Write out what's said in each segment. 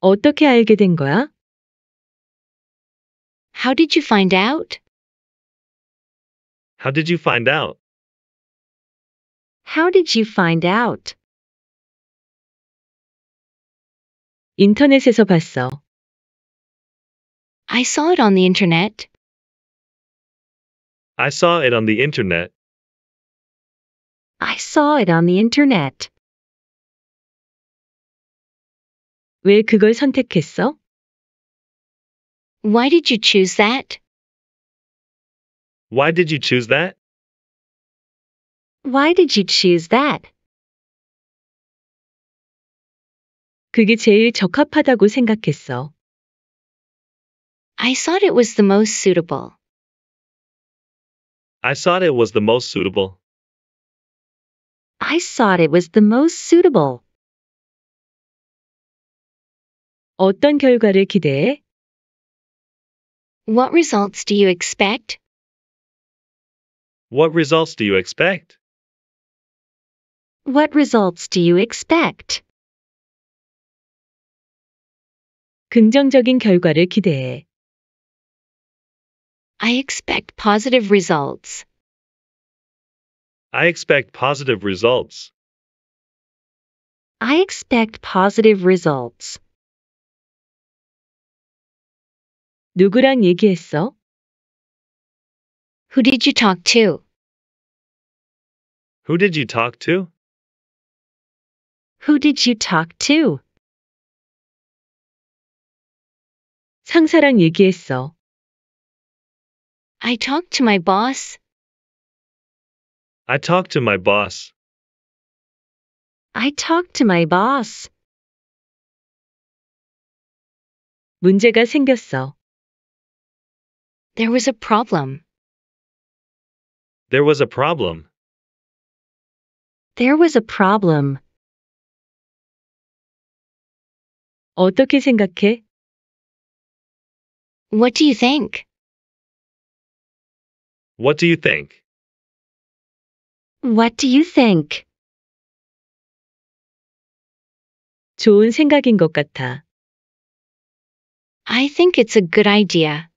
어떻게 알게 된 거야? How did you find out? How did you find out? How did you find out? 인터넷에서 봤어. I saw it on the internet. I saw it on the internet. I saw it on the internet. 왜 그걸 선택했어? Why did you choose that? Why did you choose that? Why did you choose that? 그게 제일 적합하다고 생각했어. I thought it was the most suitable. I thought it was the most suitable. I thought it was the most suitable. 어떤 결과를 기대해? What results do you expect? What results do you expect? What results do you expect? 긍정적인 결과를 기대해. I expect positive results. I expect positive results. I expect positive results. 누구랑 얘기했어? Who did you talk to? Who did you talk to? Who did you talk to? 상사랑 얘기했어. I talked to my boss. I talked to my boss. I talked to my boss. 문제가 생겼어. There was a problem. There was a problem. There was a problem. 어떻게 생각해? What do you think? What do you think? What do you think? 좋은 생각인 것 같아. I think it's a good idea.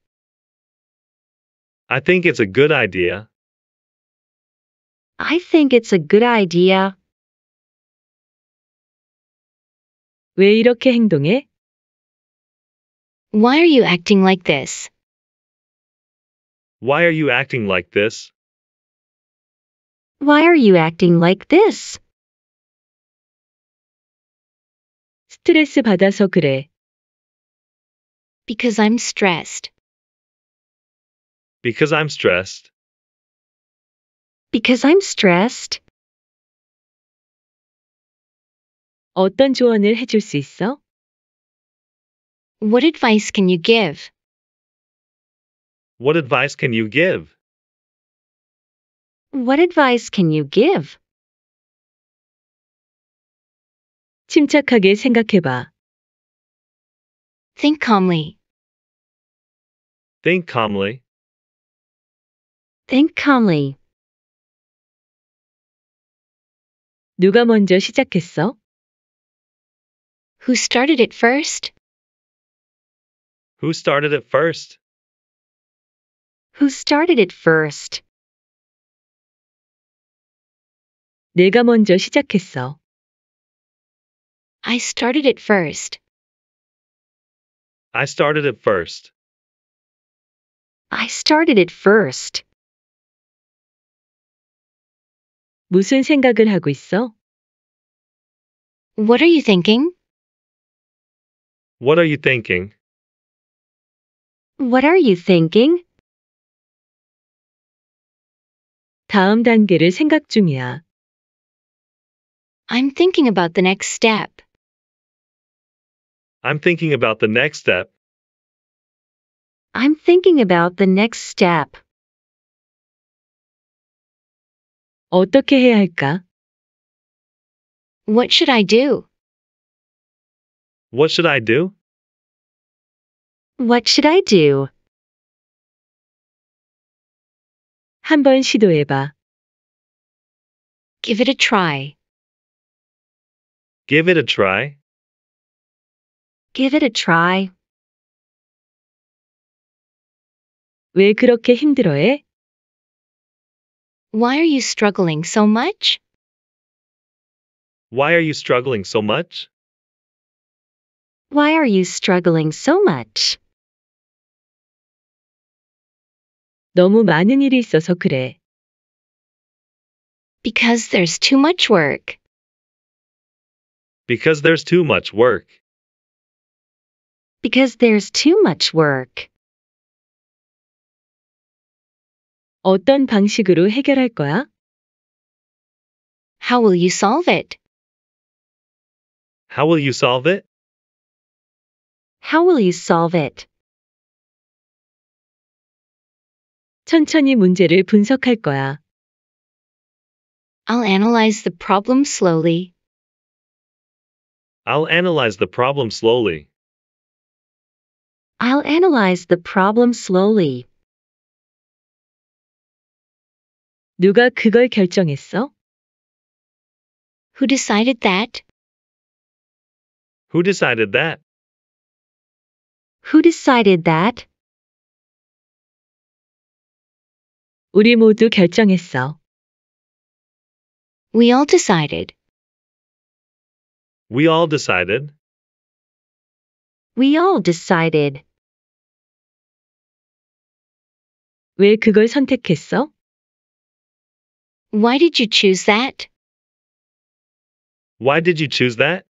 I think it's a good idea. I think it's a good idea. 왜 이렇게 행동해? Why are you acting like this? Why are you acting like this? Why are you acting like this? 스트레스 받아서 그래. Because I'm stressed. Because I'm stressed. Because I'm stressed. 어떤 조언을 해줄 수 있어? What advice can you give? What advice can you give? What advice can you give? 침착하게 Think calmly. Think calmly. Think calmly. 누가 먼저 시작했어? Who started it first? Who started it first? Who started it first? 내가 먼저 시작했어. I started it first. I started it first. I started it first. 무슨 생각을 하고 있어? What are you thinking? What are you thinking? What are you thinking? 다음 단계를 생각 중이야. I'm thinking about the next step. I'm thinking about the next step. I'm thinking about the next step. 어떻게 해야 할까? What should I do? What should I do? What should I do? 한번 시도해봐. Give it a try. Give it a try. Give it a try. 왜 그렇게 힘들어해? Why are you struggling so much? Why are you struggling so much? Why are you struggling so much? 너무 많은 일이 있어서 그래. Because there's too much work. Because there's too much work. Because there's too much work. 어떤 방식으로 해결할 거야? How will you solve it? How will you solve it? How will you solve it? 천천히 문제를 분석할 거야. I'll analyze the problem slowly. I'll analyze the problem slowly. I'll analyze the problem slowly. 누가 그걸 결정했어? Who decided that? Who decided that? Who decided that? 우리 모두 결정했어. We all decided. We all decided. We all decided. 왜 그걸 선택했어? Why did you choose that? Why did you choose that?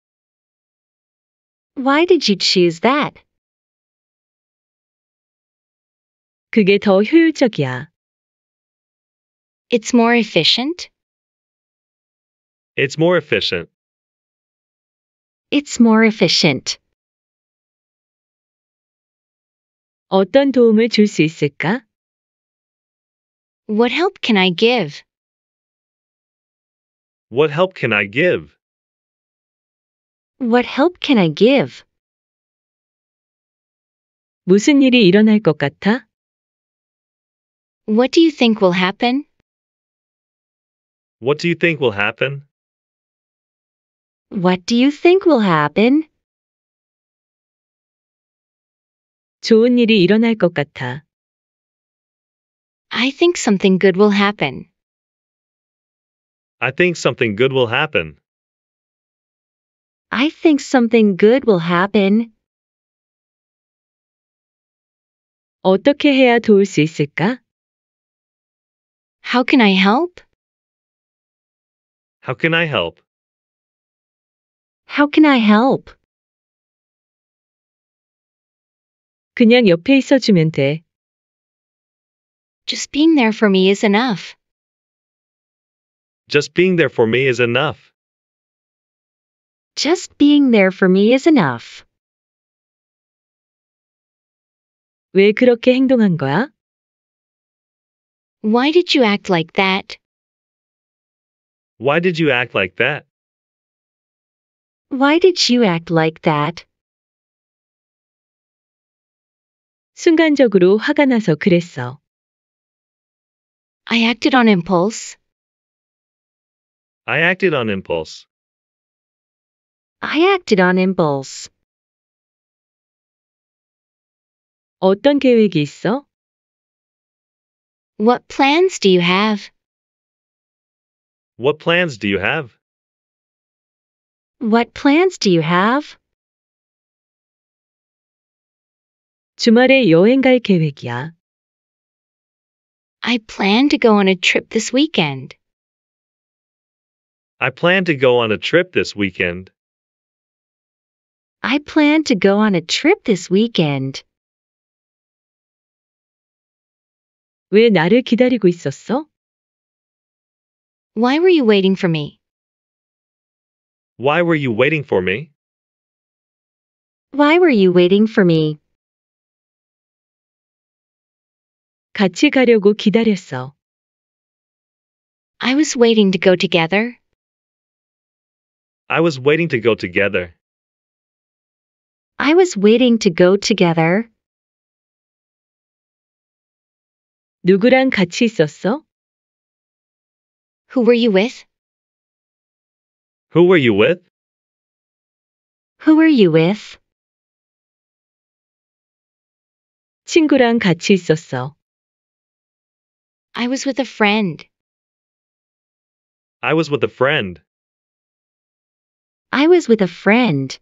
Why did you choose that? 그게 더 효율적이야. It's more efficient. It's more efficient. It's more efficient. 어떤 도움을 있을까? What help can I give? What help can I give? What help can I give? 무슨 일이 일어날 것 같아? What do you think will happen? What do you think will happen? What do you think will happen? 좋은 일이 일어날 것 같아. I think something good will happen. I think something good will happen. I think something good will happen. 어떻게 해야 도울 수 있을까? How can I help? How can I help? How can I help? 그냥 옆에 주면 돼. Just being there for me is enough. Just being there for me is enough. Just being there for me is enough. 왜 그렇게 행동한 거야? Why did you act like that? Why did you act like that? Why did you act like that? 순간적으로 화가 나서 그랬어. I acted on impulse. I acted on impulse. I acted on impulse. 어떤 계획이 있어? What plans do you have? What plans do you have? What plans do you have? 주말에 여행 갈 계획이야. I plan to go on a trip this weekend. I plan to go on a trip this weekend. I plan to go on a trip this weekend. 왜 나를 기다리고 있었어? Why were you waiting for me? Why were you waiting for me? Why were you waiting for me? 같이 가려고 기다렸어. I was waiting to go together. I was waiting to go together. I was waiting to go together. 누구랑 같이 있었어? Who were you with? Who were you with? Who were you with? 친구랑 같이 있었어. I was with a friend. I was with a friend. I was with a friend.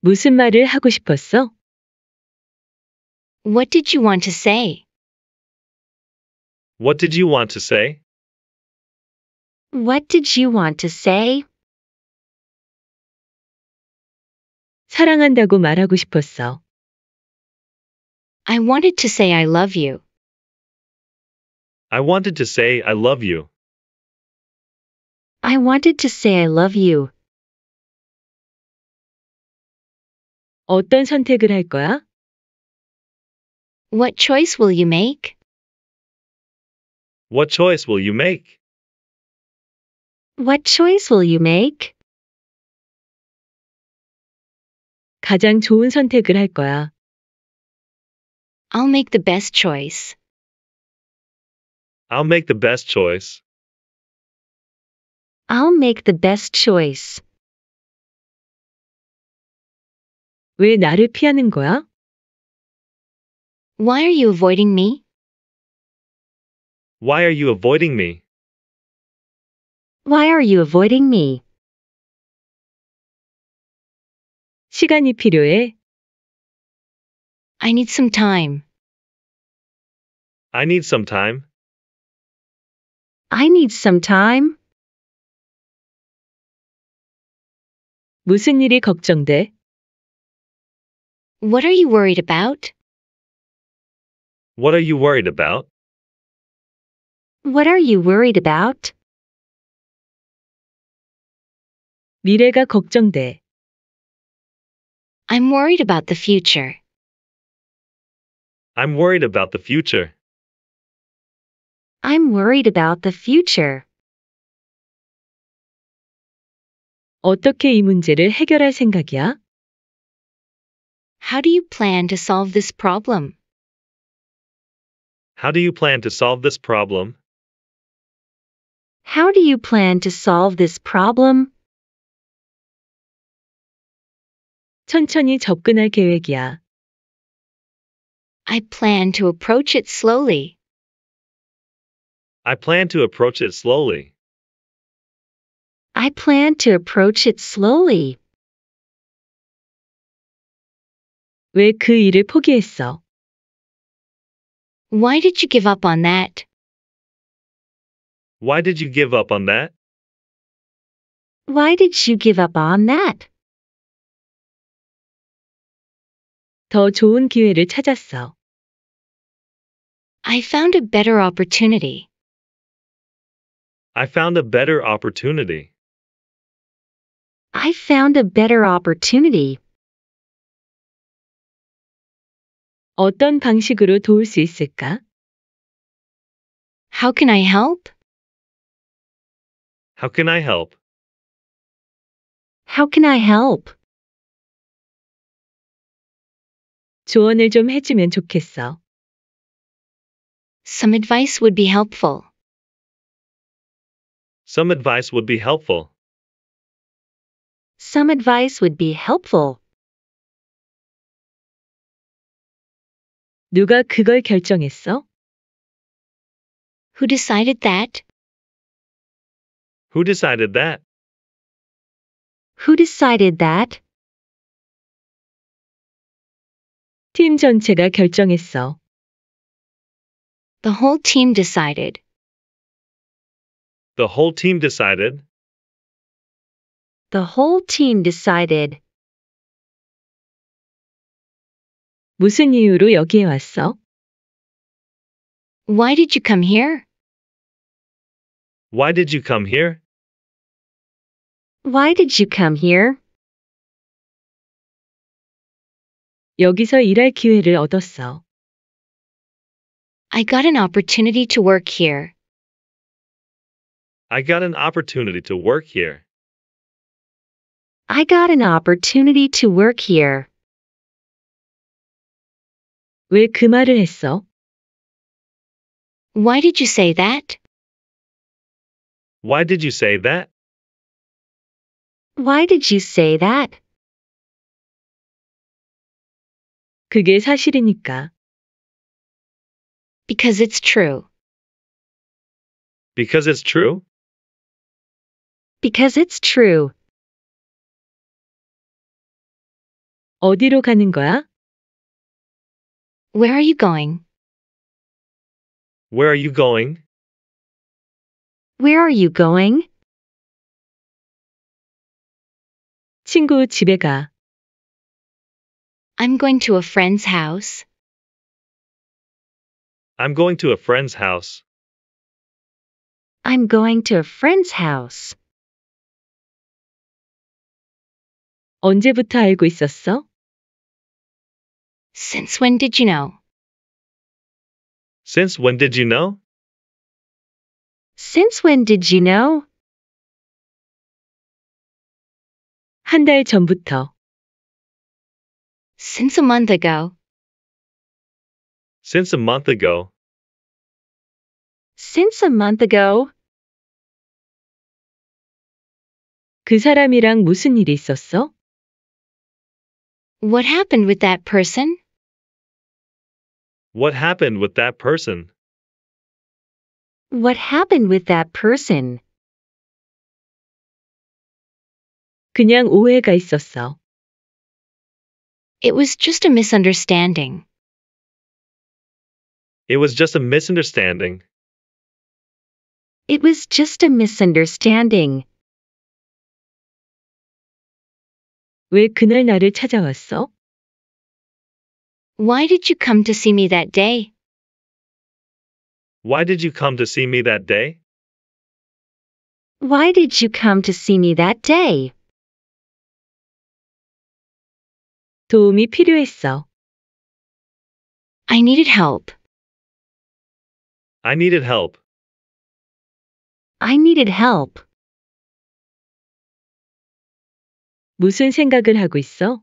무슨 말을 하고 싶었어? What did you want to say? What did you want to say? What did you want to say? 사랑한다고 말하고 싶었어. I wanted to say I love you. I wanted to say I love you. I wanted to say I love you. 어떤 선택을 할 거야? What choice will you make? What choice will you make? What choice will you make? 가장 좋은 선택을 할 거야. I'll make the best choice. I'll make the best choice. I'll make the best choice. 왜 나를 피하는 거야? Why are you avoiding me? Why are you avoiding me? Why are you avoiding me? 시간이 필요해. I need some time. I need some time. I need some time. 무슨 일이 걱정돼? What are you worried about? What are you worried about? What are you worried about? 미래가 걱정돼. I'm worried about the future. I'm worried about the future. I'm worried about the future. 어떻게 이 문제를 해결할 생각이야? How do you plan to solve this problem? How do you plan to solve this problem? How do you plan to solve this problem? 천천히 접근할 계획이야. I plan to approach it slowly. I plan to approach it slowly. I plan to approach it slowly. 일을 포기했어? Why did you give up on that? Why did you give up on that? Why did you give up on that? 더 좋은 기회를 찾았어. I found a better opportunity. I found a better opportunity. I found a better opportunity. 어떤 방식으로 도울 수 있을까? How can I help? How can I help? How can I help? 조언을 좀 해주면 좋겠어. Some advice would be helpful. Some advice would be helpful some advice would be helpful. 누가 그걸 결정했어? Who decided that? Who decided that? Who decided that? 팀 전체가 결정했어. The whole team decided. The whole team decided. The whole team decided. 무슨 이유로 여기에 왔어? Why did you come here? Why did you come here? Why did you come here? 여기서 일할 기회를 얻었어. I got an opportunity to work here. I got an opportunity to work here. I got an opportunity to work here. 말을 했어? Why did you say that? Why did you say that? Why did you say that? 그게 사실이니까. Because it's true. Because it's true? Because it's true. 어디로 가는 거야? Where are you going? Where are you going? Where are you going? 친구 집에 가. I'm going to a friend's house. I'm going to a friend's house. I'm going to a friend's house. 언제부터 알고 있었어? Since when did you know? Since when did you know? Since when did you know? 한 전부터. Since a month ago. Since a month ago. Since a month ago. 그 사람이랑 무슨 일이 있었어? What happened with that person? What happened with that person? What happened with that person? 그냥 오해가 있었어. It was just a misunderstanding. It was just a misunderstanding. It was just a misunderstanding. 왜 그날 나를 찾아왔어? Why did you come to see me that day? Why did you come to see me that day? Why did you come to see me that day? 도움이 필요했어. I needed help. I needed help. I needed help. 무슨 생각을 하고 있어?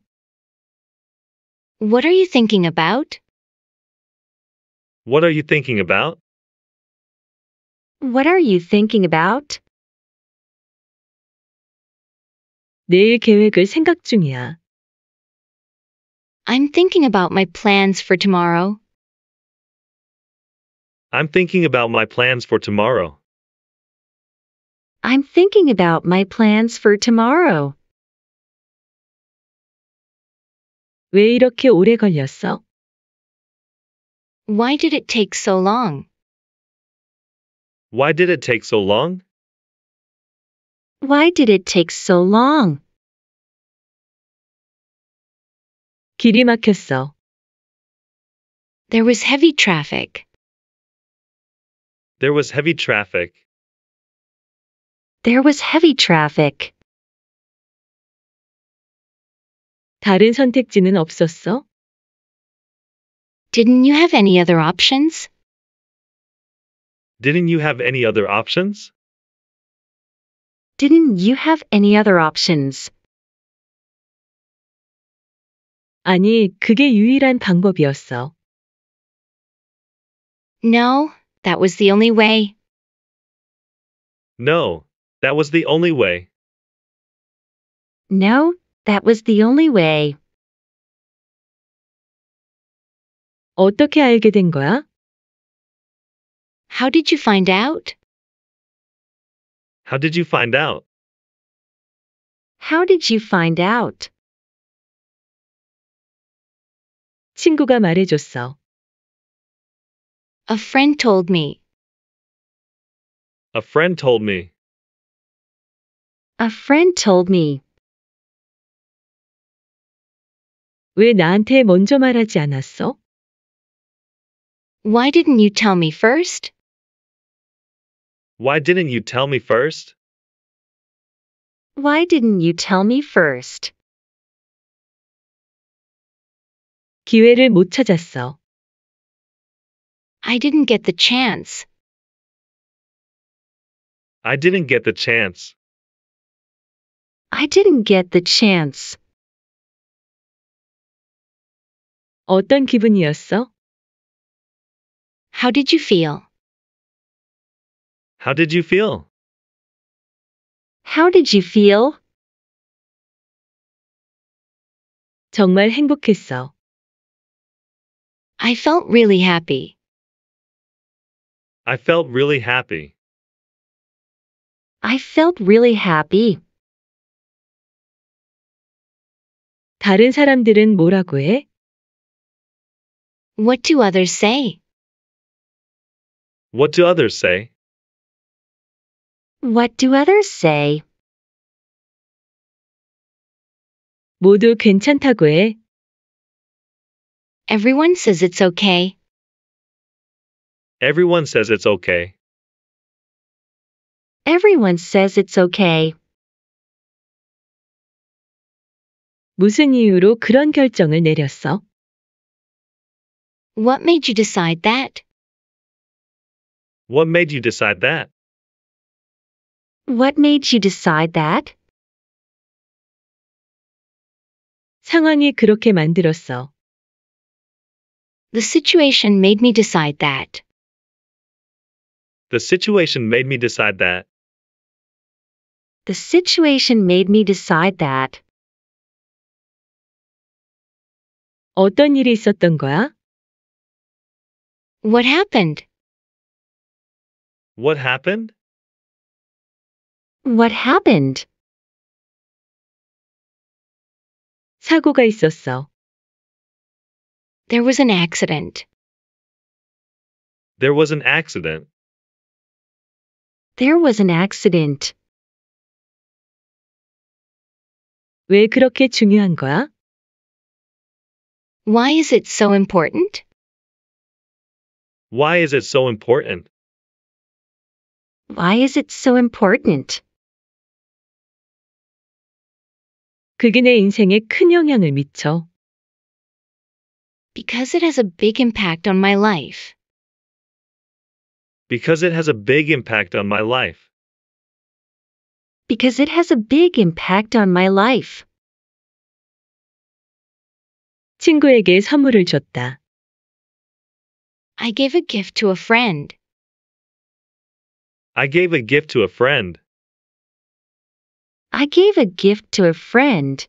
What are you thinking about? What are you thinking about? What are you thinking about? 내일 계획을 생각 중이야. I'm thinking about my plans for tomorrow. I'm thinking about my plans for tomorrow. I'm thinking about my plans for tomorrow. 왜 이렇게 오래 걸렸어? Why did it take so long? Why did it take so long? Why did it take so long? 길이 막혔어. There was heavy traffic. There was heavy traffic. There was heavy traffic. 다른 선택지는 없었어? Didn't you have any other options? Didn't you have any other options? Didn't you have any other options? 아니, 그게 유일한 방법이었어. No, that was the only way. No, that was the only way. No, that was the only way. 어떻게 알게 된 거야? How did you find out? How did you find out? How did you find out? 친구가 말해줬어. A friend told me. A friend told me. A friend told me. 왜 나한테 먼저 말하지 않았어? Why didn't you tell me first? Why didn't you tell me first? Why didn't you tell me first? 기회를 못 찾았어. I didn't get the chance. I didn't get the chance. I didn't get the chance. 어떤 기분이었어? How did you feel? How did you feel? How did you feel? 정말 행복했어. I felt really happy. I felt really happy. I felt really happy. 다른 사람들은 뭐라고 해? What do others say? What do others say? What do others say? 모두 괜찮다고 해. Everyone says it's okay. Everyone says it's okay. Everyone says it's okay. 무슨 이유로 그런 결정을 내렸어? What made you decide that? What made you decide that? What made you decide that? 상황이 그렇게 만들었어. The situation made me decide that. The situation made me decide that. The situation made me decide that. 어떤 일이 있었던 거야? What happened? What happened? What happened? 사고가 있었어. There was an accident. There was an accident. There was an accident. 왜 그렇게 중요한 거야? Why is it so important? Why is it so important? Why is it so important? 그게 인생에 큰 영향을 미쳐. Because it has a big impact on my life. Because it has a big impact on my life. Because it has a big impact on my life. 친구에게 선물을 줬다. I gave a gift to a friend. I gave a gift to a friend. I gave a gift to a friend.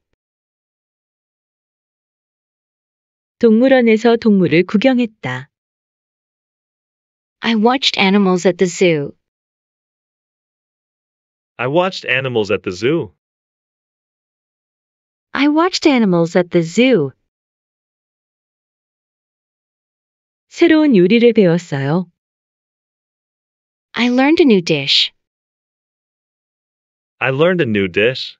동물원에서 동물을 구경했다. I watched animals at the zoo. I watched animals at the zoo. I watched animals at the zoo. 새로운 요리를 배웠어요. I learned a new dish. I learned a new dish.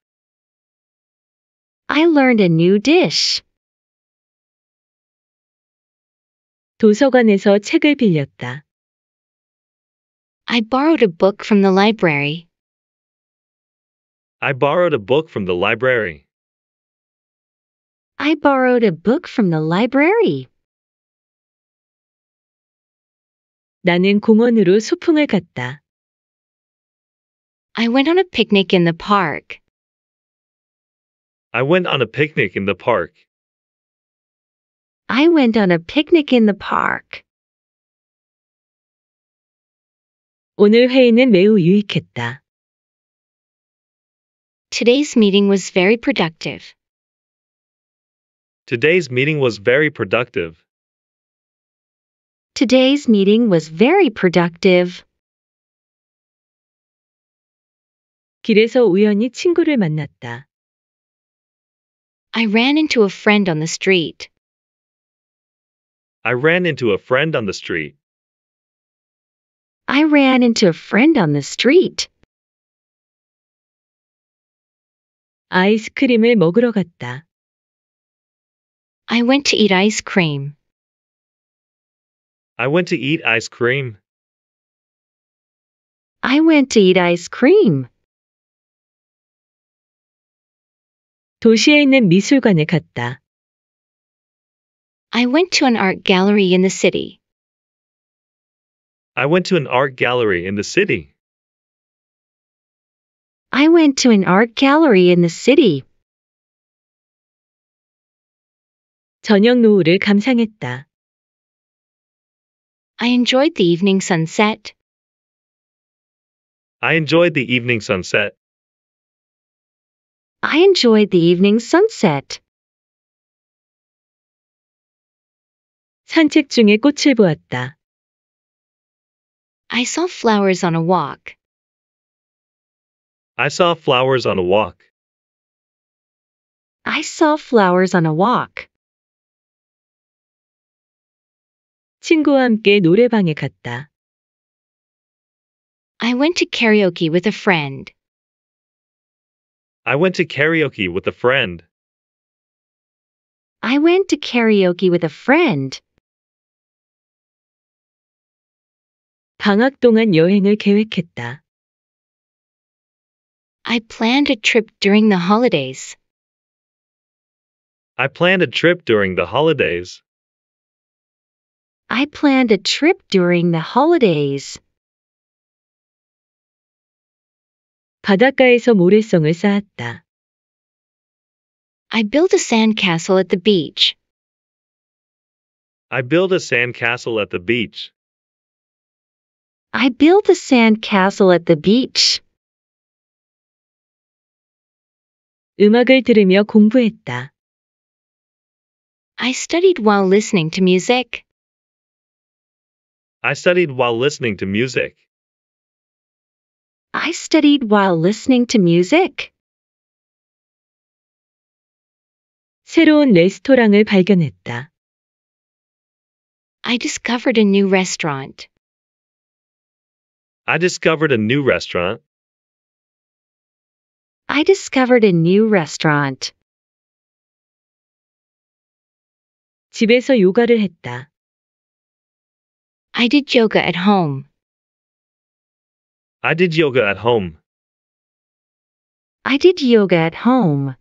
I learned a new dish. 도서관에서 책을 빌렸다. I borrowed a book from the library. I borrowed a book from the library. I borrowed a book from the library. 나는 공원으로 소풍을 갔다. I went on a picnic in the park. I went on a picnic in the park. I went on a picnic in the park. 오늘 회의는 매우 유익했다. Today's meeting was very productive. Today's meeting was very productive. Today's meeting was very productive. 길에서 우연히 친구를 만났다. I ran into a friend on the street. I ran into a friend on the street. I ran into a friend on the street. 아이스크림을 먹으러 갔다. I went to eat ice cream. I went to eat ice cream. I went to eat ice cream. 도시에 있는 미술관에 갔다. I went to an art gallery in the city. I went to an art gallery in the city. I went to an art gallery in the city. 저녁 노을을 감상했다. I enjoyed the evening sunset. I enjoyed the evening sunset. I enjoyed the evening sunset. 산책 중에 꽃을 보았다. I saw flowers on a walk. I saw flowers on a walk. I saw flowers on a walk. 친구와 함께 노래방에 갔다. I went to karaoke with a friend. I went to karaoke with a friend. I went to karaoke with a friend. 방학 동안 여행을 계획했다. I planned a trip during the holidays. I planned a trip during the holidays. I planned a trip during the holidays. 바닷가에서 모래성을 쌓았다. I built a sandcastle at the beach. I built a sandcastle at the beach. I built a sandcastle at the beach. 음악을 들으며 공부했다. I studied while listening to music. I studied while listening to music. I studied while listening to music. 새로운 레스토랑을 발견했다. I discovered a new restaurant. I discovered a new restaurant. I discovered a new restaurant. 집에서 요가를 했다. I did yoga at home. I did yoga at home. I did yoga at home.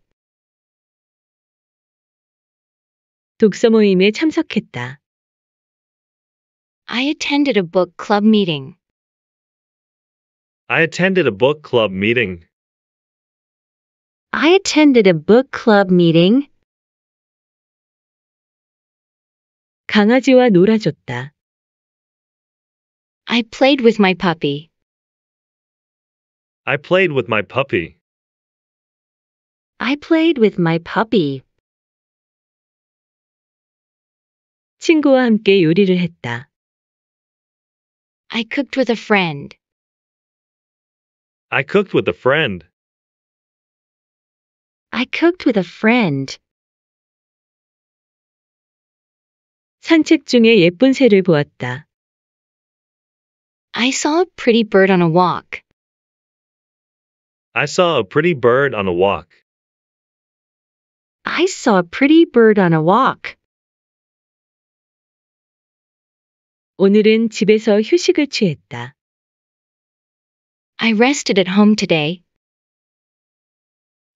독서 모임에 참석했다. I attended a book club meeting. I attended a book club meeting. I attended a book club meeting. 강아지와 놀아줬다. I played with my puppy. I played with my puppy. I played with my puppy. 친구와 함께 요리를 했다. I cooked with a friend. I cooked with a friend. I cooked with a friend. 산책 중에 예쁜 새를 보았다. I saw a pretty bird on a walk. I saw a pretty bird on a walk. I saw a pretty bird on a walk. 오늘은 집에서 휴식을 취했다. I rested at home today.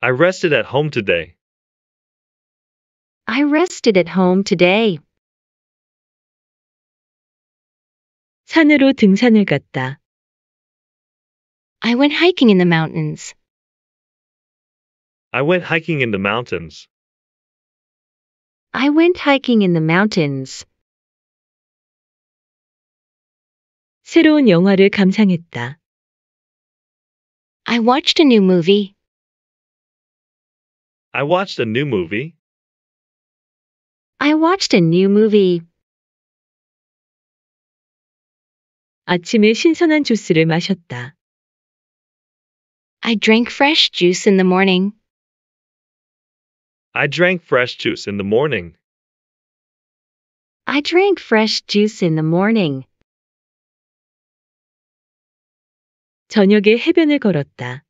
I rested at home today. I rested at home today. 산으로 등산을 갔다. I went hiking in the mountains. I went hiking in the mountains. I went hiking in the mountains. 새로운 영화를 감상했다. I watched a new movie. I watched a new movie. I watched a new movie. 아침에 신선한 주스를 마셨다. I drank fresh juice in the morning. I drank fresh juice in the morning. I drank fresh juice in the morning. 저녁에 해변을 걸었다.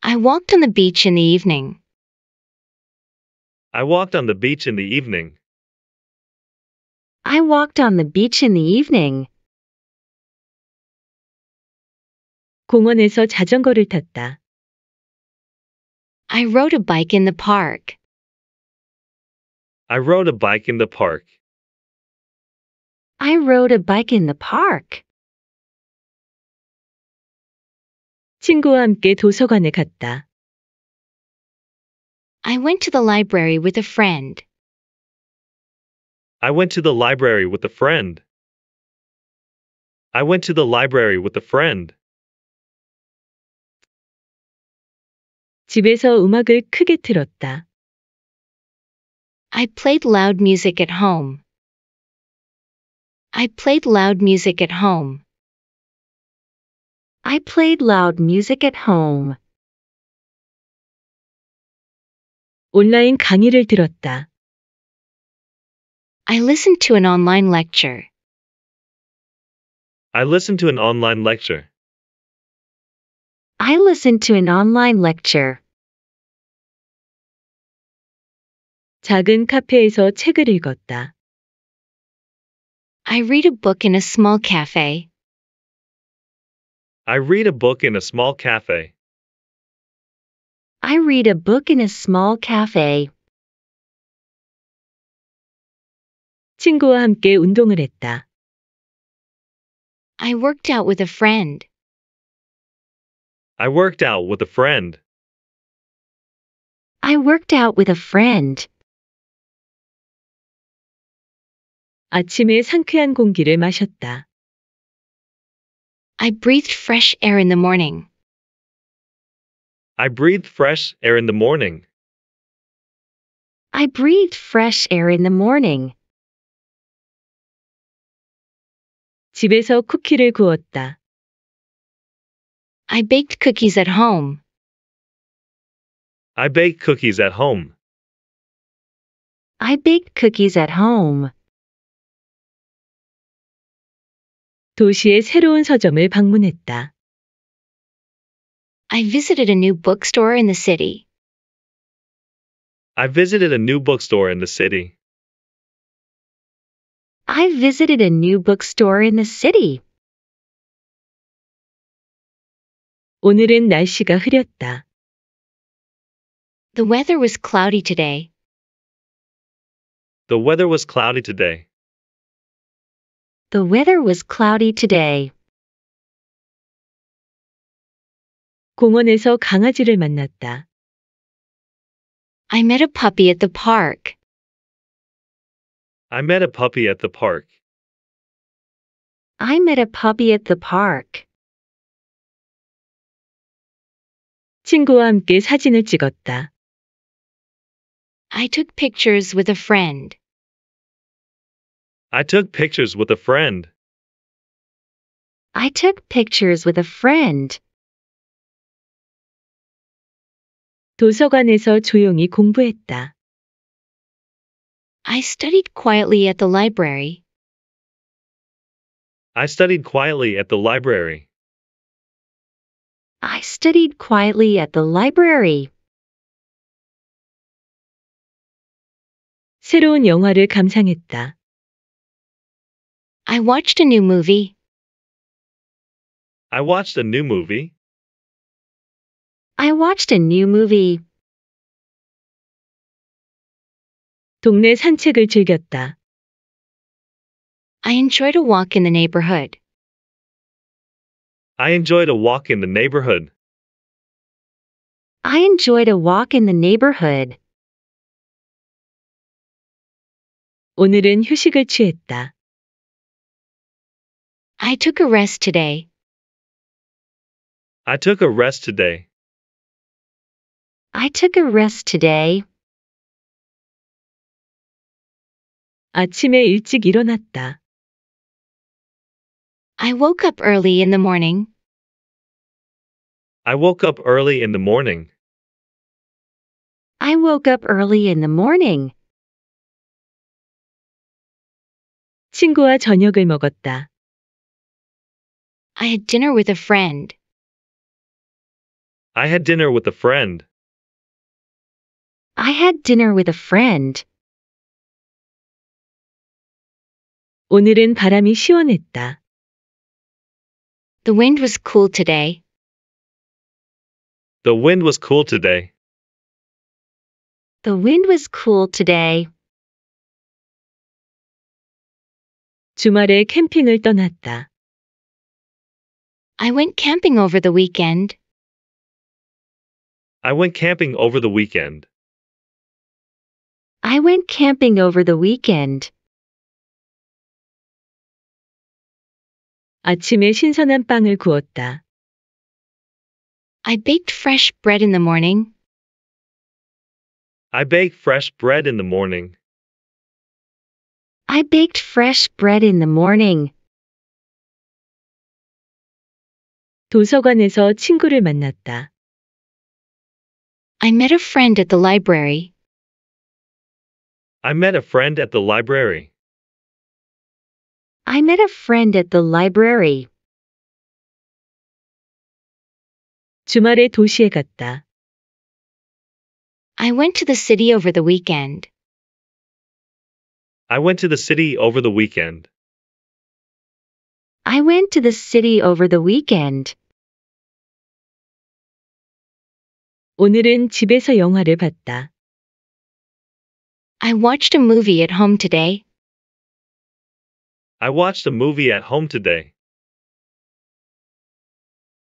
I walked on the beach in the evening. I walked on the beach in the evening. I walked on the beach in the evening. 공원에서 자전거를 탔다. I rode a bike in the park. I rode a bike in the park. I rode a bike in the park. 친구와 함께 도서관에 갔다. I went to the library with a friend. I went to the library with a friend. I went to the library with a friend. 집에서 음악을 크게 틀었다. I played loud music at home. I played loud music at home. I played loud music at home. 온라인 강의를 들었다. I listened to an online lecture. I listened to an online lecture. I listened to an online lecture. 작은 카페에서 책을 읽었다. I read a book in a small cafe. I read a book in a small cafe. I read a book in a small cafe. 친구와 함께 운동을 했다. I worked out with a friend. I worked out with a friend. I worked out with a friend. 아침에 상쾌한 공기를 마셨다. I breathed fresh air in the morning. I breathed fresh air in the morning. I breathed fresh air in the morning. 집에서 쿠키를 구웠다. I baked cookies at home. I baked cookies at home. I baked cookies at home. 도시의 새로운 서점을 방문했다. I visited a new bookstore in the city. I visited a new bookstore in the city. I visited a new bookstore in the city. 오늘은 날씨가 흐렸다. The weather was cloudy today. The weather was cloudy today. The weather was cloudy today. 공원에서 강아지를 만났다. I met a puppy at the park. I met a puppy at the park. I met a puppy at the park. 친구와 함께 사진을 찍었다. I took pictures with a friend. I took pictures with a friend. I took pictures with a friend. 도서관에서 조용히 공부했다. I studied quietly at the library. I studied quietly at the library. I studied quietly at the library. 새로운 영화를 감상했다. I watched a new movie. I watched a new movie. I watched a new movie. 동네 산책을 즐겼다. I enjoyed a walk in the neighborhood. I enjoyed a walk in the neighborhood. I enjoyed a walk in the neighborhood. 오늘은 휴식을 취했다. I took a rest today. I took a rest today. I took a rest today. 아침에 일찍 일어났다. I woke up early in the morning. I woke up early in the morning. I woke up early in the morning. 친구와 저녁을 먹었다. I had dinner with a friend. I had dinner with a friend. I had dinner with a friend. 오늘은 바람이 시원했다. The wind was cool today. The wind was cool today. The wind was cool today. 주말에 캠핑을 떠났다. I went camping over the weekend. I went camping over the weekend. I went camping over the weekend. 아침에 신선한 빵을 구웠다. I baked fresh bread in the morning. I baked fresh bread in the morning. I baked fresh bread in the morning. 도서관에서 친구를 만났다. I met a friend at the library. I met a friend at the library. I met a friend at the library. 주말에 도시에 갔다. I went to the city over the weekend. I went to the city over the weekend. I went to the city over the weekend. 오늘은 집에서 영화를 봤다. I watched a movie at home today. I watched a movie at home today.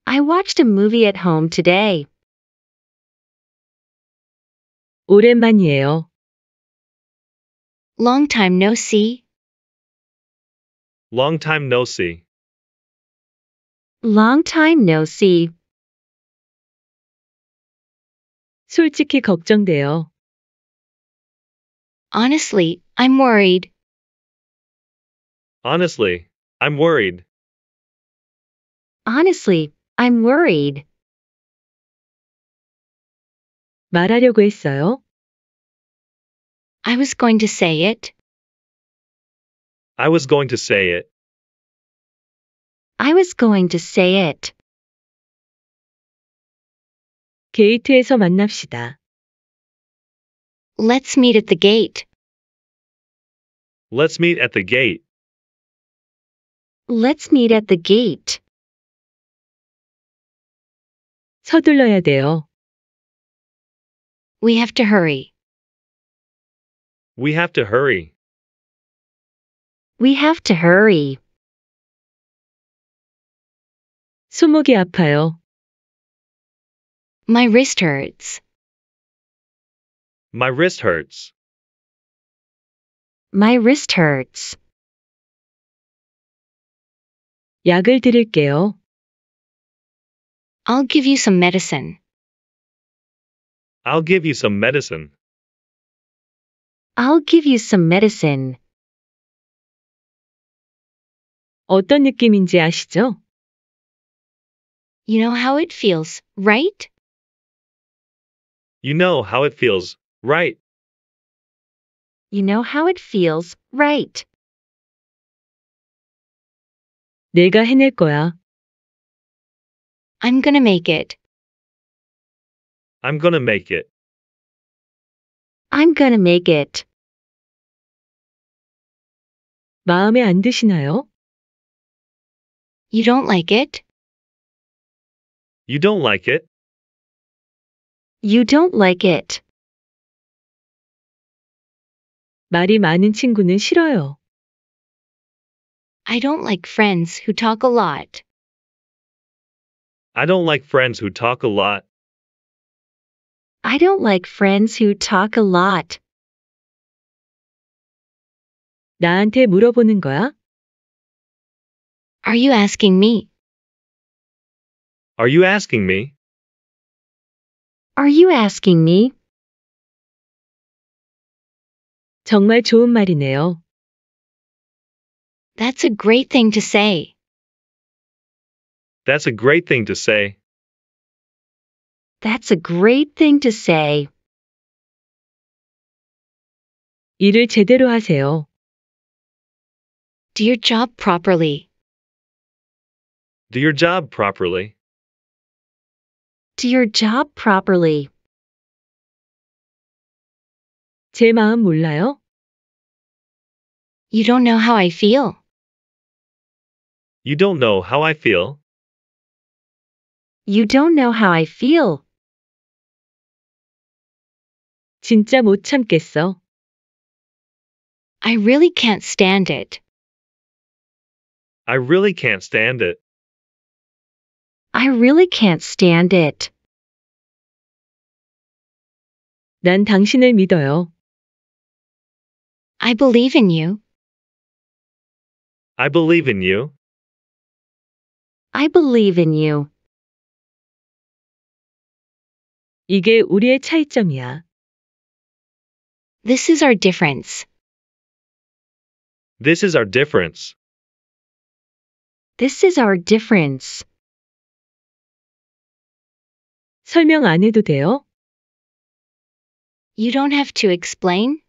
I watched a movie at home today. 오랜만이에요. Long time no see. Long time no see. Long time no see. 솔직히 걱정돼요. Honestly, I'm worried. Honestly, I'm worried. Honestly, I'm worried. 말하려고 했어요. I was going to say it. I was going to say it. I was going to say it. 게이트에서 만납시다. Let's meet at the gate. Let's meet at the gate. Let's meet at the gate. 서둘러야 돼요. We have to hurry. We have to hurry. We have to hurry. 손목이 아파요. My wrist hurts. My wrist hurts. My wrist hurts. 약을 드릴게요. I'll give you some medicine. I'll give you some medicine. I'll give you some medicine. 어떤 느낌인지 아시죠? You know how it feels, right? You know how it feels, right? You know how it feels, right? 내가 해낼 거야. I'm gonna make it. I'm gonna make it. I'm gonna make it. 마음에 안 드시나요? You don't like it? You don't like it. You don't like it. 말이 많은 친구는 싫어요. I don't like friends who talk a lot. I don't like friends who talk a lot. I don't like friends who talk a lot. 나한테 물어보는 거야? Are you asking me? Are you asking me? Are you asking me? 정말 좋은 말이네요. That's a great thing to say. That's a great thing to say. That's a great thing to say. 일을 제대로 하세요. Do your job properly. Do your job properly. Do your job properly. 제 마음 몰라요? You don't know how I feel. You don't know how I feel. You don't know how I feel. 진짜 못 참겠어. I really can't stand it. I really can't stand it. I really can't stand it. 난 당신을 믿어요. I believe in you. I believe in you. I believe in you. 이게 우리의 차이점이야. This is our difference. This is our difference. This is our difference. 설명 안 해도 돼요? You don't have to explain.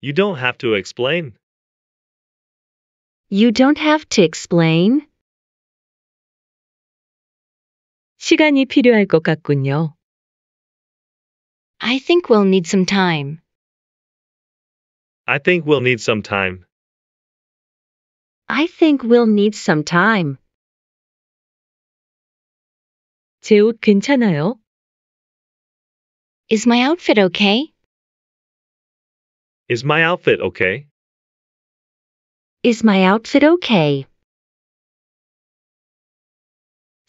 You don't have to explain. You don't have to explain. 시간이 필요할 것 같군요. I think we'll need some time. I think we'll need some time. I think we'll need some time. 제 옷 괜찮아요? Is my outfit okay? Is my outfit okay? Is my outfit okay?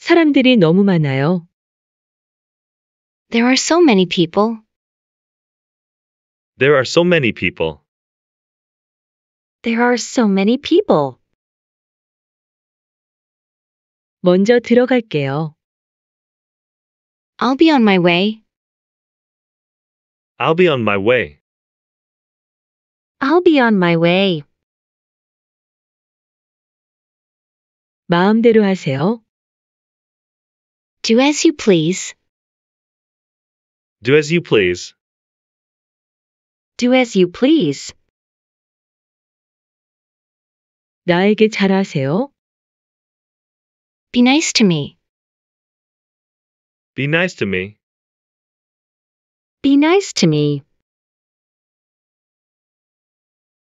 사람들이 너무 많아요. There are so many people. There are so many people. There are so many people. 먼저 들어갈게요. I'll be on my way. I'll be on my way. I'll be on my way. 마음대로 하세요. Do as you please. Do as you please. Do as you please. 나에게 잘하세요. Be nice to me. Be nice to me. Be nice to me.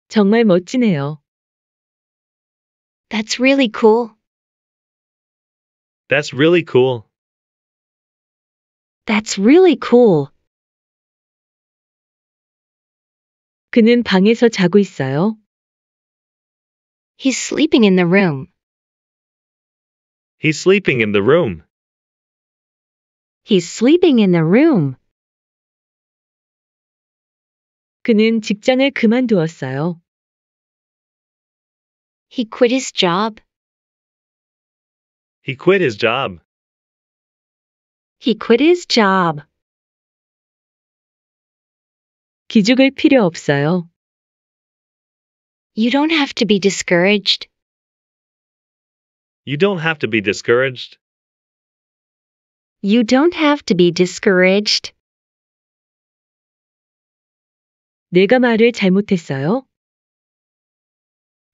정말 멋지네요. That's really cool. That's really cool. That's really cool. 그는 방에서 자고 있어요. He's sleeping in the room. He's sleeping in the room. He's sleeping in the room. 그는 직장을 그만두었어요. He quit his job. He quit his job. He quit his job. 기죽을 필요 없어요. You don't have to be discouraged. You don't have to be discouraged. You don't have to be discouraged. 내가 말을 잘못했어요.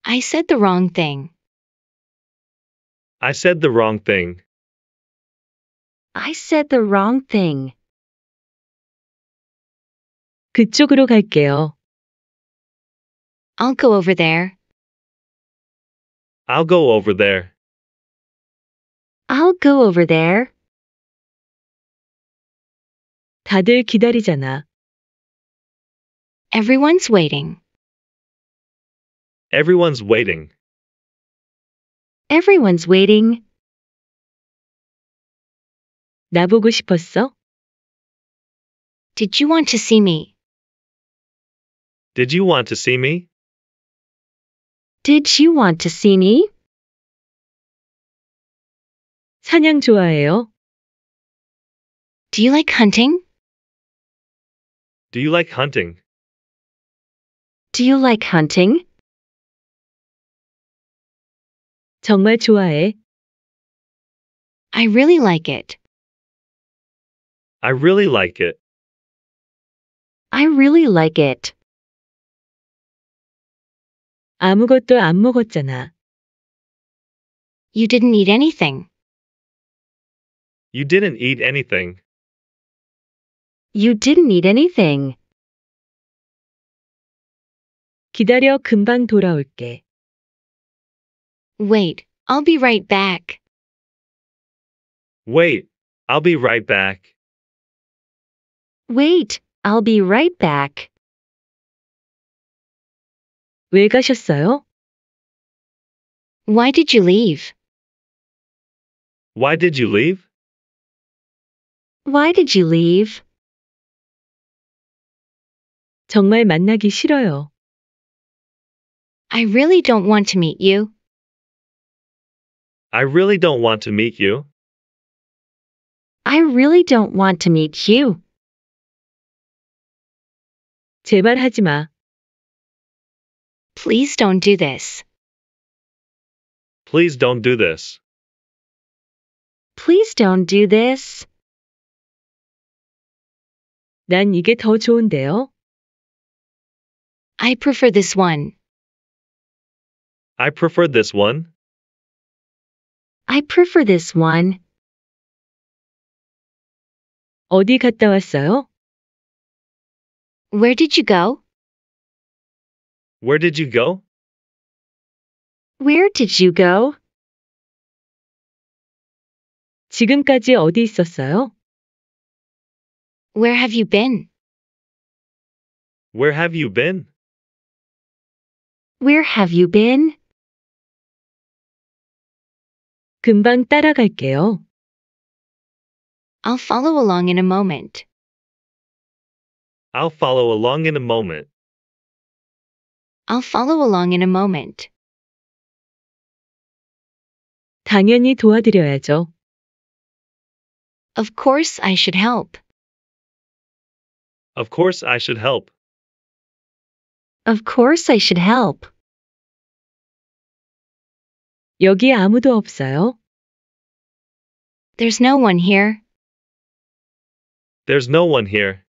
I said the wrong thing. I said the wrong thing. I said the wrong thing. 그쪽으로 갈게요. I'll go over there. I'll go over there. I'll go over there. 다들 기다리잖아. Everyone's waiting. Everyone's waiting. Everyone's waiting. 싶었어? Did you want to see me? Did you want to see me? Did you want to see me? 사냥 좋아해요? Do you like hunting? Do you like hunting? Do you like hunting? 정말 좋아해. I really like it. I really like it. I really like it. 아무것도 안 먹었잖아. You didn't eat anything. You didn't eat anything. You didn't eat anything. 기다려 금방 돌아올게. Wait, I'll be right back. Wait, I'll be right back. Wait, I'll be right back. 왜 가셨어요? Why did you leave? Why did you leave? Why did you leave? 정말 만나기 싫어요. I really don't want to meet you. I really don't want to meet you. I really don't want to meet you. 제발 하지 마. Please don't do this. Please don't do this. Please don't do this. 난 이게 더 좋은데요. I prefer this one. I prefer this one. I prefer this one. 어디 갔다 왔어요? Where did you go? Where did you go? Where did you go? 지금까지 어디 있었어요? Where have you been? Where have you been? Where have you been? 금방 따라갈게요. I'll follow along in a moment. I'll follow along in a moment. I'll follow along in a moment. 당연히 도와드려야죠. Of course I should help. Of course I should help. Of course I should help. 여기 아무도 없어요? There's no one here. There's no one here.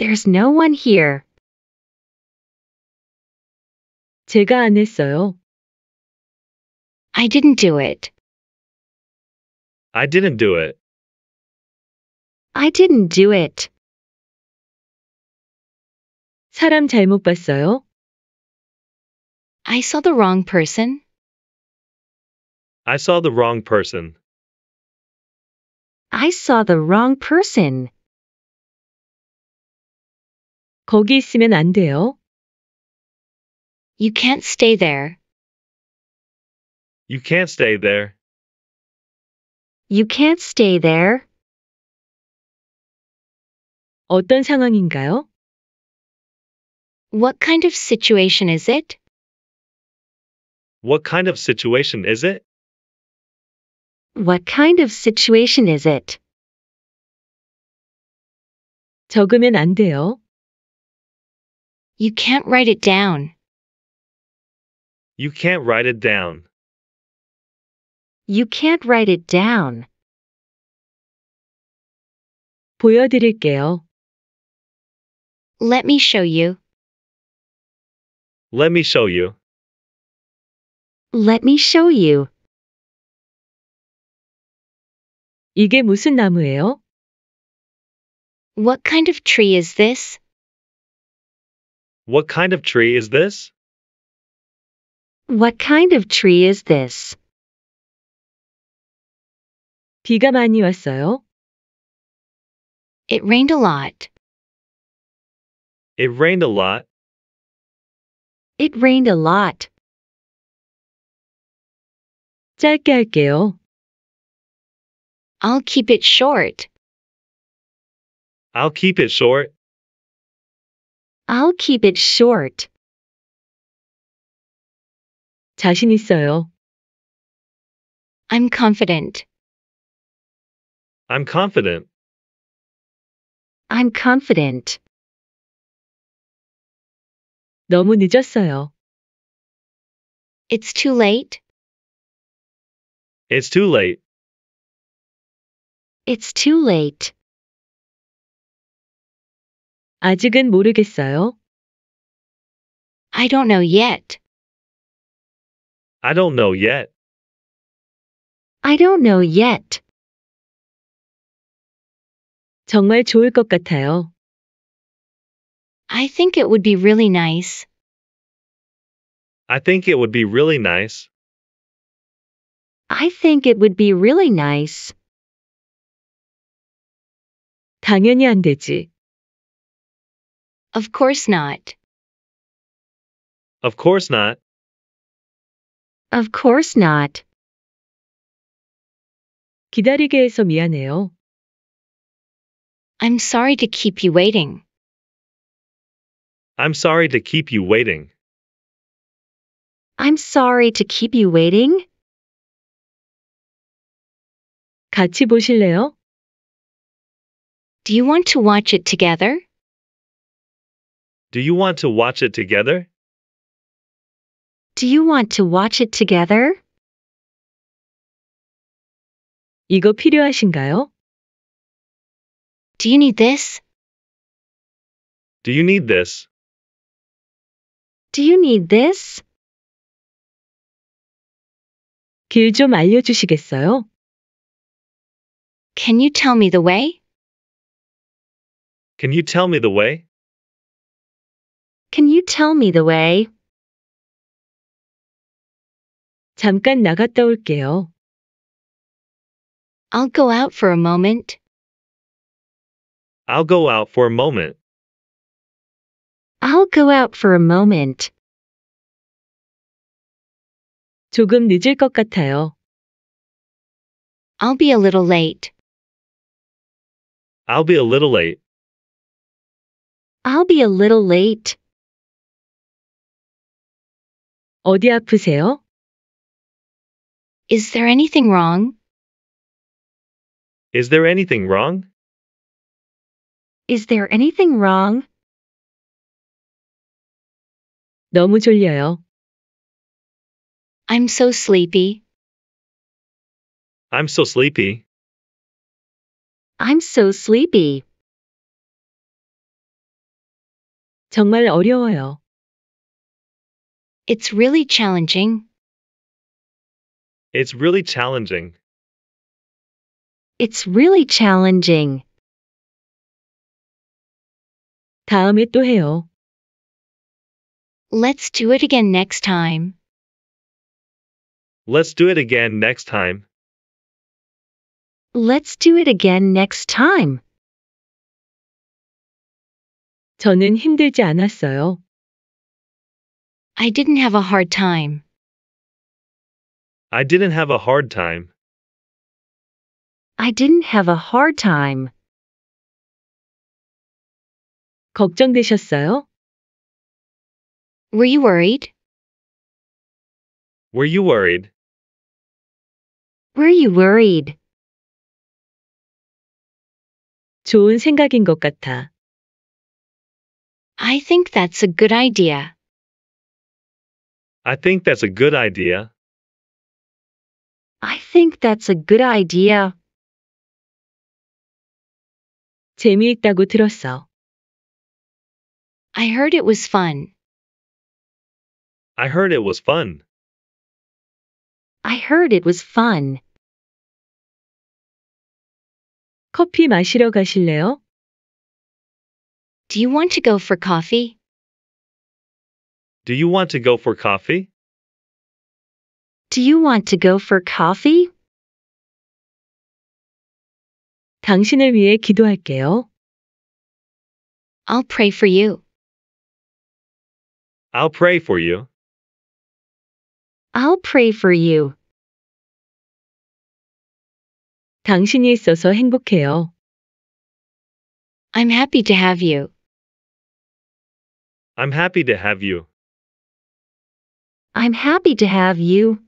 There's no one here. 제가 안 했어요. I didn't do it. I didn't do it. I didn't do it. 사람 잘못 봤어요? I saw the wrong person. I saw the wrong person. I saw the wrong person. 거기 있으면 안 돼요. You can't stay there. You can't stay there. You can't stay there. 어떤 상황인가요? What kind of situation is it? What kind of situation is it? What kind of situation is it? 적으면 안 돼요. You can't write it down. You can't write it down. You can't write it down. 보여드릴게요. Let me show you. Let me show you. Let me show you. 이게 무슨 나무예요? What kind of tree is this? What kind of tree is this? What kind of tree is this? 비가 많이 왔어요. It rained a lot. It rained a lot. It rained a lot. 짧게 할게요. I'll keep it short. I'll keep it short. I'll keep it short. 자신 있어요. I'm confident. I'm confident. I'm confident. 너무 늦었어요. It's too late. It's too late. It's too late. 아직은 모르겠어요. I don't know yet. I don't know yet. I don't know yet. 정말 좋을 것 같아요. I think it would be really nice. I think it would be really nice. I think it would be really nice. 당연히 안 되지. Of course not. Of course not. Of course not. 기다리게 해서 미안해요. I'm sorry to keep you waiting. I'm sorry to keep you waiting. I'm sorry to keep you waiting. 같이 보실래요? Do you want to watch it together? Do you want to watch it together? Do you want to watch it together? 이거 필요하신가요? Do you need this? Do you need this? Do you need this? 알려주시겠어요? Can you tell me the way? Can you tell me the way? Can you tell me the way? 잠깐 나갔다 올게요. I'll go out for a moment. I'll go out for a moment. I'll go out for a moment. 조금 늦을 것 같아요. I'll be a little late. I'll be a little late. I'll be a little late. 어디 아프세요? Is there anything wrong? Is there anything wrong? Is there anything wrong? 너무 졸려요. I'm so sleepy. I'm so sleepy. I'm so sleepy. 정말 어려워요. It's really challenging. It's really challenging. It's really challenging. 다음에 또 해요. Let's do it again next time. Let's do it again next time. Let's do it again next time. 저는 힘들지 않았어요. I didn't have a hard time. I didn't have a hard time. I didn't have a hard time. 걱정되셨어요? Were you worried? Were you worried? Were you worried? 좋은 생각인 것 같아. I think that's a good idea. I think that's a good idea. I think that's a good idea. 재미있다고 들었어. I heard it was fun. I heard it was fun. I heard it was fun. 커피 마시러 가실래요? Do you want to go for coffee? Do you want to go for coffee? Do you want to go for coffee? 당신을 위해 기도할게요. I'll pray for you. I'll pray for you. I'll pray for you. 당신이 있어서 행복해요. I'm happy to have you. I'm happy to have you. I'm happy to have you.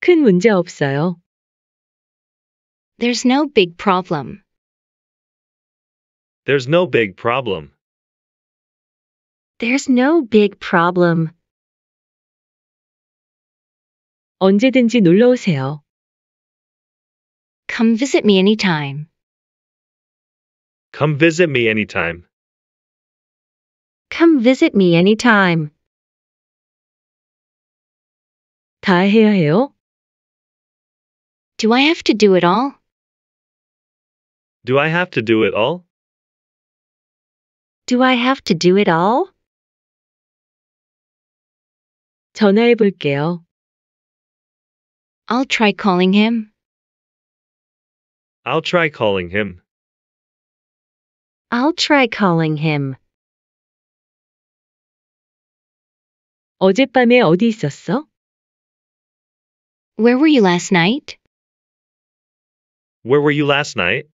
큰 문제 없어요. There's no big problem. There's no big problem. There's no big problem. 언제든지 놀러 오세요. Come visit me anytime. Come visit me anytime. Come visit me anytime. 다 해야 해요? Do I have to do it all? Do I have to do it all? Do I have to do it all? 전화해 볼게요. I'll try calling him. I'll try calling him. I'll try calling him. 어젯밤에 어디 있었어? Where were you last night? Where were you last night?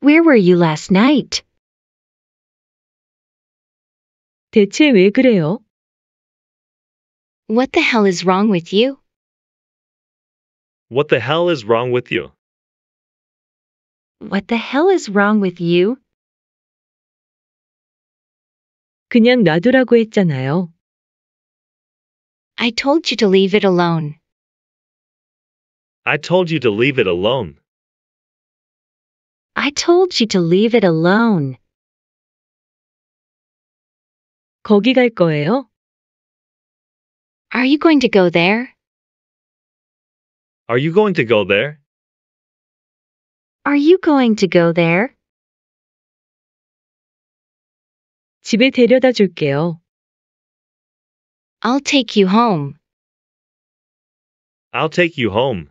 Where were you last night? 대체 왜 그래요? What the hell is wrong with you? What the hell is wrong with you? What the hell is wrong with you? 그냥 놔두라고 했잖아요. I told you to leave it alone. I told you to leave it alone. I told you to leave it alone. 거기 갈 거예요? Are you going to go there? Are you going to go there? Are you going to go there? 집에 데려다 줄게요. I'll take you home. I'll take you home.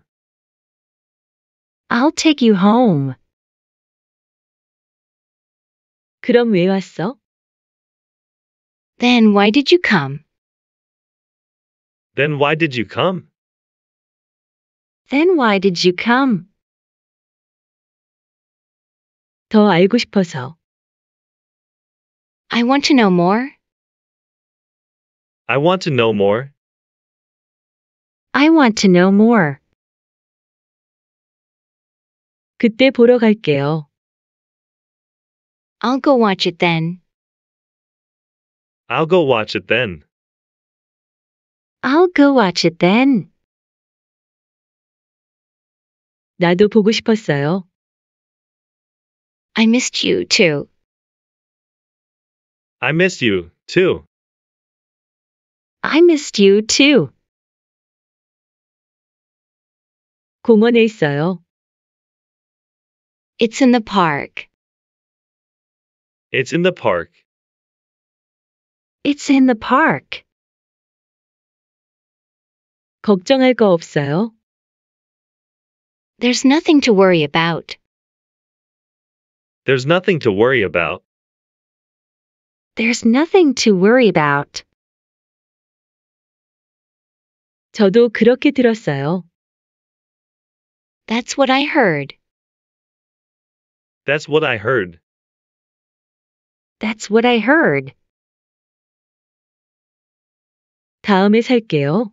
I'll take you home. 그럼 왜 왔어? Then why did you come? Then why did you come? Then why did you come? 더 알고 싶어서. I want to know more. I want to know more. I want to know more. 그때 보러 갈게요. I'll go watch it then. I'll go watch it then. I'll go watch it then. 나도 보고 싶었어요. I missed you too. I missed you, too. I missed you, too. 공원에 있어요. It's in the park. It's in the park. It's in the park. 걱정할 거 없어요? There's nothing to worry about. There's nothing to worry about. There's nothing to worry about. 저도 그렇게 들었어요. That's what I heard. That's what I heard. That's what I heard. 다음에 살게요.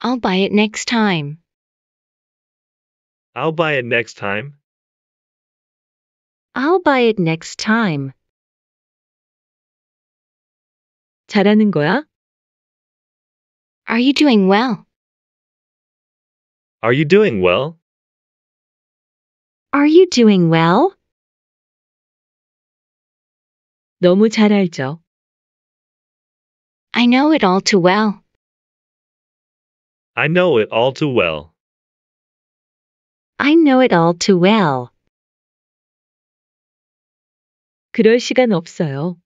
I'll buy it next time. I'll buy it next time. I'll buy it next time. 잘하는 거야? Are you doing well? Are you doing well? Are you doing well? 너무 잘 알죠. I know it all too well. I know it all too well. I know it all too well. 그럴 시간 없어요.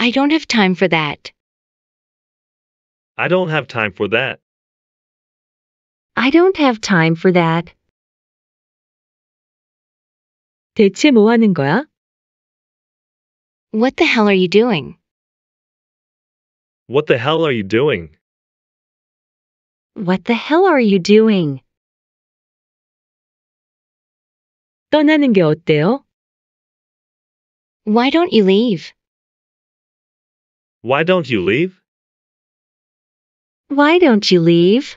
I don't have time for that. I don't have time for that. I don't have time for that. 대체 뭐 하는 거야? What the hell are you doing? What the hell are you doing? What the hell are you doing? 떠나는 게 어때요? Why don't you leave? Why don't you leave? Why don't you leave?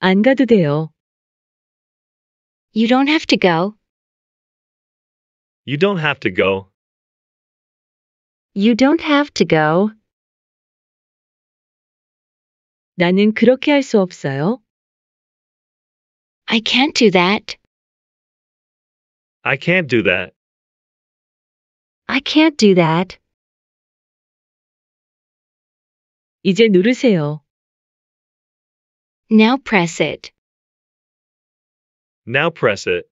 안 가도 돼요. You don't have to go. You don't have to go. You don't have to go. 나는 그렇게 없어요. I can't do that. I can't do that. I can't do that. 이제 누르세요. Now press it. Now press it.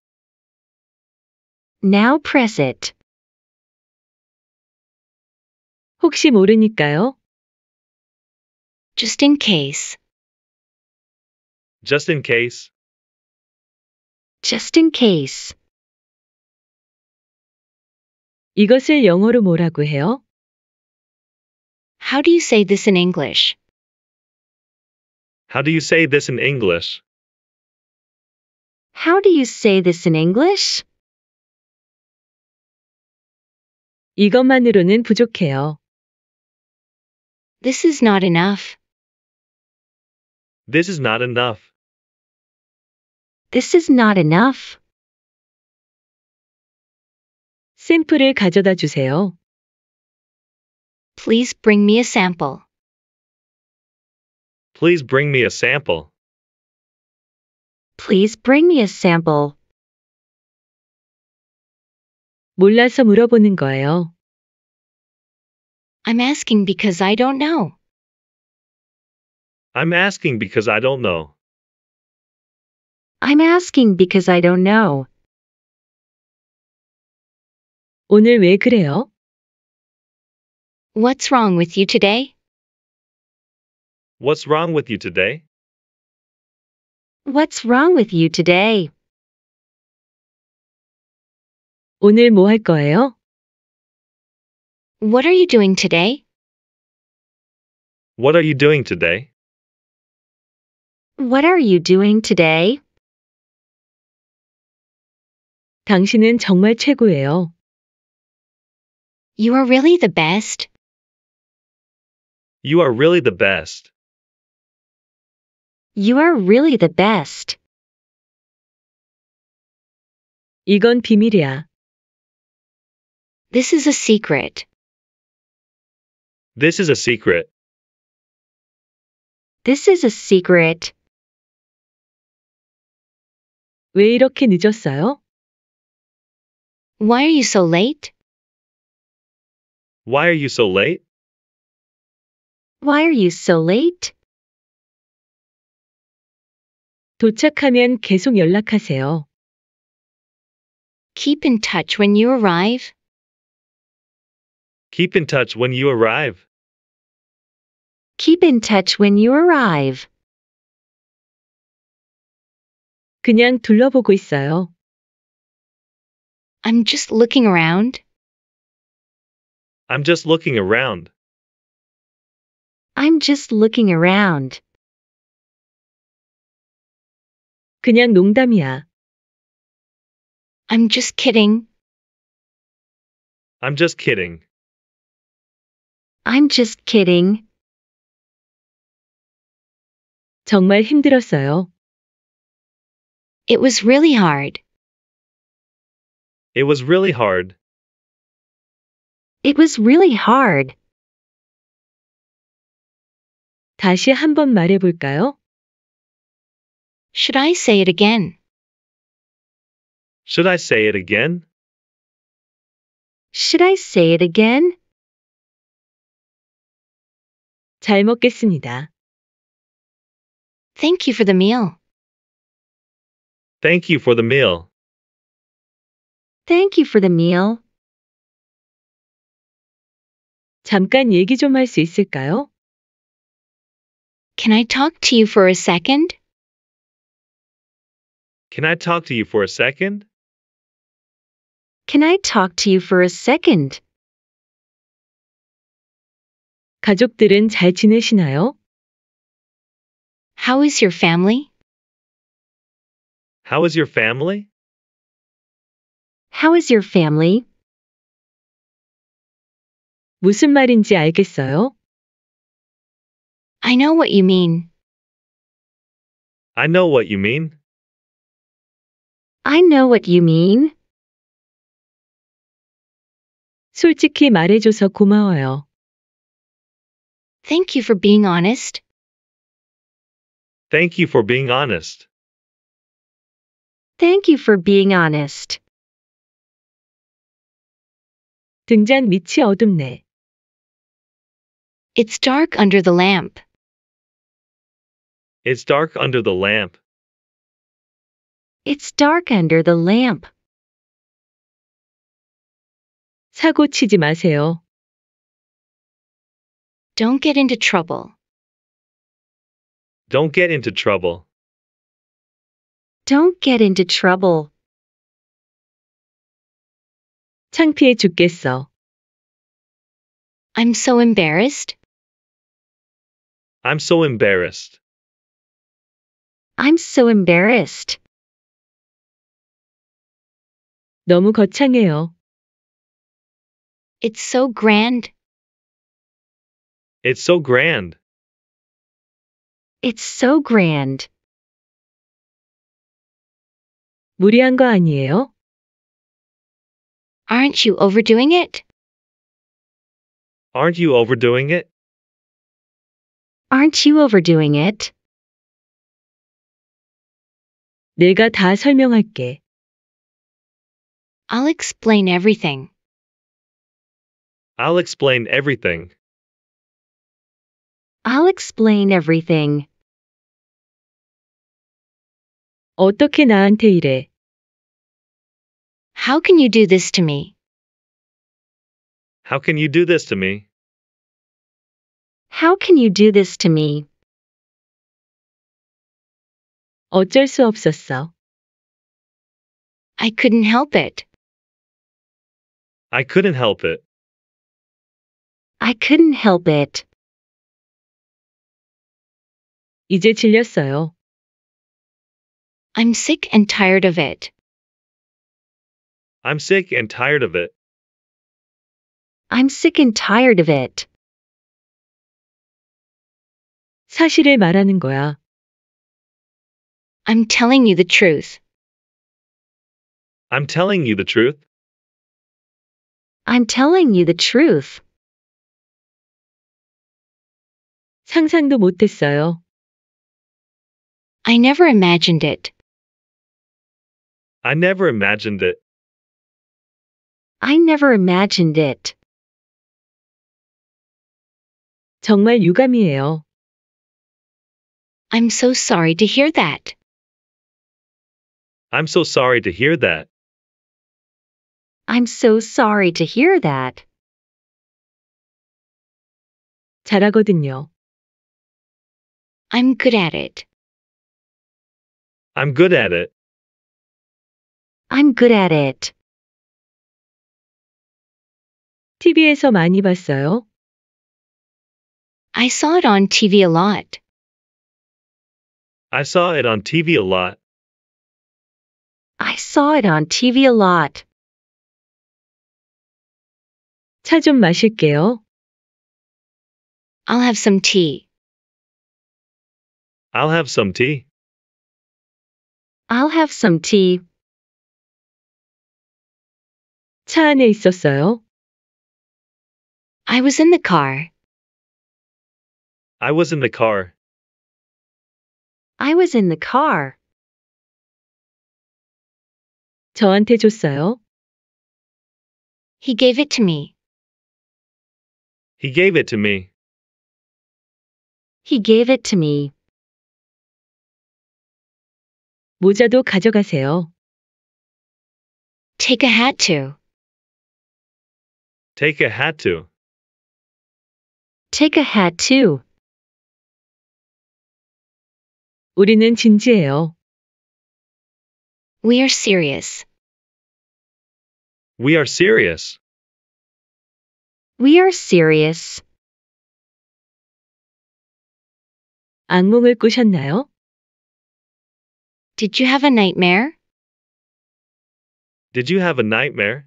Now press it. 혹시 모르니까요. Just in case. Just in case. Just in case. 이것을 영어로 뭐라고 해요? How do you say this in English? How do you say this in English? How do you say this in English? 이것만으로는 부족해요. This is not enough. This is not enough. This is not enough. 샘플을 가져다 주세요. Please bring me a sample. Please bring me a sample. Please bring me a sample. 몰라서 물어보는 거예요. I'm asking because I don't know. I'm asking because I don't know. I'm asking because I don't know. 오늘 왜 그래요? What's wrong with you today? What's wrong with you today? What's wrong with you today? 오늘 뭐 거예요? What are you doing today? What are you doing today? What are you doing today? 당신은 정말 최고예요. You are really the best. You are really the best. You are really the best. 이건 비밀이야. This is a secret. This is a secret. This is a secret. 왜 이렇게 늦었어요? Why are you so late? Why are you so late? Why are you so late? 도착하면 계속 연락하세요. Keep in touch when you arrive. Keep in touch when you arrive. Keep in touch when you arrive. 그냥 둘러보고 있어요. I'm just looking around. I'm just looking around. I'm just looking around. 그냥 농담이야. I'm just kidding. I'm just kidding. I'm just kidding. 정말 힘들었어요. It was really hard. It was really hard. It was really hard. 다시 한번 말해 볼까요? Should I say it again? Should I say it again? Should I say it again? 잘 먹겠습니다. Thank you for the meal. Thank you for the meal. Thank you for the meal. 잠깐 얘기 있을까요? Can I talk to you for a second? Can I talk to you for a second? Can I talk to you for a second? 가족들은 잘 지내시나요? How is your family? How is your family? How is your family? 무슨 말인지 알겠어요? I know what you mean. I know what you mean. I know what you mean. 솔직히 말해줘서 고마워요. Thank you for being honest. Thank you for being honest. Thank you for being honest. 등잔 밑이 어둡네. It's dark under the lamp. It's dark under the lamp. It's dark under the lamp. 사고 치지 마세요. Don't get into trouble. Don't get into trouble. Don't get into trouble. 창피해 죽겠어. I'm so embarrassed. I'm so embarrassed. I'm so embarrassed. 너무 거창해요. It's so grand. It's so grand. It's so grand. 무리한 거 아니에요? Aren't you overdoing it? Aren't you overdoing it? Aren't you overdoing it? 내가 다 설명할게. I'll explain everything. I'll explain everything. I'll explain everything. 어떻게 나한테 이래? How can you do this to me? How can you do this to me? How can you do this to me? 어쩔 수 없었어. I couldn't help it. I couldn't help it. I couldn't help it. 이제 질렸어요. I'm sick and tired of it. I'm sick and tired of it. I'm sick and tired of it. 사실을 말하는 거야. I'm telling you the truth. I'm telling you the truth. I'm telling you the truth. 상상도 못했어요. I never imagined it. I never imagined it. I never imagined it. 정말 유감이에요. I'm so sorry to hear that. I'm so sorry to hear that. I'm so sorry to hear that. 잘하거든요. I'm good at it. I'm good at it. I'm good at it. TV에서 많이 봤어요? I saw it on TV a lot. I saw it on TV a lot. I saw it on TV a lot. 좀 마실게요. I'll have some tea. I'll have some tea. I'll have some tea. 차 안에 있었어요. I was in the car. I was in the car. I was in the car. 저한테 줬어요. He gave it to me. He gave it to me. He gave it to me. 모자도 가져가세요. Take a hat to. Take a hat to. Take a hat too. 우리는 진지해요. We are serious. We are serious. We are serious. 악몽을 꾸셨나요? Did you have a nightmare? Did you have a nightmare?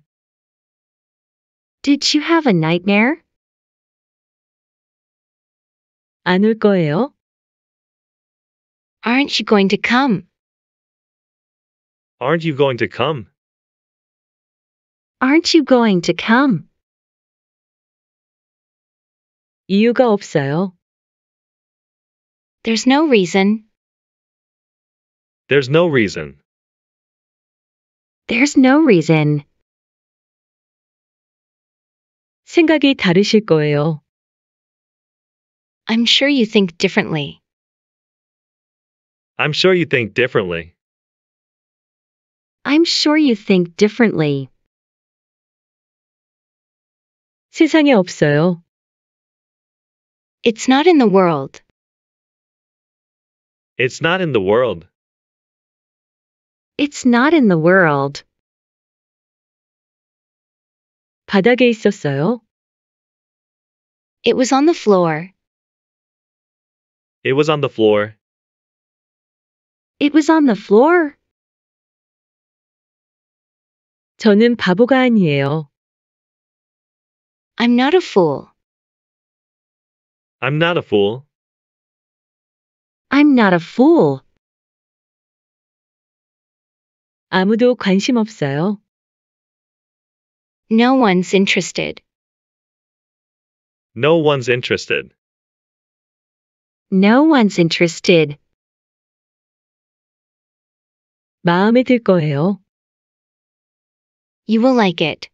Did you have a nightmare? 안울 거예요? Aren't you going to come? Aren't you going to come? Aren't you going to come? 이유가 없어요. There's no reason. There's no reason. There's no reason. 생각이 다르실 거예요. I'm sure you think differently. I'm sure you think differently. I'm sure you think differently. 세상에 없어요. It's not in the world. It's not in the world. It's not in the world. 바닥에 있었어요. It was on the floor. It was on the floor. It was on the floor. 저는 바보가 아니에요. I'm not a fool. I'm not a fool. I'm not a fool. 아무도 관심 없어요. No one's interested. No one's interested. No one's interested. 마음에 들 거예요. You will like it.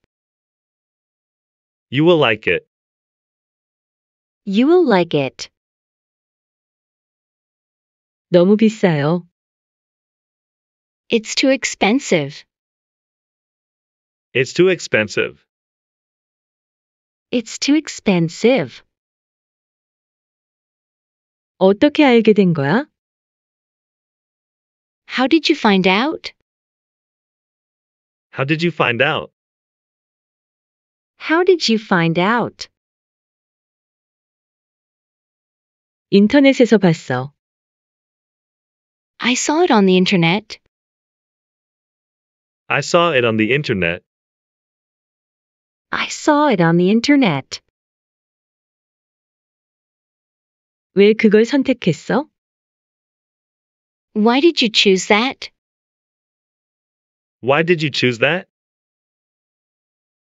You will like it. You will like it. 너무 비싸요. It's too expensive. It's too expensive. It's too expensive. 어떻게 알게 된 거야? How did you find out? How did you find out? How did you find out? 인터넷에서 봤어. I saw it on the internet. I saw it on the internet. I saw it on the internet. 왜 그걸 선택했어? Why did you choose that? Why did you choose that?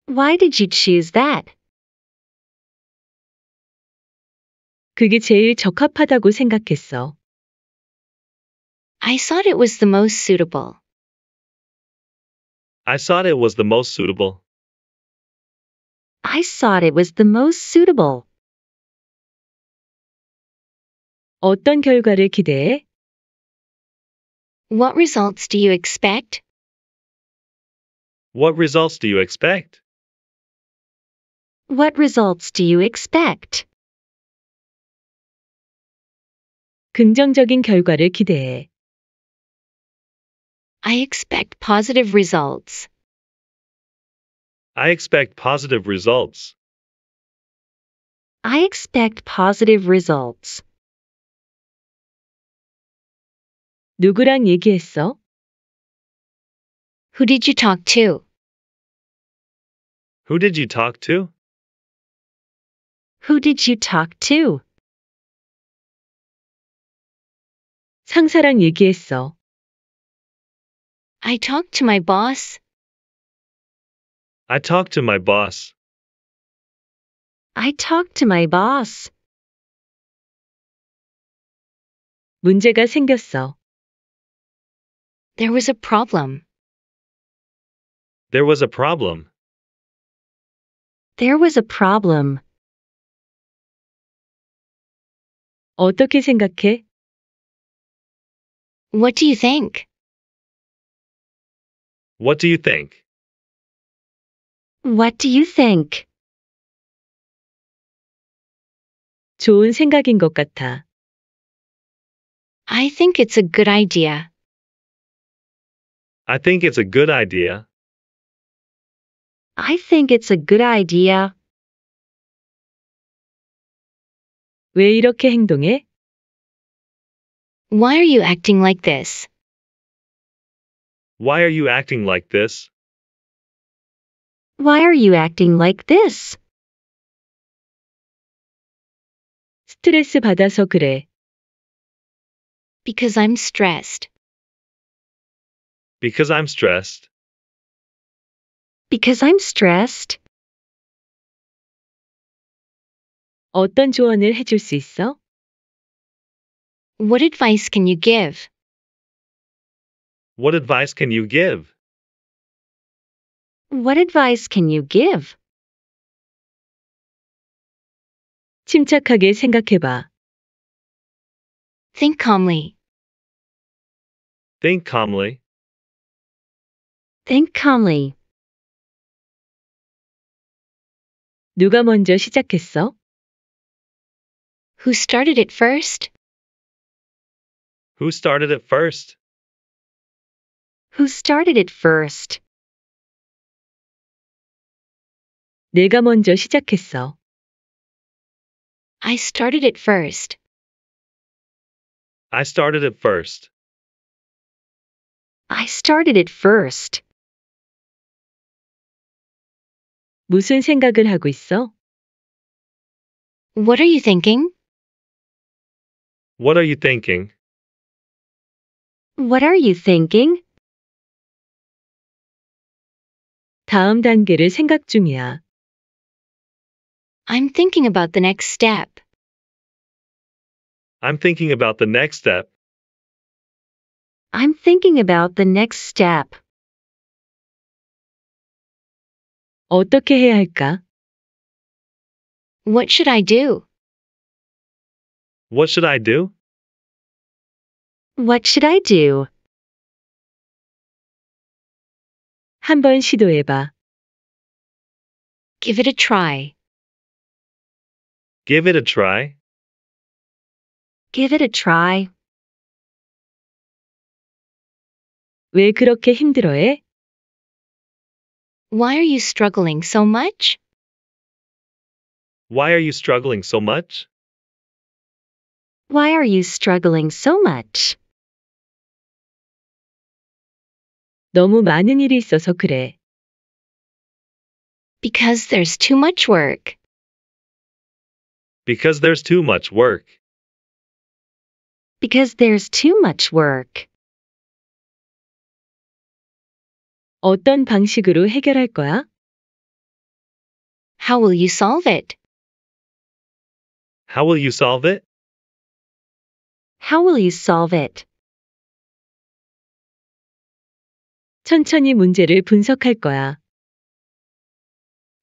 Why did you choose that? 그게 제일 적합하다고 생각했어. I thought it was the most suitable. I thought it was the most suitable. I thought it was the most suitable. 어떤 결과를 기대해? What results do you expect? What results do you expect? What results do you expect? 긍정적인 결과를 기대해. I expect positive results. I expect positive results. I expect positive results. 누구랑 얘기했어? Who did you talk to? Who did you talk to? Who did you talk to? 상사랑 얘기했어. I talked to my boss. I talked to my boss. I talked to my boss. 문제가 생겼어. There was a problem. There was a problem. There was a problem. 어떻게 생각해? What do you think? What do you think? What do you think? 좋은 생각인 것 같아. I think it's a good idea. I think it's a good idea. I think it's a good idea. 왜 이렇게 행동해? Why are you acting like this? Why are you acting like this? Why are you acting like this? 스트레스 받아서 그래. Because I'm stressed. Because I'm stressed. Because I'm stressed. 어떤 조언을 해줄 수 있어? What advice can you give? What advice can you give? What advice can you give? 침착하게 Think calmly. Think calmly. Think calmly. 누가 먼저 시작했어? Who started it first? Who started it first? Who started it first? 내가 먼저 시작했어. I started it first. I started it first. I started it first. 무슨 생각을 하고 있어? What are you thinking? What are you thinking? What are you thinking? 다음 단계를 생각 중이야. I'm thinking about the next step. I'm thinking about the next step. I'm thinking about the next step. 어떻게 해야 할까? What should I do? What should I do? What should I do? 한번 Give it a try. Give it a try. Give it a try. 왜 그렇게 힘들어해? Why are you struggling so much? Why are you struggling so much? Why are you struggling so much? 너무 많은 일이 있어서 그래. Because there's too much work. Because there's too much work. Because there's too much work. 어떤 방식으로 해결할 거야? How will you solve it? How will you solve it? How will you solve it? 천천히 문제를 분석할 거야.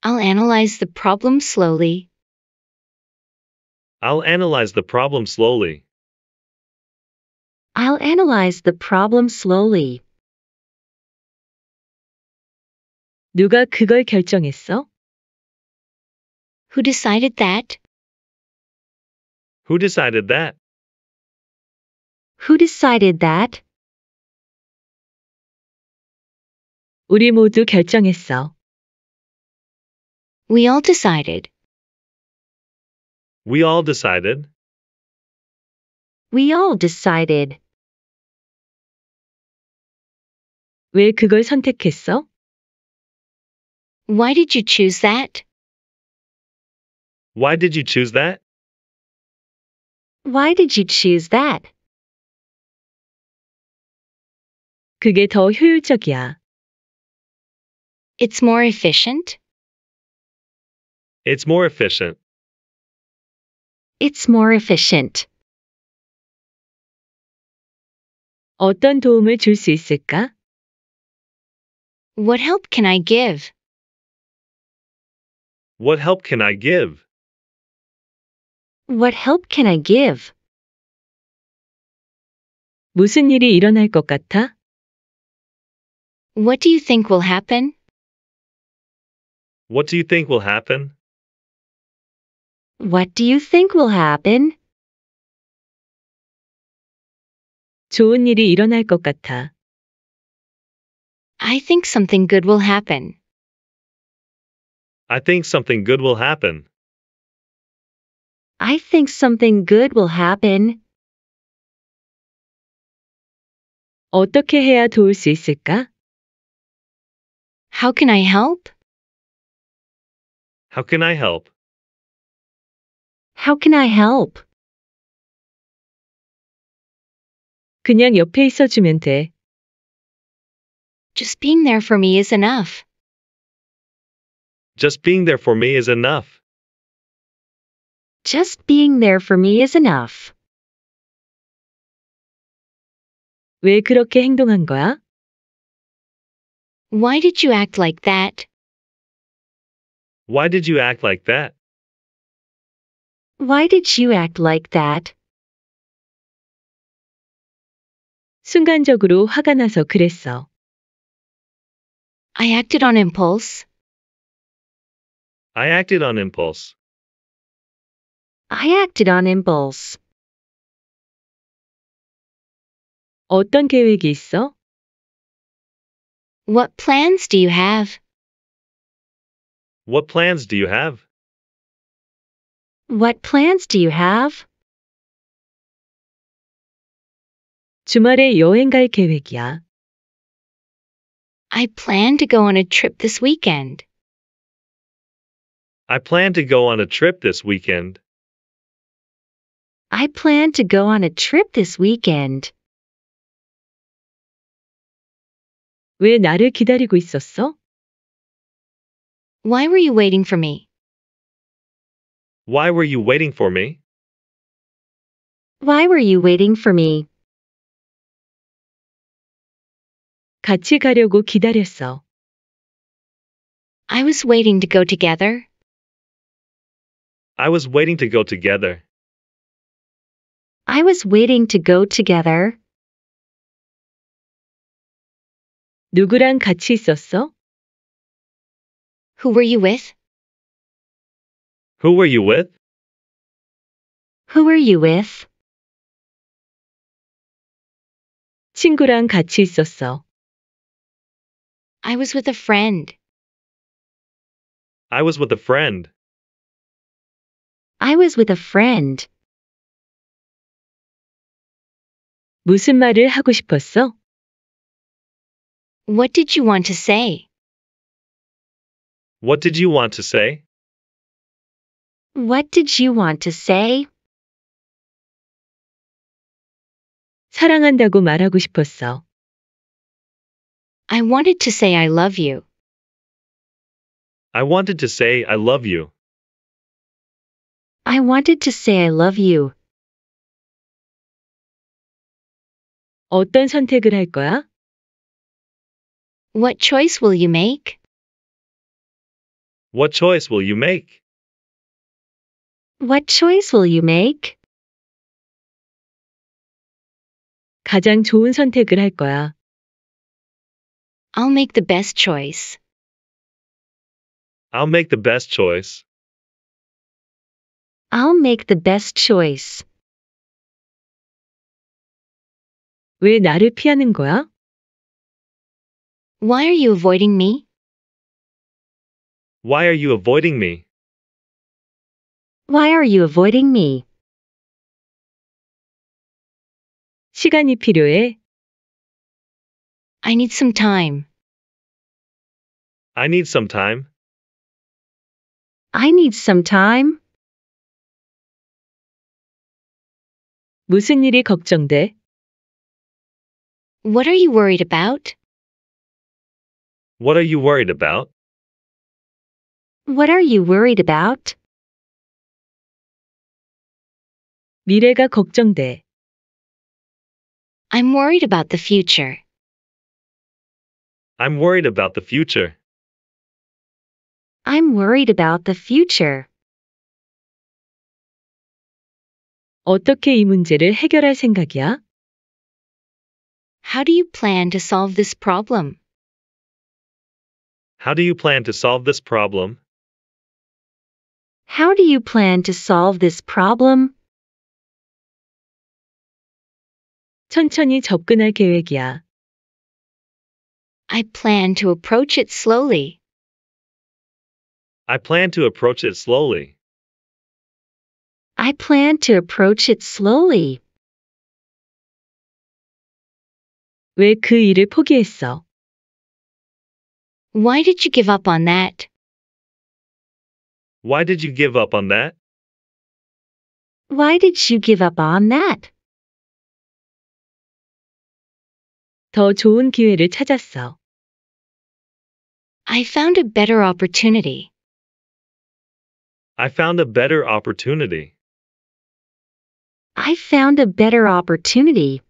I'll analyze the problem slowly. I'll analyze the problem slowly. I'll analyze the problem slowly. 누가 그걸 결정했어? Who decided that? Who decided that? Who decided that? 우리 모두 결정했어. We all decided. We all decided. We all decided. 왜 그걸 선택했어? Why did you choose that? Why did you choose that? Why did you choose that? 그게 더 효율적이야. It's more efficient. It's more efficient. It's more efficient. 어떤 도움을 있을까? What help can I give? What help can I give? What help can I give? 무슨 일이 일어날 것 같아? What do you think will happen? What do you think will happen? What do you think will happen? 좋은 일이 일어날 것 같아. I think something good will happen. I think something good will happen. I think something good will happen. 어떻게 해야 도울 수 있을까? How can I help? How can I help? How can I help? 그냥 옆에 있어 주면 돼. Just being there for me is enough. Just being there for me is enough. Just being there for me is enough. 왜 그렇게 행동한 거야? Why did you act like that? Why did you act like that? Why did you act like that? 순간적으로 화가 나서 그랬어. I acted on impulse. I acted on impulse. I acted on impulse. 어떤 계획이 있어? What plans do you have? What plans do you have? What plans do you have? 주말에 여행 갈 계획이야. I plan to go on a trip this weekend. I plan to go on a trip this weekend. I plan to go on a trip this weekend. 왜 나를 기다리고 있었어? Why were you waiting for me? Why were you waiting for me? Why were you waiting for me? 같이 가려고 기다렸어. I was waiting to go together. I was waiting to go together. I was waiting to go together. 누구랑 같이 있었어? Who were you with? Who were you with? Who were you with? 친구랑 같이 있었어. I was with a friend. I was with a friend. I was with a friend. 무슨 말을 하고 싶었어? What did you want to say? What did you want to say? What did you want to say? 사랑한다고 말하고 싶었어. I wanted to say I love you. I wanted to say I love you. I wanted to say I love you. 어떤 선택을 할 거야? What choice will you make? What choice will you make? What choice will you make? 가장 좋은 선택을 할 거야. I'll make the best choice. I'll make the best choice. I'll make the best choice. 왜 나를 피하는 거야? Why are you avoiding me? Why are you avoiding me? Why are you avoiding me? 시간이 필요해. I need some time. I need some time. I need some time. 무슨 일이 걱정돼? What are you worried about? What are you worried about? What are you worried about? 미래가 걱정돼. I'm worried about the future. I'm worried about the future. I'm worried about the future. 어떻게 이 문제를 해결할 생각이야? How do you plan to solve this problem? How do you plan to solve this problem? How do you plan to solve this problem? 천천히 접근할 계획이야. I plan to approach it slowly. I plan to approach it slowly. I plan to approach it slowly. 일을 포기했어? Why did you give up on that? Why did you give up on that? Why did you give up on that? 더 좋은 기회를 찾았어. I found a better opportunity. I found a better opportunity i found a better opportunity.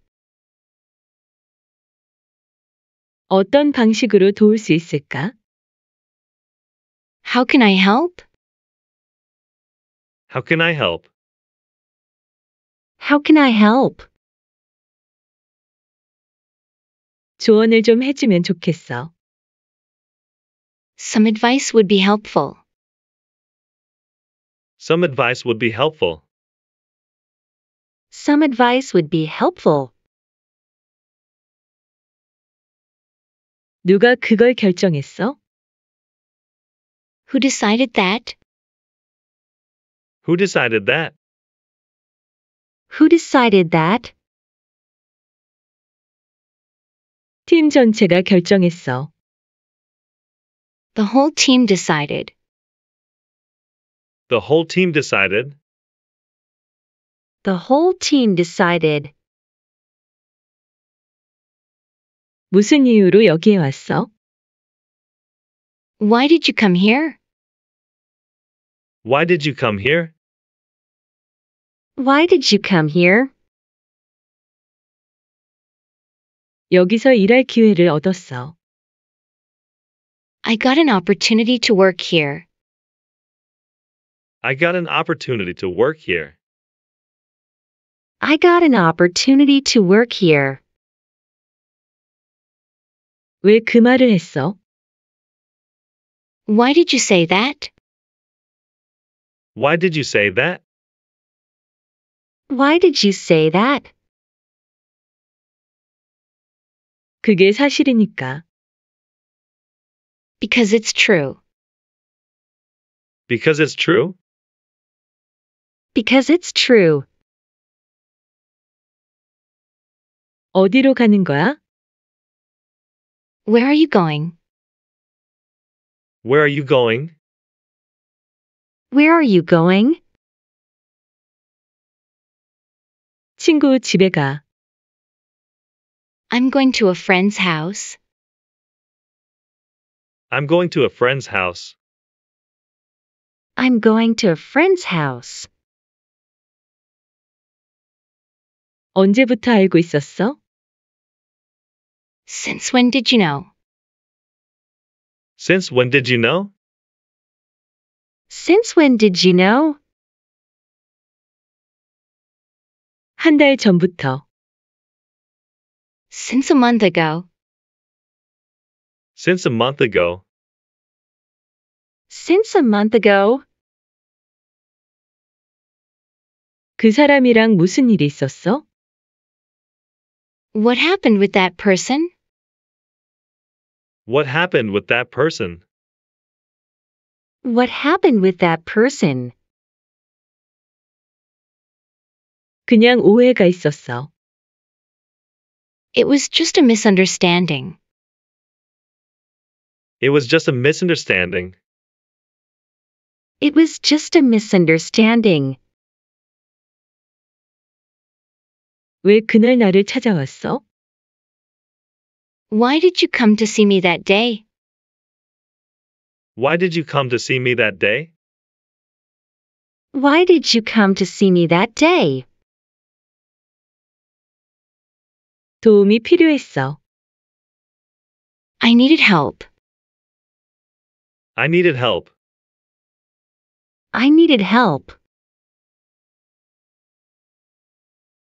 어떤 방식으로 도울 수 있을까? How can I help? How can I help? How can I help? 조언을 좀 해주면 좋겠어. Some advice would be helpful. Some advice would be helpful some advice would be helpful. 누가 그걸 결정했어? Who decided that? Who decided that? Who decided that? 팀 전체가 결정했어. The whole team decided. The whole team decided. The whole team decided. 무슨 이유로 여기에 왔어? Why did you come here? Why did you come here? Why did you come here? 여기서 일할 기회를 얻었어. I got an opportunity to work here. I got an opportunity to work here. I got an opportunity to work here. 말을 했어? Why did you say that? Why did you say that? Why did you say that? 그게 사실이니까. Because it's true. Because it's true? Because it's true. 어디로 가는 거야? Where are you going? Where are you going? Where are you going? 친구 집에 가. I'm going to a friend's house. I'm going to a friend's house. I'm going to a friend's house. 언제부터 알고 있었어? Since when did you know? Since when did you know? Since when did you know? 한달 전부터. Since a month ago. Since a month ago. Since a month ago. 그 사람이랑 무슨 일이 있었어? What happened with that person? What happened with that person? What happened with that person? 그냥 오해가 있었어. It was just a misunderstanding. It was just a misunderstanding. It was just a misunderstanding. 왜 그날 나를 찾아왔어? Why did you come to see me that day? Why did you come to see me that day? Why did you come to see me that day? 도움이 필요했어. I needed help. I needed help. I needed help.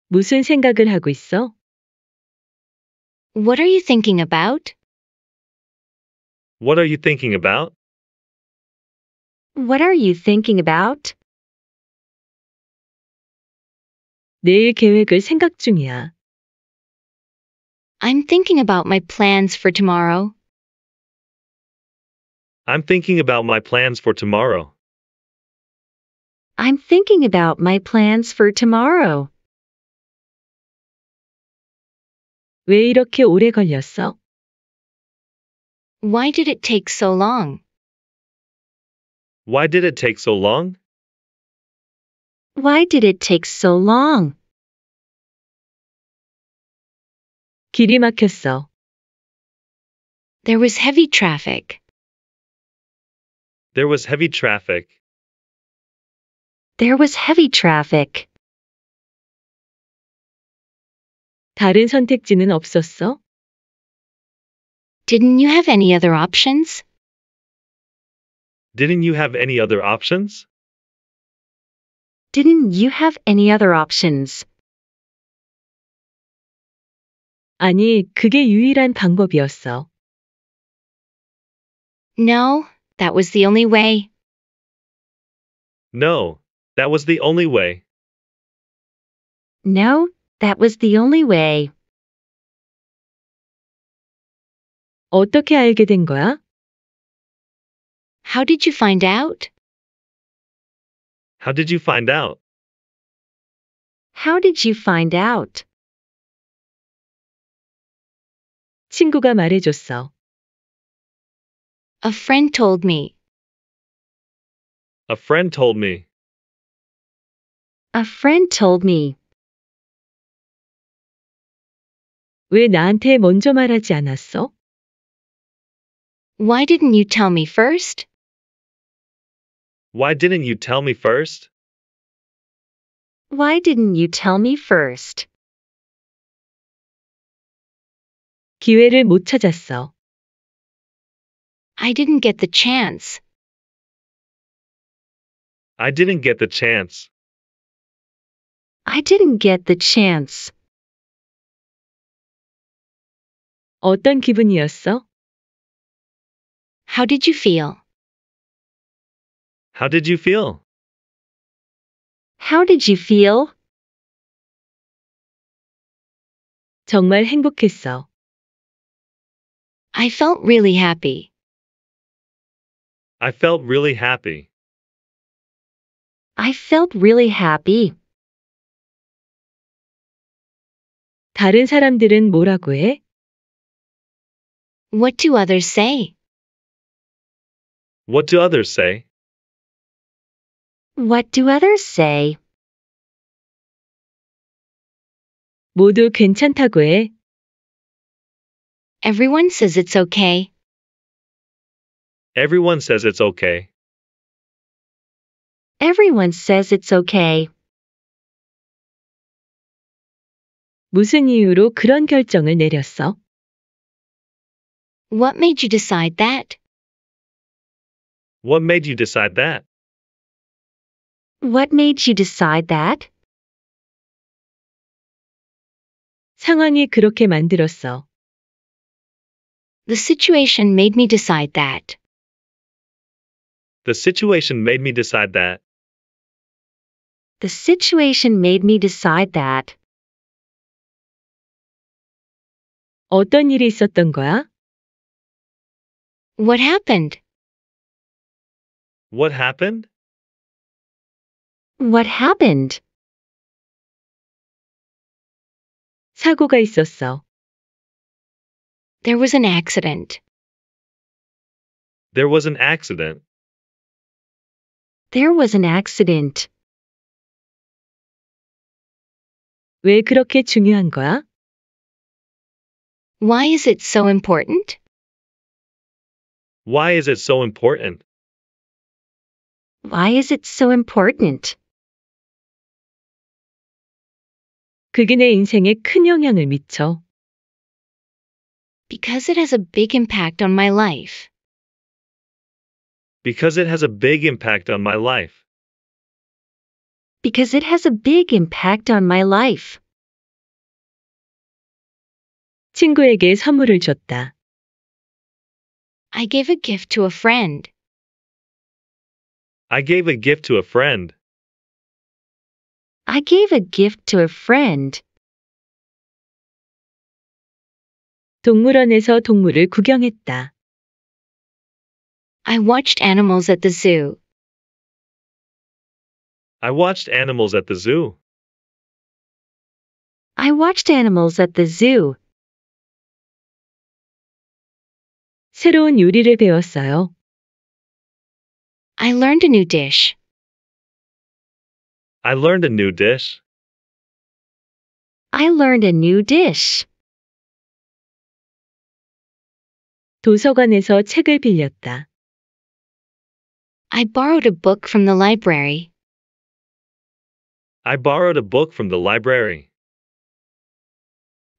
무슨 생각을 하고 있어? What are you thinking about? What are you thinking about? What are you thinking about? 내일 계획을 생각 중이야. I'm thinking about my plans for tomorrow. I'm thinking about my plans for tomorrow. I'm thinking about my plans for tomorrow. 왜 이렇게 오래 걸렸어? Why did it take so long? Why did it take so long? Why did it take so long? 길이 막혔어. There was heavy traffic. There was heavy traffic. There was heavy traffic. 다른 선택지는 없었어? Didn't you have any other options? Didn't you have any other options? Didn't you have any other options? 아니, 그게 유일한 방법이었어. No, that was the only way. No, that was the only way. No, that was the only way. 어떻게 알게 된 거야? How did you find out? How did you find out? How did you find out? 친구가 말해줬어. A friend told me. A friend told me. A friend told me. 왜 나한테 먼저 말하지 않았어? Why didn't you tell me first? Why didn't you tell me first? Why didn't you tell me first? 기회를 못 찾았어. I didn't get the chance. I didn't get the chance. I didn't get the chance. 어떤 기분이었어? How did you feel? How did you feel? How did you feel? 정말 행복했어. I felt really happy. I felt really happy. I felt really happy. 다른 사람들은 뭐라고 해? What do others say? What do others say? What do others say? 모두 괜찮다고 해. Everyone says it's okay. Everyone says it's okay. Everyone says it's okay. 무슨 이유로 그런 결정을 내렸어? What made you decide that? What made you decide that? What made you decide that? 상황이 그렇게 만들었어. The situation made me decide that. The situation made me decide that. The situation made me decide that. 어떤 일이 있었던 거야? What happened? What happened? What happened? 사고가 있었어. There was an accident. There was an accident. There was an accident. 왜 그렇게 중요한 거야? Why is it so important? Why is it so important? Why is it so important? 그게 인생에 큰 영향을 미쳐. Because it has a big impact on my life. Because it has a big impact on my life. Because it has a big impact on my life. 친구에게 선물을 줬다. I gave a gift to a friend. I gave a gift to a friend. I gave a gift to a friend. 동물원에서 동물을 구경했다. I watched animals at the zoo. I watched animals at the zoo. I watched animals at the zoo. 새로운 요리를 배웠어요. I learned a new dish. I learned a new dish. I learned a new dish. 도서관에서 책을 빌렸다. I borrowed a book from the library. I borrowed a book from the library.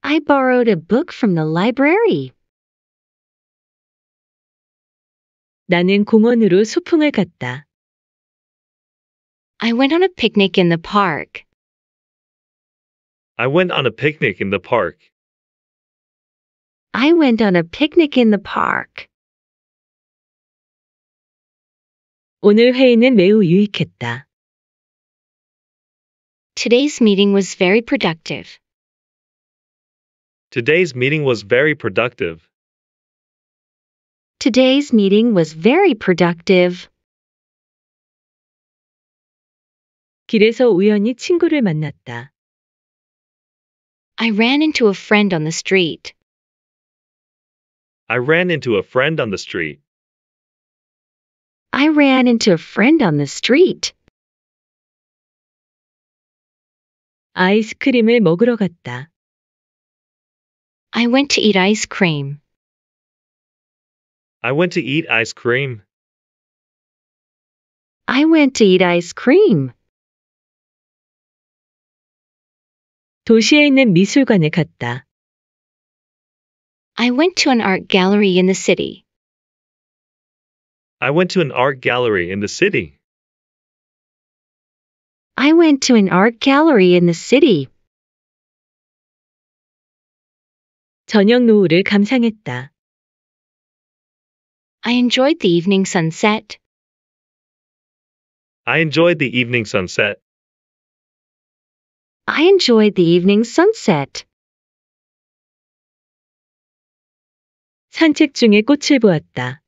I borrowed a book from the library. 나는 공원으로 소풍을 갔다. I went on a picnic in the park. I went on a picnic in the park. I went on a picnic in the park. 오늘 회의는 매우 유익했다. Today's meeting was very productive. Today's meeting was very productive. Today's meeting was very productive. 길에서 우연히 친구를 만났다. I ran into a friend on the street. I ran into a friend on the street. I ran into a friend on the street. 아이스크림을 먹으러 갔다. I went to eat ice cream. I went to eat ice cream. I went to eat ice cream. 도시에 있는 미술관에 갔다. I went to an art gallery in the city. I went to an art gallery in the city. I went to an art gallery in the city. 저녁 노을을 감상했다. I enjoyed the evening sunset. I enjoyed the evening sunset. I enjoyed the evening sunset. 산책 중에 꽃을 보았다.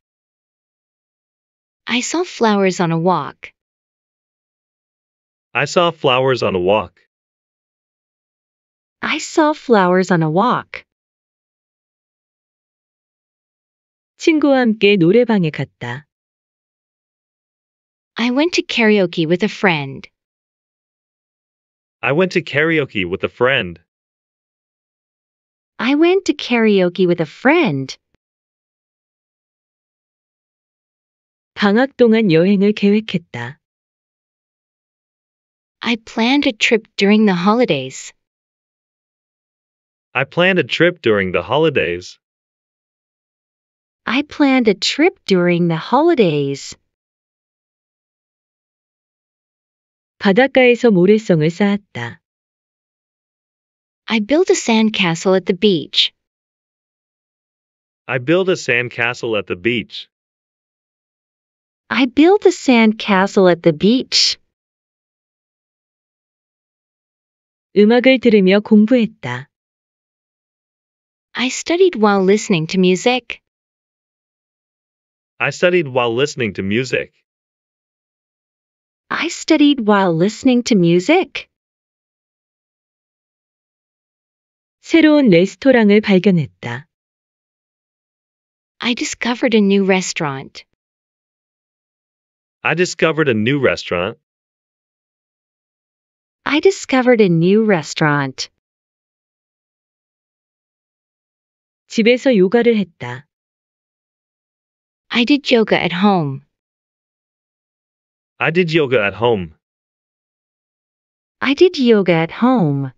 I saw flowers on a walk. I saw flowers on a walk. I saw flowers on a walk. 친구와 함께 노래방에 갔다. I went to karaoke with a friend. I went to karaoke with a friend. I went to karaoke with a friend. 방학 동안 여행을 계획했다. I planned a trip during the holidays. I planned a trip during the holidays. I planned a trip during the holidays. 바닷가에서 모래성을 쌓았다. I built a sandcastle at the beach. I built a sandcastle at the beach. I built a sandcastle at the beach. 음악을 들으며 공부했다. I studied while listening to music. I studied while listening to music. I studied while listening to music. 새로운 레스토랑을 발견했다. I discovered a new restaurant. I discovered a new restaurant. I discovered a new restaurant. 집에서 요가를 했다. I did yoga at home. I did yoga at home. I did yoga at home.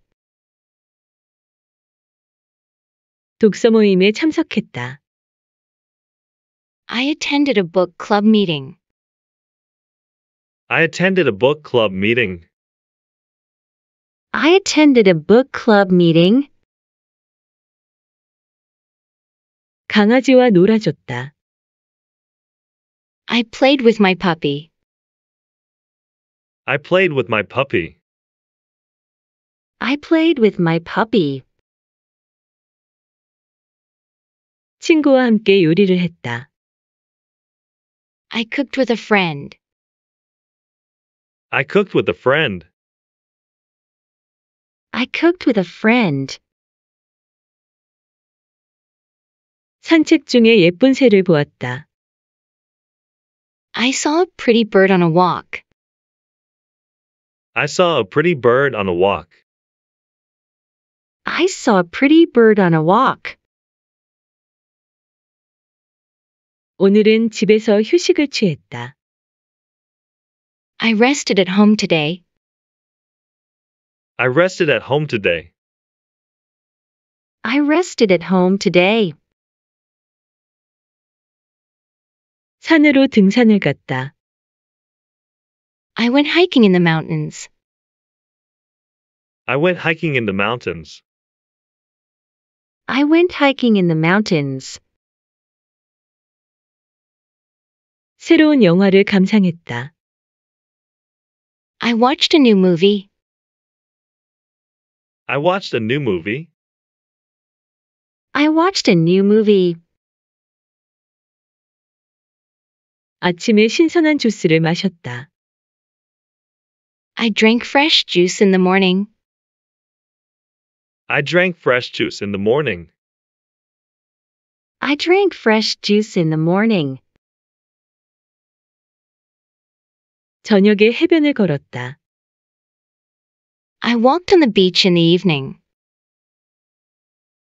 독서 모임에 참석했다. I attended a book club meeting. I attended a book club meeting. I attended a book club meeting. 강아지와 놀아줬다. I played with my puppy. I played with my puppy. I played with my puppy. 친구와 함께 요리를 했다. I cooked with a friend. I cooked with a friend. I cooked with a friend. 산책 중에 예쁜 새를 보았다. I saw a pretty bird on a walk. I saw a pretty bird on a walk. I saw a pretty bird on a walk. 오늘은 집에서 휴식을 취했다. I rested at home today. I rested at home today. I rested at home today. 산으로 등산을 갔다. I went hiking in the mountains. I went hiking in the mountains. I went hiking in the mountains. 새로운 영화를 감상했다. I watched a new movie. I watched a new movie. I watched a new movie. 아침에 신선한 주스를 마셨다. I drank fresh juice in the morning. I drank fresh juice in the morning. I drank fresh juice in the morning. 저녁에 해변을 걸었다. I walked on the beach in the evening.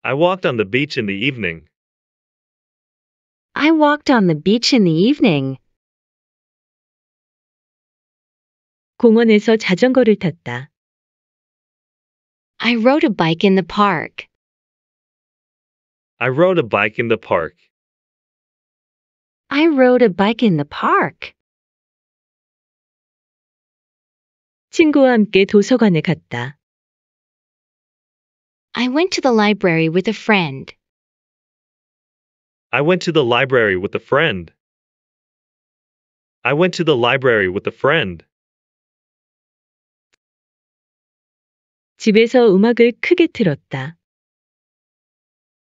I walked on the beach in the evening. I walked on the beach in the evening. 공원에서 자전거를 탔다. I rode a bike in the park. I rode a bike in the park. I rode a bike in the park. 친구와 함께 도서관에 갔다. I went to the library with a friend. I went to the library with a friend. I went to the library with a friend. 집에서 음악을 크게 틀었다.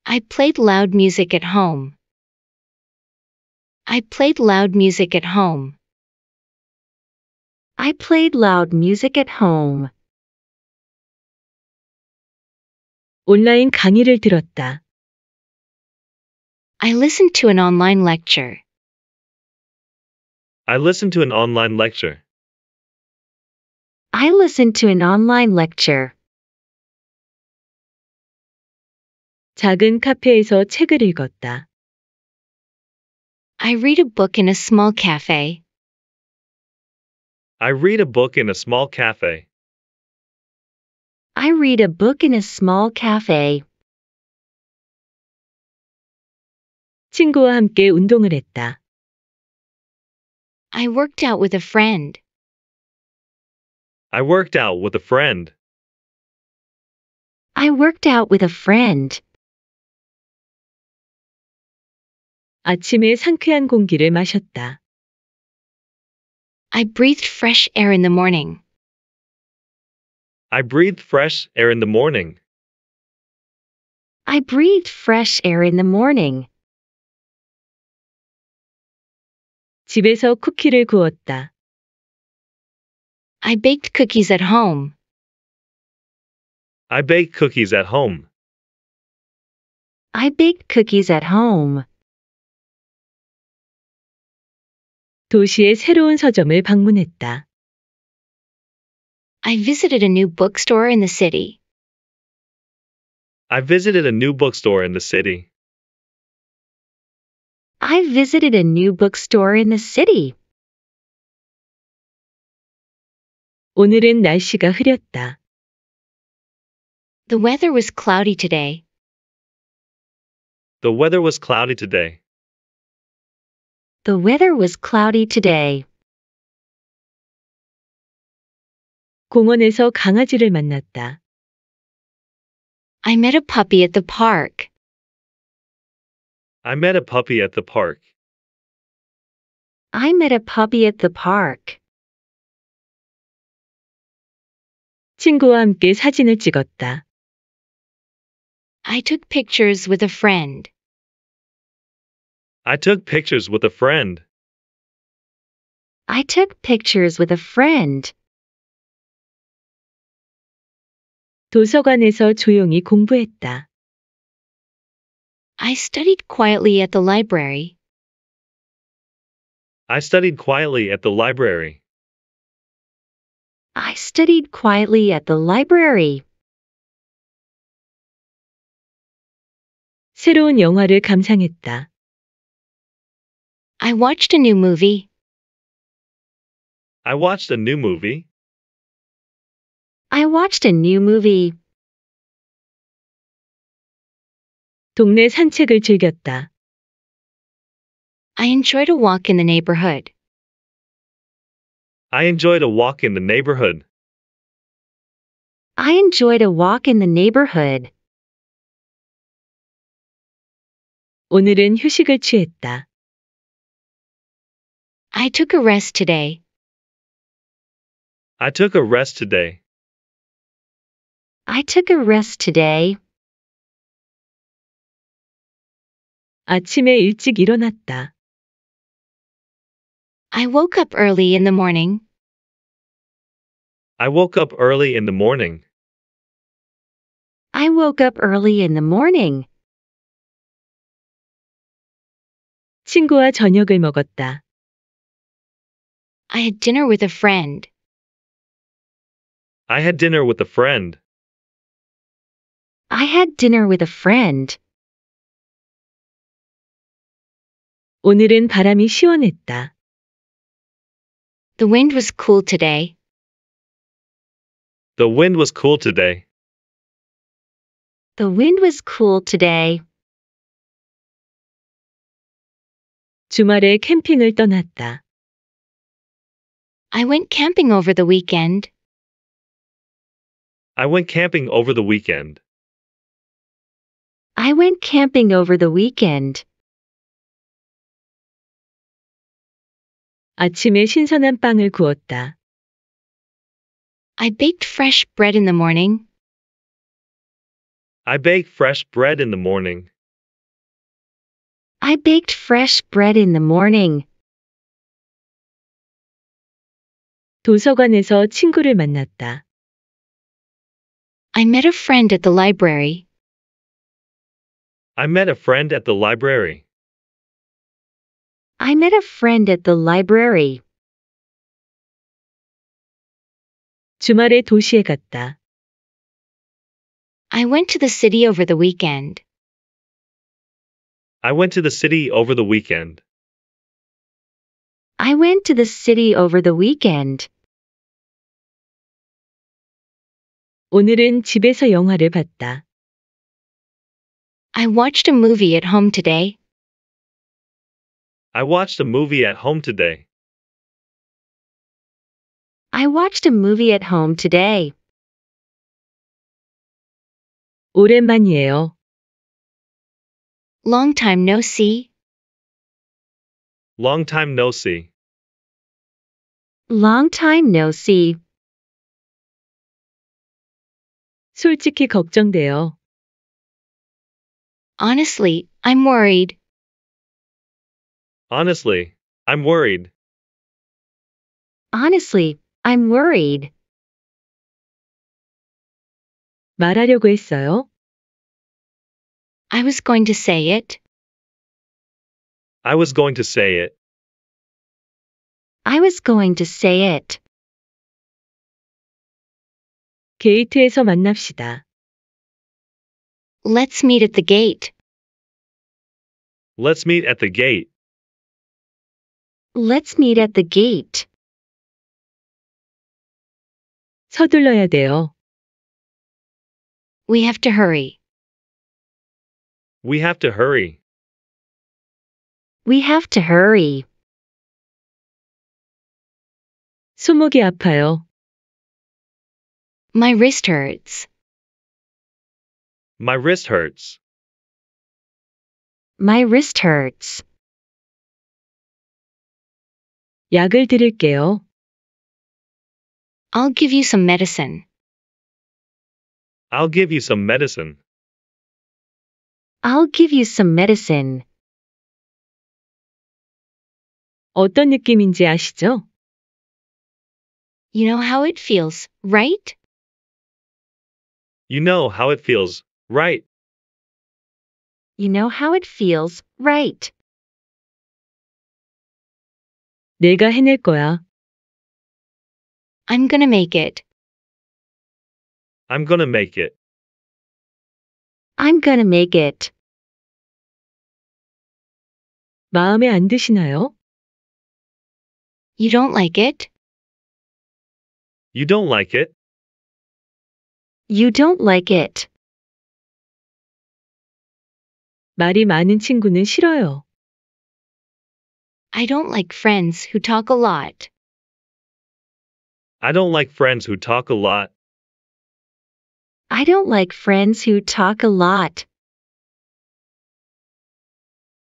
I played loud music at home. I played loud music at home. I played loud music at home. 온라인 강의를 들었다. I listened to an online lecture. I listened to an online lecture. I listened to an online lecture. 작은 카페에서 책을 읽었다. I read a book in a small cafe. I read a book in a small cafe. I read a book in a small cafe. 친구와 함께 운동을 했다. I worked out with a friend. I worked out with a friend. I worked out with a friend. 아침의 상쾌한 공기를 마셨다. I breathed fresh air in the morning. I breathed fresh air in the morning. I breathed fresh air in the morning. 집에서 쿠키를 구웠다. I baked cookies at home. I baked cookies at home. I baked cookies at home. 도시의 새로운 서점을 방문했다. I visited a new bookstore in the city. I visited a new bookstore in the city. I visited a new bookstore in the city. 오늘은 날씨가 흐렸다. The weather was cloudy today. The weather was cloudy today. The weather was cloudy today. 공원에서 강아지를 만났다. I met a puppy at the park. I met a puppy at the park. I met a puppy at the park. 친구와 함께 사진을 찍었다. I took pictures with a friend. I took pictures with a friend. I took pictures with a friend. 도서관에서 조용히 공부했다. I studied quietly at the library. I studied quietly at the library. I studied quietly at the library. 새로운 영화를 감상했다. I watched a new movie. I watched a new movie. I watched a new movie. 동네 산책을 즐겼다. I enjoyed a walk in the neighborhood. I enjoyed a walk in the neighborhood. I enjoyed a walk in the neighborhood. 오늘은 휴식을 취했다. I took a rest today. I took a rest today. I took a rest today. 아침에 일찍 일어났다. I woke up early in the morning. I woke up early in the morning. I woke up early in the morning. 친구와 저녁을 먹었다. I had dinner with a friend. I had dinner with a friend. I had dinner with a friend. 오늘은 바람이 시원했다. The wind was cool today. The wind was cool today. The wind was cool today. 주말에 캠핑을 떠났다. I went camping over the weekend. I went camping over the weekend. I went camping over the weekend. 아침에 신선한 빵을 구웠다. I baked fresh bread in the morning. I baked fresh bread in the morning. I baked fresh bread in the morning. 도서관에서 친구를 만났다. I met a friend at the library. I met a friend at the library. I met a friend at the library. 주말에 도시에 갔다. I went to the city over the weekend. I went to the city over the weekend. I went to the city over the weekend. 오늘은 집에서 영화를 봤다. I watched a movie at home today. I watched a movie at home today. I watched a movie at home today. 오랜만이에요. Long time no see. Long time no see. Long time no see. 솔직히 걱정돼요. Honestly, I'm worried. Honestly, I'm worried. Honestly, I'm worried. 말하려고 했어요. I was going to say it. I was going to say it. I was going to say it. 게이트에서 만납시다. Let's meet at the gate. Let's meet at the gate. Let's meet at the gate. 서둘러야 돼요. We have to hurry. We have to hurry. We have to hurry. 손목이 아파요. My wrist hurts. My wrist hurts. My wrist hurts. 약을 드릴게요. I'll give you some medicine. I'll give you some medicine. I'll give you some medicine. 어떤 느낌인지 아시죠? You know how it feels, right? You know how it feels, right? You know how it feels, right? 내가 해낼 거야. I'm gonna make it. I'm gonna make it. I'm gonna make it. 마음에 안 드시나요? You don't like it? You don't like it? You don't like it. 말이 많은 친구는 싫어요. I don't like friends who talk a lot. I don't like friends who talk a lot. I don't like friends who talk a lot.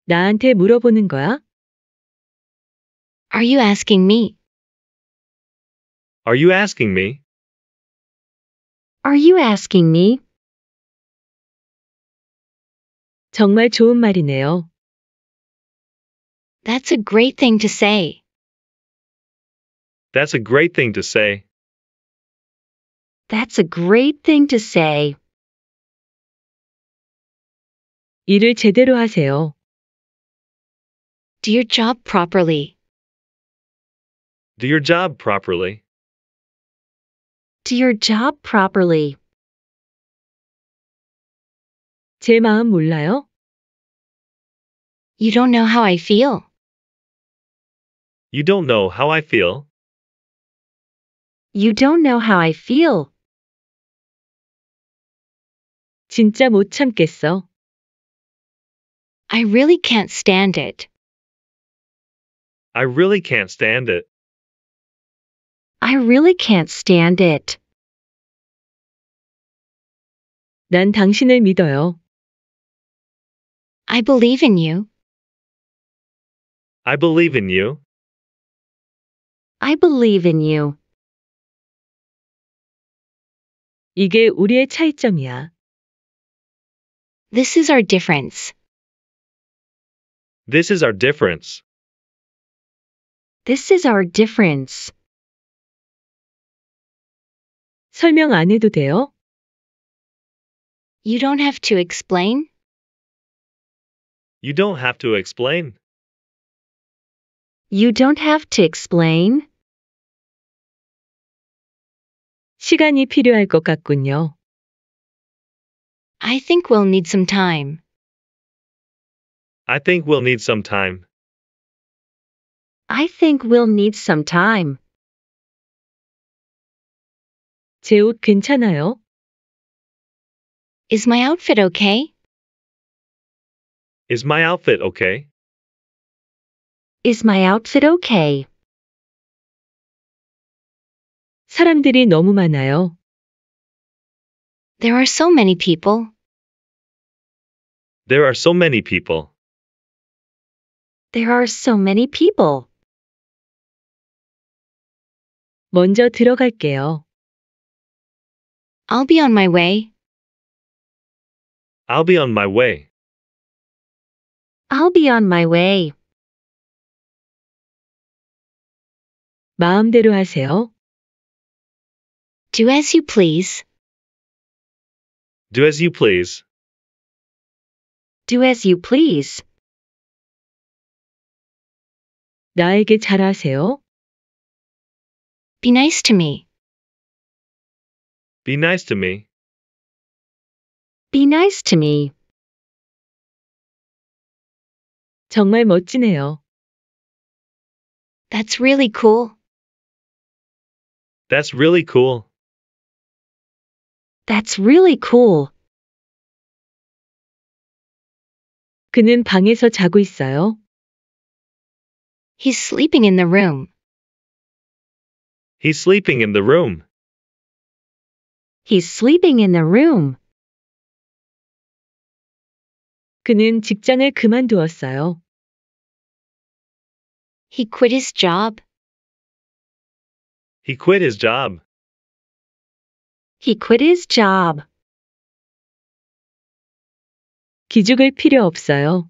나한테 물어보는 거야? Are you asking me? Are you asking me? Are you asking me? 정말 좋은 말이네요. That's a great thing to say. That's a great thing to say. That's a great thing to say. 일을 제대로 하세요. Do your job properly. Do your job properly to your job properly. 제 마음 몰라요? You don't know how I feel. You don't know how I feel. You don't know how I feel. 진짜 못 참겠어. I really can't stand it. I really can't stand it. I really can't stand it. 난 당신을 믿어요. I believe in you. I believe in you. I believe in you. 이게 우리의 차이점이야. This is our difference. This is our difference. This is our difference. 설명 안 해도 돼요? You don't have to explain? You don't have to explain. You don't have to explain. 시간이 필요할 것 같군요. I think we'll need some time. I think we'll need some time. I think we'll need some time. 괜찮아요? Is my outfit okay? Is my outfit okay? Is my outfit okay? 사람들이 너무 많아요. There are so many people. There are so many people. There are so many people. 먼저 들어갈게요. I'll be on my way. I'll be on my way. I'll be on my way. 마음대로 하세요. Do as you please. Do as you please. Do as you please. 나에게 잘하세요. Be nice to me. Be nice to me. Be nice to me. 정말 멋지네요. That's really cool. That's really cool. That's really cool. 그는 방에서 자고 있어요. He's sleeping in the room. He's sleeping in the room. He's sleeping in the room. 그는 직장을 그만두었어요. He quit his job. He quit his job. He quit his job. 기죽을 필요 없어요.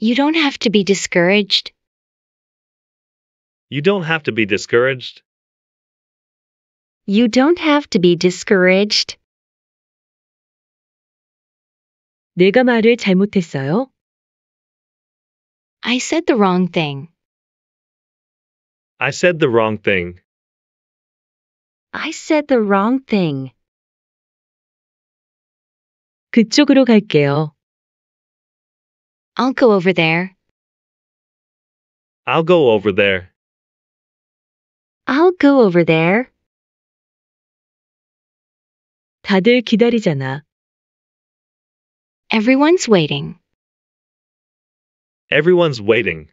You don't have to be discouraged. You don't have to be discouraged you don't have to be discouraged. 내가 말을 잘못했어요. I said the wrong thing. I said the wrong thing. I said the wrong thing. 그쪽으로 갈게요. I'll go over there. I'll go over there. I'll go over there. 다들 기다리잖아. Everyone's waiting. Everyone's waiting.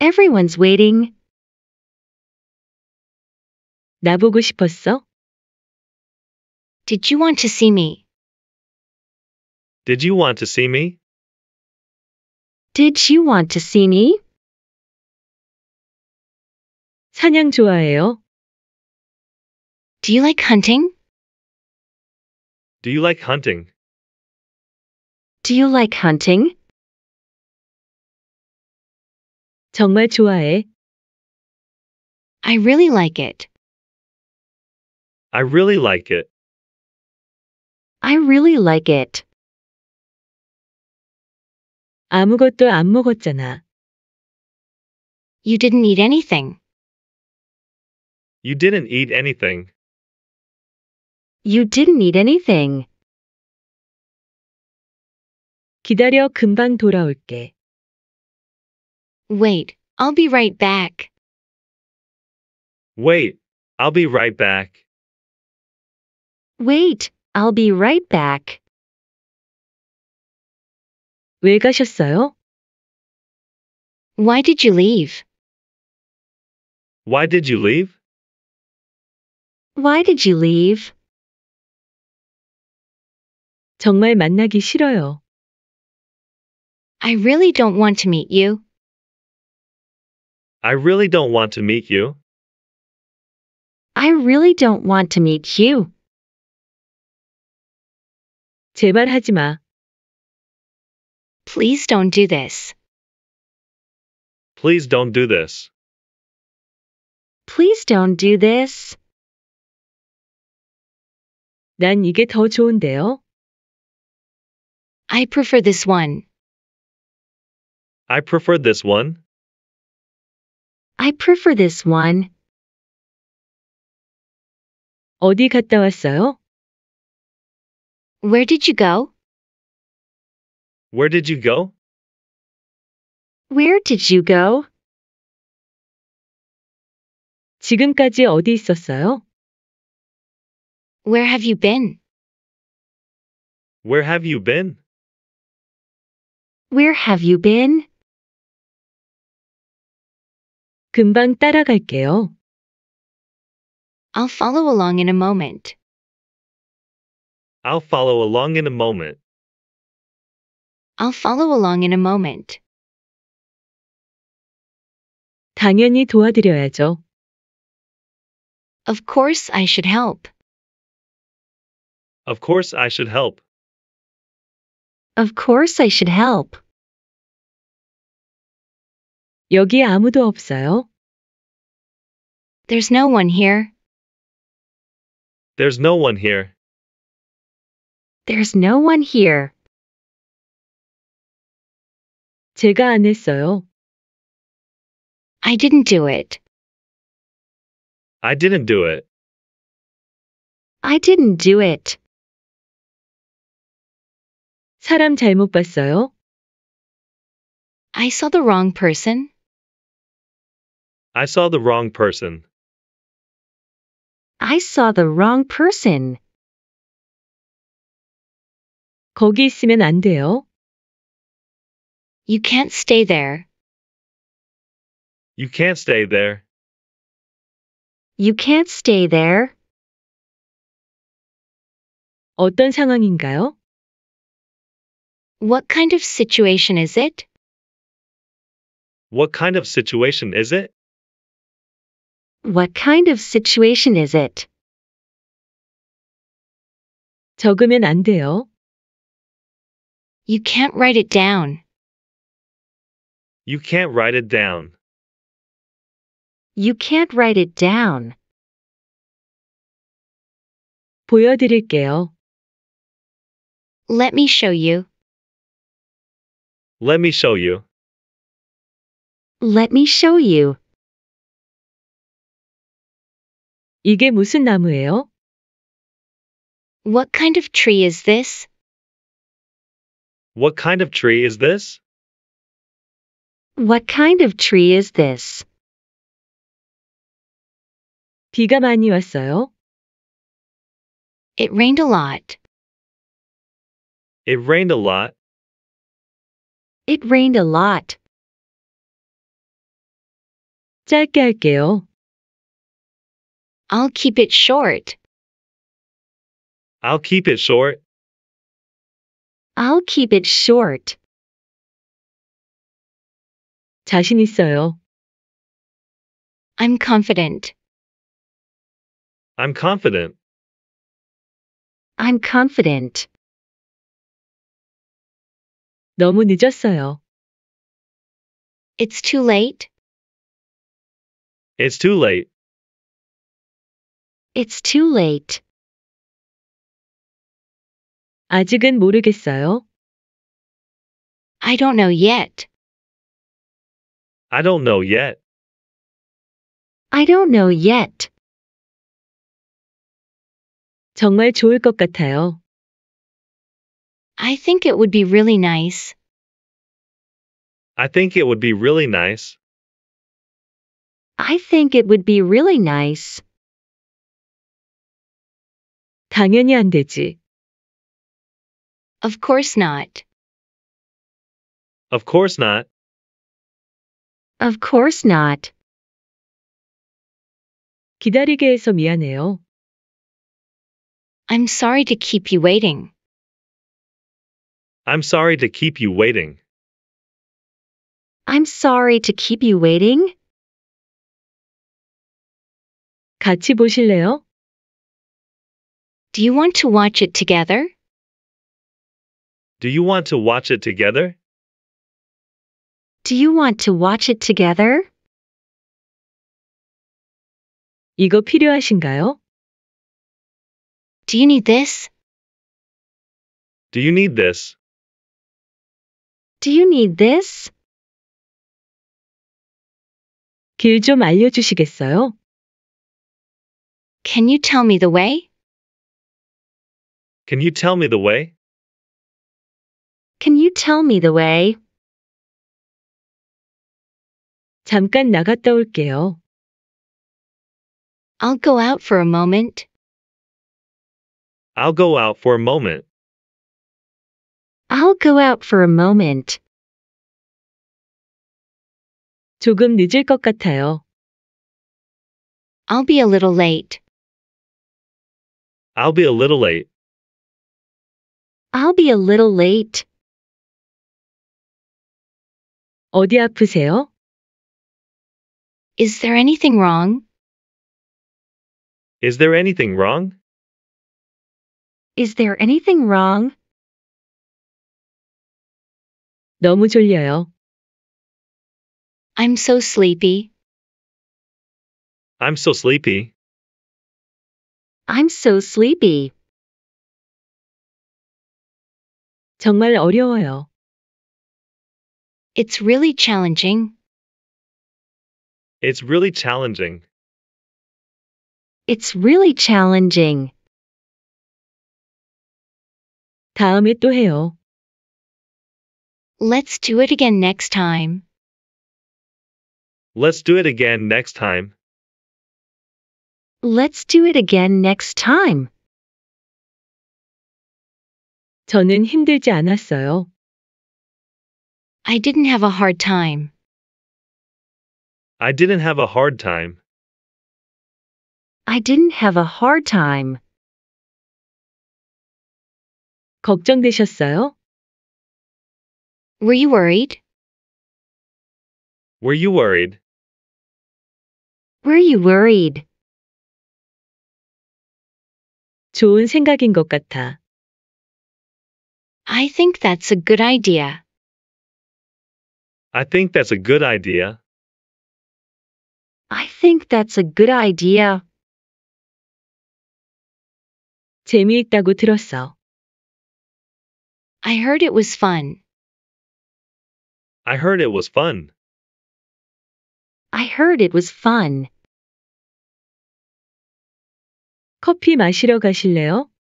Everyone's waiting. 나 보고 싶었어? Did you want to see me? Did you want to see me? Did you want to see me? 사냥 좋아해요? Do you like hunting? Do you like hunting? Do you like hunting? 정말 좋아해. I really like it. I really like it. I really like it. 아무것도 안 먹었잖아. You didn't eat anything. You didn't eat anything. You didn't need anything. 기다려 금방 돌아올게. Wait, I'll be right back. Wait, I'll be right back. Wait, I'll be right back. 왜 가셨어요? Why did you leave? Why did you leave? Why did you leave? 정말 만나기 싫어요. I really don't want to meet you. I really don't want to meet you. I really don't want to meet you. 제발 하지 마. Please don't do this. Please don't do this. Please don't do this. 난 이게 더 좋은데요. I prefer this one. I prefer this one. I prefer this one. 어디 갔다 왔어요? Where did you go? Where did you go? Where did you go? 지금까지 어디 있었어요? Where have you been? Where have you been? Where have you been? 금방 따라갈게요. I'll follow along in a moment. I'll follow along in a moment. I'll follow along in a moment. 당연히 도와드려야죠. Of course I should help. Of course I should help. Of course I should help. 여기 아무도 없어요? There's no one here. There's no one here. There's no one here. 제가 안 했어요. I didn't do it. I didn't do it. I didn't do it. 사람 잘못 봤어요? I saw the wrong person. I saw the wrong person. I saw the wrong person. 거기 있으면 안 돼요. You can't stay there. You can't stay there. You can't stay there. 어떤 상황인가요? What kind of situation is it? What kind of situation is it? What kind of situation is it? 적으면 안 돼요. You can't write it down. You can't write it down. You can't write it down. 보여드릴게요. Let me show you. Let me show you. Let me show you. 이게 무슨 나무예요? What kind of tree is this? What kind of tree is this? What kind of tree is this? 비가 많이 왔어요. It rained a lot. It rained a lot. It rained a lot. 짧게 할게요. I'll keep it short. I'll keep it short. I'll keep it short. 자신 있어요. I'm confident. I'm confident. I'm confident. 너무 늦었어요. It's too late. It's too late. It's too late. 아직은 모르겠어요. I don't know yet. I don't know yet. I don't know yet. 정말 좋을 것 같아요. I think it would be really nice. I think it would be really nice. I think it would be really nice. 당연히 안 되지. Of course not. Of course not. Of course not. 기다리게 해서 미안해요. I'm sorry to keep you waiting. I'm sorry to keep you waiting. I'm sorry to keep you waiting. 같이 보실래요? Do you want to watch it together? Do you want to watch it together? Do you want to watch it together? 이거 필요하신가요? Do you need this? Do you need this? Do you need this? 길 알려주시겠어요? Can you tell me the way? Can you tell me the way? Can you tell me the way? 잠깐 나갔다 올게요. I'll go out for a moment. I'll go out for a moment. I'll go out for a moment. 조금 늦을 것 같아요. I'll be a little late. I'll be a little late. I'll be a little late. 어디 아프세요? Is there anything wrong? Is there anything wrong? Is there anything wrong? 너무 졸려요. I'm so sleepy. I'm so sleepy. I'm so sleepy. 정말 어려워요. It's really challenging. It's really challenging. It's really challenging. 다음에 또 해요. Let's do it again next time. Let's do it again next time. Let's do it again next time. 저는 힘들지 않았어요. I didn't have a hard time. I didn't have a hard time. I didn't have a hard time. 걱정되셨어요? Were you worried? Were you worried? Were you worried? 좋은 생각인 것 같아. I think that's a good idea. I think that's a good idea. I think that's a good idea. 재미있다고 들었어. I heard it was fun. I heard it was fun. I heard it was fun. 커피 마시러 가실래요?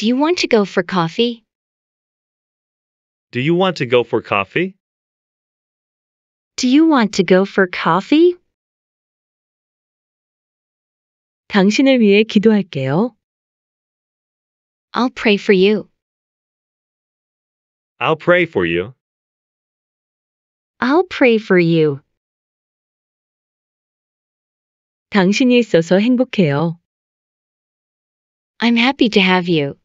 Do you want to go for coffee? Do you want to go for coffee? Do you want to go for coffee? 당신을 위해 기도할게요. I'll pray for you. I'll pray for you. I'll pray for you. 당신이 있어서 행복해요. I'm happy to have you.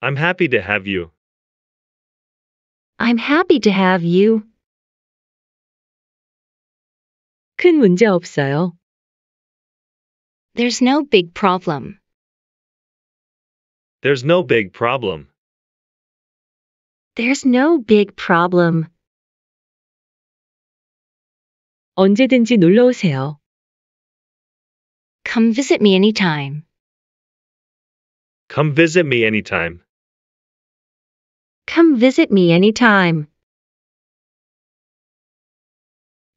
I'm happy to have you. I'm happy to have you. 큰 문제 없어요. There's no big problem. There's no big problem. There's no big problem. 언제든지 놀러 오세요. Come visit me anytime. Come visit me anytime. Come visit me anytime.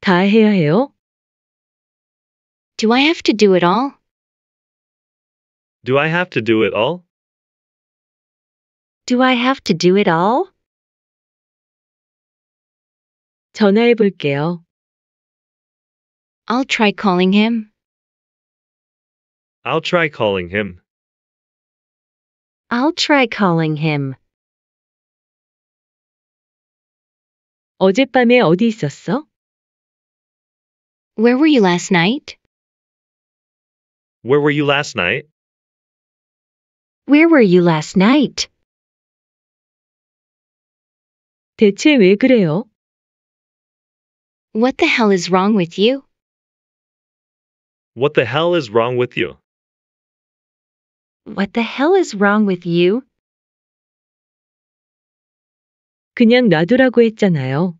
다 해야 해요? Do I have to do it all? Do I have to do it all? Do I have to do it all? 전화해 볼게요. I'll try calling him. I'll try calling him. I'll try calling him. 어젯밤에 어디 있었어? Where were you last night? Where were you last night? Where were you last night? 대체 왜 그래요? What the hell is wrong with you? What the hell is wrong with you? What the hell is wrong with you? 그냥 놔두라고 했잖아요.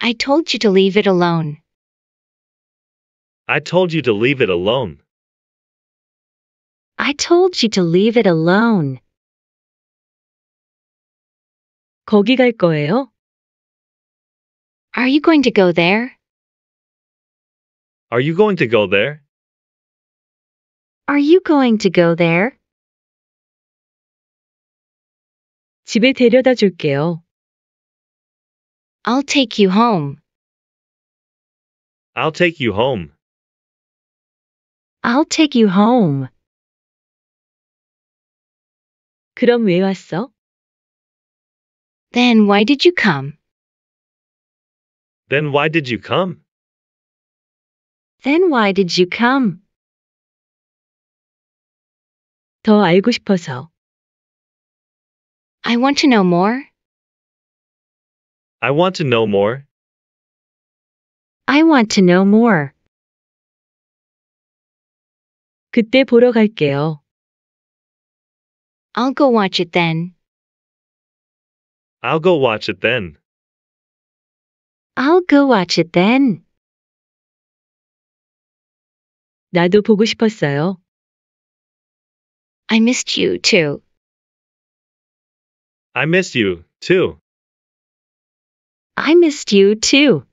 I told you to leave it alone. I told you to leave it alone. I told you to leave it alone. 거기 갈 거예요? Are you going to go there? Are you going to go there? Are you going to go there? 집에 데려다 줄게요. I'll take you home. I'll take you home. I'll take you home. 그럼 왜 왔어? Then why did you come? Then why did you come? Then why did you come? 더 알고 싶어서. I want to know more. I want to know more. I want to know more. 그때 보러 갈게요. I'll go watch it then. I'll go watch it then. I'll go watch it then. 나도 보고 싶었어요. I missed you too. I missed you, too. I missed you, too.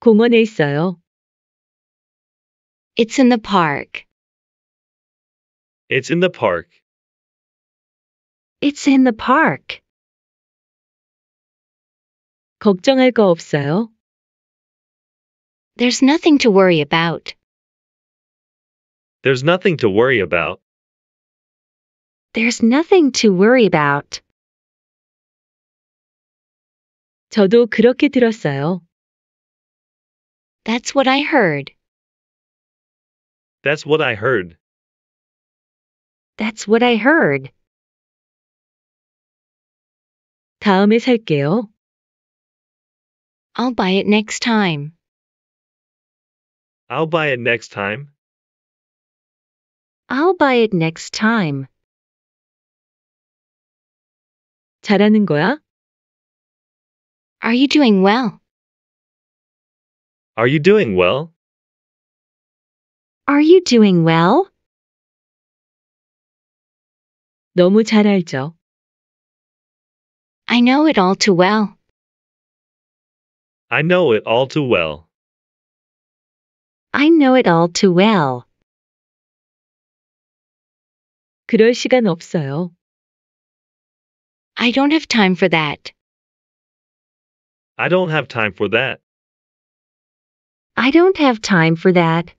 공원에 있어요. It's in the park. It's in the park. It's in the park. 걱정할 거 없어요. There's nothing to worry about. There's nothing to worry about. There's nothing to worry about. 저도 그렇게 들었어요. That's what I heard. That's what I heard. That's what I heard. 다음에 살게요. I'll buy it next time. I'll buy it next time. I'll buy it next time. 잘하는 거야? Are you doing well? Are you doing well? Are you doing well? 너무 잘 알죠. I know it all too well. I know it all too well. I know it all too well. 그럴 시간 없어요. I don't have time for that. I don't have time for that. I don't have time for that.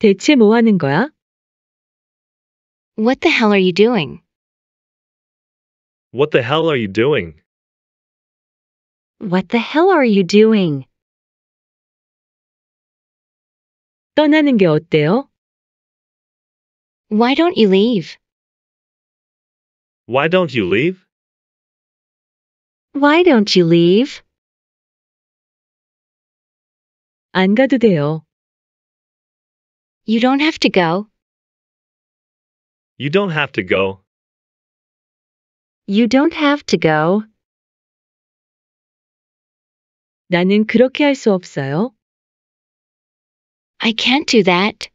대체 뭐 하는 거야? What the hell are you doing? What the hell are you doing? What the hell are you doing? 떠나는 게 어때요? Why don't you leave? Why don't you leave? Why don't you leave? 안 가도 돼요. You don't have to go. You don't have to go. You don't have to go. 나는 그렇게 할 수 없어요. I can't do that.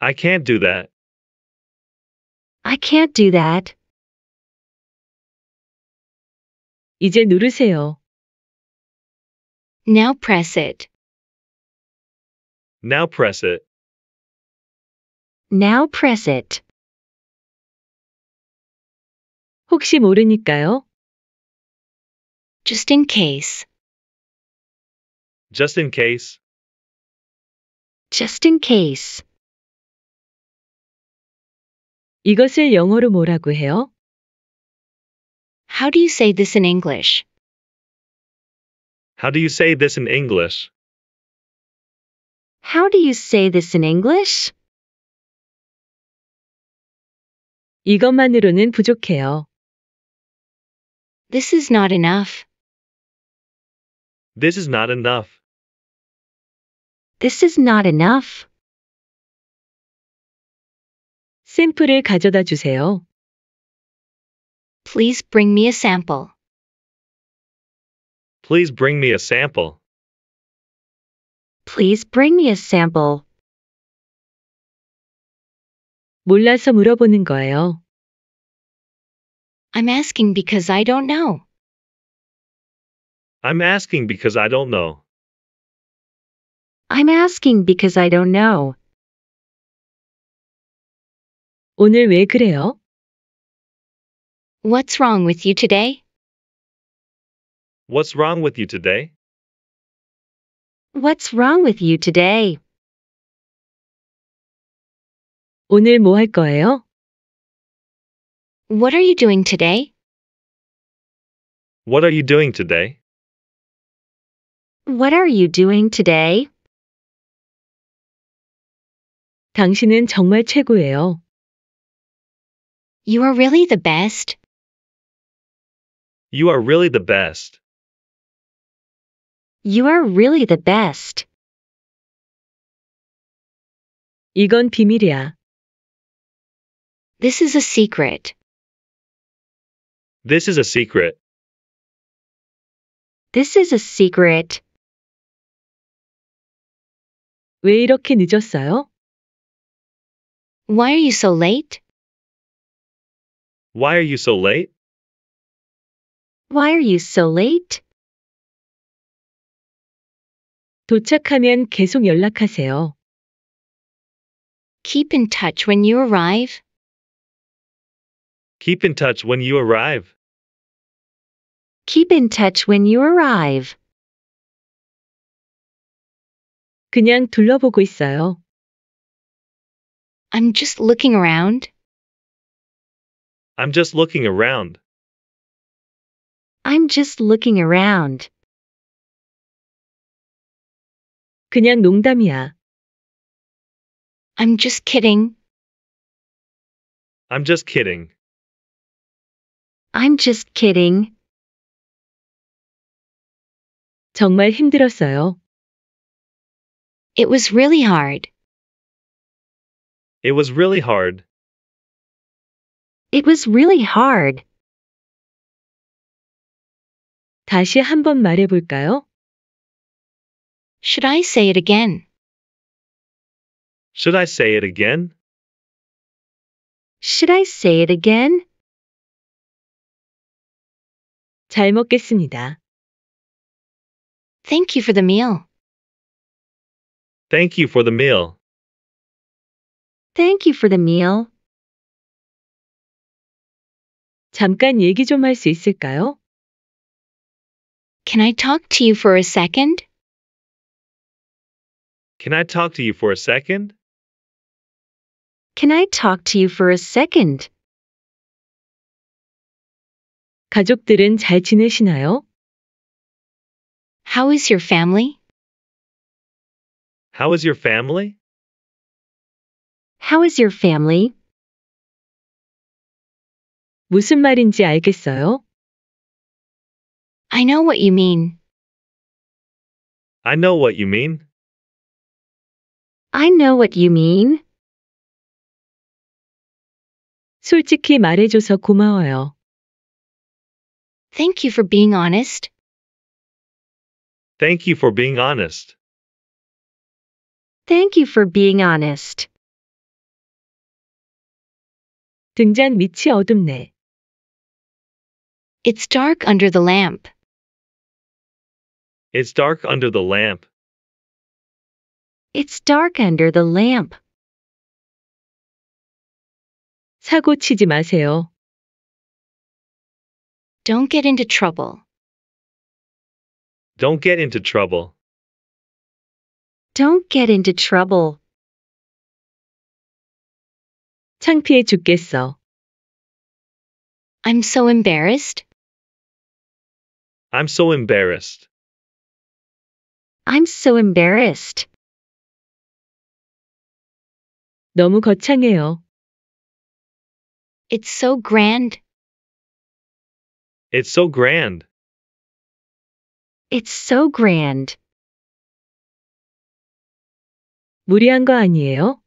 I can't do that. I can't do that. 이제 누르세요. Now press it. Now press it. Now press it. 혹시 모르니까요. Just in case. Just in case. Just in case. 이것을 영어로 뭐라고 해요? How do you say this in English? How do you say this in English? How do you say this in English? 이것만으로는 부족해요. This is not enough. This is not enough. This is not enough. 샘플을 가져다 주세요. Please bring me a sample. Please bring me a sample. Please bring me a sample. 몰라서 물어보는 거예요. I'm asking because I don't know. I'm asking because I don't know. I'm asking because I don't know. 오늘 왜 그래요? What's wrong with you today? What's wrong with you today? What's wrong with you today? 오늘 뭐 거예요? What are you doing today? What are you doing today? What are you doing today? 당신은 정말 최고예요. You are really the best. You are really the best. You are really the best. 이건 비밀이야. This is a secret. This is a secret. This is a secret. 왜 이렇게 늦었어요? Why are you so late? Why are you so late? Why are you so late? 도착하면 계속 연락하세요. Keep in touch when you arrive. Keep in touch when you arrive. Keep in touch when you arrive. 그냥 둘러보고 있어요. I'm just looking around. I'm just looking around. I'm just looking around. 그냥 농담이야. I'm just kidding. I'm just kidding. I'm just kidding. 정말 힘들었어요. It was really hard. It was really hard. It was really hard. 다시 한번 말해 볼까요? Should I say it again? Should I say it again? Should I say it again? 잘 먹겠습니다. Thank you for the meal. Thank you for the meal. Thank you for the meal. 잠깐 얘기 있을까요? Can I talk to you for a second? Can I talk to you for a second? Can I talk to you for a second? 가족들은 잘 지내시나요? How is your family? How is your family? How is your family? 무슨 말인지 알겠어요? I know what you mean. I know what you mean. I know what you mean. 솔직히 말해줘서 고마워요. Thank you for being honest. Thank you for being honest. Thank you for being honest. 등잔 밑이 어둡네. It's dark under the lamp. It's dark under the lamp. It's dark under the lamp. 사고 치지 마세요. Don't get into trouble. Don't get into trouble. Don't get into trouble. 창피해 죽겠어. I'm so embarrassed. I'm so embarrassed. I'm so embarrassed. 너무 거창해요. It's so grand. It's so grand. It's so grand. 무리한 거 아니에요?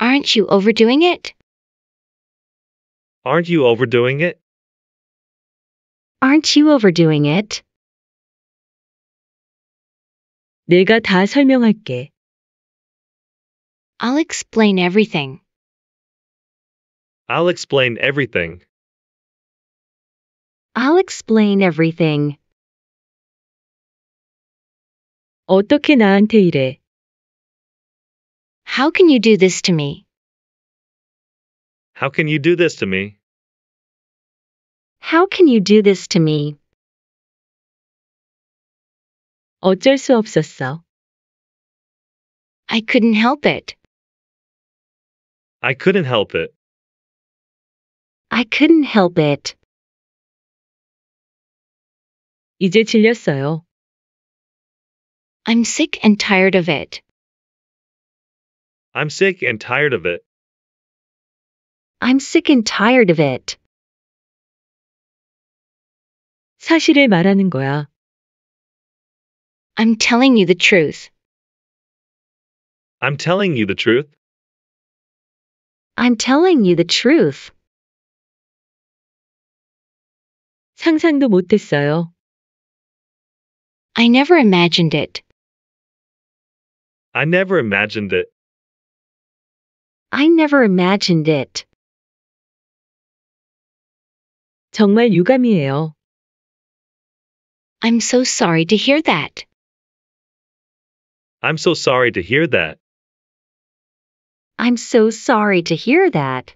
Aren't you overdoing it? Aren't you overdoing it? Aren't you overdoing it? 내가 다 설명할게. I'll explain everything. I'll explain everything. I'll explain everything. 어떻게 나한테 이래? How can you do this to me? How can you do this to me? How can you do this to me? 어쩔 수 없었어. I couldn't help it. I couldn't help it. I couldn't help it. 이제 질렸어요. I'm sick and tired of it. I'm sick and tired of it. I'm sick and tired of it. 사실을 말하는 거야. I'm telling you the truth. I'm telling you the truth. I'm telling you the truth. 상상도 못했어요. I never imagined it. I never imagined it. I never imagined it. 정말 유감이에요. I'm so sorry to hear that. I'm so sorry to hear that. I'm so sorry to hear that.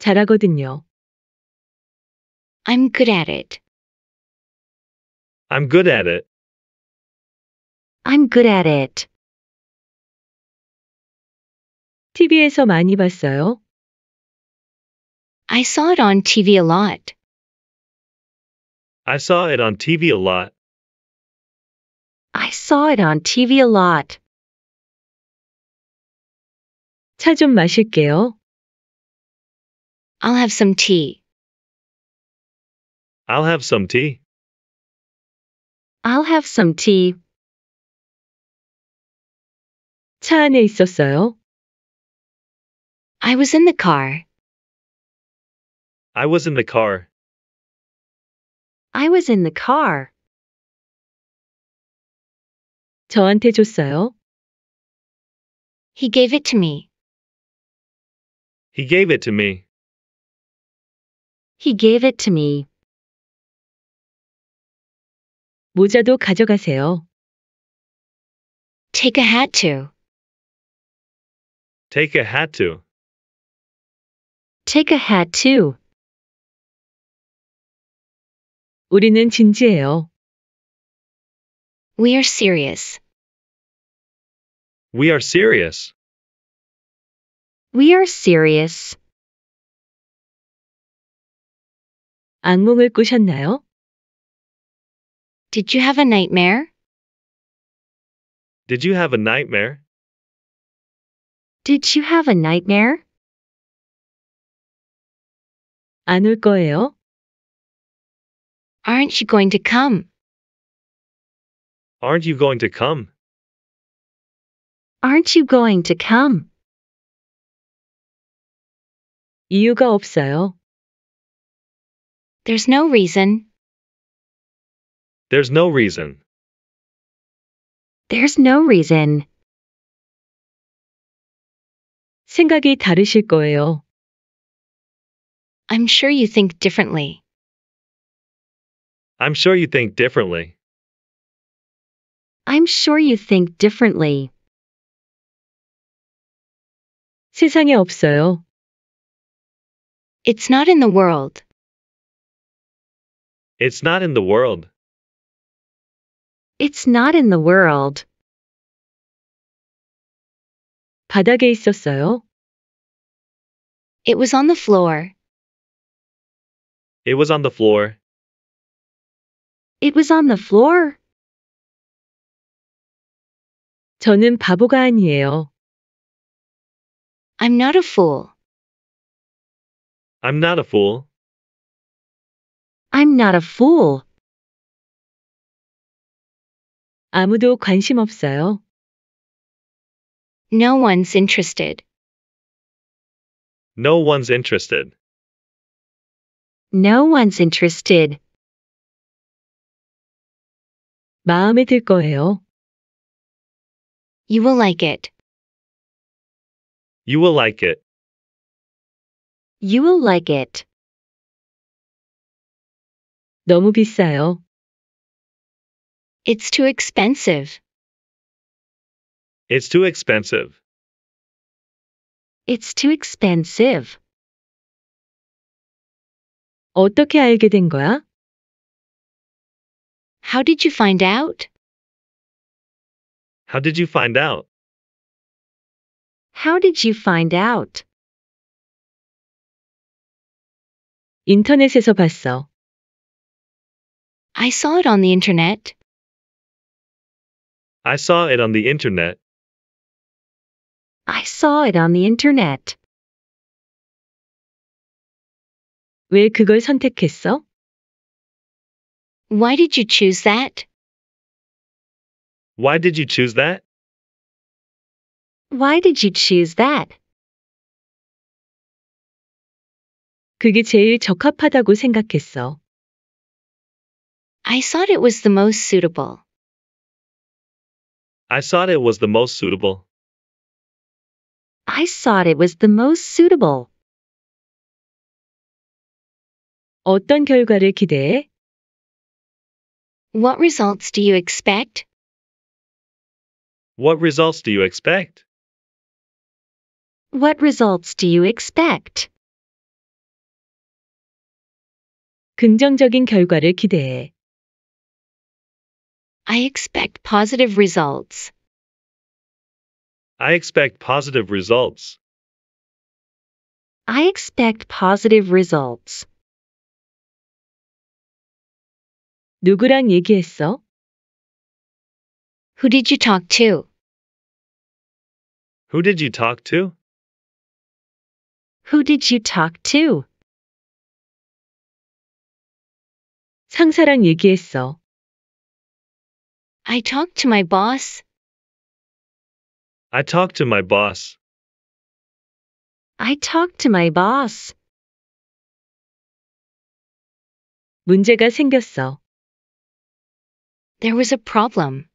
잘하거든요. I'm good at it. I'm good at it. I'm good at it. TV에서 많이 봤어요? I saw it on TV a lot. I saw it on TV a lot. I saw it on TV a lot. 좀 마실게요. I'll have some tea. I'll have some tea. I'll have some tea. 차 안에 있었어요. I was in the car. I was in the car. I was in the car. 저한테 줬어요. He gave it to me. He gave it to me. He gave it to me. 모자도 가져가세요. Take a hat to. Take a hat to. Take a hat too. 우리는 진지해요. We are serious. We are serious. We are serious. 악몽을 꾸셨나요? Did you have a nightmare? Did you have a nightmare? Did you have a nightmare? 안올 거예요? Aren't you going to come? Aren't you going to come? Aren't you going to come? 이유가 없어요. There's no reason. There's no reason. There's no reason. 생각이 다르실 거예요. I'm sure you think differently. I'm sure you think differently. I'm sure you think differently. 세상에 없어요. It's not in the world. It's not in the world. It's not in the world. 바닥에 있었어요. It was on the floor. It was on the floor. It was on the floor. 저는 바보가 아니에요. I'm not a fool. I'm not a fool. I'm not a fool. 아무도 관심 없어요. No one's interested. No one's interested. No one's interested. 마음에 들 거예요. You will like it. You will like it. You will like it. 너무 비싸요. It's too expensive. It's too expensive. It's too expensive. 어떻게 알게 된 거야? How did you find out? How did you find out? How did you find out? 인터넷에서 봤어. I saw it on the internet. I saw it on the internet. I saw it on the internet. 왜 그걸 선택했어? Why did you choose that? Why did you choose that? Why did you choose that? 그게 제일 적합하다고 생각했어. I thought it was the most suitable. I thought it was the most suitable. I thought it was the most suitable. 어떤 결과를 기대해? What results do you expect? What results do you expect? What results do you expect? 긍정적인 결과를 기대해. I expect positive results. I expect positive results. I expect positive results. 누구랑 얘기했어? Who did you talk to? Who did you talk to? Who did you talk to? 상사랑 얘기했어. I talked to my boss. I talked to my boss. I talked to my boss. 문제가 생겼어. There was a problem.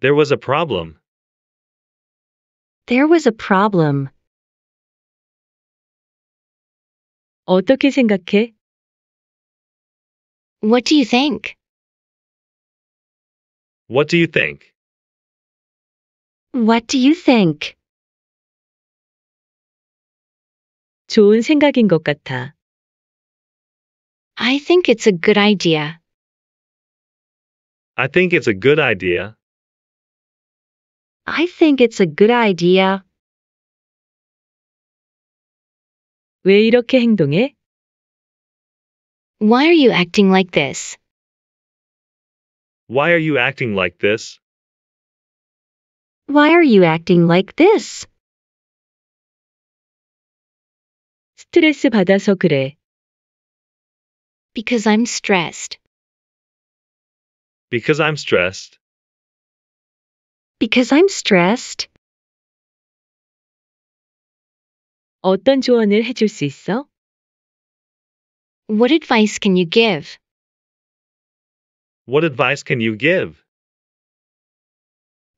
There was a problem. There was a problem. 어떻게 생각해? What do you think? What do you think? What do you think? 좋은 생각인 것 같아. I think it's a good idea. I think it's a good idea. I think it's a good idea. 왜 이렇게 행동해? Why are you acting like this? Why are you acting like this? Why are you acting like this? 스트레스 받아서 그래. Because I'm stressed. Because I'm stressed. Because I'm stressed. 어떤 조언을 해줄 수 있어? What advice can you give? What advice can you give?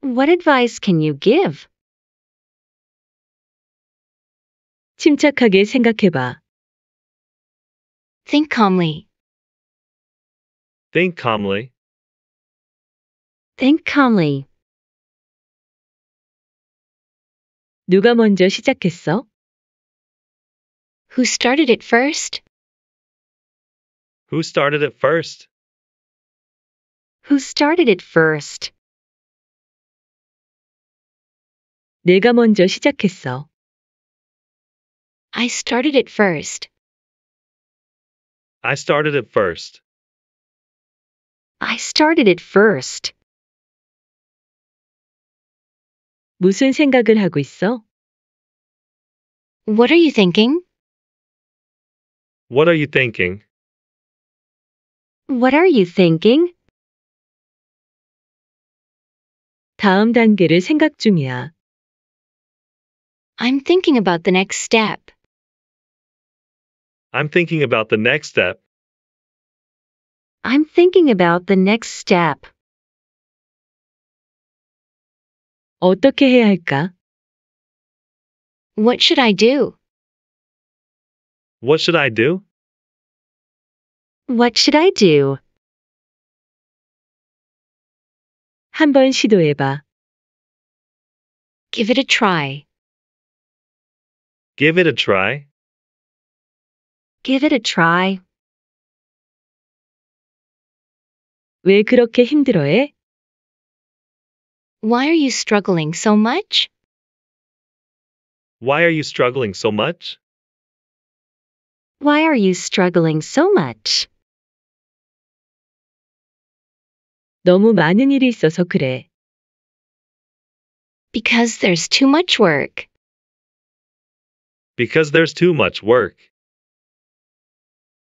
What advice can you give? 침착하게 Think calmly. Think calmly. Think calmly. 누가 먼저 시작했어? Who started it first? Who started it first? Who started it first? 내가 먼저 시작했어. I started it first. I started it first. I started it first. 무슨 생각을 하고 있어? What are you thinking? What are you thinking? What are you thinking? 다음 단계를 생각 중이야. I'm thinking about the next step. I'm thinking about the next step. I'm thinking about the next step. 어떻게 해야 할까? What should I do? What should I do? What should I do? 한번 봐. Give it a try. Give it a try. Give it a try. 왜 그렇게 힘들어해? Why are you struggling so much? Why are you struggling so much? Why are you struggling so much? 너무 많은 일이 있어서 그래. Because there's too much work. Because there's too much work.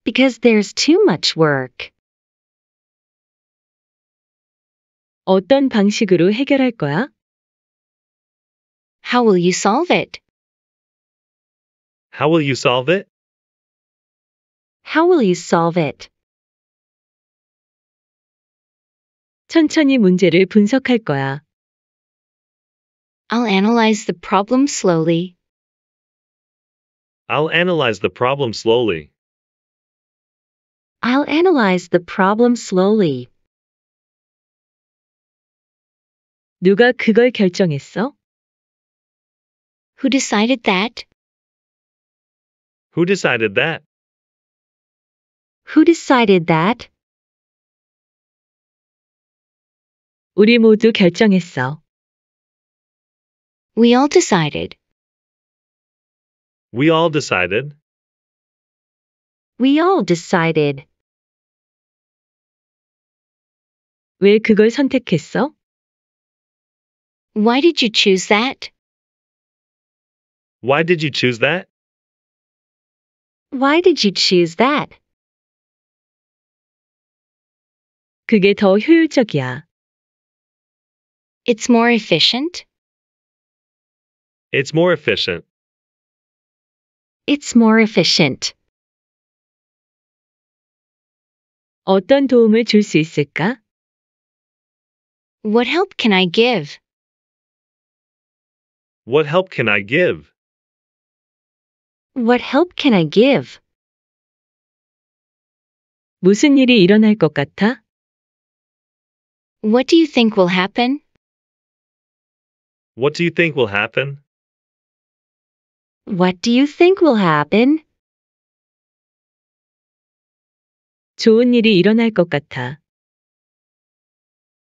Because there's too much work. 어떤 방식으로 해결할 거야? How will you solve it? How will you solve it? How will you solve it? 천천히 문제를 분석할 거야. I'll analyze the problem slowly. I'll analyze the problem slowly. I'll analyze the problem slowly. 누가 그걸 결정했어? Who decided that? Who decided that? Who decided that? 우리 모두 결정했어. We all decided. We all decided. We all decided. 왜 그걸 선택했어? Why did you choose that? Why did you choose that? Why did you choose that? 그게 더 효율적이야. It's more efficient. It's more efficient. It's more efficient. 어떤 도움을 있을까? What help can I give? What help can I give? What help can I give? 무슨 일이 일어날 것 같아? What do you think will happen? What do you think will happen? What do you think will happen? 좋은 일이 일어날 것 같아.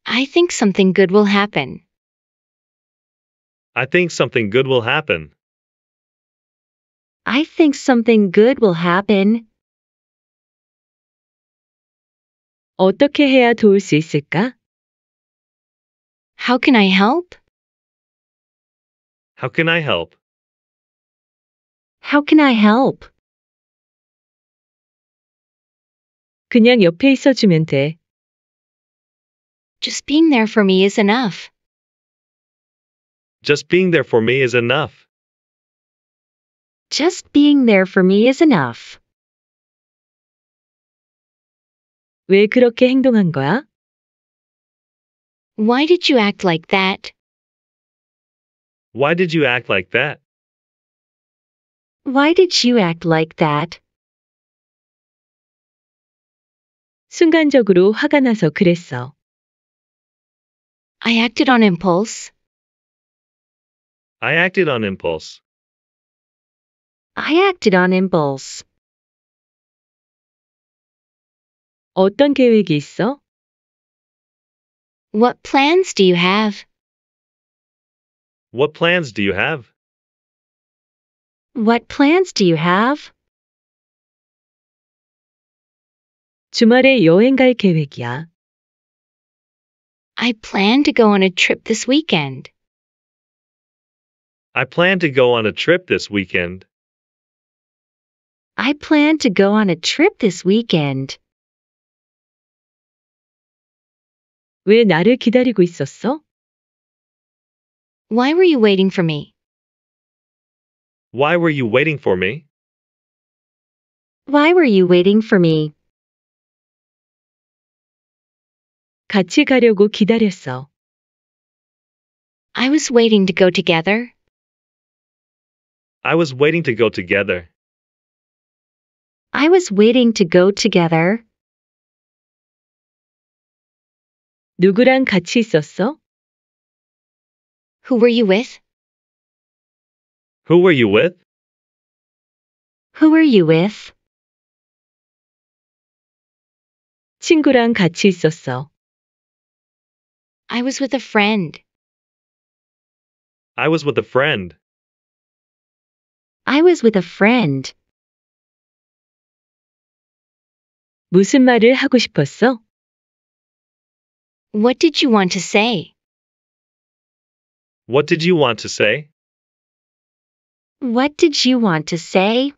I think something good will happen. I think something good will happen. I think something good will happen. 어떻게 해야 도울 수 있을까? How can I help? How can I help? How can I help? 그냥 옆에 주면 돼. Just being there for me is enough. Just being there for me is enough. Just being there for me is enough. 왜 그렇게 행동한 거야? Why did you act like that? Why did you act like that? Why did you act like that? 순간적으로 화가 나서 그랬어. I acted on impulse. I acted on impulse. I acted on impulse. 어떤 계획이 있어? What plans do you have? What plans do you have? What plans do you have? 주말에 여행 갈 계획이야. I plan to go on a trip this weekend. I plan to go on a trip this weekend. I plan to go on a trip this weekend. 왜 나를 기다리고 있었어? Why were you waiting for me? Why were you waiting for me? Why were you waiting for me? 같이 가려고 기다렸어. I was waiting to go together. I was waiting to go together. I was waiting to go together. 누구랑 같이 있었어? Who were you with? Who were you with? Who were you with? 친구랑 같이 있었어. I was with a friend. I was with a friend. I was with a friend. 무슨 말을 하고 싶었어? What did you want to say? What did you want to say? What did you want to say?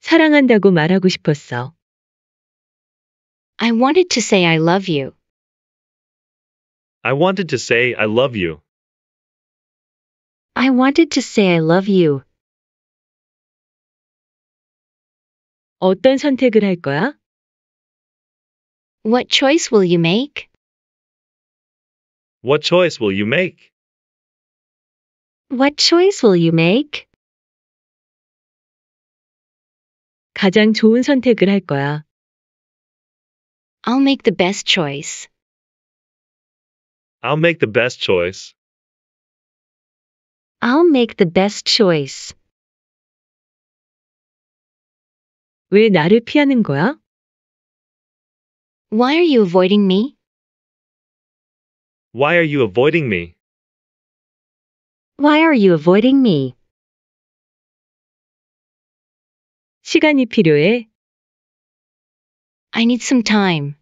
사랑한다고 말하고 싶었어. I wanted to say I love you. I wanted to say I love you. I wanted to say I love you. 어떤 선택을 할 거야? What choice will you make? What choice will you make? What choice will you make? 가장 좋은 선택을 할 거야. I'll make the best choice. I'll make the best choice. I'll make the best choice. 왜 나를 피하는 거야? Why are you avoiding me? Why are you avoiding me? Why are you avoiding me? 시간이 필요해. I need some time.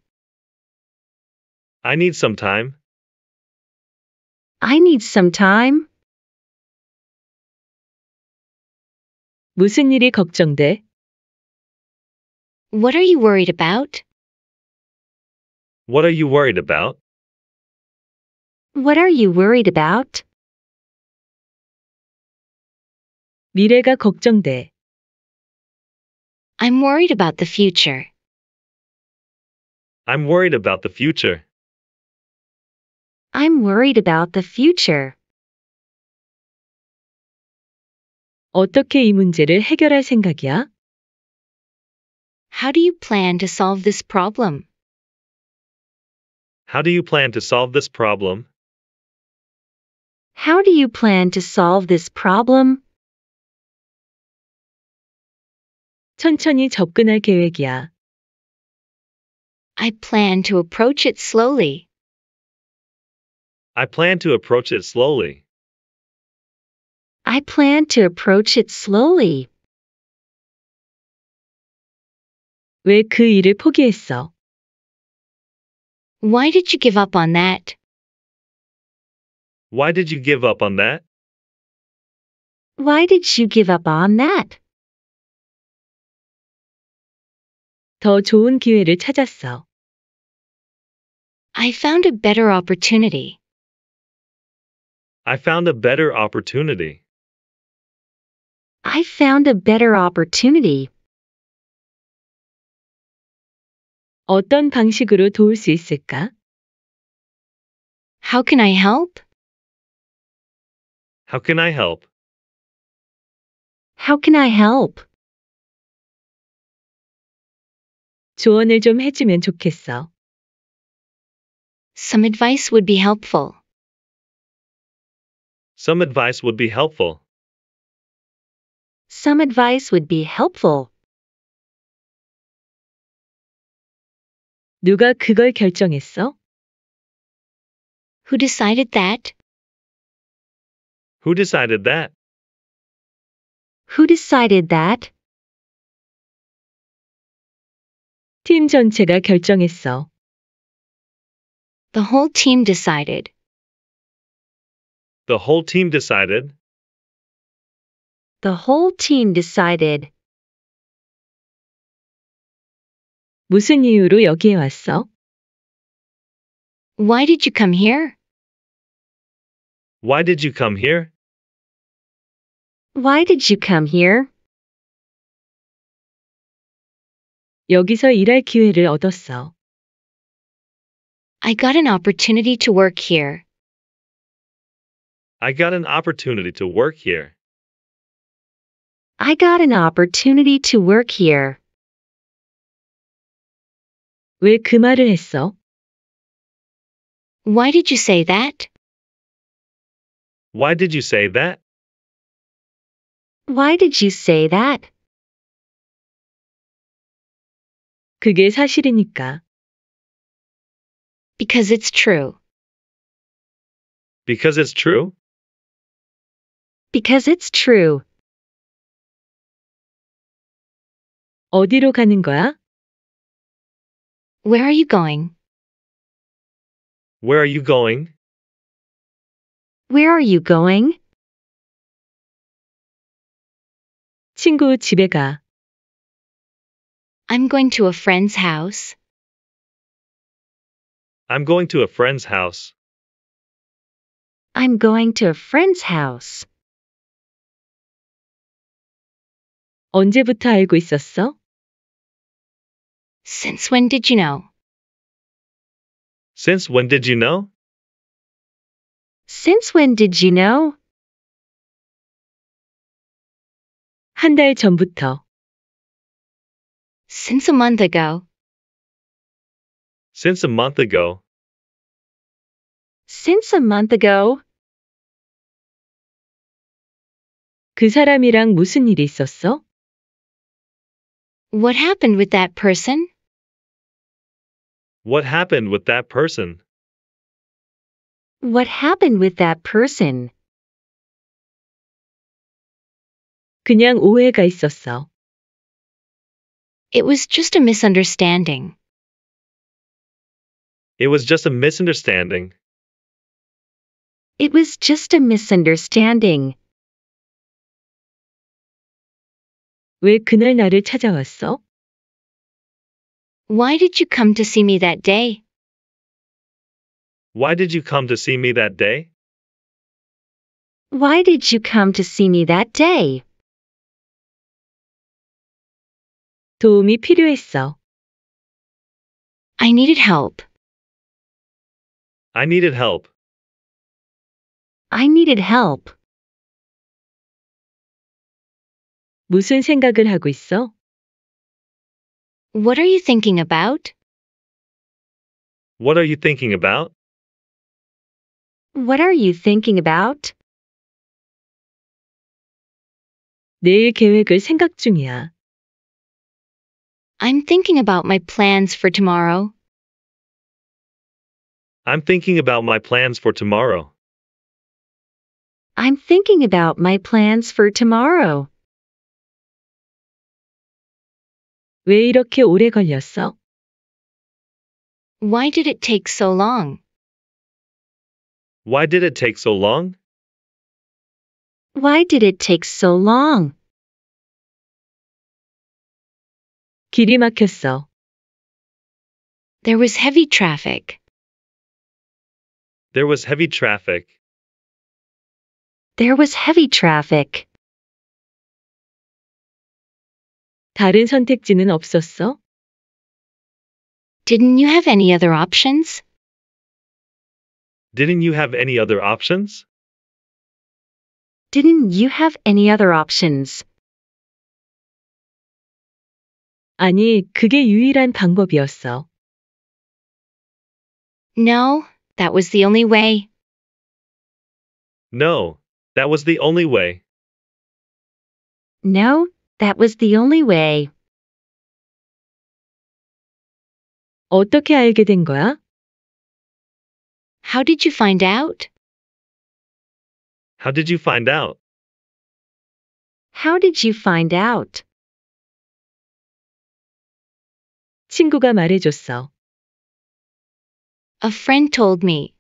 I need some time. I need some time. 무슨 일이 걱정돼? What are you worried about? What are you worried about? What are you worried about? 미래가 걱정돼. I'm worried about the future. I'm worried about the future. I'm worried about the future. 어떻게 이 문제를 해결할 생각이야? How do you plan to solve this problem? How do you plan to solve this problem? How do you plan to solve this problem? 천천히 접근할 계획이야. I plan to approach it slowly. I plan to approach it slowly. I plan to approach it slowly. 일을 포기했어? Why did you give up on that? Why did you give up on that? Why did you give up on that? 더 좋은 기회를 찾았어. I found a better opportunity. I found a better opportunity. I found a better opportunity. 어떤 방식으로 도울 수 있을까? How can I help? How can I help? How can I help? 조언을 좀 해주면 좋겠어. Some advice would be helpful. Some advice would be helpful some advice would be helpful. 누가 그걸 결정했어? Who decided that? Who decided that? Who decided that? 전체가 결정했어. The whole team decided. The whole team decided. The whole team decided. 무슨 이유로 여기에 왔어? Why did you come here? Why did you come here? Why did you come here? 여기서 일할 기회를 얻었어. I got an opportunity to work here. I got an opportunity to work here. I got an opportunity to work here. 말을 했어? Why did you say that? Why did you say that? Why did you say that? 그게 사실이니까. Because it's true. Because it's true? Because it's true. 어디로 가는 거야? Where are you going? Where are you going? Where are you going? 친구 집에 가. I'm going to a friend's house. I'm going to a friend's house. I'm going to a friend's house. 언제부터 알고 있었어? Since when did you know? Since when did you know? Since when did you know? 한 달 전부터. Since a month ago. Since a month ago. Since a month ago. 그 사람이랑 무슨 일이 있었어? What happened with that person? What happened with that person? What happened with that person? 그냥 오해가 있었어. It was just a misunderstanding. It was just a misunderstanding. It was just a misunderstanding. 왜 그날 나를 찾아왔어? Why did you come to see me that day? Why did you come to see me that day? Why did you come to see me that day? 도움이 필요했어. I needed help. I needed help. I needed help. 무슨 생각을 하고 있어? What are you thinking about? What are you thinking about? What are you thinking about? 내일 계획을 생각 중이야. I'm thinking about my plans for tomorrow. I'm thinking about my plans for tomorrow. I'm thinking about my plans for tomorrow. 왜 이렇게 오래 걸렸어? Why did it take so long? Why did it take so long? Why did it take so long? 길이 막혔어. There was heavy traffic. There was heavy traffic. There was heavy traffic. 다른 선택지는 없었어? Didn't you have any other options? Didn't you have any other options? Didn't you have any other options? 아니, 그게 유일한 방법이었어. No, that was the only way. No, that was the only way. No, that was the only way. 어떻게 알게 된 거야? How did you find out? How did you find out? How did you find out? 친구가 말해줬어. A friend told me.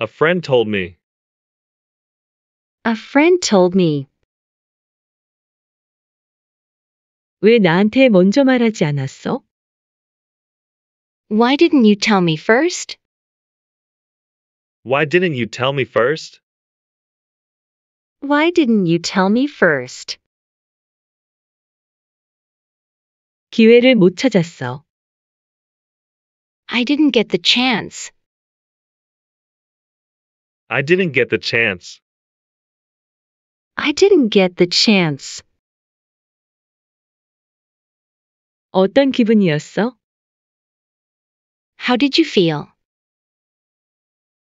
A friend told me. A friend told me. 왜 나한테 먼저 말하지 않았어? Why didn't you tell me first? Why didn't you tell me first? Why didn't you tell me first? 기회를 못 찾았어. I didn't get the chance. I didn't get the chance. I didn't get the chance. 어떤 기분이었어? How did you feel?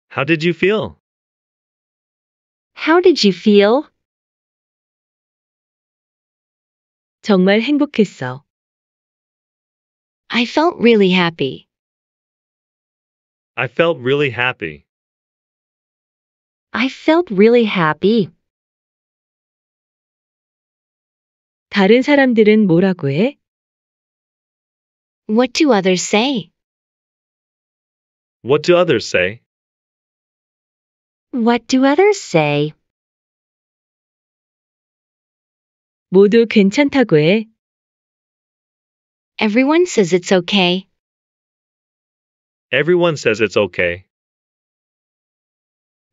How did you feel? How did you feel? 정말 행복했어. I felt really happy. I felt really happy. I felt really happy. 다른 사람들은 뭐라고 해? What do others say? What do others say? What do others say? 모두 괜찮다고 해. Everyone says it's okay. Everyone says it's okay.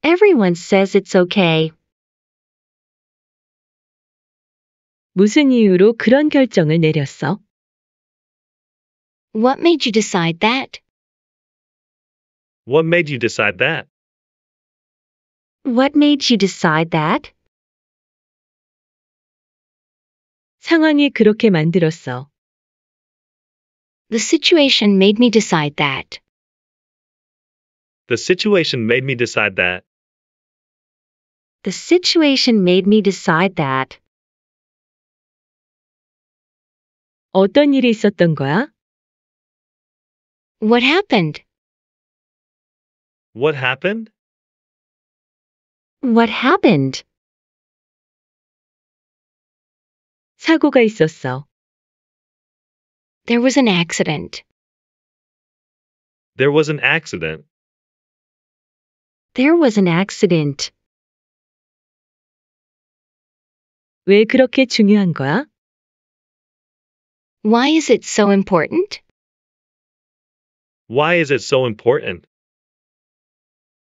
Everyone says it's okay. 무슨 이유로 그런 결정을 내렸어? What made you decide that? What made you decide that? What made you decide that? 상황이 그렇게 만들었어. The situation made me decide that. The situation made me decide that. The situation made me decide that. 어떤 일이 있었던 거야? What happened? What happened? What happened? 사고가 있었어. There was an accident. There was an accident. There was an accident. 왜 그렇게 중요한 거야? Why is it so important? Why is it so important?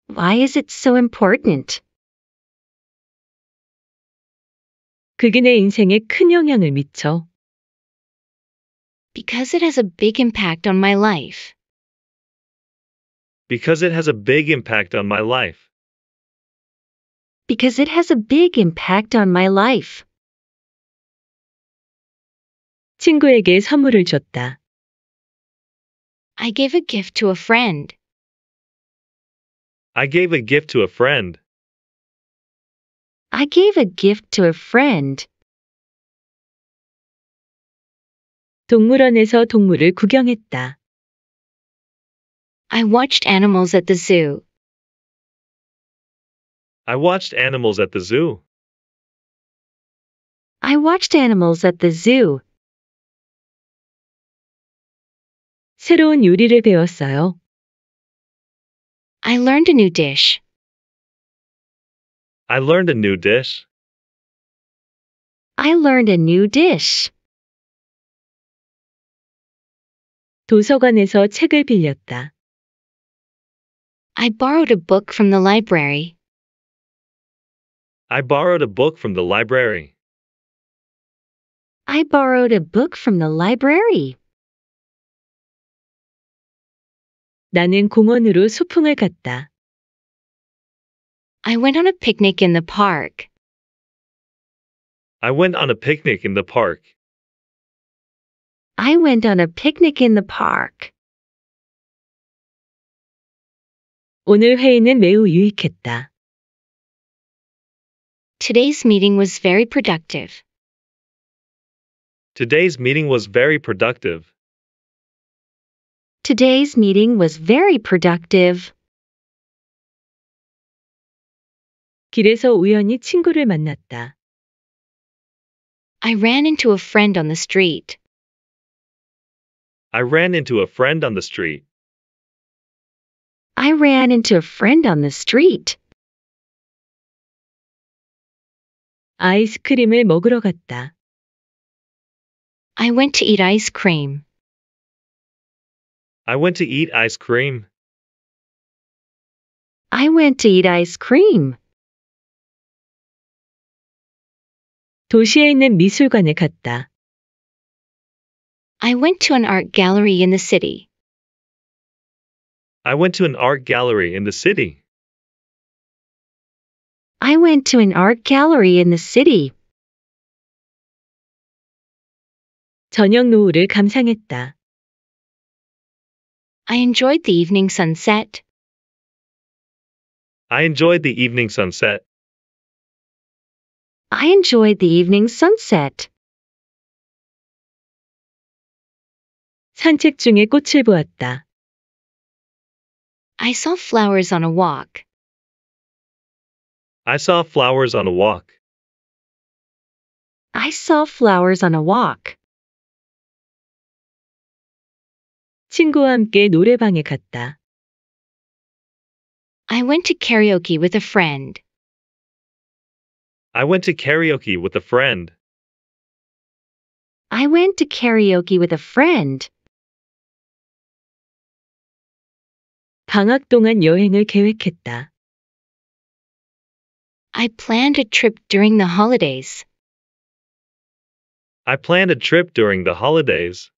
Why is it so important? 인생에 큰 영향을 미쳐. Because it has a big impact on my life. Because it has a big impact on my life. Because it has a big impact on my life. 친구에게 선물을 줬다. I gave a gift to a friend. I gave a gift to a friend. I gave a gift to a friend. 동물원에서 동물을 구경했다. I watched animals at the zoo. I watched animals at the zoo. I watched animals at the zoo. 새로운 요리를 배웠어요. I learned a new dish. I learned a new dish. I learned a new dish. 도서관에서 책을 빌렸다. I borrowed a book from the library. I borrowed a book from the library. I borrowed a book from the library. 나는 공원으로 소풍을 갔다. I went on a picnic in the park. I went on a picnic in the park. I went on a picnic in the park. 오늘 회의는 매우 유익했다. Today's meeting was very productive. Today's meeting was very productive. Today's meeting was very productive. 길에서 우연히 친구를 만났다. I ran into a friend on the street. I ran into a friend on the street. I ran into a friend on the street. 아이스크림을 먹으러 갔다. I went to eat ice cream. I went to eat ice cream. I went to eat ice cream. 도시에 있는 미술관에 갔다. I went to an art gallery in the city. I went to an art gallery in the city. I went to an art gallery in the city. 저녁 노을을 감상했다. I enjoyed the evening sunset. I enjoyed the evening sunset. I enjoyed the evening sunset. 산책 중에 꽃을 보았다. I saw flowers on a walk. I saw flowers on a walk. I saw flowers on a walk. 친구와 함께 노래방에 갔다. I went to karaoke with a friend. I went to karaoke with a friend. I went to karaoke with a friend. 방학 동안 여행을 계획했다. I planned a trip during the holidays. I planned a trip during the holidays.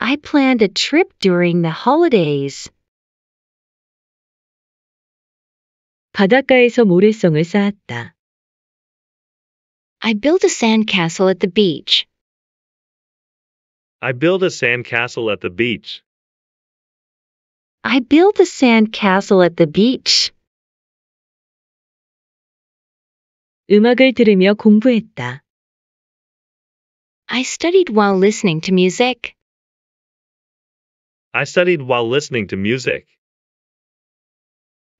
I planned a trip during the holidays. 바닷가에서 모래성을 쌓았다. I built a sandcastle at the beach. I built a sandcastle at the beach. I built a sandcastle at the beach. 음악을 들으며 공부했다. I studied while listening to music. I studied while listening to music.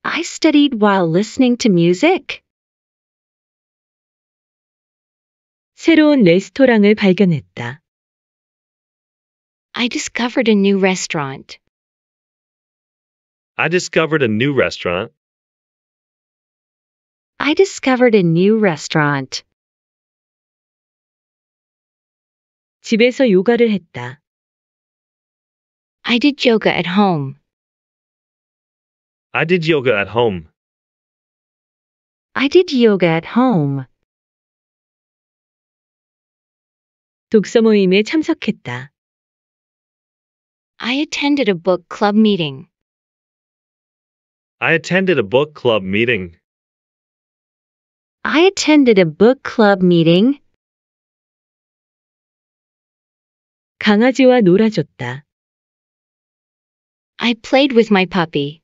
I studied while listening to music. 새로운 레스토랑을 발견했다. I discovered a new restaurant. I discovered a new restaurant. I discovered a new restaurant. 집에서 요가를 했다. I did yoga at home. I did yoga at home. I did yoga at home. 독서 모임에 참석했다. I attended a book club meeting. I attended a book club meeting. I attended a book club meeting. 강아지와 놀아줬다. I played with my puppy.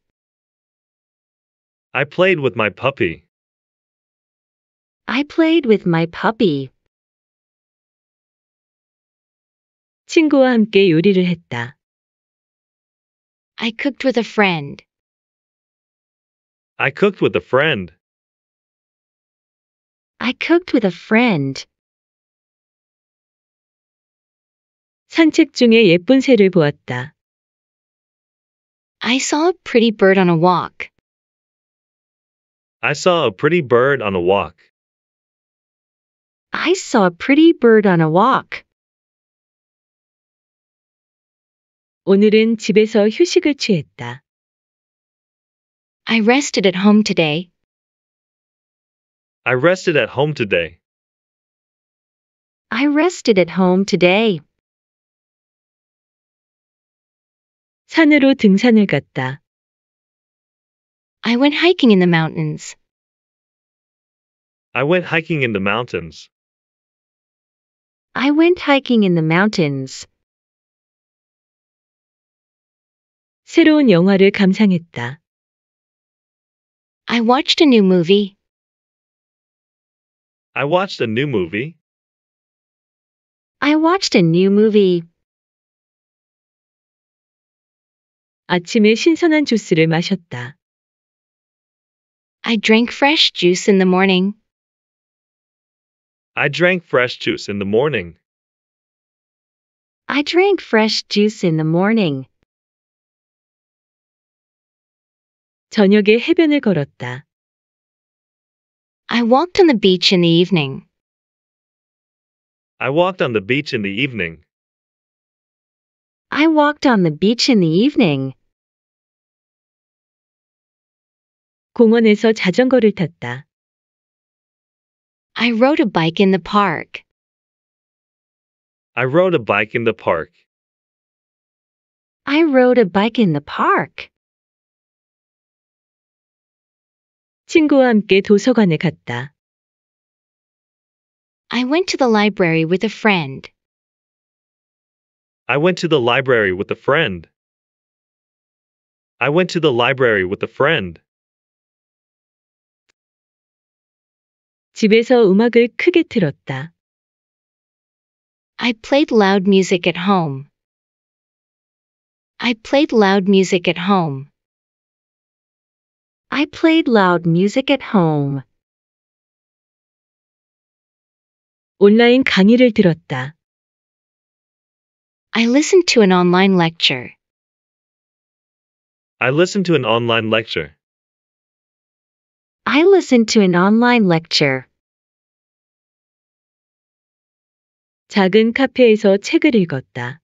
I played with my puppy. I played with my puppy. 친구와 함께 요리를 했다. I cooked with a friend. I cooked with a friend. I cooked with a friend. 산책 중에 예쁜 새를 보았다. I saw a pretty bird on a walk. I saw a pretty bird on a walk. I saw a pretty bird on a walk. 오늘은 집에서 휴식을 취했다. I rested at home today. I rested at home today. I rested at home today. 산으로 등산을 갔다. I went hiking in the mountains. I went hiking in the mountains. I went hiking in the mountains. 새로운 영화를 감상했다. I watched a new movie. I watched a new movie. I watched a new movie. 아침에 신선한 주스를 마셨다. I drank fresh juice in the morning. I drank fresh juice in the morning. I drank fresh juice in the morning. 저녁에 해변을 걸었다. I walked on the beach in the evening. I walked on the beach in the evening. I walked on the beach in the evening. 공원에서 자전거를 탔다. I rode a bike in the park. I rode a bike in the park. I rode a bike in the park. 친구와 함께 도서관에 갔다. I went to the library with a friend. I went to the library with a friend. I went to the library with a friend. 집에서 음악을 크게 틀었다. I played loud music at home. I played loud music at home. I played loud music at home. 온라인 강의를 들었다. I listened to an online lecture. I listened to an online lecture. I listened to an online lecture. 작은 카페에서 책을 읽었다.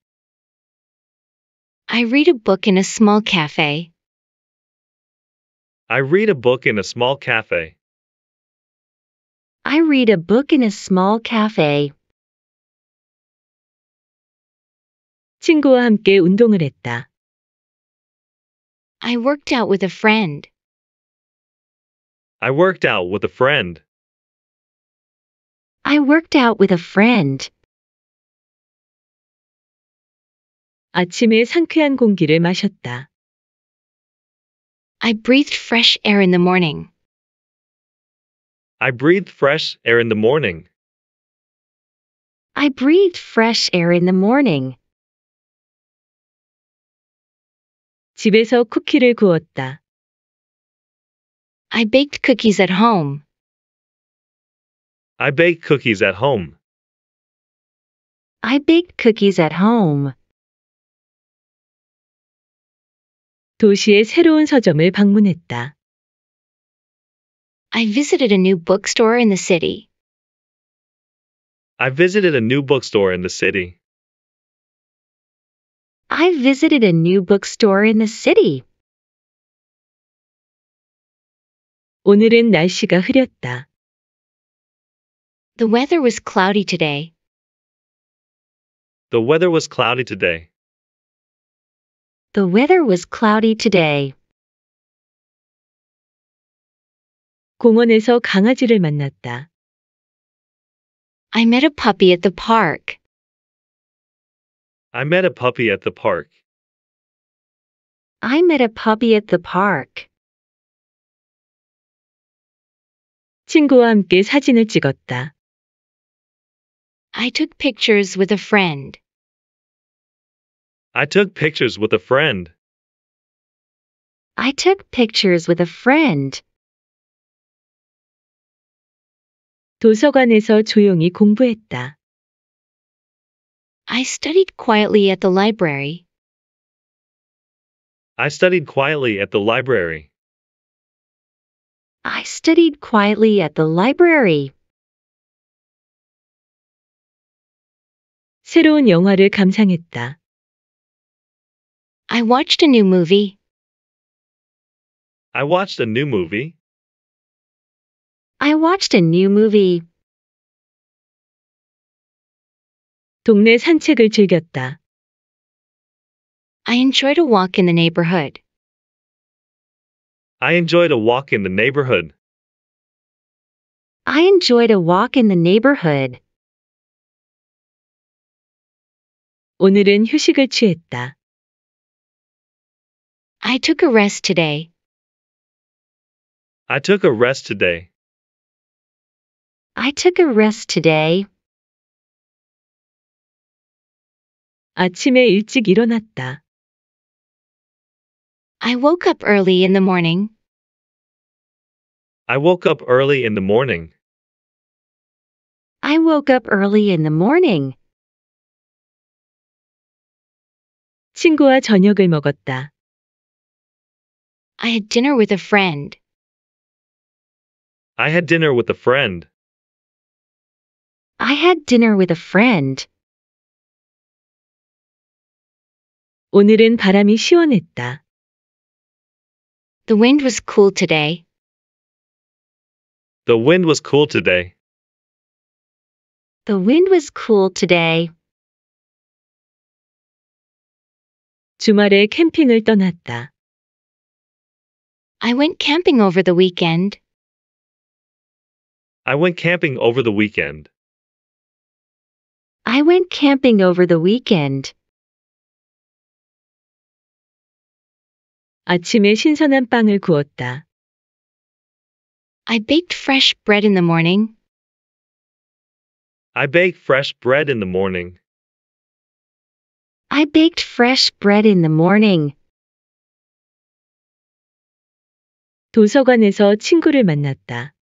I read a book in a small cafe. I read a book in a small cafe. I read a book in a small cafe. 친구와 함께 운동을 했다. I worked out with a friend. I worked out with a friend. I worked out with a friend. 아침에 상쾌한 공기를 마셨다. I breathed fresh air in the morning. I breathed fresh air in the morning. I breathed fresh air in the morning. 집에서 쿠키를 구웠다. I baked cookies at home. I baked cookies at home. I baked cookies at home. 도시의 새로운 서점을 방문했다. I visited a new bookstore in the city. I visited a new bookstore in the city. I visited a new bookstore in the city. 오늘은 날씨가 흐렸다. The weather was cloudy today. The weather was cloudy today. The weather was cloudy today. 공원에서 강아지를 만났다. I met a puppy at the park. I met a puppy at the park. I met a puppy at the park. 친구와 함께 사진을 찍었다. I took pictures with a friend. I took pictures with a friend. I took pictures with a friend. 도서관에서 조용히 공부했다. I studied quietly at the library. I studied quietly at the library. I studied quietly at the library. 새로운 영화를 감상했다. I watched a new movie. I watched a new movie. I watched a new movie. 동네 산책을 즐겼다. I enjoyed a walk in the neighborhood. I enjoyed a walk in the neighborhood. I enjoyed a walk in the neighborhood. 오늘은 휴식을 취했다. I took a rest today. I took a rest today. I took a rest today. 아침에 일찍 일어났다. I woke up early in the morning. I woke up early in the morning. I woke up early in the morning. 친구와 저녁을 먹었다. I had dinner with a friend. I had dinner with a friend. I had dinner with a friend. 오늘은 바람이 시원했다. The wind was cool today. The wind was cool today. The wind was cool today. 주말에 캠핑을 떠났다. I went camping over the weekend. I went camping over the weekend. I went camping over the weekend. 아침에 신선한 빵을 구웠다. I baked fresh bread in the morning. I baked fresh bread in the morning. I baked fresh bread in the morning. 도서관에서 친구를 만났다.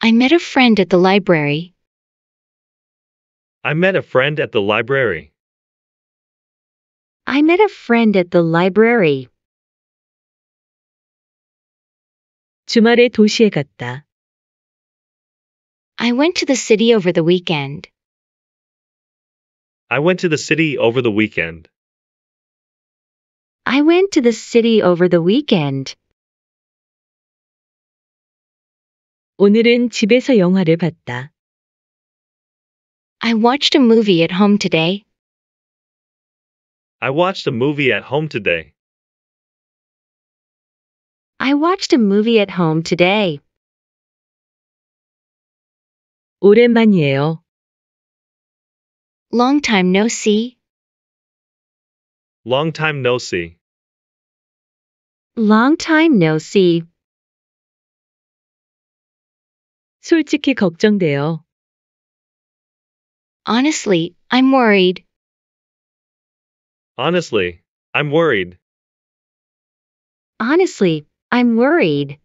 I met a friend at the library. I met a friend at the library. I met a friend at the library. 주말에 도시에 갔다. I went to the city over the weekend. I went to the city over the weekend. I went to the city over the weekend. 오늘은 집에서 영화를 봤다. I watched a movie at home today. I watched a movie at home today. I watched a movie at home today. 오랜만이에요. Long time no see. Long time no see. Long time no see. 솔직히 걱정돼요. Honestly, I'm worried. Honestly, I'm worried. Honestly, I'm worried.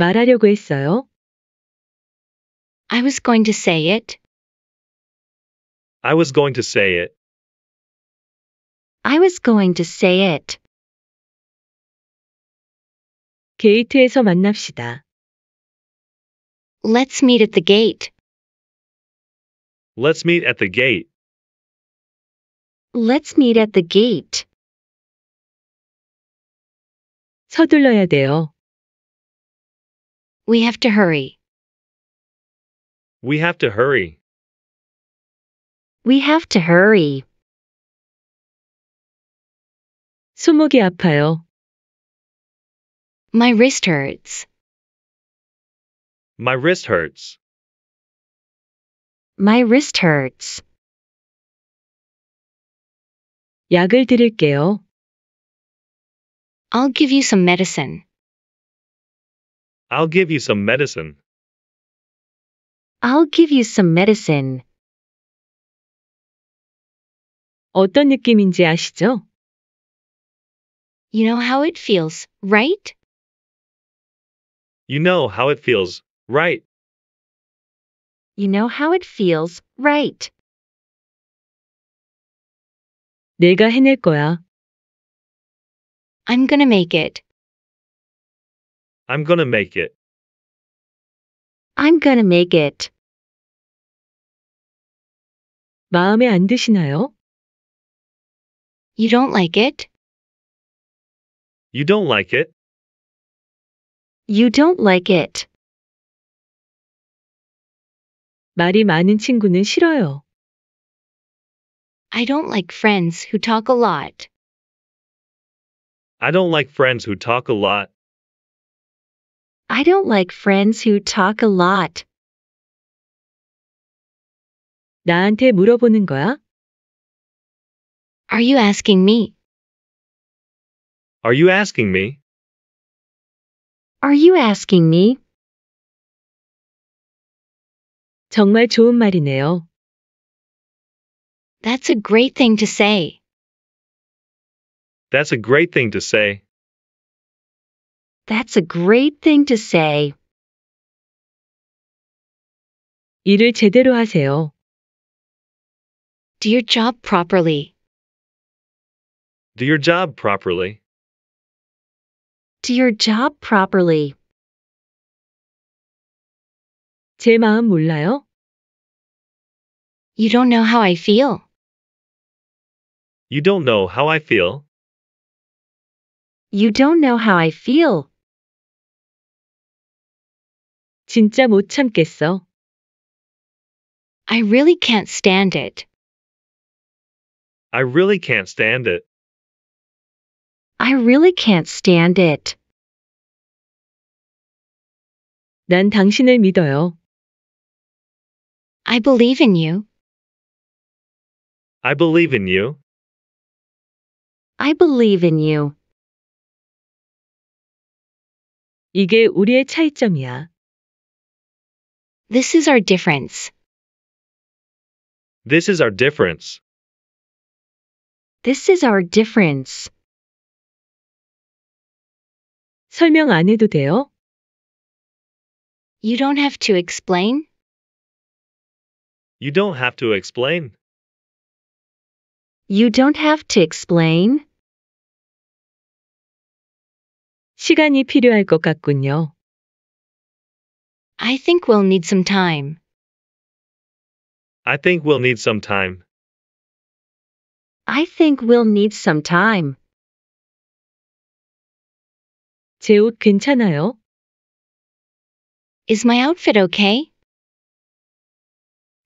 말하려고 했어요. I was going to say it. I was going to say it. I was going to say it. 게이트에서 만납시다. Let's meet at the gate. Let's meet at the gate. Let's meet at the gate. 서둘러야 돼요. We have to hurry. We have to hurry. We have to hurry. 손목이 아파요. My wrist hurts. My wrist hurts. My wrist hurts. 약을 드릴게요. I'll give you some medicine. I'll give you some medicine. I'll give you some medicine. 어떤 느낌인지 아시죠? You know how it feels, right? You know how it feels, right? You know how it feels, right? 내가 해낼 거야. I'm gonna make it. I'm gonna make it. I'm gonna make it. 마음에 안 드시나요? You don't like it? You don't like it. You don't like it. 말이 많은 친구는 싫어요. I don't like friends who talk a lot. I don't like friends who talk a lot. I don't like friends who talk a lot. 나한테 물어보는 거야? Are you asking me? Are you asking me? Are you asking me? 정말 좋은 말이네요. That's a great thing to say. That's a great thing to say. That's a great thing to say. 일을 제대로 하세요. Do your job properly. Do your job properly. Do your job properly. 제 마음 몰라요? You don't know how I feel. You don't know how I feel. You don't know how I feel. 진짜 못 참겠어. I really can't stand it. I really can't stand it. I really can't stand it. 난 당신을 믿어요. I believe in you. I believe in you. I believe in you. 이게 우리의 차이점이야. This is our difference. This is our difference. This is our difference. 설명 안 해도 돼요? You don't have to explain. You don't have to explain. You don't have to explain. 시간이 필요할 것 같군요. I think we'll need some time. I think we'll need some time. I think we'll need some time. 제 옷 괜찮아요? Is my outfit okay?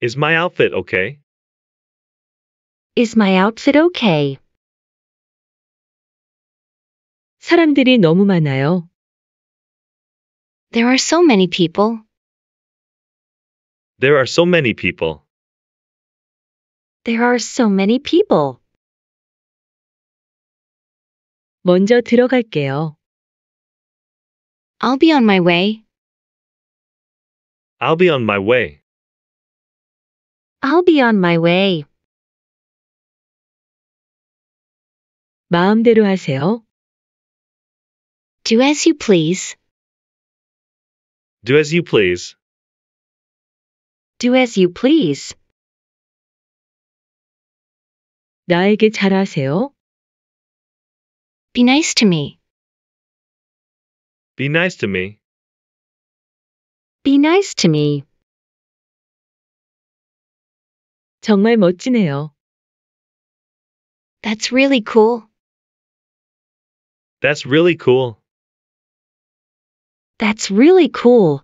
Is my outfit okay? Is my outfit okay? 사람들이 너무 많아요. There are so many people. There are so many people. There are so many people. 먼저 들어갈게요. I'll be on my way. I'll be on my way. I'll be on my way. 마음대로 하세요. Do as you please. Do as you please. Do as you please. 나에게 잘하세요. Be nice to me. Be nice to me. Be nice to me. 정말 멋지네요. That's really cool. That's really cool. That's really cool.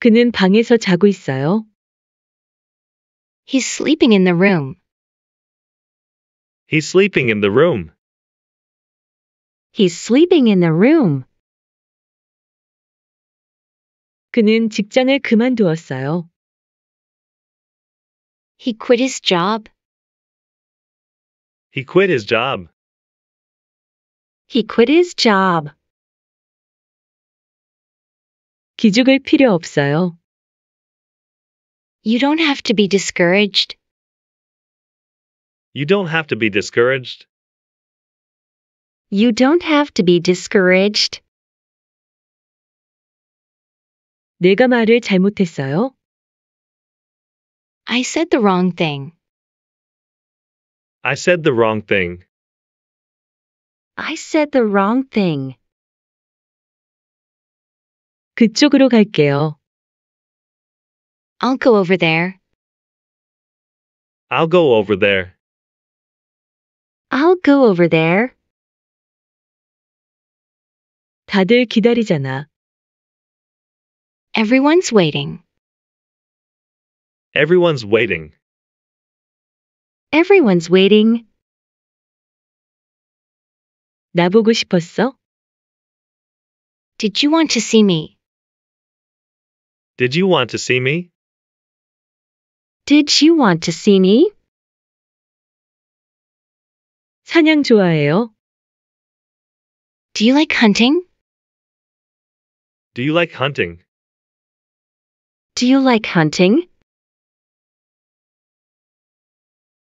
그는 방에서 자고 있어요. He's sleeping in the room. He's sleeping in the room. He's sleeping in the room. 그는 직장을 그만두었어요. He quit his job. He quit his job. He quit his job. 기죽을 필요 없어요. You don't have to be discouraged. You don't have to be discouraged. You don't have to be discouraged. 내가 말을 잘못했어요. I said the wrong thing. I said the wrong thing. I said the wrong thing. 그쪽으로 갈게요. I'll go over there. I'll go over there. I'll go over there. 다들 기다리잖아. Everyone's waiting. Everyone's waiting. Everyone's waiting. 싶었어? Did you want to see me? Did you want to see me? Did you want to see me? 사냥 좋아해요? Do you like hunting? Do you like hunting? Do you like hunting?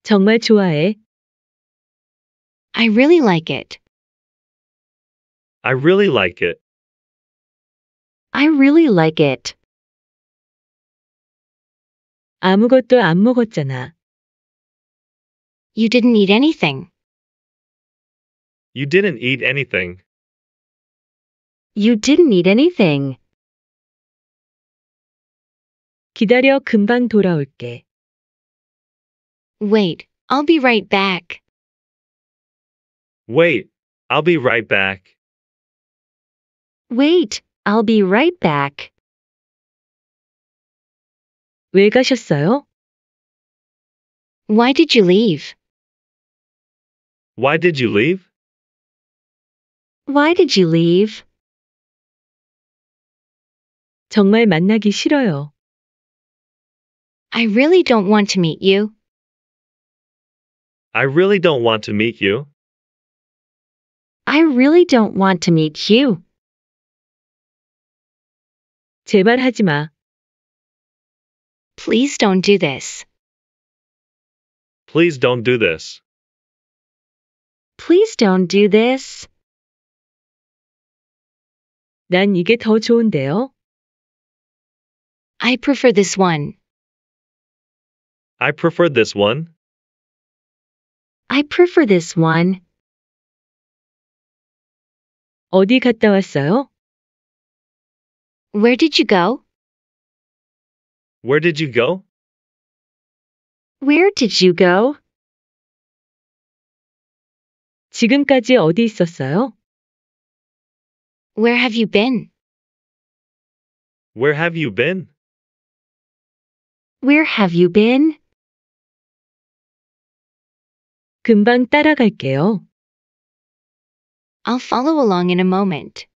정말 좋아해. I really like it. I really like it. I really like it. 아무것도 안 먹었잖아. You didn't eat anything. You didn't eat anything. You didn't eat anything. 기다려 금방 돌아올게. Wait, I'll be right back. Wait, I'll be right back. Wait, I'll be right back. 왜 가셨어요? Why did you leave? Why did you leave? Why did you leave? 정말 만나기 싫어요. I really don't want to meet you. I really don't want to meet you. I really don't want to meet you. 제발 하지 마. Please don't do this. Please don't do this. Please don't do this. 난 이게 더 좋은데요. I prefer this one. I prefer this one. I prefer this one. 어디 갔다 왔어요? Where did you go? Where did you go? Where did you go? 지금까지 어디 있었어요? Where have you been? Where have you been? Where have you been? 금방 따라갈게요. I'll follow along in a moment.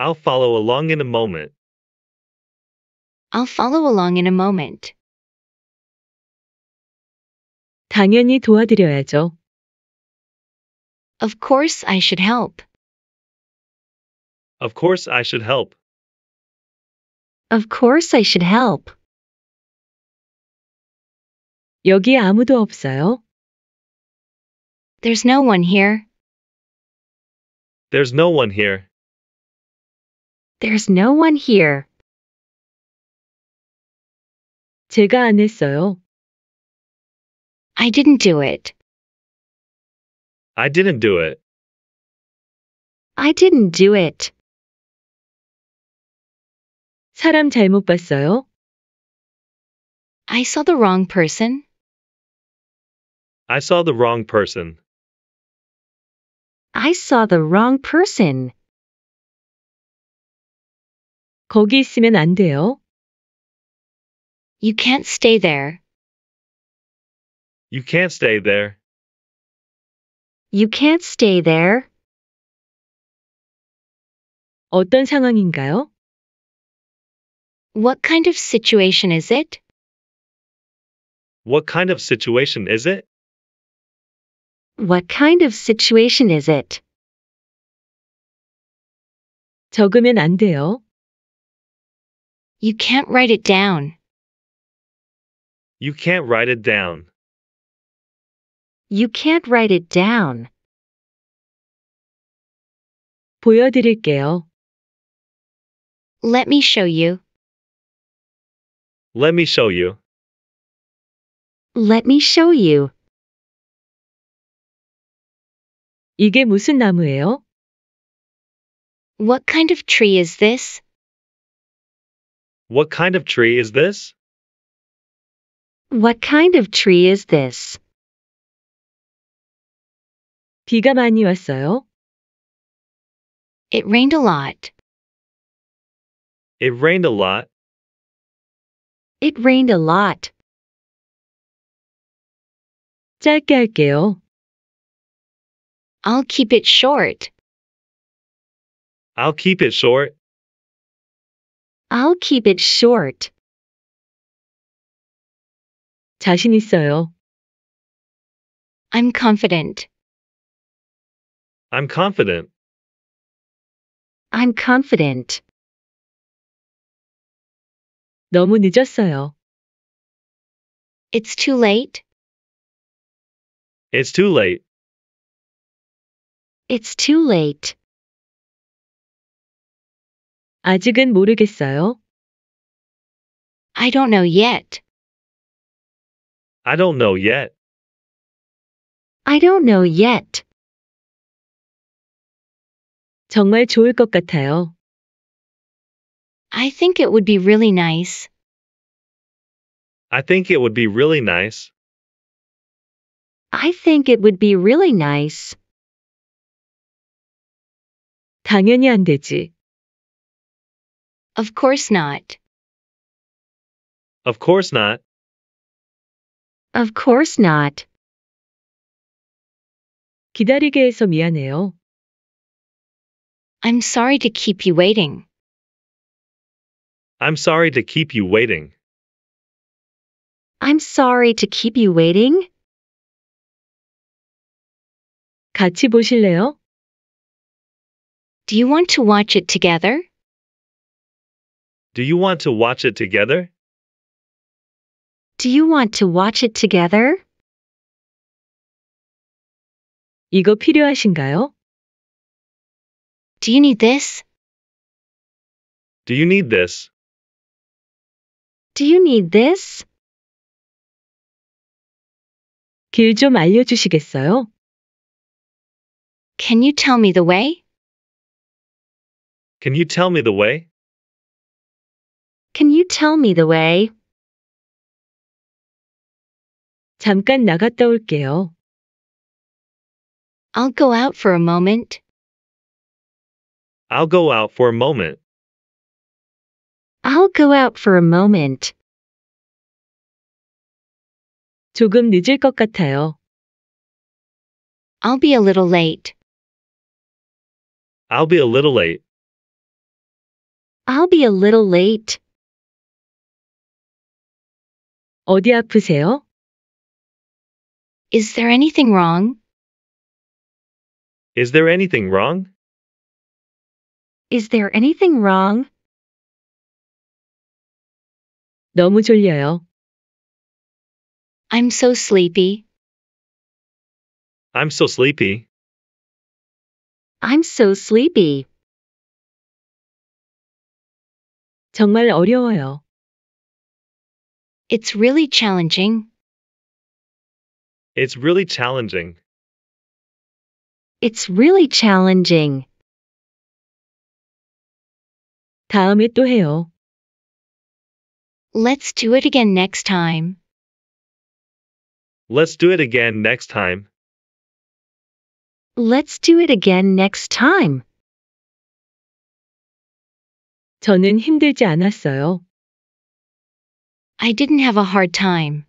I'll follow along in a moment. I'll follow along in a moment. 당연히 도와드려야죠. Of course I should help. Of course I should help. Of course I should help. 여기 아무도 없어요? There's no one here. There's no one here. There's no one here. 제가 안 했어요. I didn't do it. I didn't do it. I didn't do it. 사람 잘못 봤어요. I saw the wrong person. I saw the wrong person. I saw the wrong person. 거기 있으면 안 돼요. You can't stay there. You can't stay there. You can't stay there. 어떤 상황인가요? What kind of situation is it? What kind of situation is it? What kind of situation is it? 적으면 안 돼요. You can't write it down. You can't write it down. You can't write it down. 보여드릴게요. Let me show you. Let me show you. Let me show you. 이게 무슨 나무예요? What kind of tree is this? What kind of tree is this? What kind of tree is this? 비가 많이 왔어요. It rained a lot. It rained a lot. It rained a lot. 짧게 할게요. I'll keep it short. I'll keep it short. I'll keep it short. 자신 있어요. I'm confident. I'm confident. I'm confident. 너무 늦었어요. It's too late. It's too late. It's too late. 아직은 모르겠어요. I don't know yet. I don't know yet. I don't know yet. 정말 좋을 것 같아요. I think it would be really nice. I think it would be really nice. I think it would be really nice. 당연히 안 되지. Of course not. Of course not. Of course not. 기다리게 해서 미안해요. I'm sorry to keep you waiting. I'm sorry to keep you waiting. I'm sorry to keep you waiting. 같이 보실래요? Do you want to watch it together? Do you want to watch it together? Do you want to watch it together? 이거 필요하신가요? Do you need this? Do you need this? Do you need this? 알려주시겠어요? Can you tell me the way? Can you tell me the way? Can you tell me the way? 잠깐 나갔다 올게요. I'll go out for a moment. I'll go out for a moment. I'll go out for a moment. 조금 늦을 것 같아요. I'll be a little late. I'll be a little late. I'll be a little late. 어디 아프세요? Is there anything wrong? Is there anything wrong? Is there anything wrong? 너무 졸려요. I'm so sleepy. I'm so sleepy. I'm so sleepy. 정말 어려워요. It's really challenging. It's really challenging. It's really challenging. 다음에 또 해요. Let's do it again next time. Let's do it again next time. Let's do it again next time. 저는 힘들지 않았어요. I didn't have a hard time.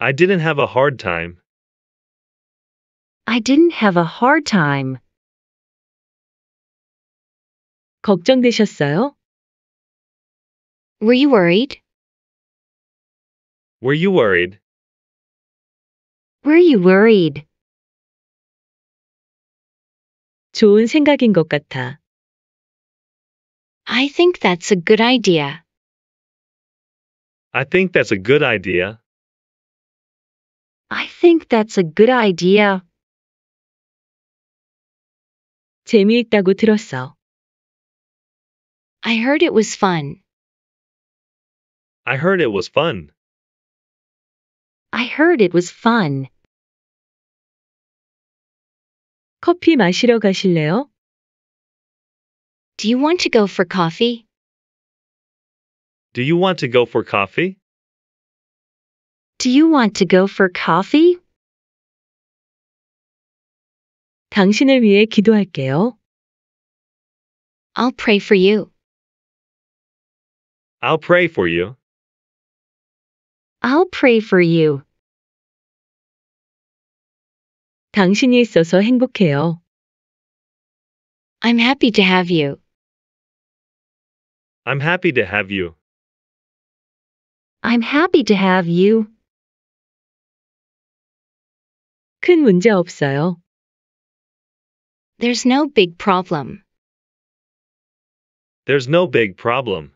I didn't have a hard time. I didn't have a hard time. 걱정되셨어요? Were you worried? Were you worried? Were you worried? 좋은 생각인 것 같아. I think that's a good idea. I think that's a good idea. I think that's a good idea. 재미있다고 들었어. I heard it was fun. I heard it was fun. I heard it was fun. 커피 마시러 가실래요? Do you want to go for coffee? Do you want to go for coffee? Do you want to go for coffee? 당신을 위해 기도할게요. I'll pray for you. I'll pray for you. I'll pray for you. 당신이 있어서 행복해요. I'm happy to have you. I'm happy to have you. I'm happy to have you. 큰 문제 없어요. There's no big problem. There's no big problem.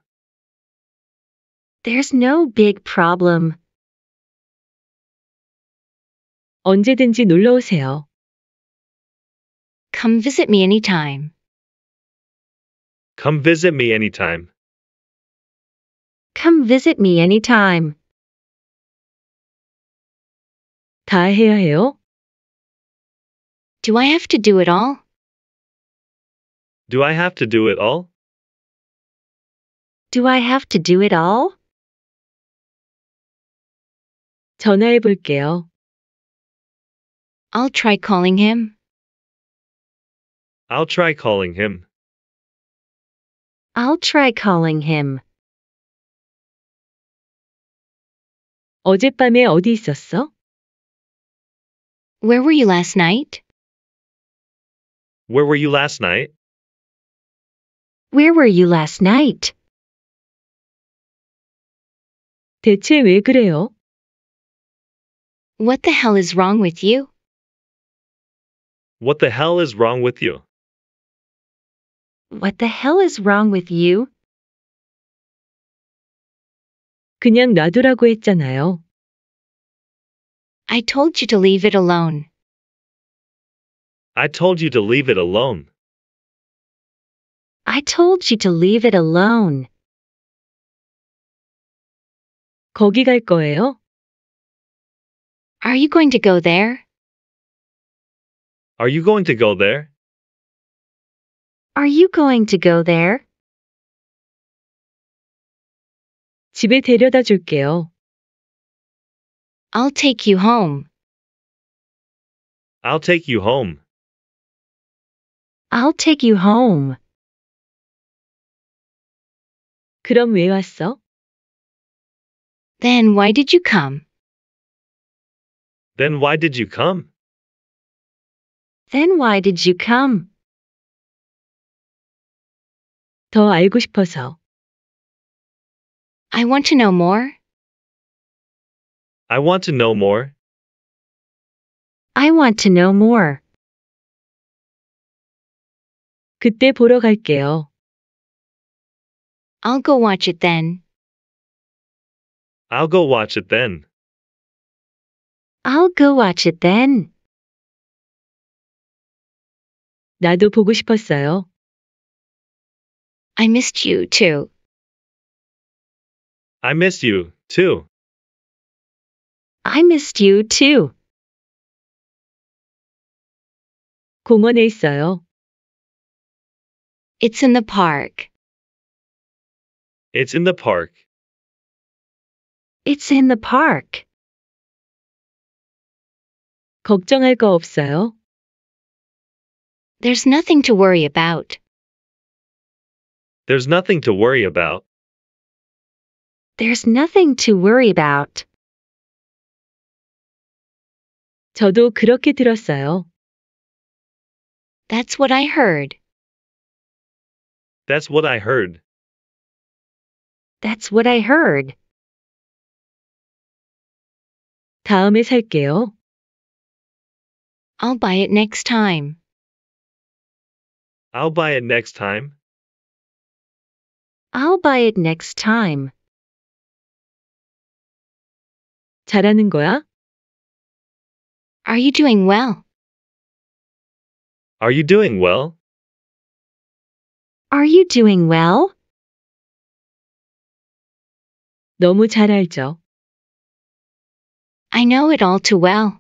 There's no big problem. 언제든지 놀러 오세요. Come visit me anytime. Come visit me anytime. Come visit me anytime. 다 해야 해요? Do I have to do it all? Do I have to do it all? Do I have to do it all? 전화해 볼게요. I'll try calling him. I'll try calling him. I'll try calling him. 어젯밤에 어디 있었어? Where were you last night? Where were you last night? Where were you last night? 대체 왜 그래요? What the hell is wrong with you? What the hell is wrong with you? What the hell is wrong with you? 그냥 놔두라고 했잖아요. I told you to leave it alone. I told you to leave it alone. I told you to leave it alone. 거기 갈 거예요? Are you going to go there? Are you going to go there? Are you going to go there? 집에 데려다 줄게요. I'll take you home. I'll take you home. I'll take you home. 그럼 왜 왔어? Then why did you come? Then why did you come? Then why did you come? 더 알고 싶어서. I want to know more. I want to know more. I want to know more. 그때 보러 갈게요. I'll go watch it then. I'll go watch it then. I'll go watch it then. 나도 보고 싶었어요. I missed you too. I miss you, too. I missed you, too. 공원에 있어요. It's in the park. It's in the park. It's in the park. 걱정할 거 없어요? There's nothing to worry about. There's nothing to worry about. There's nothing to worry about. 저도 그렇게 들었어요. That's what I heard. That's what I heard. That's what I heard. 다음에 살게요. I'll buy it next time. I'll buy it next time. I'll buy it next time. 잘하는 거야? Are you doing well? Are you doing well? Are you doing well? 너무 잘 알죠. I know it all too well.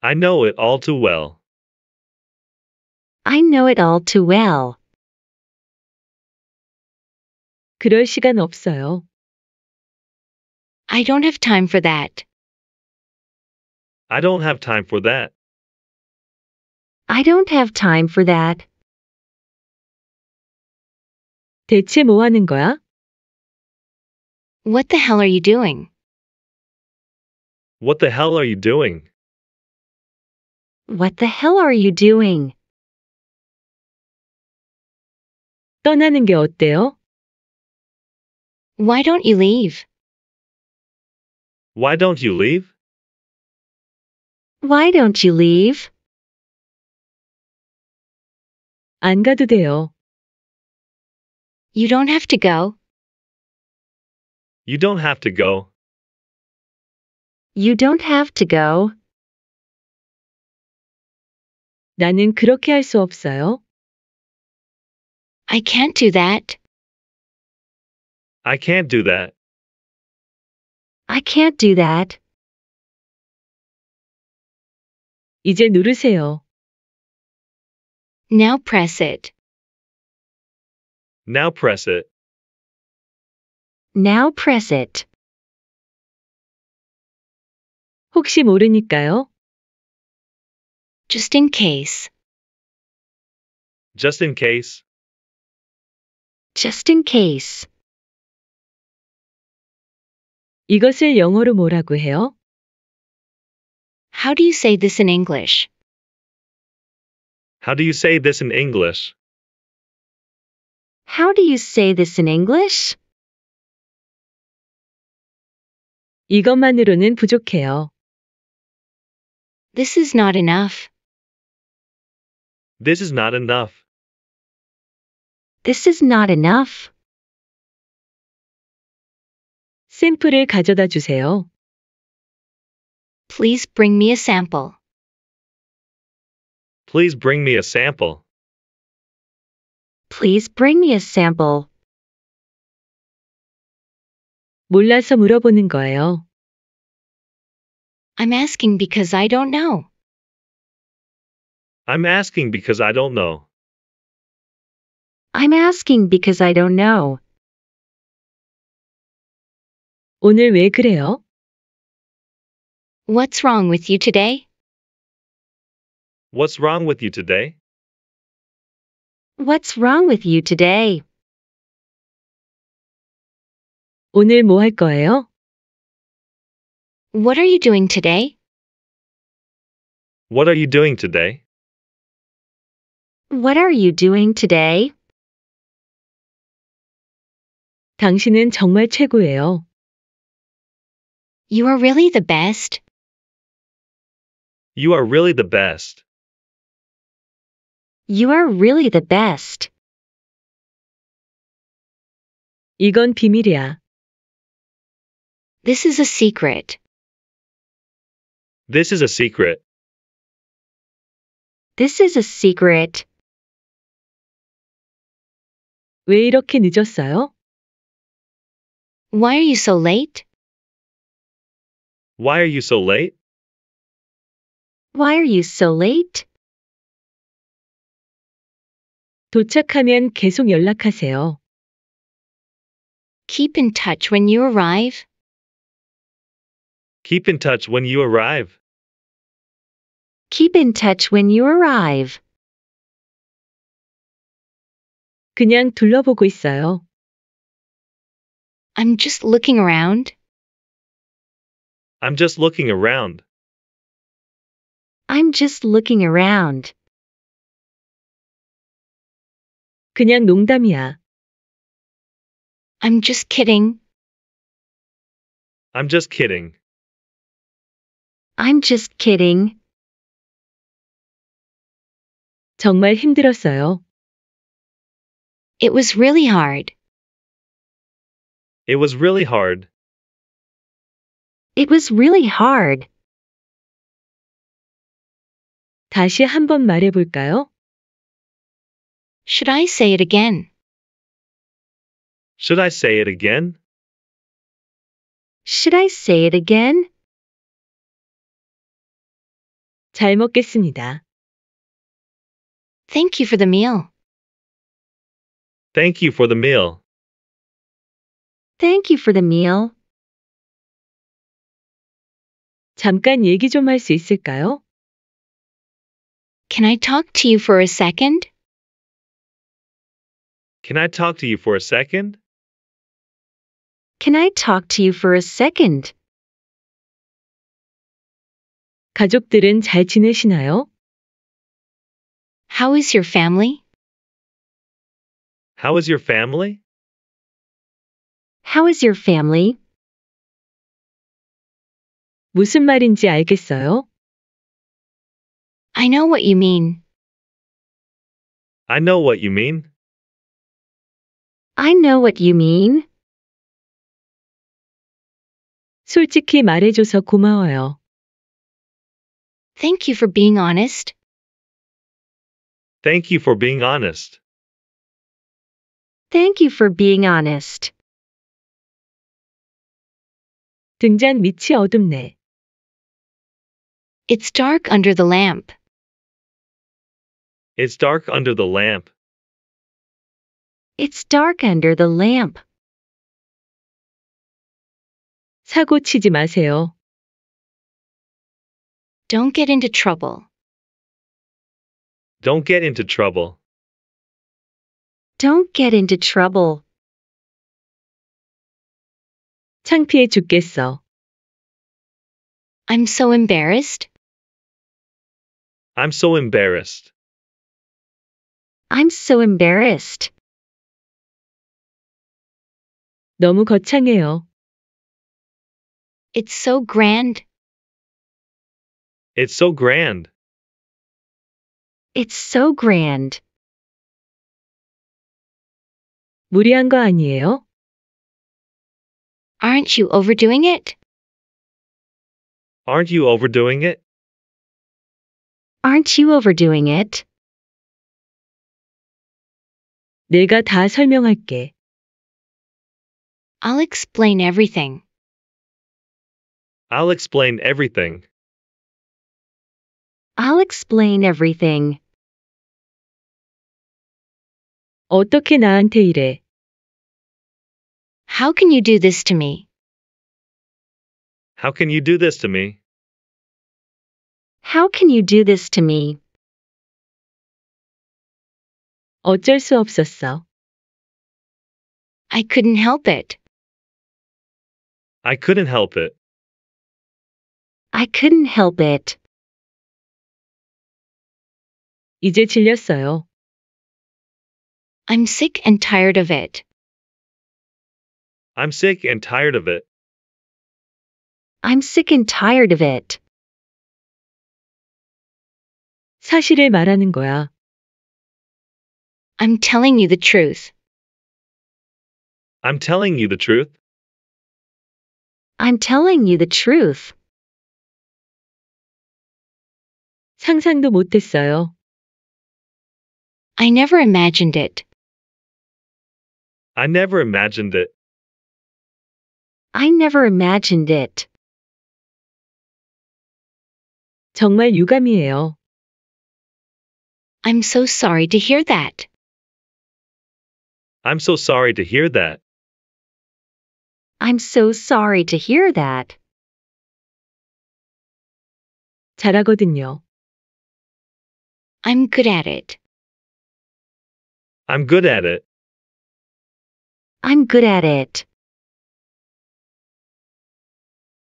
I know it all too well. I know it all too well. 그럴 시간 없어요. I don't have time for that. I don't have time for that. I don't have time for that. 대체 뭐 하는 거야? What the hell are you doing? What the hell are you doing? What the hell are you doing? 떠나는 게 어때요? Why don't you leave? Why don't you leave? Why don't you leave? 안 가도 돼요. You don't have to go. You don't have to go. You don't have to go. 나는 그렇게 없어요. I can't do that. I can't do that. I can't do that. 이제 누르세요. Now press it. Now press it. Now press it. 혹시 모르니까요. Just in case. Just in case. Just in case. 이것을 영어로 뭐라고 해요? How do you say this in English? How do you say this in English? How do you say this in English? 이것만으로는 부족해요. This is not enough. This is not enough. This is not enough. 샘플을 가져다 주세요. Please bring me a sample. Please bring me a sample. Please bring me a sample. 몰라서 물어보는 거예요. I'm asking because I don't know. I'm asking because I don't know. I'm asking because I don't know. 오늘 왜 그래요? What's wrong with you today? What's wrong with you today? What's wrong with you today? 오늘 뭐 거예요? What are you doing today? What are you doing today? What are you doing today? 당신은 정말 최고예요. You are really the best. You are really the best. You are really the best. 이건 비밀이야. This is a secret. This is a secret. This is a secret. 왜 이렇게 늦었어요? Why are you so late? Why are you so late? Why are you so late? 도착하면 계속 연락하세요. Keep in touch when you arrive. Keep in touch when you arrive. Keep in touch when you arrive. 그냥 둘러보고 있어요. I'm just looking around. I'm just looking around. I'm just looking around. 그냥 농담이야. I'm just kidding. I'm just kidding. I'm just kidding. 정말 힘들었어요. It was really hard. It was really hard. It was really hard. 다시 한번 말해 볼까요? Should I say it again? Should I say it again? Should I say it again? 잘 먹겠습니다. Thank you for the meal. Thank you for the meal. Thank you for the meal. 잠깐 얘기 있을까요? Can I talk to you for a second? Can I talk to you for a second? Can I talk to you for a second? 가족들은 잘 지내시나요? How is your family? How is your family? How is your family? 무슨 말인지 알겠어요? I know what you mean. I know what you mean. I know what you mean. 솔직히 말해줘서 고마워요. Thank you for being honest. Thank you for being honest. Thank you for being honest. 등잔 밑이 어둡네. It's dark under the lamp. It's dark under the lamp. It's dark under the lamp. 사고 치지 마세요. Don't get into trouble. Don't get into trouble. Don't get into trouble. 창피해 죽겠어. I'm so embarrassed. I'm so embarrassed. I'm so embarrassed. 너무 거창해요. It's so grand. It's so grand. It's so grand. 무리한 거 아니에요? Aren't you overdoing it? Aren't you overdoing it? Aren't you overdoing it? 내가 다 설명할게. I'll explain everything. I'll explain everything. I'll explain everything. 어떻게 나한테 이래? How can you do this to me? How can you do this to me? How can you do this to me? 어쩔 수 없었어. I couldn't help it. I couldn't help it. I couldn't help it. 이제 질렸어요. I'm sick and tired of it. I'm sick and tired of it. I'm sick and tired of it. 사실을 말하는 거야. I'm telling you the truth. I'm telling you the truth. I'm telling you the truth. 상상도 못했어요. I never imagined it. I never imagined it. I never imagined it. 정말 유감이에요. I'm so sorry to hear that. I'm so sorry to hear that. I'm so sorry to hear that. 잘하거든요. I'm good at it. I'm good at it. I'm good at it.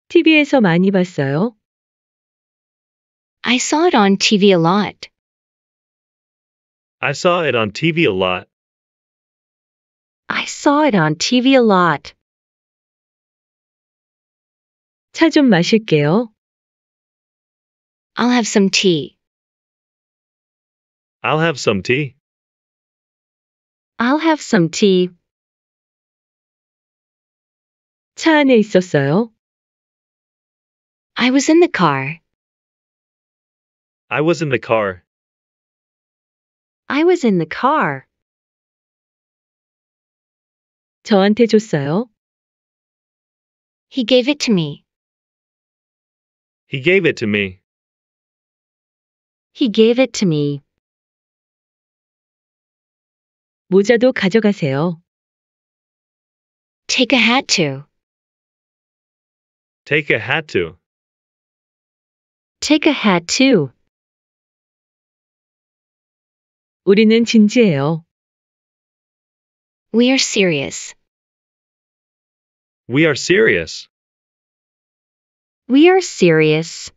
TV에서 많이 봤어요? I saw it on TV a lot. I saw it on TV a lot. I saw it on TV a lot. 좀 마실게요. I'll have some tea. I'll have some tea. I'll have some tea. 차 안에 있었어요. I was in the car. I was in the car. I was in the car. 저한테 줬어요. He gave it to me. He gave it to me. He gave it to me. 모자도 가져가세요. Take a hat to. Take a hat to. Take a hat too. 우리는 진지해요. We are serious. We are serious. We are serious.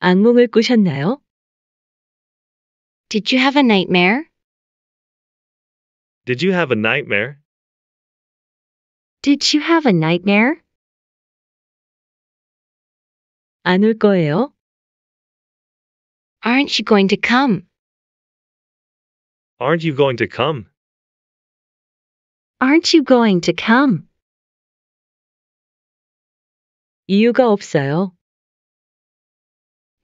악몽을 꾸셨나요? Did you have a nightmare? Did you have a nightmare? Did you have a nightmare? 안울 거예요? Aren't you going to come? Aren't you going to come? Aren't you going to come? 이유가 없어요.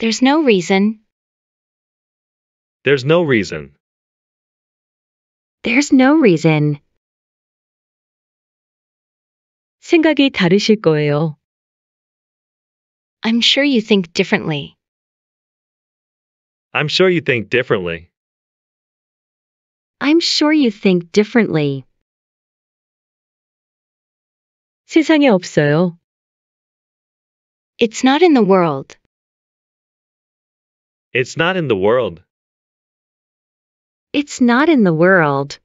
There's no reason. There's no reason. There's no reason. 생각이 다르실 거예요. I'm sure you think differently. I'm sure you think differently. I'm sure you think differently. 세상에 없어요. It's not in the world. It's not in the world. It's not in the world.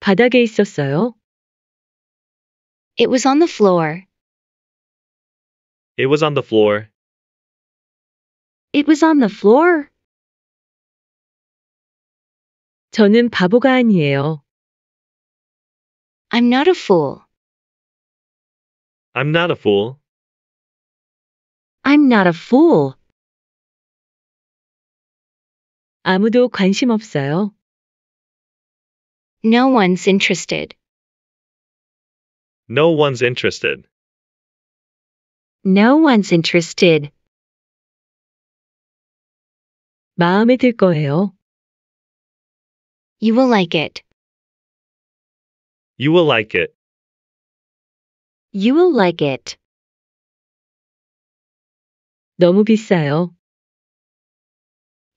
바닥에 있었어요. It was on the floor. It was on the floor. It was on the floor. 저는 바보가 아니에요. I'm not a fool. I'm not a fool. I'm not a fool. 아무도 관심 없어요. No one's interested. No one's interested. No one's interested. 마음에 들 거예요. You will like it. You will like it. You will like it. 너무 비싸요.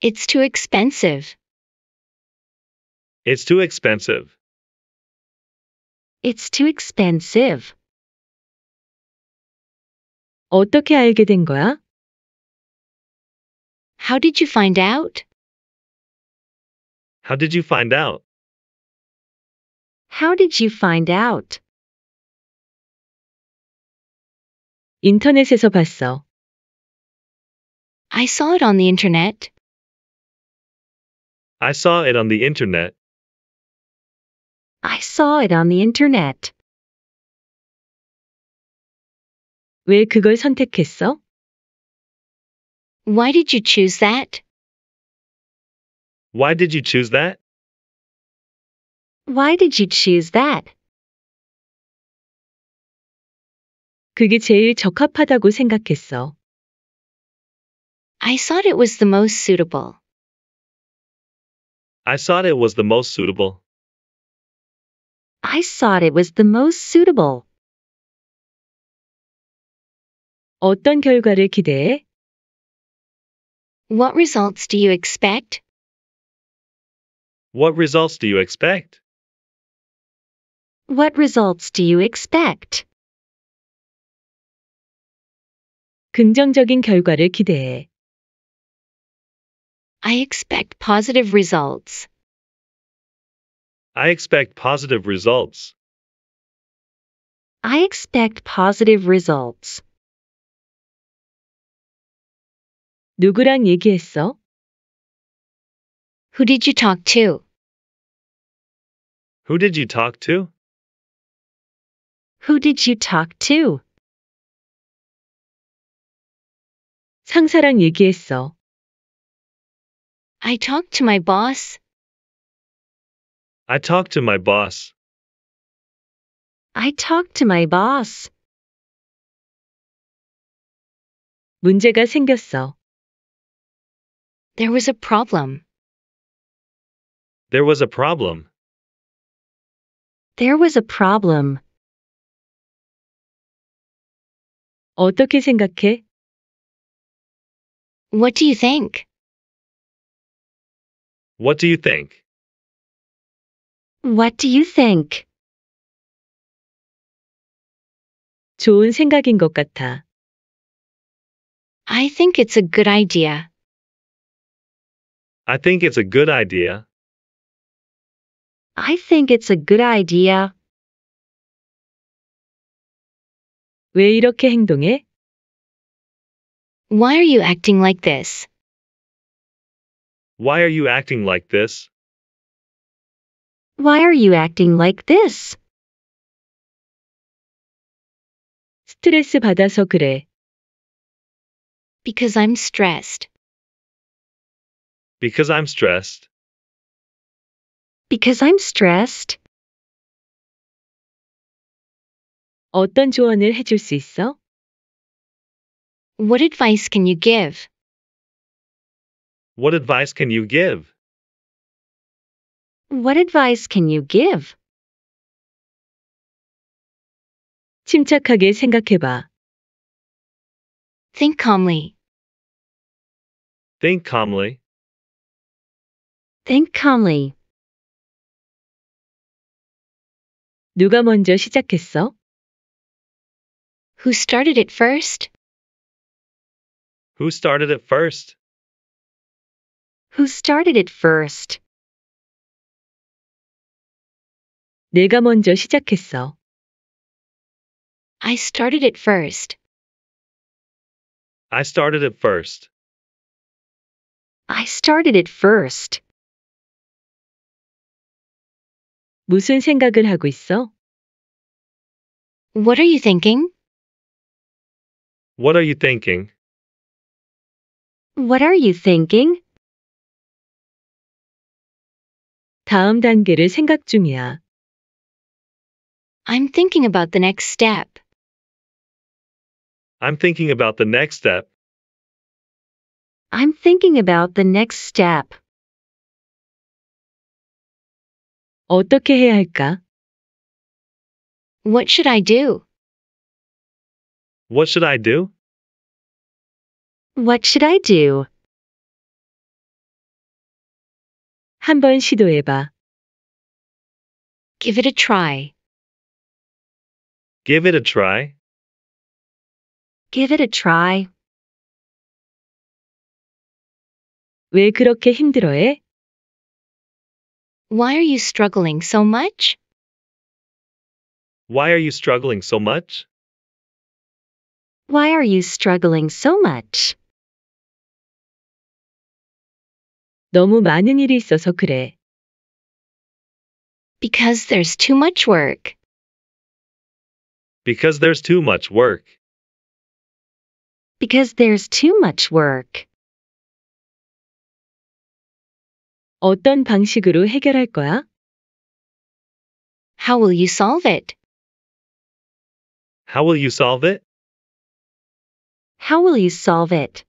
It's too expensive. It's too expensive. It's too expensive. 어떻게 알게 된 거야? How did you find out? How did you find out? How did you find out? 인터넷에서 봤어. I saw it on the internet. I saw it on the internet. I saw it on the internet. 왜 그걸 선택했어? Why did you choose that? Why did you choose that? Why did you choose that? 그게 제일 적합하다고 생각했어. I thought it was the most suitable. I thought it was the most suitable. I thought it was the most suitable. 어떤 결과를 기대해? What results do you expect? What results do you expect? What results do you expect? 긍정적인 결과를 기대해. I expect positive results. I expect positive results. I expect positive results. 누구랑 얘기했어? Who did you talk to? Who did you talk to? Who did you talk to? 상사랑 얘기했어. I talked to my boss. I talked to my boss. I talked to my boss. 문제가 생겼어. There was a problem. There was a problem. There was a problem. 어떻게 생각해? What do you think? What do you think? What do you think? 좋은 생각인 것 같아. I think it's a good idea. I think it's a good idea. I think it's a good idea. 왜 이렇게 행동해? Why are you acting like this? Why are you acting like this? Why are you acting like this? 스트레스 받아서 그래. Because I'm stressed. Because I'm stressed. Because I'm stressed. 어떤 조언을 해줄 수 있어? What advice can you give? What advice can you give? What advice can you give? 침착하게 Think calmly. Think calmly. Think calmly. 누가 먼저 시작했어? Who started it first? Who started it first? Who started it first? 내가 먼저 시작했어. I started it first. I started it first. I started it first. 무슨 생각을 하고 있어? What are you thinking? What are you thinking? What are you thinking? 다음 단계를 생각 중이야. I'm thinking about the next step. I'm thinking about the next step. I'm thinking about the next step. 어떻게 해야 할까? What should I do? What should I do? What should I do? 한 번 시도해봐. Give it a try. Give it a try. Give it a try. 왜 그렇게 힘들어해? Why are you struggling so much? Why are you struggling so much? Why are you struggling so much? 너무 많은 일이 있어서 그래. Because there's too much work. Because there's too much work. Because there's too much work. 어떤 방식으로 해결할 거야? How will you solve it? How will you solve it? How will you solve it?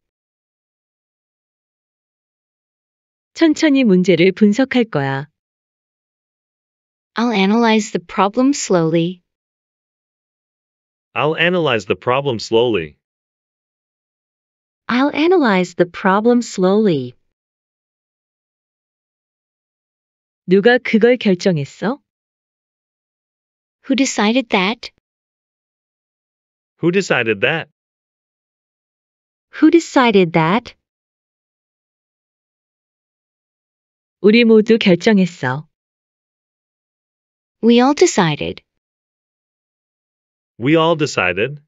천천히 문제를 분석할 거야. I'll analyze the problem slowly. I'll analyze the problem slowly. I'll analyze the problem slowly. 누가 그걸 결정했어? Who decided that? Who decided that? Who decided that? 우리 모두 결정했어. We all decided. We all decided.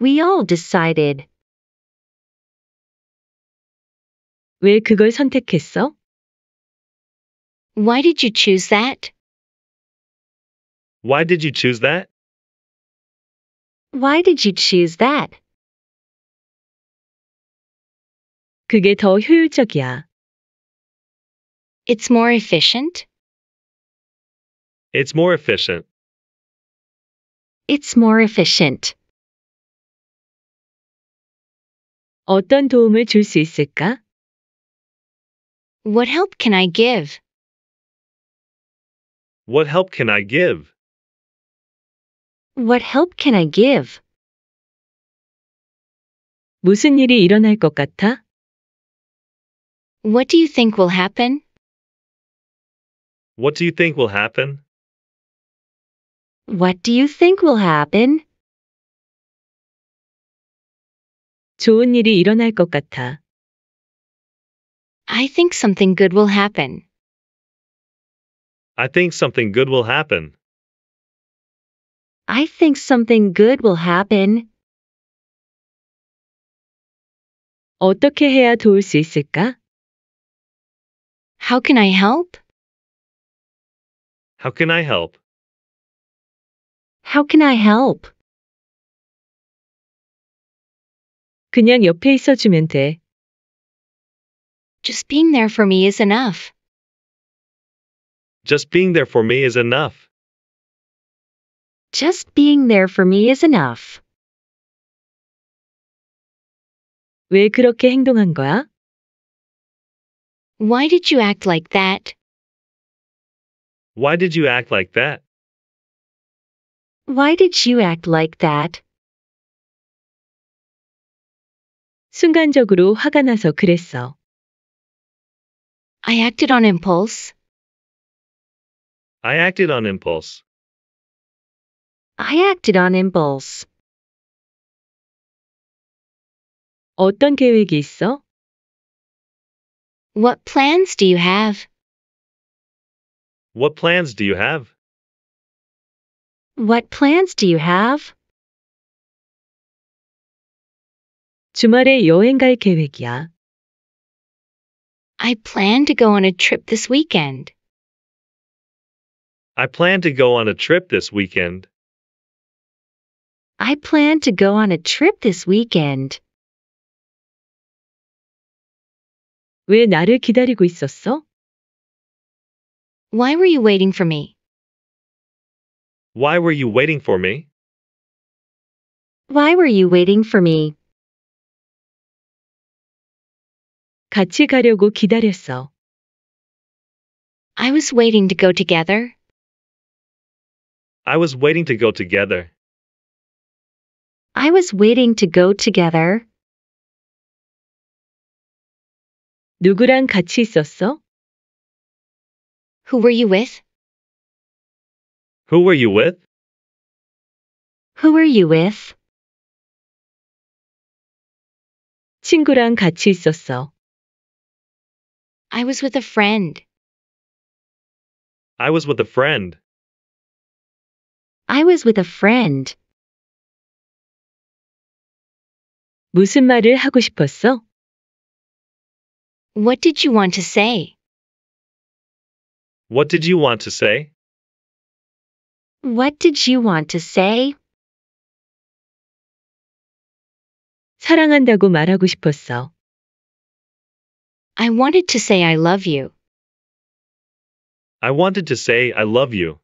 We all decided. 왜 그걸 선택했어? Why did you choose that? Why did you choose that? Why did you choose that? 그게 더 효율적이야. It's more efficient. It's more efficient. It's more efficient. 어떤 도움을 있을까? What help can I give? What help can I give? What help can I give? 무슨 일이 일어날 것 같아? What do you think will happen? What do you think will happen? What do you think will happen? 좋은 일이 일어날 것 같아. I think something good will happen. I think something good will happen. I think something good will happen. 어떻게 해야 도울 수 있을까? How can I help? How can I help? How can I help? 그냥 옆에 주면 돼. Just being there for me is enough. Just being there for me is enough. Just being there for me is enough. 왜 그렇게 행동한 거야? Why did you act like that? Why did you act like that? Why did you act like that? 순간적으로 화가 나서 그랬어. I acted on impulse. I acted on impulse. I acted on impulse. 어떤 계획이 있어? What plans do you have? What plans do you have? What plans do you have? 주말에 여행 갈 계획이야. I plan to go on a trip this weekend. I plan to go on a trip this weekend. I plan to go on a trip this weekend. 왜 나를 기다리고 있었어? Why were you waiting for me? Why were you waiting for me? Why were you waiting for me? 같이 가려고 기다렸어. I was waiting to go together. I was waiting to go together. I was waiting to go together. 누구랑 같이 있었어? Who were you with? Who were you with? Who were you with? 친구랑 같이 있었어. I was with a friend. I was with a friend. I was with a friend. 무슨 말을 하고 싶었어? What did you want to say? What did you want to say? What did you want to say? 사랑한다고 말하고 싶었어. I wanted to say I love you. I wanted to say I love you.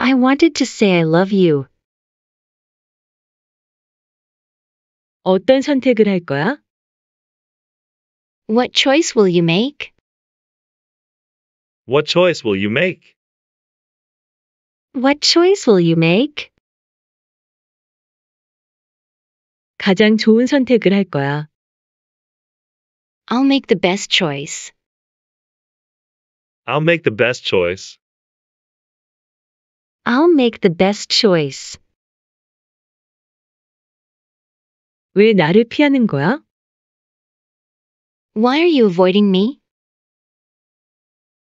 I wanted to say I love you. 어떤 선택을 할 거야? What choice will you make? What choice will you make? What choice will you make? 가장 좋은 선택을 할 거야. I'll make the best choice. I'll make the best choice. I'll make the best choice. 왜 나를 피하는 거야? Why are you avoiding me?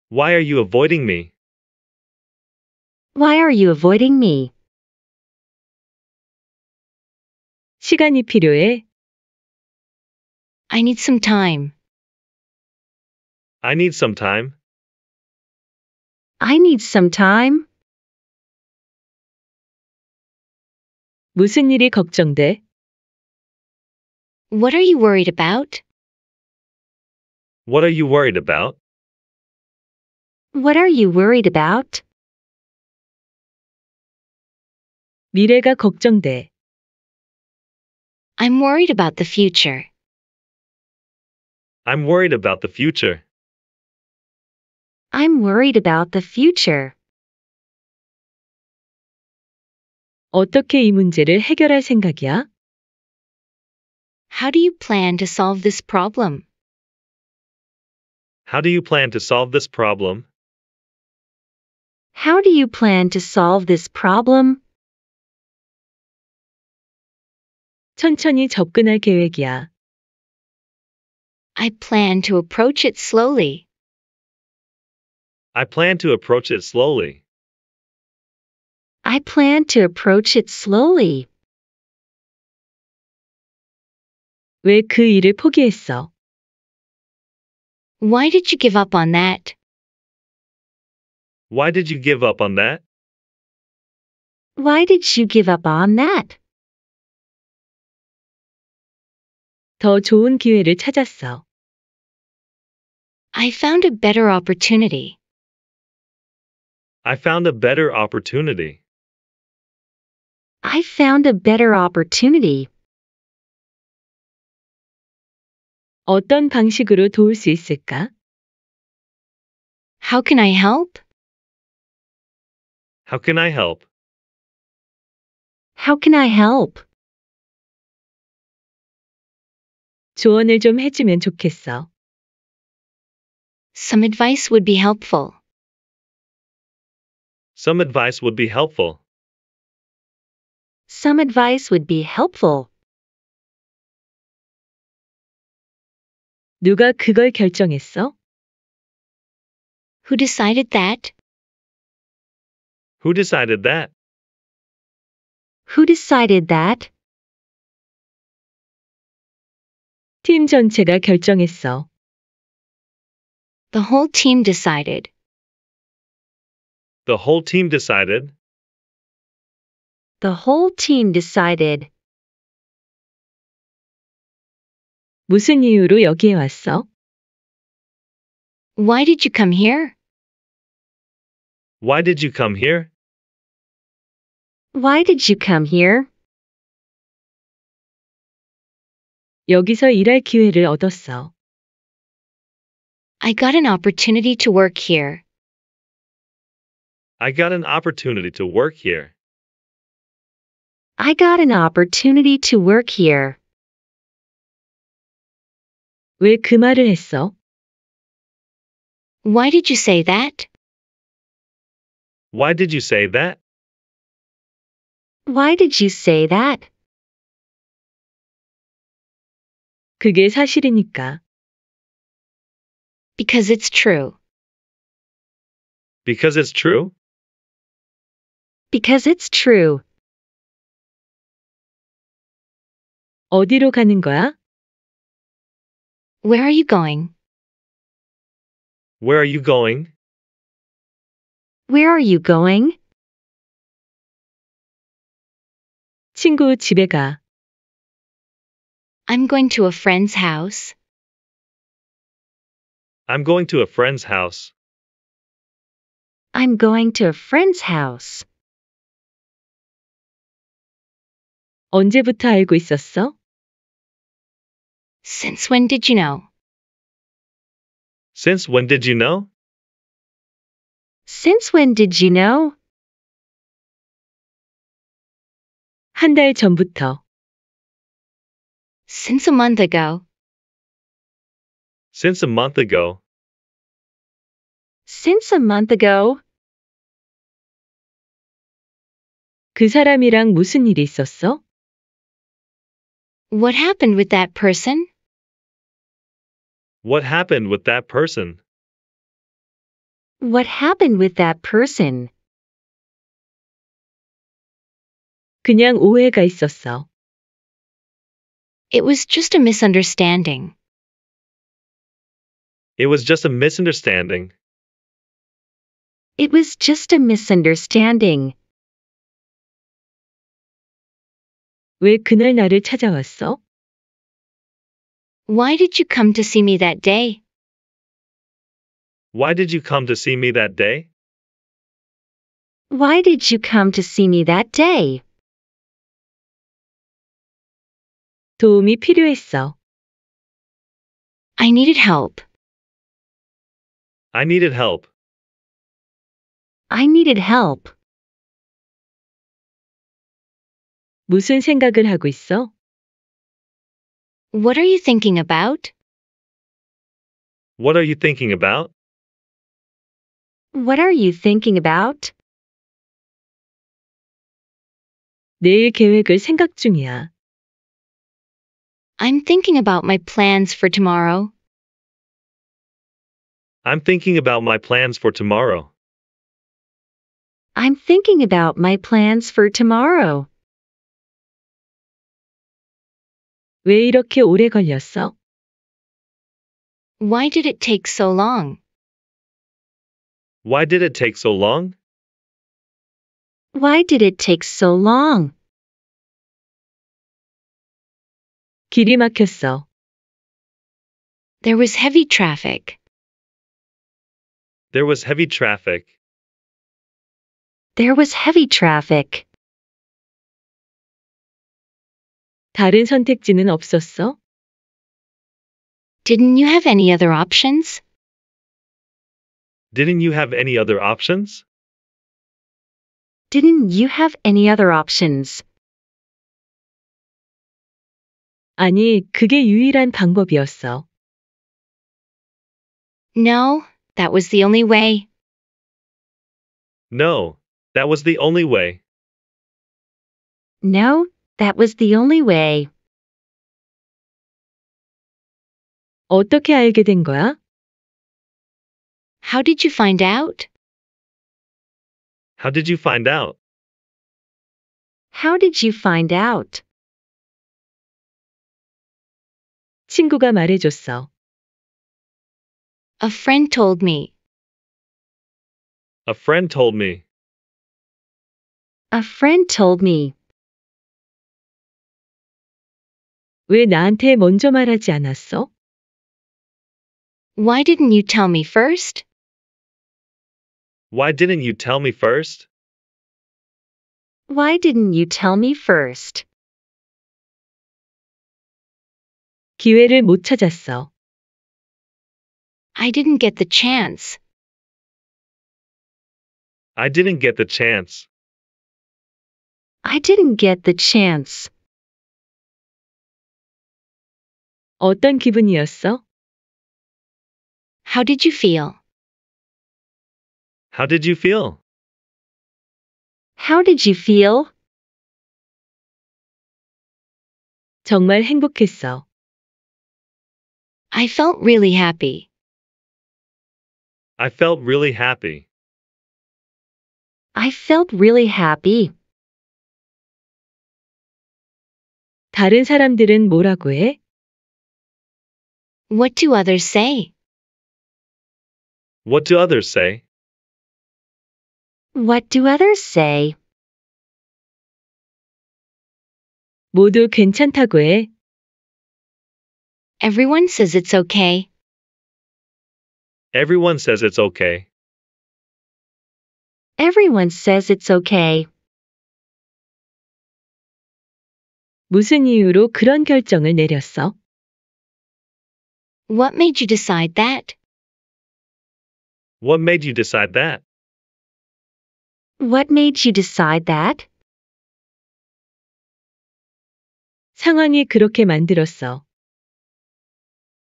Why are you avoiding me? Why are you avoiding me? 시간이 필요해. I need some time. I need some time. I need some time. 무슨 일이 걱정돼? What are you worried about? What are you worried about? What are you worried about? 미래가 걱정돼. I'm worried about the future. I'm worried about the future. I'm worried about the future. 어떻게 이 문제를 해결할 생각이야? How do you plan to solve this problem? How do you plan to solve this problem? How do you plan to solve this problem? 천천히 접근할 계획이야. I plan to approach it slowly. I plan to approach it slowly. I plan to approach it slowly. 일을 포기했어? Why did you give up on that? Why did you give up on that? Why did you give up on that? 더 좋은 기회를 찾았어. I found a better opportunity. I found a better opportunity. I found a better opportunity. 어떤 방식으로 도울 수 있을까? How can I help? How can I help? How can I help? 조언을 좀 해주면 좋겠어. Some advice would be helpful. Some advice would be helpful some advice would be helpful. 누가 그걸 결정했어? Who decided that? Who decided that? Who decided that? 팀 전체가 결정했어. The whole team decided. The whole team decided. The whole team decided. 무슨 이유로 여기에 왔어? Why did you come here? Why did you come here? Why did you come here? 여기서 일할 기회를 얻었어. I got an opportunity to work here. I got an opportunity to work here. I got an opportunity to work here. 말을 했어? Why did you say that? Why did you say that? Why did you say that? 그게 사실이니까. Because it's true. Because it's true? Because it's true. 어디로 가는 거야? Where are you going? Where are you going? Where are you going? 친구 집에 가. I'm going to a friend's house. I'm going to a friend's house. I'm going to a friend's house. 언제부터 알고 있었어? Since when did you know? Since when did you know? Since when did you know? 한달 전부터. Since a month ago. Since a month ago. Since a month ago. 그 사람이랑 무슨 일이 있었어? What happened with that person? What happened with that person? What happened with that person? 그냥 오해가 있었어. It was just a misunderstanding. It was just a misunderstanding. It was just a misunderstanding. 왜 그날 나를 찾아왔어? Why did you come to see me that day? Why did you come to see me that day? Why did you come to see me that day? 도움이 필요했어. I needed help. I needed help. I needed help. 무슨 생각을 하고 있어? What are you thinking about? What are you thinking about? What are you thinking about? 내일 계획을 생각 중이야. I'm thinking about my plans for tomorrow. I'm thinking about my plans for tomorrow. I'm thinking about my plans for tomorrow. 왜 이렇게 오래 걸렸어? Why did it take so long? Why did it take so long? Why did it take so long? 길이 막혔어. There was heavy traffic. There was heavy traffic. There was heavy traffic. 다른 선택지는 없었어? Didn't you have any other options? Didn't you have any other options? Didn't you have any other options? 아니, 그게 유일한 방법이었어. No, that was the only way. No, that was the only way. No, that was the only way. 어떻게 알게 된 거야? How did you find out? How did you find out? How did you find out? 친구가 말해줬어. A friend told me. A friend told me. A friend told me. 왜 나한테 먼저 말하지 않았어? Why didn't you tell me first? Why didn't you tell me first? Why didn't you tell me first? 기회를 못 찾았어. I didn't get the chance. I didn't get the chance. I didn't get the chance. 어떤 기분이었어? How did you feel? How did you feel? How did you feel? 정말 행복했어. I felt really happy. I felt really happy. I felt really happy. 다른 사람들은 뭐라고 해? What do others say? What do others say? What do others say? 모두 괜찮다고 해. Everyone says it's okay. Everyone says it's okay. Everyone says it's okay. 무슨 이유로 그런 결정을 내렸어? What made you decide that? What made you decide that? What made you decide that? 상황이 그렇게 만들었어.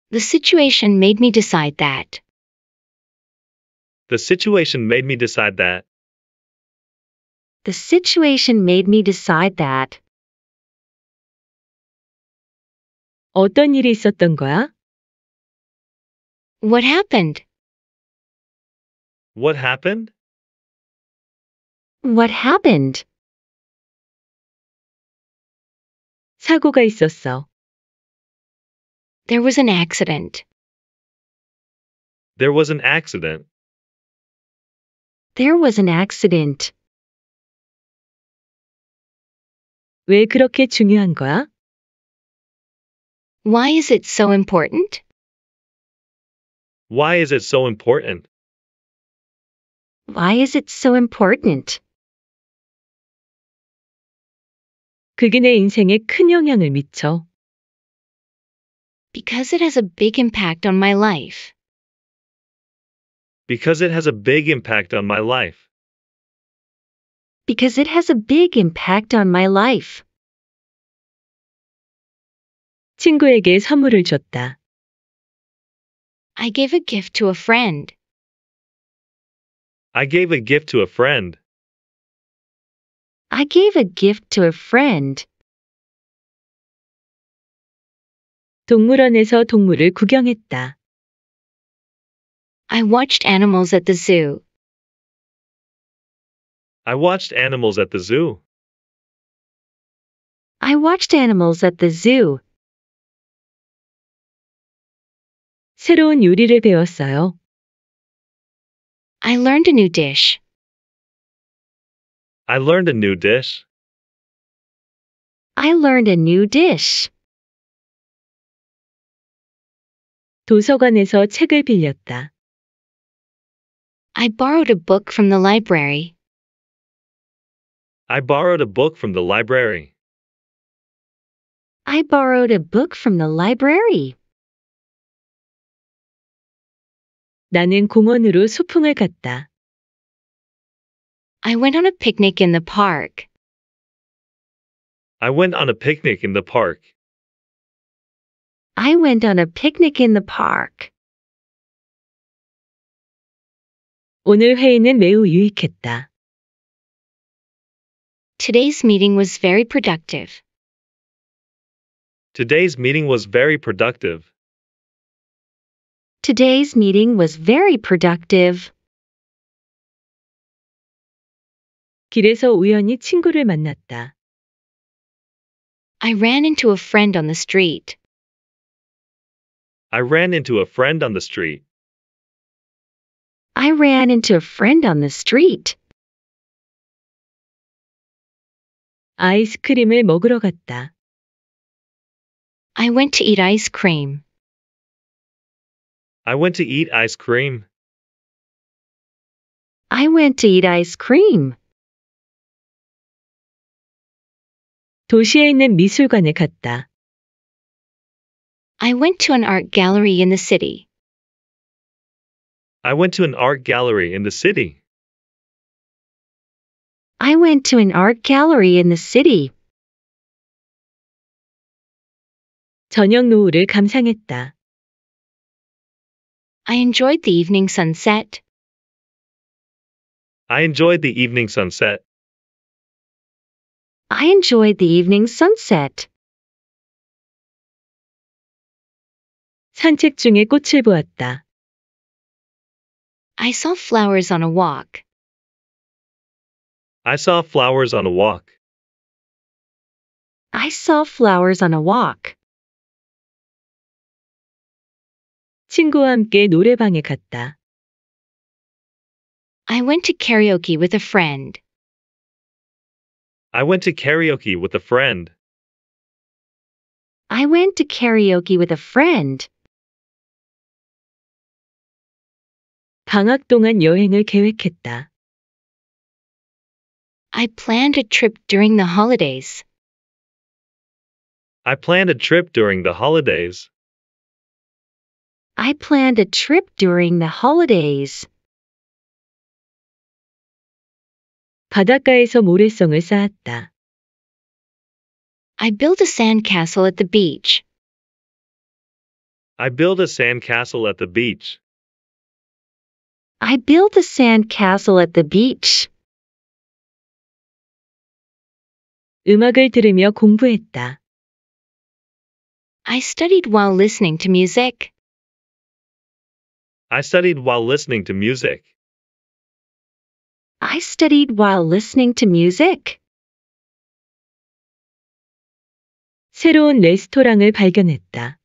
The situation made me decide that. The situation made me decide that. The situation made me decide that. 어떤 일이 있었던 거야? What happened? What happened? What happened? 사고가 있었어. There was an accident. There was an accident. There was an accident. 왜 그렇게 중요한 거야? Why is it so important? Why is it so important? Why is it so important? 그게 내 인생에 큰 영향을 미쳐. Because it has a big impact on my life. Because it has a big impact on my life. Because it has a big impact on my life. 친구에게 선물을 줬다. I gave a gift to a friend. I gave a gift to a friend. I gave a gift to a friend. 동물원에서 동물을 구경했다. I watched animals at the zoo. I watched animals at the zoo. I watched animals at the zoo. 새로운 요리를 배웠어요. I learned a new dish. I learned a new dish. I learned a new dish. 도서관에서 책을 빌렸다. I borrowed a book from the library. I borrowed a book from the library. I borrowed a book from the library. 나는 공원으로 소풍을 갔다. I went on a picnic in the park. I went on a picnic in the park. I went on a picnic in the park. 오늘 회의는 매우 유익했다. Today's meeting was very productive. Today's meeting was very productive. Today's meeting was very productive. 길에서 우연히 친구를 만났다. I ran into a friend on the street. I ran into a friend on the street. I ran into a friend on the street. 아이스크림을 먹으러 갔다. I went to eat ice cream. I went to eat ice cream. I went to eat ice cream. 도시에 있는 미술관에 갔다. I went to an art gallery in the city. I went to an art gallery in the city. I went to an art gallery in the city. 저녁 노을을 감상했다. I enjoyed the evening sunset. I enjoyed the evening sunset. I enjoyed the evening sunset. 산책 중에 꽃을 보았다. I saw flowers on a walk. I saw flowers on a walk. I saw flowers on a walk. 친구와 함께 노래방에 갔다. I went to karaoke with a friend. I went to karaoke with a friend. I went to karaoke with a friend. 방학 동안 여행을 계획했다. I planned a trip during the holidays. I planned a trip during the holidays. I planned a trip during the holidays. 바닷가에서 모래성을 쌓았다. I built a sandcastle at the beach. I built a sandcastle at the beach. I built a sandcastle at the beach. 음악을 들으며 공부했다. I studied while listening to music. I studied while listening to music. I studied while listening to music. 새로운 레스토랑을 발견했다.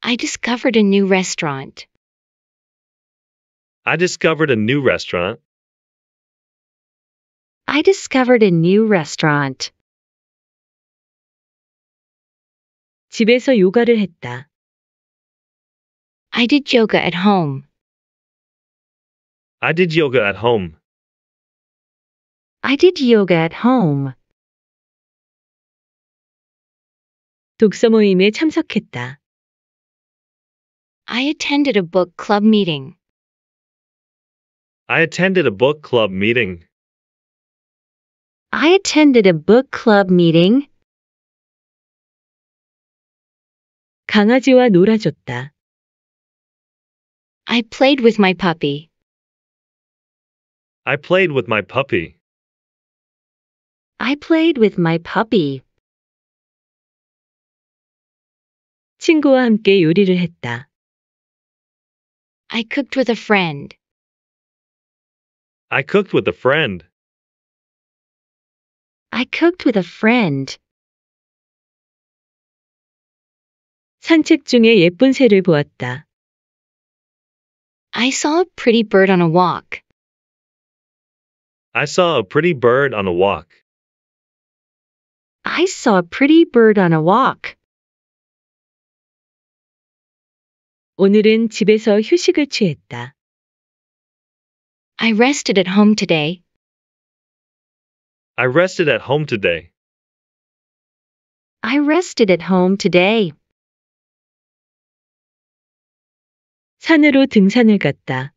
I discovered a new restaurant. I discovered a new restaurant. I discovered a new restaurant. 집에서 요가를 했다. I did yoga at home. I did yoga at home. I did yoga at home. 독서 모임에 참석했다. I attended a book club meeting. I attended a book club meeting. I attended a book club meeting. 강아지와 놀아줬다. I played with my puppy. I played with my puppy. I played with my puppy. 친구와 함께 요리를 했다. I cooked with a friend. I cooked with a friend. I cooked with a friend. 산책 중에 예쁜 새를 보았다. I saw a pretty bird on a walk. I saw a pretty bird on a walk. I saw a pretty bird on a walk. 오늘은 집에서 휴식을 취했다. I rested at home today. I rested at home today. I rested at home today. 산으로 등산을 갔다.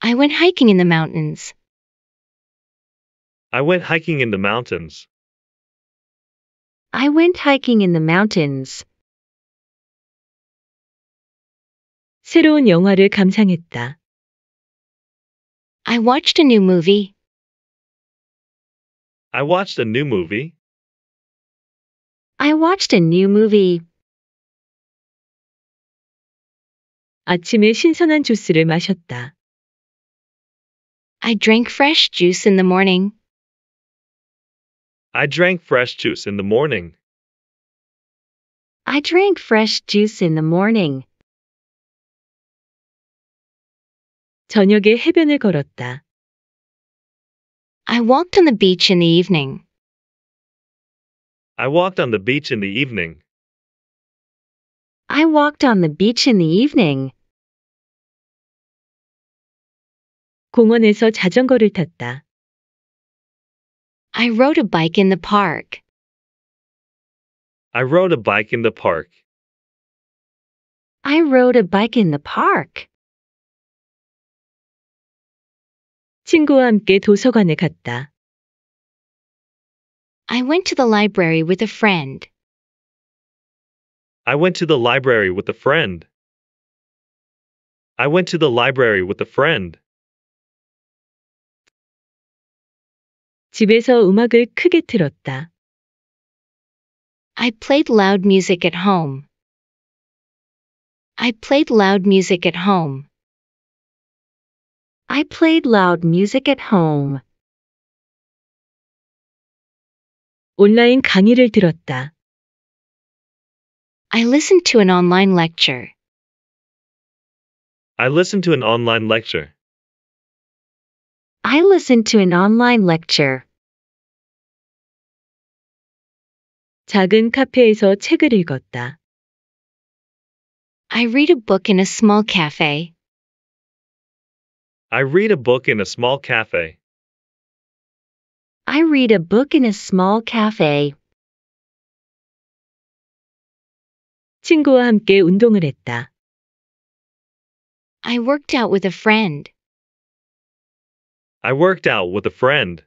I went hiking in the mountains. I went hiking in the mountains. I went hiking in the mountains. 새로운 영화를 감상했다. I watched a new movie. I watched a new movie. I watched a new movie. 아침에 신선한 주스를 마셨다. I drank fresh juice in the morning. I drank fresh juice in the morning. I drank fresh juice in the morning. 저녁에 해변을 걸었다. I walked on the beach in the evening. I walked on the beach in the evening. I walked on the beach in the evening. 공원에서 자전거를 탔다. I rode a bike in the park. I rode a bike in the park. I rode a bike in the park. 친구와 함께 도서관에 갔다. I went to the library with a friend. I went to the library with a friend. I went to the library with a friend. 집에서 음악을 크게 틀었다. I played loud music at home. I played loud music at home. I played loud music at home. 온라인 강의를 들었다. I listened to an online lecture. I listened to an online lecture. I listened to an online lecture. 작은 카페에서 책을 읽었다. I read a book in a small cafe. I read a book in a small cafe. I read a book in a small cafe. 친구와 함께 운동을 했다. I worked out with a friend. I worked out with a friend.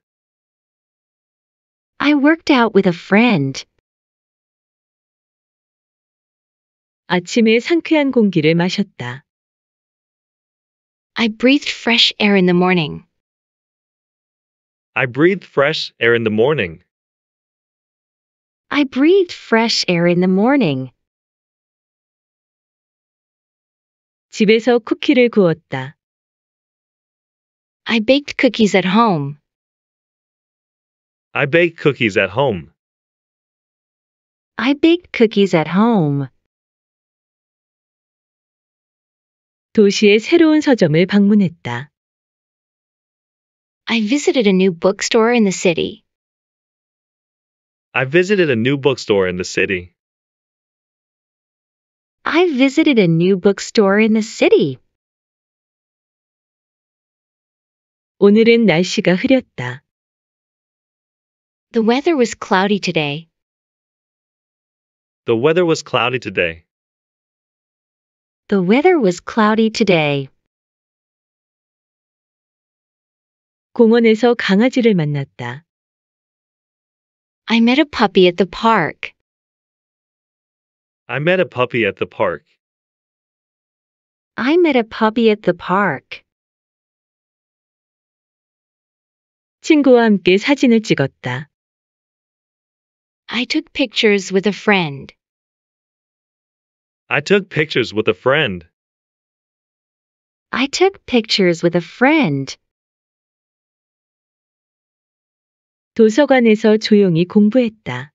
I worked out with a friend. 아침에 상쾌한 공기를 마셨다. I breathed fresh air in the morning. I breathed fresh air in the morning. I breathed fresh air in the morning. 집에서 쿠키를 구웠다. I baked cookies at home. I baked cookies at home. I baked cookies at home. 도시의 새로운 서점을 방문했다. I visited a new bookstore in the city. I visited a new bookstore in the city. I visited a new bookstore in the city. 오늘은 날씨가 흐렸다. The weather was cloudy today. The weather was cloudy today. The weather was cloudy today. 공원에서 강아지를 만났다. I met a puppy at the park. I met a puppy at the park. I met a puppy at the park. 친구와 함께 사진을 찍었다. I took pictures with a friend. I took pictures with a friend. I took pictures with a friend. 도서관에서 조용히 공부했다.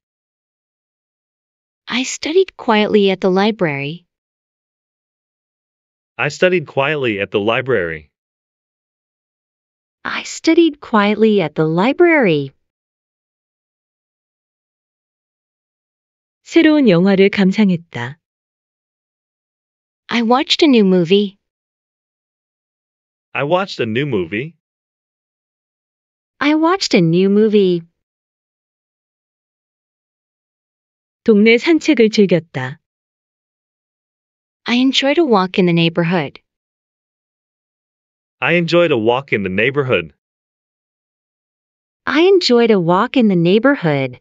I studied quietly at the library. I studied quietly at the library. I studied quietly at the library. 새로운 영화를 감상했다. I watched a new movie. I watched a new movie. I watched a new movie. 동네 산책을 즐겼다. I enjoyed a walk in the neighborhood. I enjoyed a walk in the neighborhood. I enjoyed a walk in the neighborhood.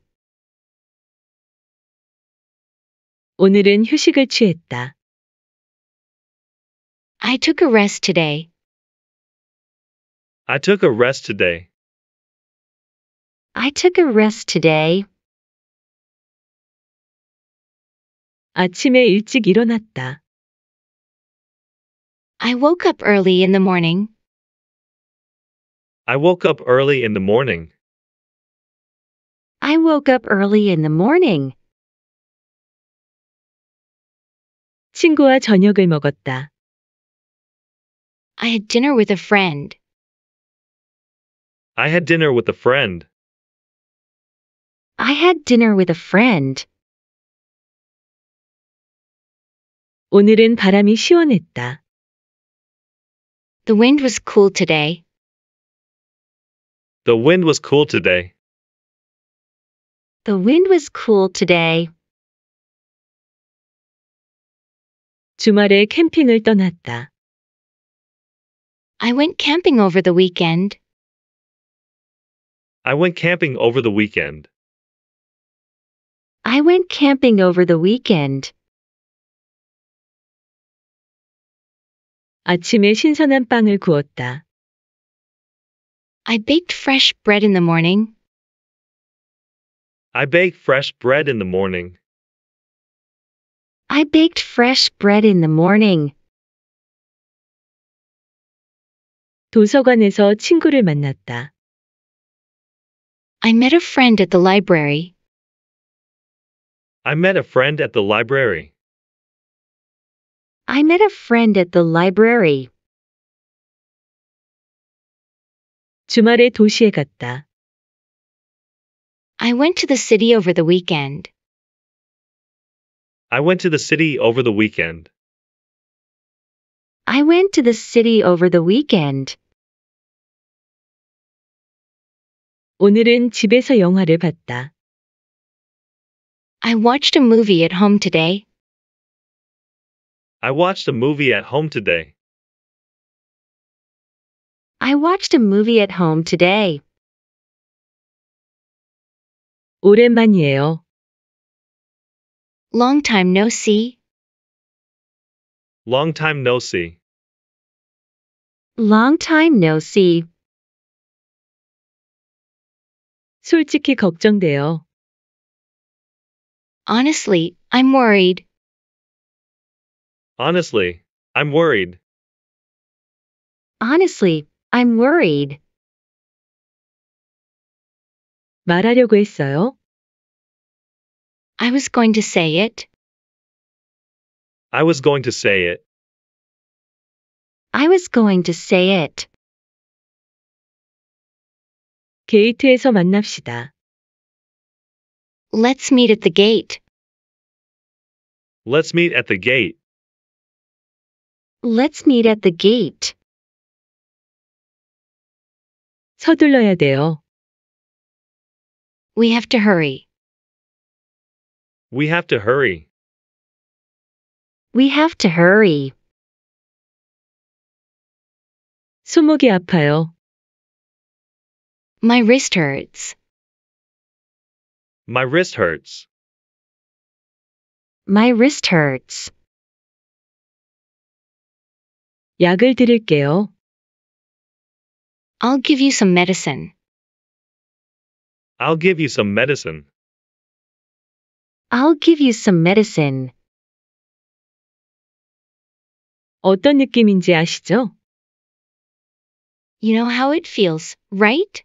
오늘은 휴식을 취했다. I took a rest today. I took a rest today. I took a rest today. 아침에 일찍 일어났다. I woke up early in the morning. I woke up early in the morning. I woke up early in the morning. 친구와 저녁을 먹었다. I had dinner with a friend. I had dinner with a friend. I had dinner with a friend. 오늘은 바람이 시원했다. The wind was cool today. The wind was cool today. The wind was cool today. 주말에 캠핑을 떠났다. I went camping over the weekend. I went camping over the weekend. I went camping over the weekend. 아침에 신선한 빵을 구웠다. I baked fresh bread in the morning. I baked fresh bread in the morning. I baked fresh bread in the morning. 도서관에서 친구를 만났다. I met a friend at the library. I met a friend at the library. I met a friend at the library. 주말에 도시에 갔다. I went to the city over the weekend. I went to the city over the weekend. I went to the city over the weekend. 오늘은 집에서 영화를 봤다. I watched a movie at home today. I watched a movie at home today. I watched a movie at home today. 오랜만이에요. Long time no see. Long time no see. Long time no see. 솔직히 걱정돼요. Honestly, I'm worried. Honestly, I'm worried. Honestly, I'm worried. 말하려고 했어요. I was going to say it. I was going to say it. I was going to say it. 게이트에서 만납시다. Let's meet at the gate. Let's meet at the gate. Let's meet at the gate. 서둘러야 돼요. We have to hurry. We have to hurry. We have to hurry. 손목이 아파요. My wrist hurts. My wrist hurts. My wrist hurts. 약을 드릴게요. I'll give you some medicine. I'll give you some medicine. I'll give you some medicine. 어떤 느낌인지 아시죠? You know how it feels, right?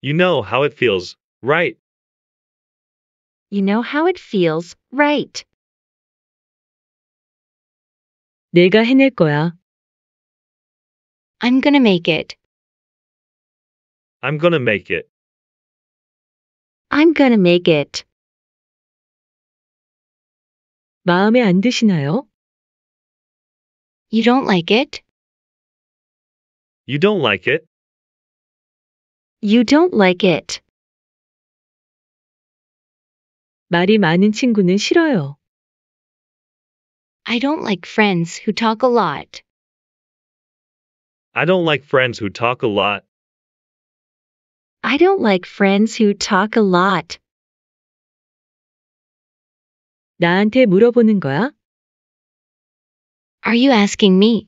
You know how it feels, right? You know how it feels, right? 내가 해낼 거야. I'm gonna make it. I'm gonna make it. I'm gonna make it. 마음에 안 드시나요? You don't like it? You don't like it. You don't like it. 말이 많은 친구는 싫어요. I don't like friends who talk a lot. I don't like friends who talk a lot. I don't like friends who talk a lot. 나한테 물어보는 거야? Are you asking me?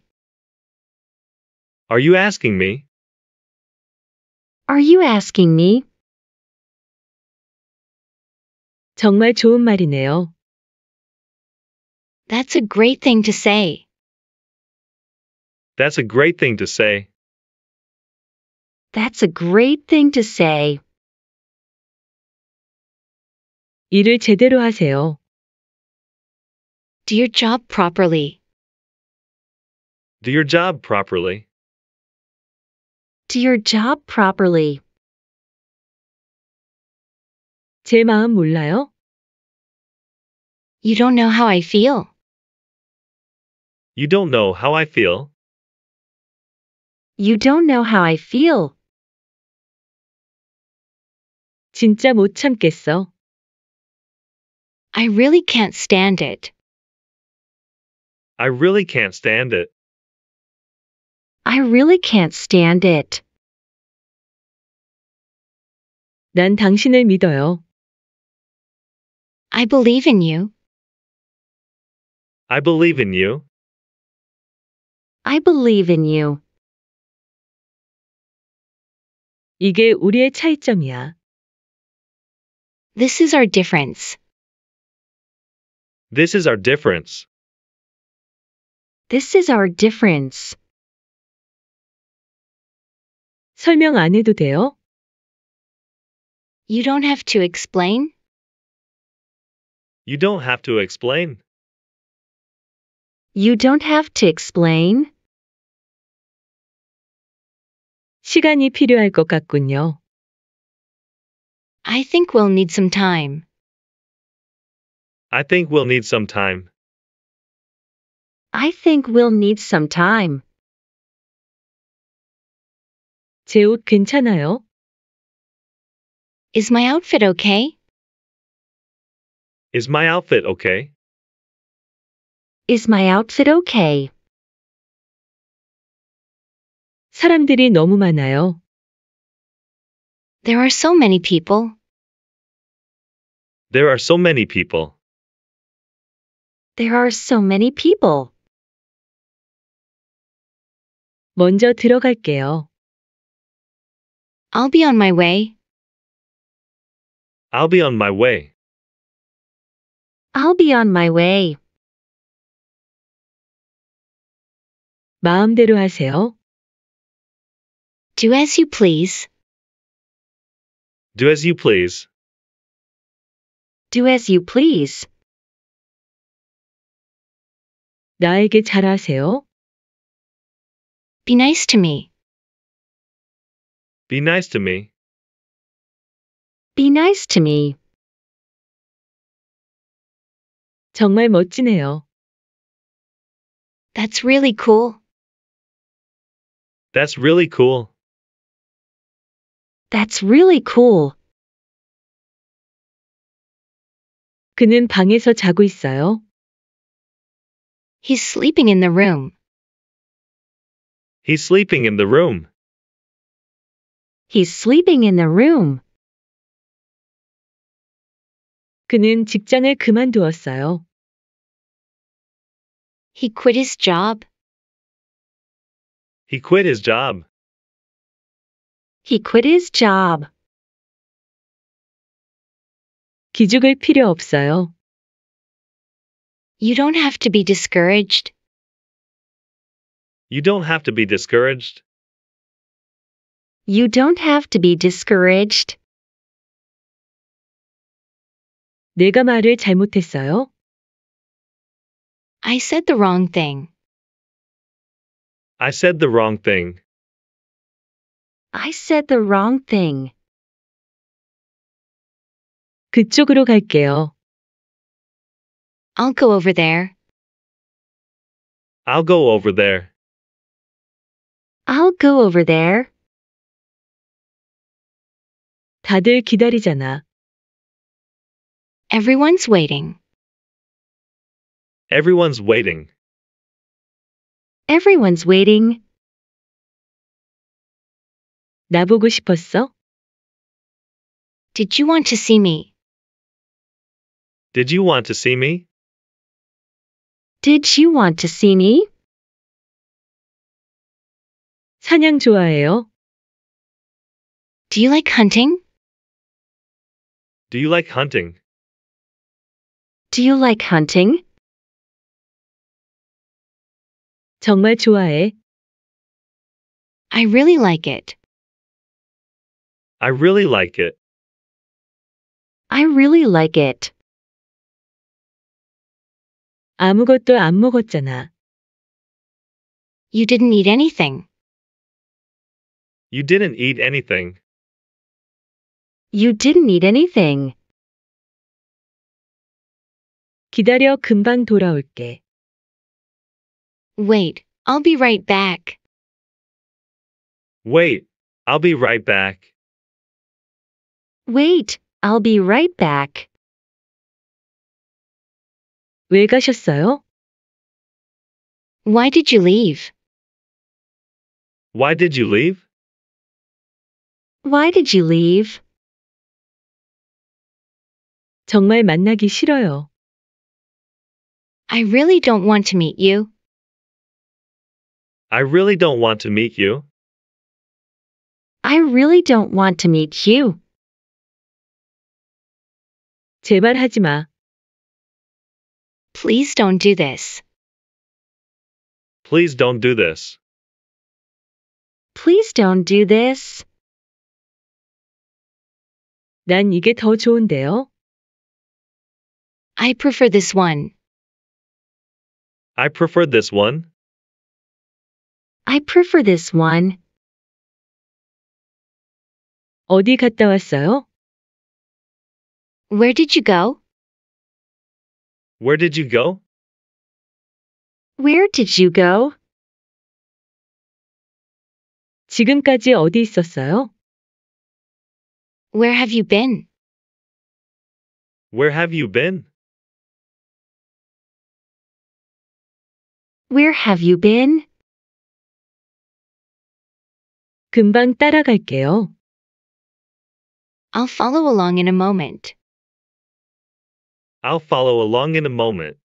Are you asking me? Are you asking me? 정말 좋은 말이네요. That's a great thing to say. That's a great thing to say. That's a great thing to say. 일을 제대로 하세요. Do your job properly. Do your job properly. Do your job properly. 제 마음 몰라요? You don't know how I feel. You don't know how I feel. You don't know how I feel. 진짜 못 참겠어. I really can't stand it. I really can't stand it. I really can't stand it. 난 당신을 믿어요. I believe in you. I believe in you. I believe in you. 이게 우리의 차이점이야. This is our difference. This is our difference. This is our difference. 설명 안 해도 돼요? You don't have to explain. You don't have to explain. You don't have to explain. 시간이 필요할 것 같군요. I think we'll need some time. I think we'll need some time. I think we'll need some time. 제 옷 괜찮아요? Is my outfit okay? Is my outfit okay? Is my outfit okay? 사람들이 너무 많아요. There are so many people. There are so many people. There are so many people. 먼저 들어갈게요. I'll be on my way. I'll be on my way. I'll be on my way. 마음대로 하세요. Do as you please. Do as you please. Do as you please. 나에게 잘하세요. Be nice to me. Be nice to me. Be nice to me. 정말 멋지네요. That's really cool. That's really cool. That's really cool. 그는 방에서 자고 있어요. He's sleeping in the room. He's sleeping in the room. He's sleeping in the room. 그는 직장을 그만두었어요. He quit his job. He quit his job. He quit his job. 기죽을 필요 없어요. You don't have to be discouraged. You don't have to be discouraged. You don't have to be discouraged. 내가 말을 잘못했어요. I said the wrong thing. I said the wrong thing. I said the wrong thing. 그쪽으로 갈게요. I'll go over there. I'll go over there. I'll go over there. 다들 기다리잖아. Everyone's waiting. Everyone's waiting. Everyone's waiting. 싶었어? Did you want to see me? Did you want to see me? Did you want to see me? 사냥 좋아해요? Do you like hunting? Do you like hunting? Do you like hunting? 정말 좋아해. I really like it. I really like it. I really like it. 아무것도 안 먹었잖아. You didn't eat anything. You didn't eat anything. You didn't eat anything. 기다려 금방 돌아올게. Wait, I'll be right back. Wait, I'll be right back. Wait, I'll be right back. 왜 가셨어요? Why did you leave? Why did you leave? Why did you leave? 정말 만나기 싫어요. I really don't want to meet you. I really don't want to meet you. I really don't want to meet you. 제발 하지 마. Please don't do this. Please don't do this. Please don't do this. 난 이게 더 좋은데요. I prefer this one. I prefer this one. I prefer this one. 어디 갔다 왔어요? Where did you go? Where did you go? Where did you go? 지금까지 어디 있었어요? Where have you been? Where have you been? Where have you been? 금방 따라갈게요. I'll follow along in a moment. I'll follow along in a moment.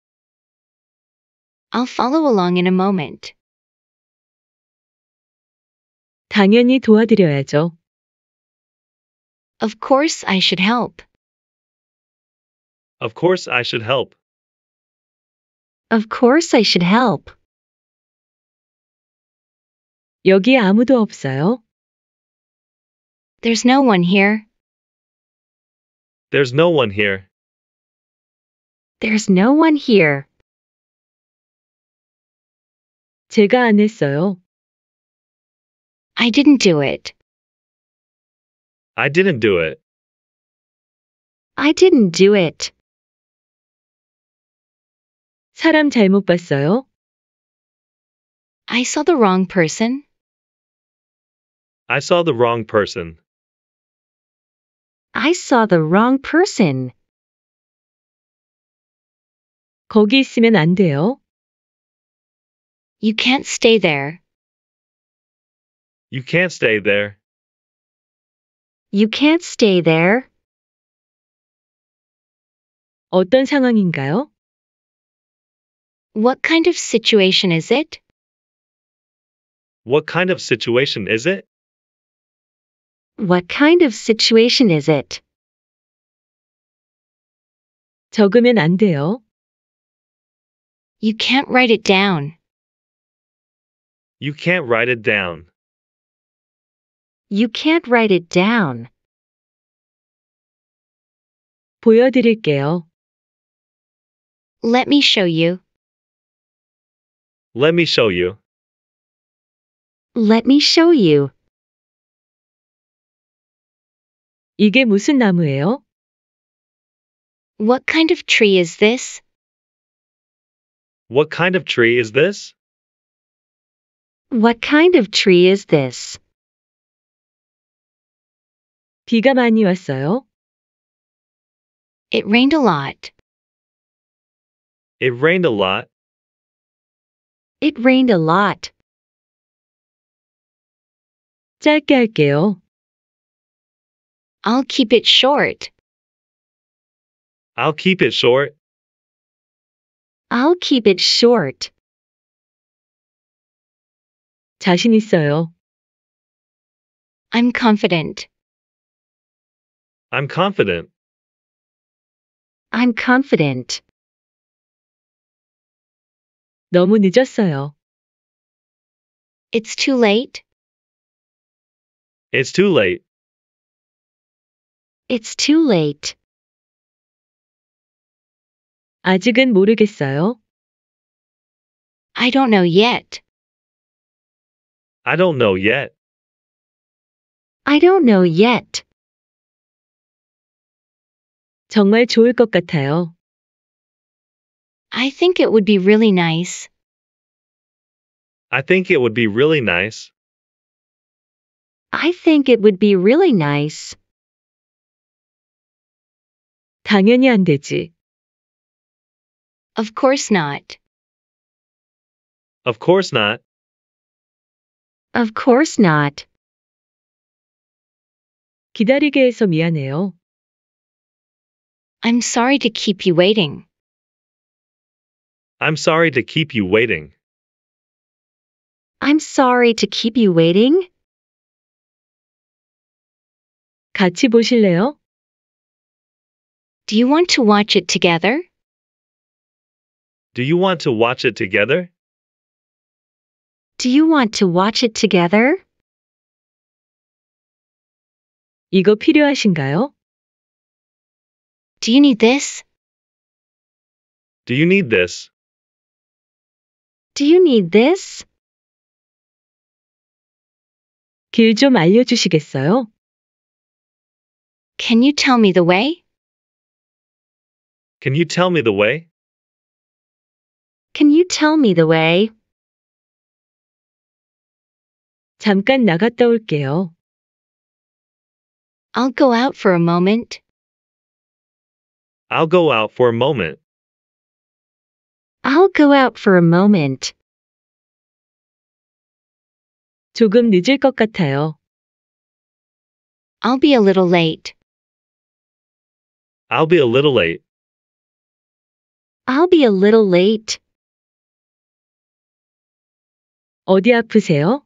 I'll follow along in a moment. 당연히 도와드려야죠. Of course I should help. Of course I should help. Of course I should help. 여기 아무도 없어요? There's no one here. There's no one here. There's no one here. 제가 안 했어요. I didn't do it. I didn't do it. I didn't do it. 사람 잘못 봤어요? I saw the wrong person. I saw the wrong person. I saw the wrong person. 거기 있으면 안 돼요. You can't stay there. You can't stay there. You can't stay there. 어떤 상황인가요? What kind of situation is it? What kind of situation is it? What kind of situation is it? 적으면 안 돼요. You can't write it down. You can't write it down. You can't write it down. 보여드릴게요. Let me show you. Let me show you. Let me show you. 이게 무슨 나무예요? What kind of tree is this? What kind of tree is this? What kind of tree is this? 비가 많이 왔어요. It rained a lot. It rained a lot. It rained a lot. 짧게 할게요. I'll keep it short. I'll keep it short. I'll keep it short. 자신 있어요. I'm confident. I'm confident. I'm confident. 너무 늦었어요. It's too late. It's too late. It's too late. 아직은 모르겠어요. I don't know yet. I don't know yet. I don't know yet. 정말 좋을 것 같아요. I think it would be really nice. I think it would be really nice. I think it would be really nice. 당연히 안 되지. Of course not. Of course not. Of course not. 기다리게 해서 미안해요. I'm sorry to keep you waiting. I'm sorry to keep you waiting. I'm sorry to keep you waiting. 같이 보실래요? Do you want to watch it together? Do you want to watch it together? Do you want to watch it together? 이거 필요하신가요? Do you need this? Do you need this? Do you need this? 알려주시겠어요? Can you tell me the way? Can you tell me the way? Can you tell me the way? 잠깐 나갔다 올게요. I'll go out for a moment. I'll go out for a moment. I'll go out for a moment. 조금 늦을 것 같아요. I'll be a little late. I'll be a little late. I'll be a little late. 어디 아프세요?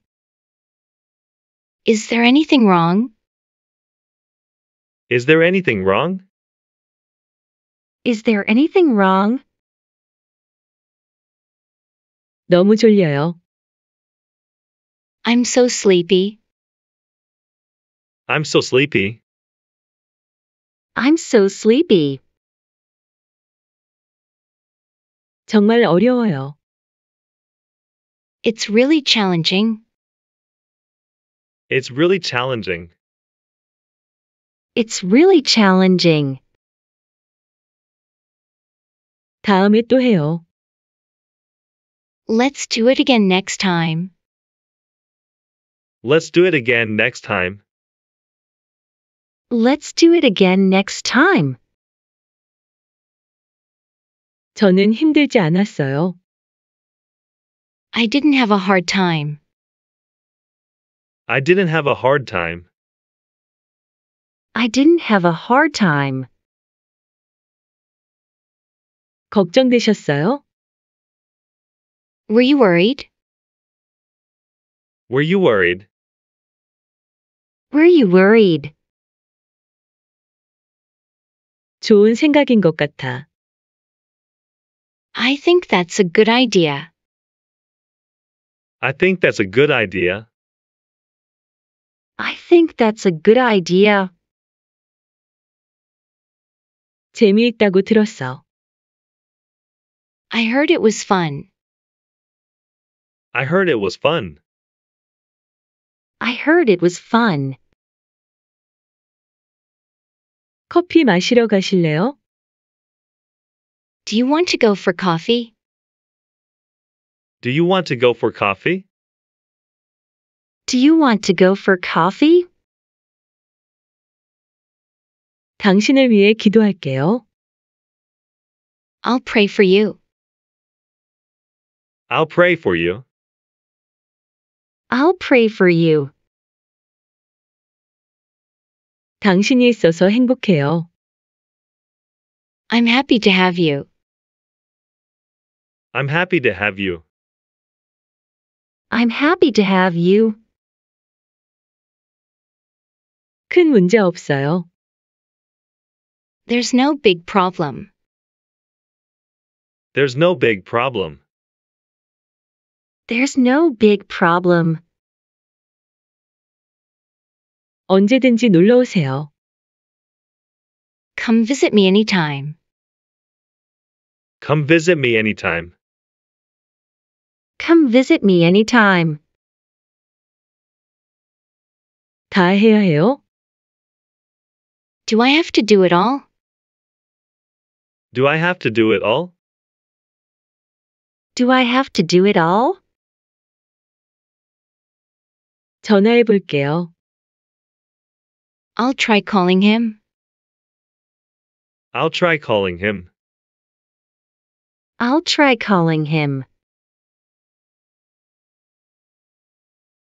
Is there anything wrong? Is there anything wrong? Is there anything wrong? 너무 졸려요. I'm so sleepy. I'm so sleepy. I'm so sleepy. 정말 어려워요. It's really challenging. It's really challenging. It's really challenging. 다음에 또 해요. Let's do it again next time. Let's do it again next time. Let's do it again next time. 저는 힘들지 않았어요. I didn't have a hard time. I didn't have a hard time. I didn't have a hard time. 걱정되셨어요? Were you worried? Were you worried? Were you worried? 좋은 생각인 것 같아. I think that's a good idea. I think that's a good idea. I think that's a good idea. 재미있다고 들었어. I heard it was fun. I heard it was fun. I heard it was fun. 커피 마시러 가실래요? Do you want to go for coffee? Do you want to go for coffee? Do you want to go for coffee? 당신을 위해 기도할게요. I'll pray for you. I'll pray for you. I'll pray for you. 당신이 있어서 행복해요. I'm happy to have you. I'm happy to have you. I'm happy to have you. 큰 문제 없어요. There's no big problem. There's no big problem. There's no big problem. 언제든지 놀러 오세요. Come visit me anytime. Come visit me anytime. Come visit me anytime. 다 해야 해요? Do I have to do it all? Do I have to do it all? Do I have to do it all? 전화해 볼게요. I'll try calling him. I'll try calling him. I'll try calling him.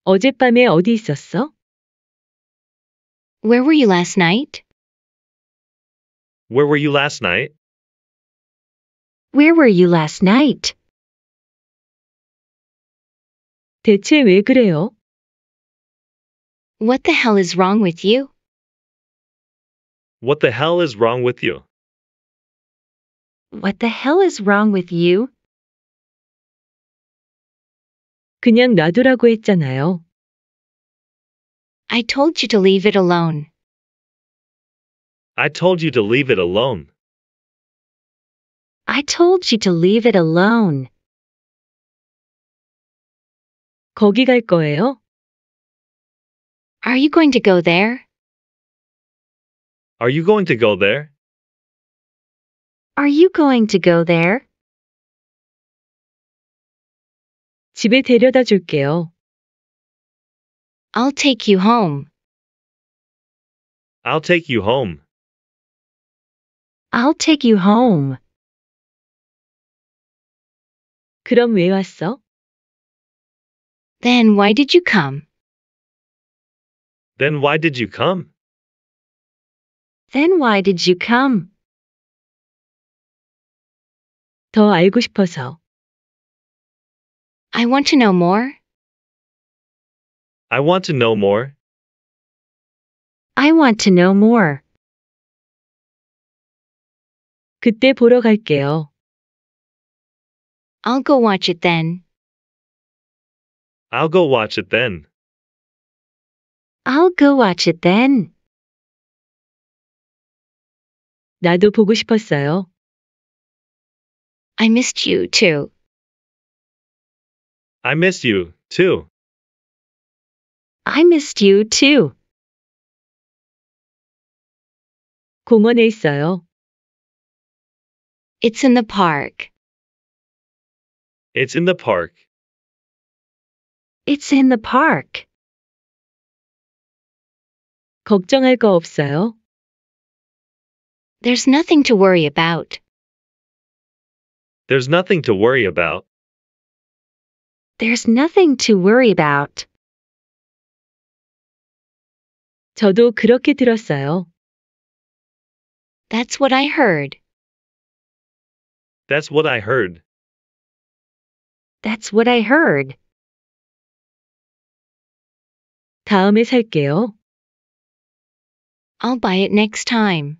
어젯밤에 어디 있었어? Where were you last night? Where were you last night? Where were you last night? 대체 왜 그래요? What the hell is wrong with you? What the hell is wrong with you? What the hell is wrong with you? 그냥 놔두라고 했잖아요. I told you to leave it alone. I told you to leave it alone. I told you to leave it alone. 거기 갈 거예요? Are you going to go there? Are you going to go there? Are you going to go there? 집에 데려다 줄게요. I'll take you home. I'll take you home. I'll take you home. 그럼 왜 왔어? Then why did you come? Then why did you come? Then why did you come? 더 알고 싶어서. I want to know more. I want to know more. I want to know more. 그때 보러 갈게요. I'll go watch it then. I'll go watch it then. I'll go watch it then. 나도 보고 싶었어요. I missed you too. I missed you, too. I missed you, too. 공원에 있어요. It's in the park. It's in the park. It's in the park. 걱정할 거 없어요. There's nothing to worry about. There's nothing to worry about. There's nothing to worry about. 저도 그렇게 들었어요. That's what I heard. That's what I heard. That's what I heard. 다음에 살게요. I'll buy it next time.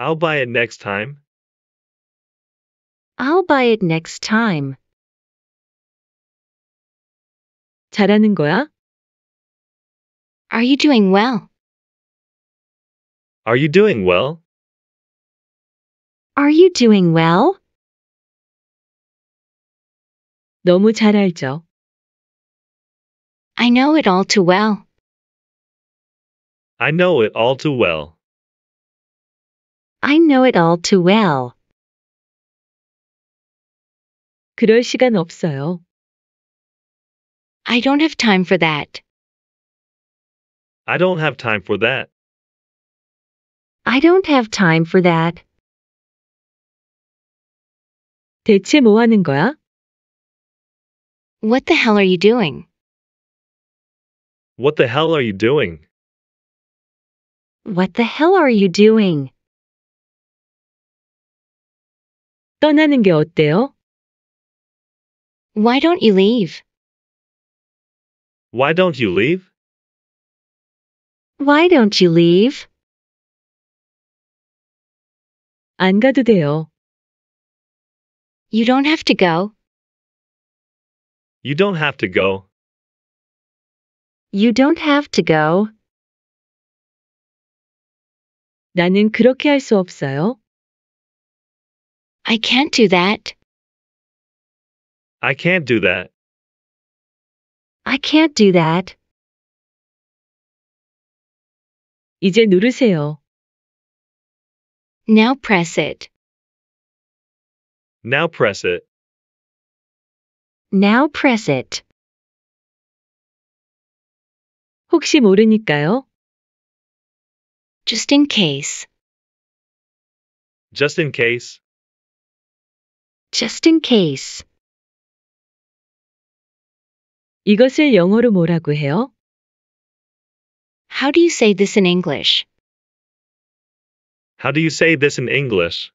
I'll buy it next time. I'll buy it next time. 잘하는 거야? Are you doing well? Are you doing well? Are you doing well? 너무 잘 알죠. I know it all too well. I know it all too well. I know it all too well. 그럴 시간 없어요. I don't have time for that. I don't have time for that. I don't have time for that. 대체 뭐 하는 거야? What the hell are you doing? What the hell are you doing? What the hell are you doing? 떠나는 게 어때요? Why don't you leave? Why don't you leave? Why don't you leave? 안 가도 돼요. You don't have to go. You don't have to go. You don't have to go. 나는 그렇게 없어요. I can't do that. I can't do that. I can't do that. 이제 누르세요. Now press it. Now press it. Now press it. 혹시 모르니까요. Just in case. Just in case. Just in case. 이것을 영어로 뭐라고 해요? How do you say this in English? How do you say this in English?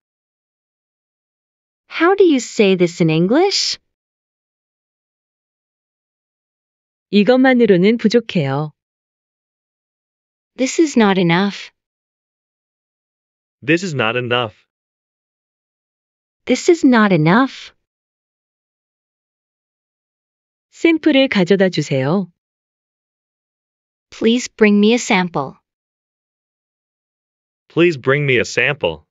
How do you say this in English? 이것만으로는 부족해요. This is not enough. This is not enough. This is not enough. 샘플을 가져다 주세요. Please bring me a sample. Please bring me a sample.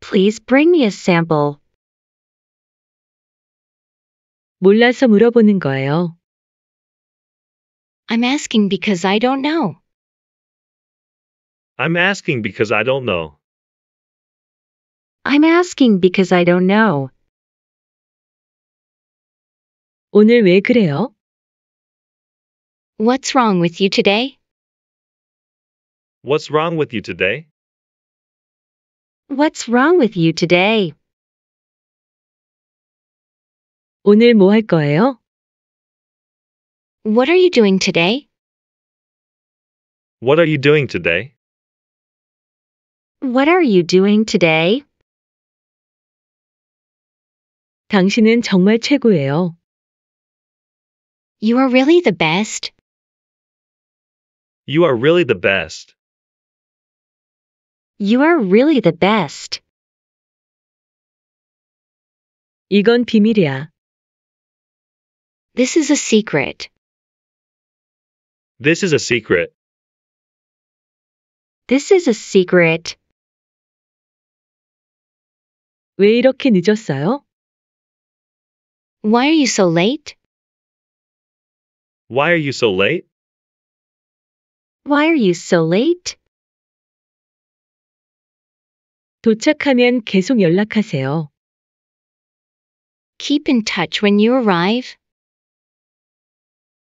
Please bring me a sample. 몰라서 물어보는 거예요. I'm asking because I don't know. I'm asking because I don't know. I'm asking because I don't know. 오늘 왜 그래요? What's wrong with you today? What's wrong with you today? What's wrong with you today? 오늘 뭐 할 거예요? What are you doing today? What are you doing today? What are you doing today? 당신은 정말 최고예요. You are really the best. You are really the best. You are really the best. 이건 비밀이야. This is a secret. This is a secret. This is a secret. 왜 이렇게 늦었어요? Why are you so late? Why are you so late? Why are you so late? 도착하면 계속 연락하세요. Keep in touch when you arrive.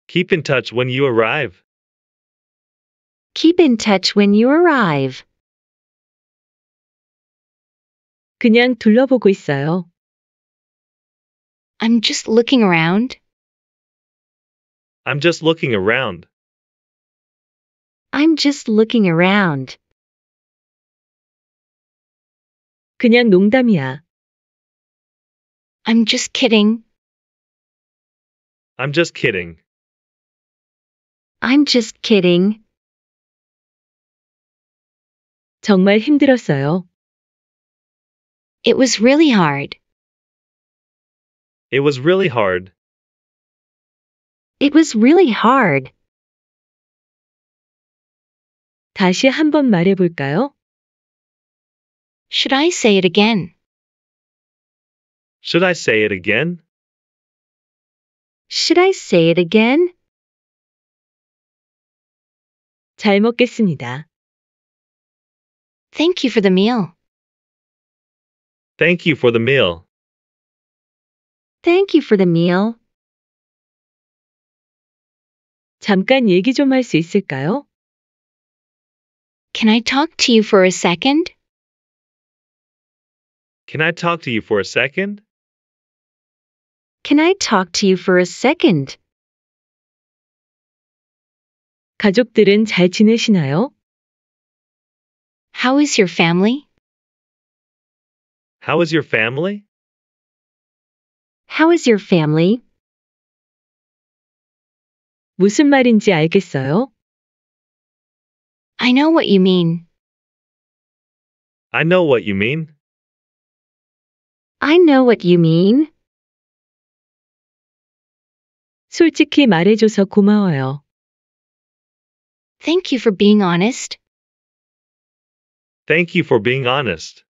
Keep in touch when you arrive. Keep in touch when you arrive. 그냥 둘러보고 있어요. I'm just looking around. I'm just looking around. I'm just looking around. 그냥 농담이야. I'm just kidding. I'm just kidding. I'm just kidding. 정말 힘들었어요. It was really hard. It was really hard. It was really hard. 다시 한번 말해 볼까요? Should I say it again? Should I say it again? Should I say it again? 잘 먹겠습니다. Thank you for the meal. Thank you for the meal. Thank you for the meal. 잠깐 얘기 있을까요? Can I talk to you for a second? Can I talk to you for a second? Can I talk to you for a second? 가족들은 잘 지내시나요? How is your family? How is your family? How is your family? 무슨 말인지 알겠어요? I know what you mean. I know what you mean. I know what you mean. 솔직히 말해줘서 고마워요. Thank you for being honest. Thank you for being honest.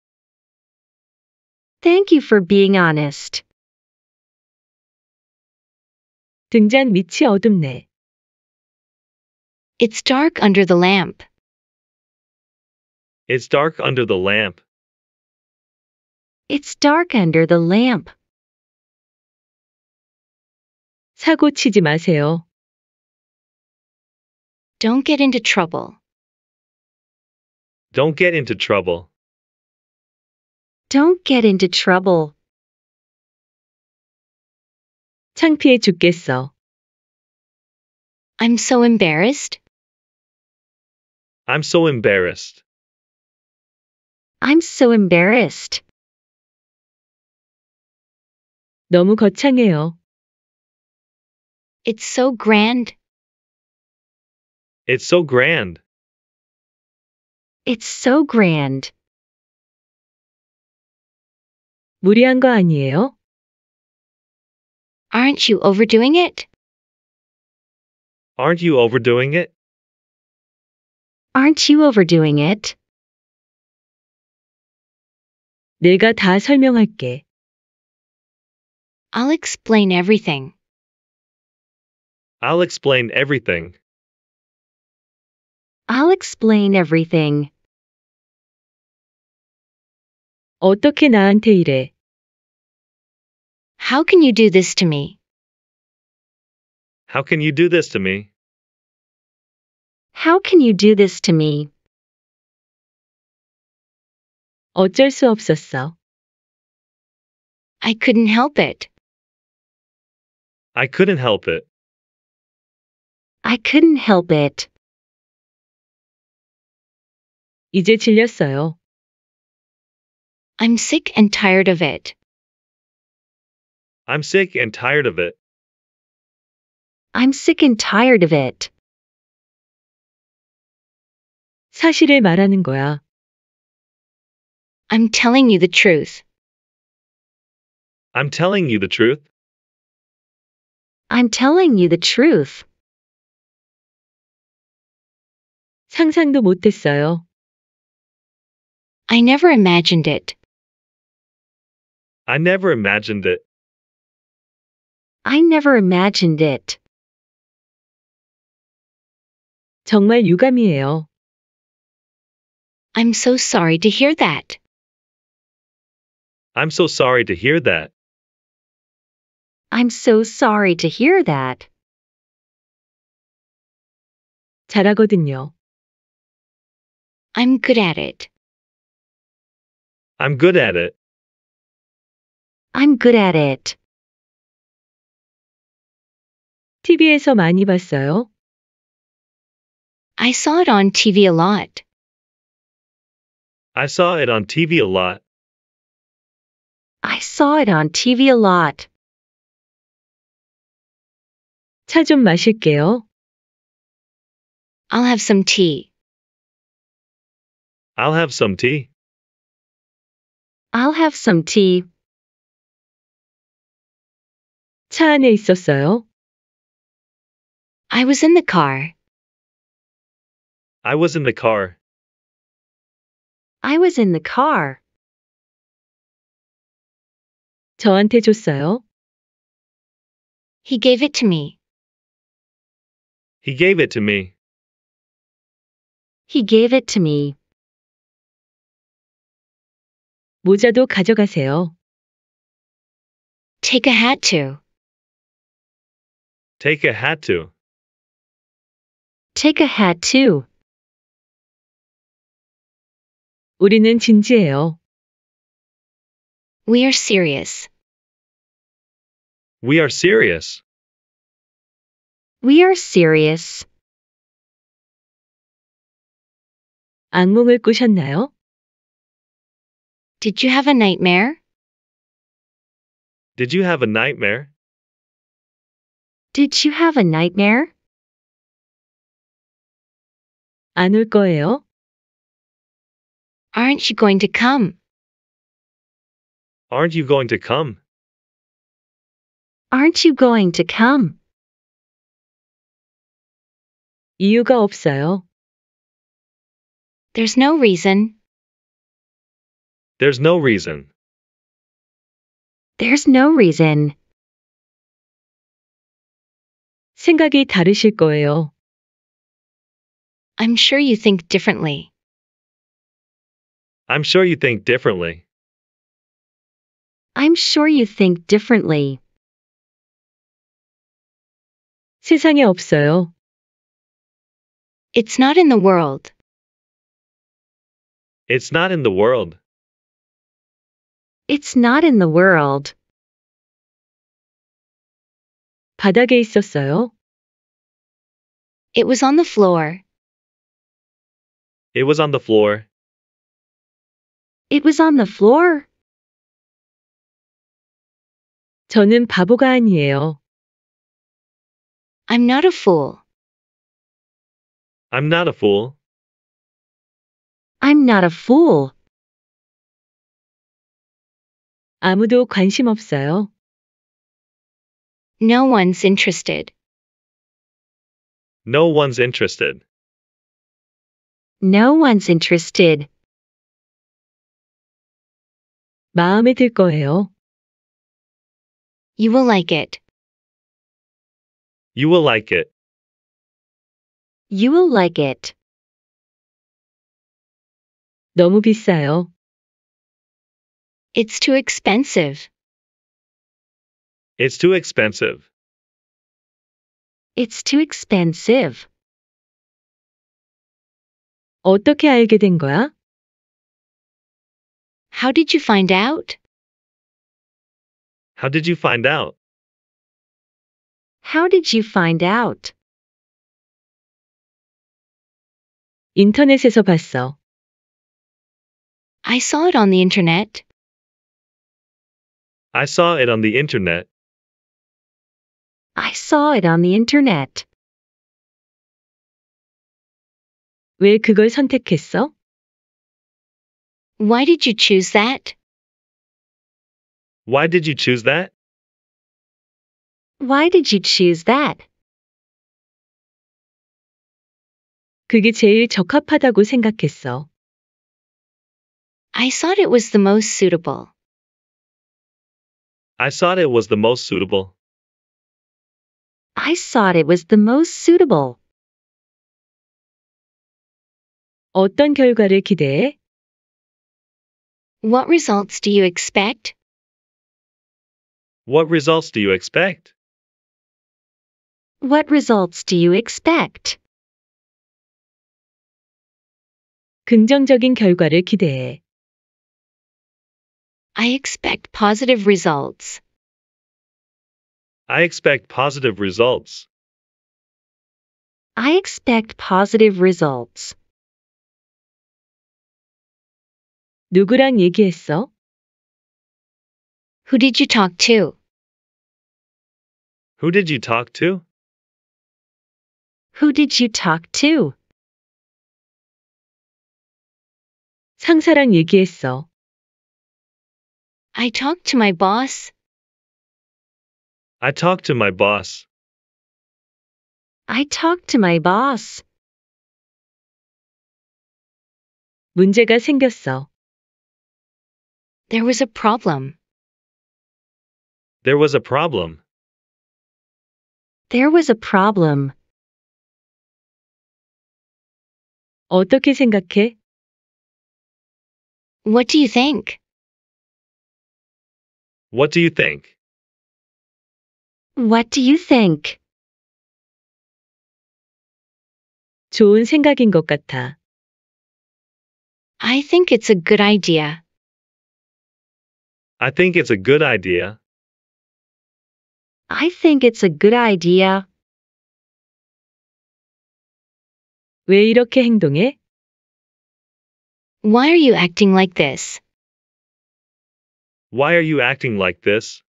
Thank you for being honest. 등잔 밑이 어둡네. It's dark under the lamp. It's dark under the lamp. It's dark under the lamp. 사고 치지 마세요. Don't get into trouble. Don't get into trouble. Don't get into trouble. 창피해 죽겠어. I'm so embarrassed. I'm so embarrassed. I'm so embarrassed. 너무 거창해요. It's so grand. It's so grand. It's so grand. 무리한 거 아니에요? Aren't you overdoing it? Aren't you overdoing it? Aren't you overdoing it? 내가 다 설명할게. I'll explain everything. I'll explain everything. I'll explain everything. 어떻게 나한테 이래? How can you do this to me? How can you do this to me? How can you do this to me? 어쩔 수 없었어. I couldn't help it. I couldn't help it. I couldn't help it. 이제 질렸어요. I'm sick and tired of it. I'm sick and tired of it. I'm sick and tired of it. 사실을 말하는 거야. I'm telling you the truth. I'm telling you the truth. I'm telling you the truth. 상상도 I never imagined it. I never imagined it. I never imagined it. 정말 유감이에요. I'm so sorry to hear that. I'm so sorry to hear that. I'm so sorry to hear that. 잘하거든요. I'm good at it. I'm good at it. I'm good at it. TV에서 많이 봤어요? I saw it on TV a lot. I saw it on TV a lot. I saw it on TV a lot. 좀 마실게요. I'll have some tea. I'll have some tea. I'll have some tea. 차 안에 있었어요. I was in the car. I was in the car. I was in the car. 저한테 줬어요. He gave it to me. He gave it to me. He gave it to me. 모자도 가져가세요. Take a hat to. Take a hat to. Take a hat too. 우리는 진지해요. We are serious. We are serious. We are serious. 악몽을 꾸셨나요? Did you have a nightmare? Did you have a nightmare? Did you have a nightmare? 안 거예요? Aren't you going to come? Aren't you going to come? Aren't you going to come? go 없어요. There's no reason. There's no reason. There's no reason. 생각이 다르실 거예요. I'm sure you think differently. I'm sure you think differently. I'm sure you think differently. 세상에 없어요. It's not in the world. It's not in the world. It's not in the world. 바닥에 있었어요. It was on the floor. It was on the floor. It was on the floor. 저는 바보가 아니에요. I'm not a fool. I'm not a fool. I'm not a fool. 아무도 관심 없어요. No one's interested. No one's interested. No one's interested. 마음에 들 거예요. You will like it. You will like it. You will like it. 너무 비싸요. It's too expensive. It's too expensive. It's too expensive. 어떻게 알게 된 거야? How did you find out? How did you find out? How did you find out? 인터넷에서 봤어. I saw it on the internet. I saw it on the internet. I saw it on the internet. 왜 그걸 선택했어? Why did you choose that? Why did you choose that? Why did you choose that? 그게 제일 적합하다고 생각했어. I thought it was the most suitable. I thought it was the most suitable. I thought it was the most suitable. 어떤 결과를 기대해? What results do you expect? What results do you expect? What results do you expect? 긍정적인 결과를 기대해. I expect positive results. I expect positive results. I expect positive results. 누구랑 얘기했어? Who did you talk to? Who did you talk to? Who did you talk to? 상사랑 얘기했어. I talked to my boss. I talked to my boss. I talked to my boss. 문제가 생겼어. There was a problem. There was a problem. There was a problem. 어떻게 생각해? What do you think? What do you think? What do you think? 좋은 생각인 것 같아. I think it's a good idea. I think it's a good idea. I think it's a good idea. 왜 이렇게 행동해? Why are you acting like this? Why are you acting like this?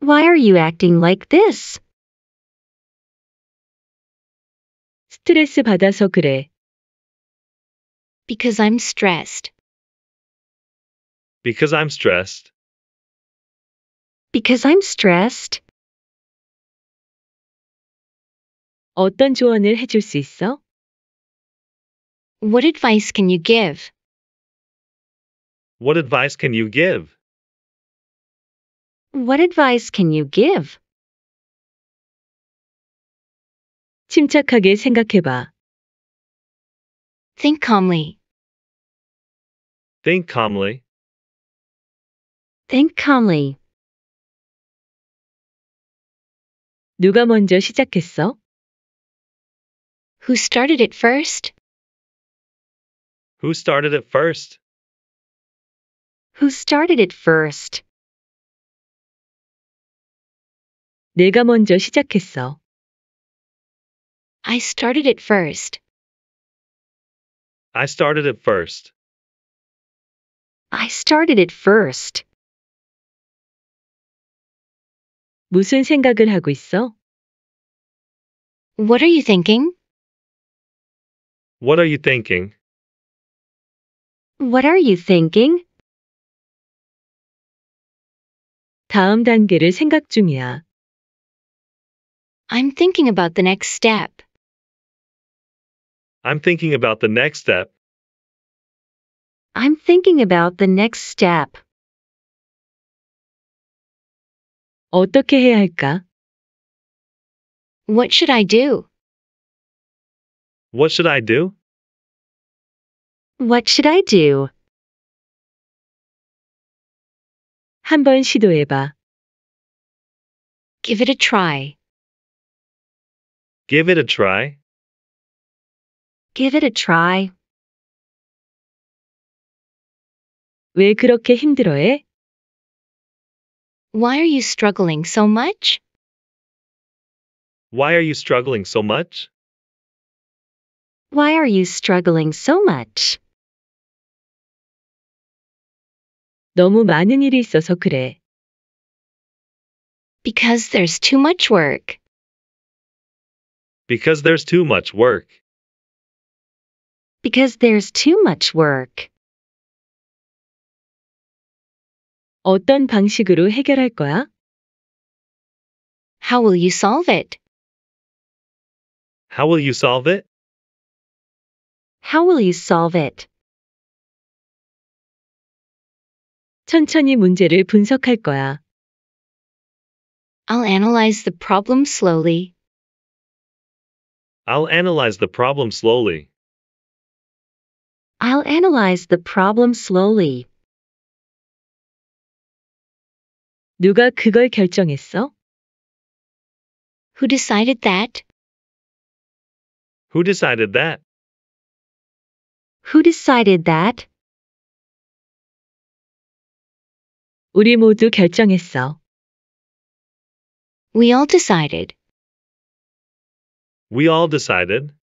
Why are you acting like this? 스트레스 받아서 그래. Because I'm stressed. Because I'm stressed. Because I'm stressed. 어떤 조언을 해줄 수 있어? What advice can you give? What advice can you give? What advice can you give? 침착하게 생각해봐. Think calmly. Think calmly. Think calmly. 누가 먼저 시작했어? Who started it first? Who started it first? Who started it first? 내가 먼저 시작했어. I started it first. I started it first. I started it first. 무슨 생각을 하고 있어? What are you thinking? What are you thinking? What are you thinking? 다음 단계를 생각 중이야. I'm thinking about the next step. I'm thinking about the next step. I'm thinking about the next step. 어떻게 해야 할까? What should I do? What should I do? What should I do? 한번 시도해봐. Give it a try. Give it a try. Give it a try. 왜 그렇게 힘들어해? Why are you struggling so much? Why are you struggling so much? Why are you struggling so much? 너무 많은 일이 있어서 그래. Because there's too much work. Because there's too much work. Because there's too much work. 어떤 방식으로 해결할 거야? How will you solve it? How will you solve it? How will you solve it? 천천히 문제를 분석할 거야. I'll analyze the problem slowly. I'll analyze the problem slowly. I'll analyze the problem slowly. 누가 그걸 결정했어? Who decided that? Who decided that? Who decided that? 우리 모두 결정했어. We all decided. We all decided.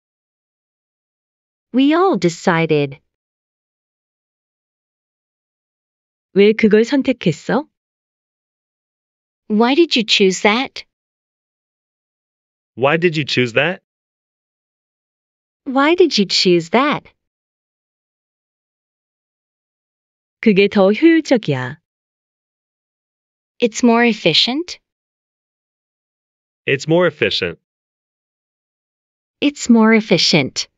We all decided. 왜 그걸 선택했어? Why did you choose that? Why did you choose that? Why did you choose that? 그게 더 효율적이야. It's more efficient. It's more efficient. It's more efficient.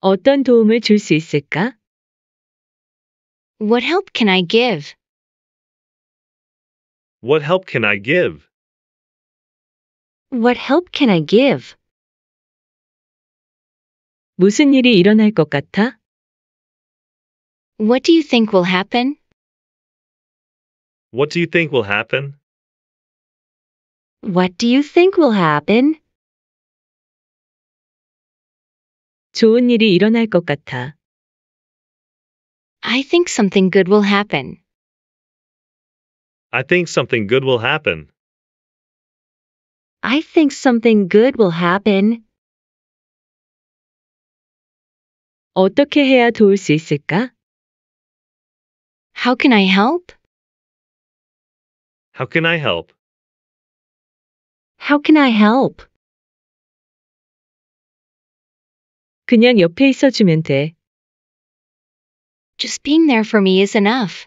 어떤 도움을 있을까? What help can I give? What help can I give? What help can I give? 무슨 일이 일어날 것 같아? What do you think will happen? What do you think will happen? What do you think will happen? 좋은 일이 일어날 것 같아. I think something good will happen. I think something good will happen. I think something good will happen. 어떻게 해야 도울 수 있을까? How can I help? How can I help? How can I help? 그냥 옆에 있어 주면 돼. Just being there for me is enough.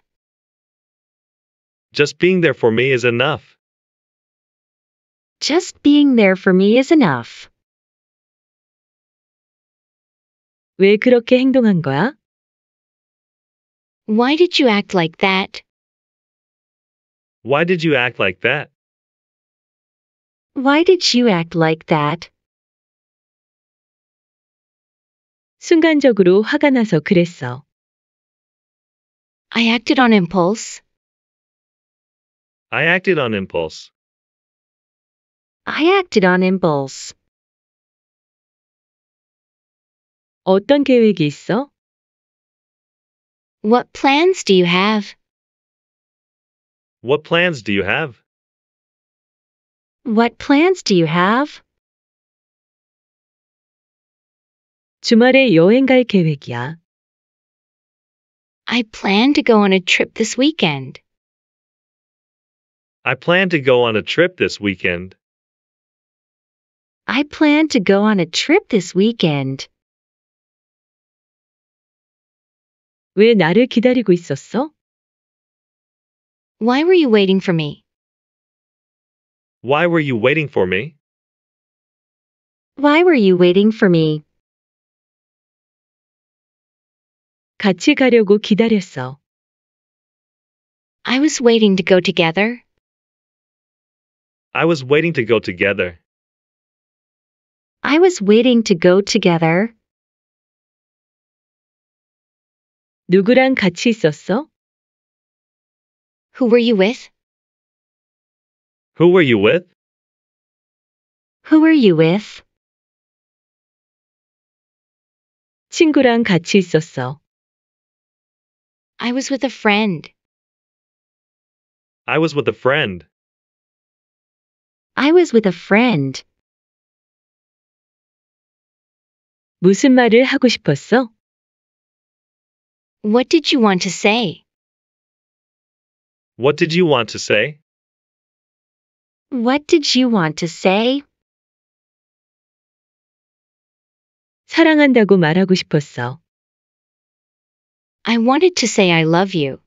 Just being there for me is enough. Just being there for me is enough. 왜 그렇게 행동한 거야? Why did you act like that? Why did you act like that? Why did you act like that? 순간적으로 화가 나서 그랬어. I acted on impulse. I acted on impulse. I acted on impulse. 어떤 계획이 있어? What plans do you have? What plans do you have? What plans do you have? 주말에 여행 갈 계획이야. I plan to go on a trip this weekend. I plan to go on a trip this weekend. I plan to go on a trip this weekend. 왜 나를 기다리고 있었어? Why were you waiting for me? Why were you waiting for me? Why were you waiting for me? 같이 가려고 기다렸어. I was waiting to go together. I was waiting to go together. I was waiting to go together. 누구랑 같이 있었어? Who were you with? Who were you with? Who were you with? 친구랑 같이 있었어. I was with a friend. I was with a friend. I was with a friend. 무슨 말을 하고 싶었어? What did you want to say? What did you want to say? What did you want to say? 사랑한다고 말하고 싶었어. I wanted to say I love you.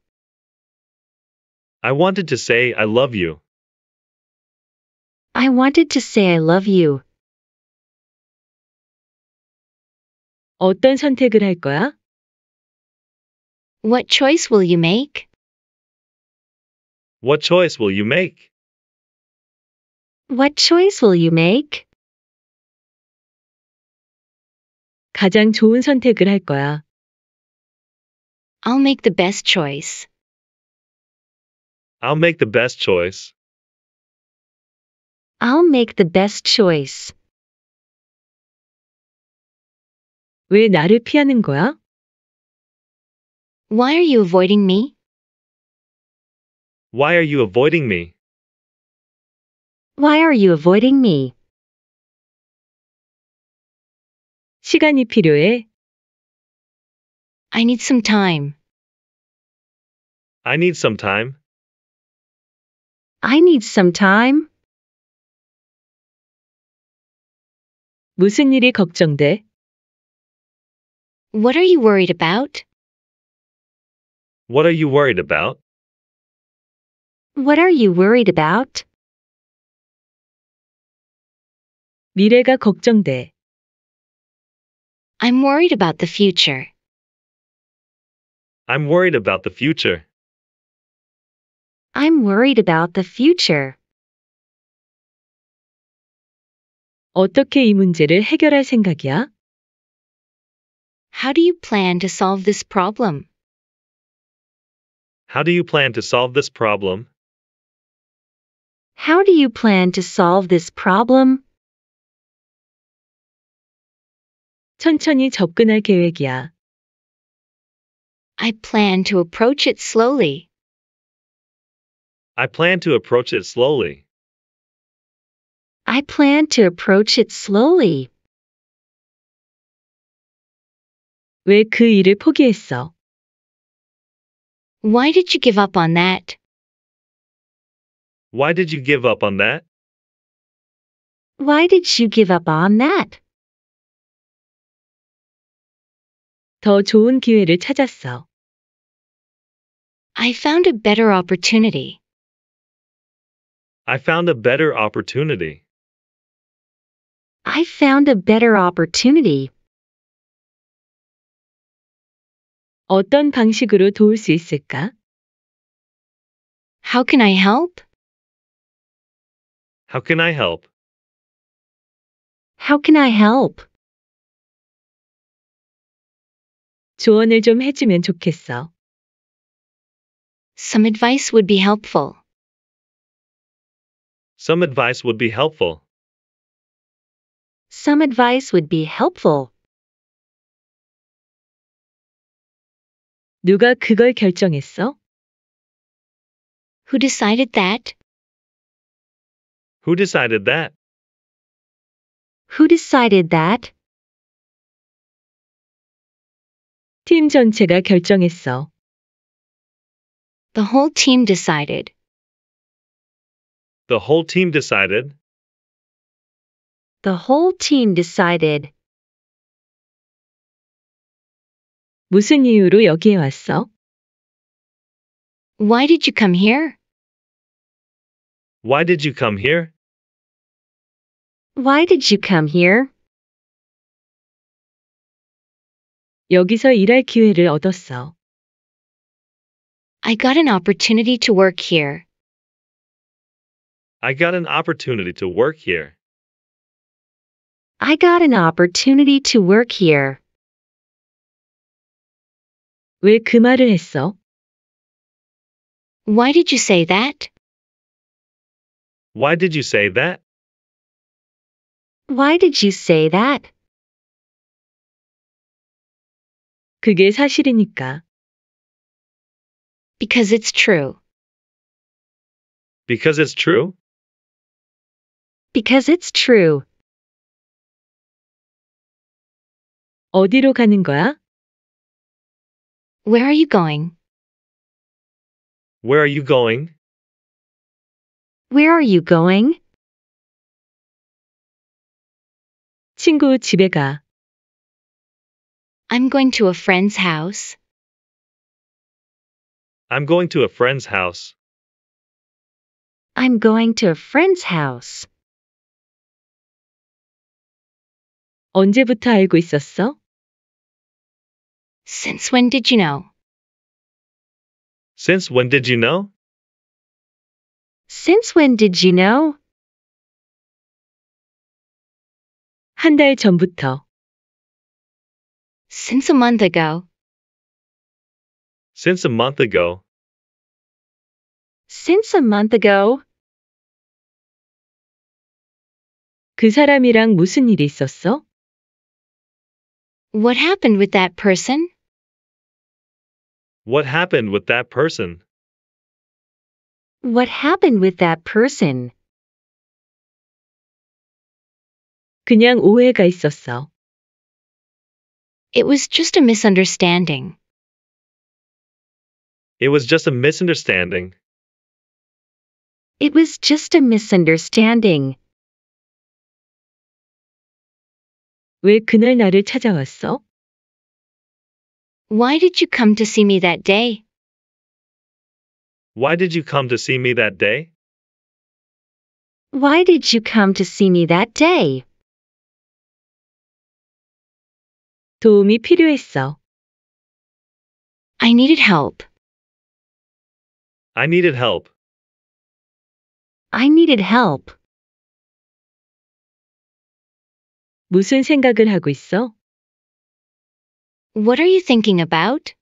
I wanted to say I love you. I wanted to say I love you. 어떤 선택을 할 거야? What choice will you make? What choice will you make? What choice will you make? 가장 좋은 선택을 할 거야. I'll make the best choice. I'll make the best choice. I'll make the best choice. 왜 나를 피하는 거야? Why are you avoiding me? Why are you avoiding me? Why are you avoiding me? 시간이 필요해. I need some time. I need some time. I need some time. 무슨 일이 걱정돼? What are you worried about? What are you worried about? What are you worried about? 미래가 걱정돼. I'm worried about the future. I'm worried about the future. I'm worried about the future. 어떻게 이 문제를 해결할 생각이야? How do you plan to solve this problem? How do you plan to solve this problem? How do you plan to solve this problem? 천천히 접근할 계획이야. I plan to approach it slowly. I plan to approach it slowly. I plan to approach it slowly. 일을 포기했어? Why did you give up on that? Why did you give up on that? Why did you give up on that? 더 좋은 기회를 찾았어. I found a better opportunity. I found a better opportunity. I found a better opportunity. 어떤 방식으로 도울 수 있을까? How can I help? How can I help? How can I help? 조언을 좀 해주면 좋겠어. Some advice would be helpful. Some advice would be helpful some advice would be helpful. 누가 그걸 결정했어? Who decided that? Who decided that? Who decided that? 팀 전체가 결정했어. The whole team decided. The whole team decided. The whole team decided. 무슨 이유로 여기에 왔어? Why did you come here? Why did you come here? Why did you come here? 여기서 일할 기회를 얻었어. I got an opportunity to work here. I got an opportunity to work here. I got an opportunity to work here. 말을 했어? Why did you say that? Why did you say that? Why did you say that? 그게 사실이니까. Because it's true. Because it's true? Because it's true. 어디로 가는 거야? Where are you going? Where are you going? Where are you going? 친구 집에 가. I'm going to a friend's house. I'm going to a friend's house. I'm going to a friend's house. 언제부터 알고 있었어? Since when did you know? Since when did you know? Since when did you know? 한 달 전부터. Since a month ago. Since a month ago. Since a month ago. 그 사람이랑 무슨 일이 있었어? What happened with that person? What happened with that person? What happened with that person? 그냥 오해가 있었어. It was just a misunderstanding. It was just a misunderstanding. It was just a misunderstanding. 왜 그날 나를 찾아왔어? Why did you come to see me that day? Why did you come to see me that day? Why did you come to see me that day? 도움이 필요했어. I needed help. I needed help. I needed help. 무슨 생각을 하고 있어? What are you thinking about?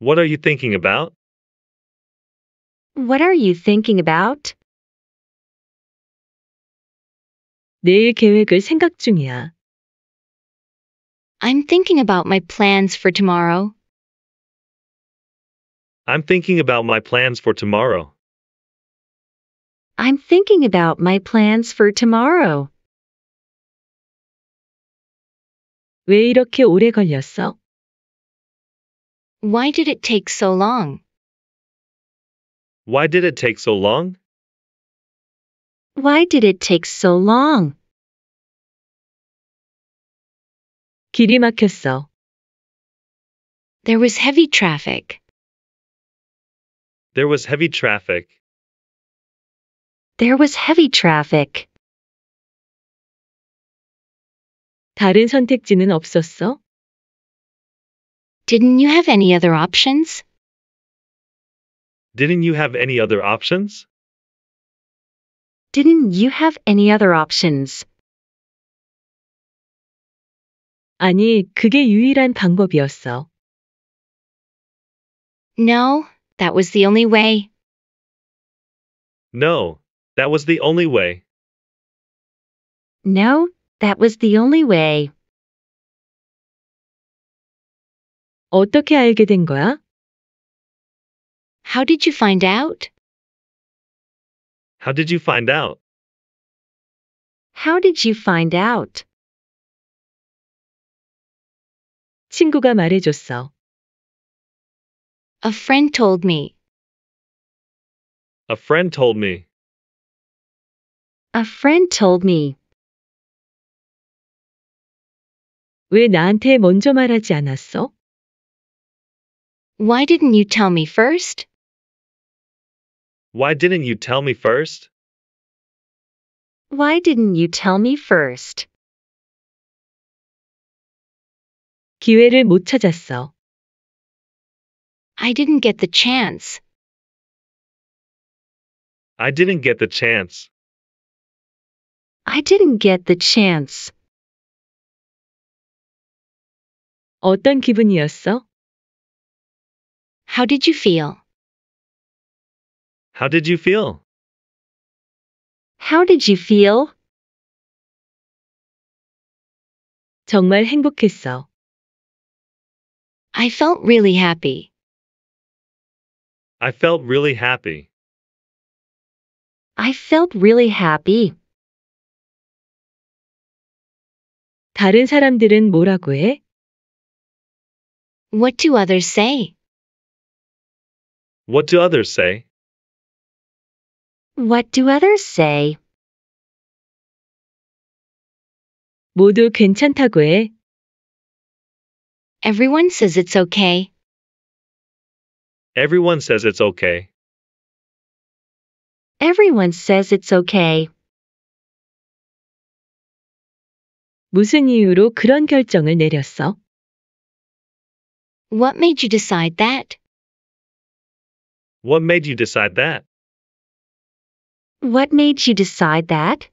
What are you thinking about? What are you thinking about? 내일 계획을 생각 중이야. I'm thinking about my plans for tomorrow. I'm thinking about my plans for tomorrow. I'm thinking about my plans for tomorrow. 왜 이렇게 오래 걸렸어? Why did it take so long? Why did it take so long? Why did it take so long? 길이 막혔어. There was heavy traffic. There was heavy traffic. There was heavy traffic. 다른 선택지는 없었어? Didn't you have any other options? Didn't you have any other options? Didn't you have any other options? 아니, 그게 유일한 방법이었어. No, that was the only way. No, that was the only way. No, that was the only way. 어떻게 알게 된 거야? How did you find out? How did you find out? How did you find out? 친구가 말해줬어. A friend told me. A friend told me. A friend told me. 왜 나한테 먼저 말하지 않았어? Why didn't you tell me first? Why didn't you tell me first? Why didn't you tell me first? 기회를 못 찾았어. I didn't get the chance. I didn't get the chance. I didn't get the chance. 어떤 기분이었어? How did you feel? How did you feel? How did you feel? 정말 행복했어. I felt really happy. I felt really happy. I felt really happy. 다른 사람들은 뭐라고 해? What do others say? What do others say? What do others say? 모두 괜찮다고 해. Everyone says it's okay. Everyone says it's okay. Everyone says it's okay. 무슨 이유로 그런 결정을 내렸어? What made you decide that? What made you decide that? What made you decide that?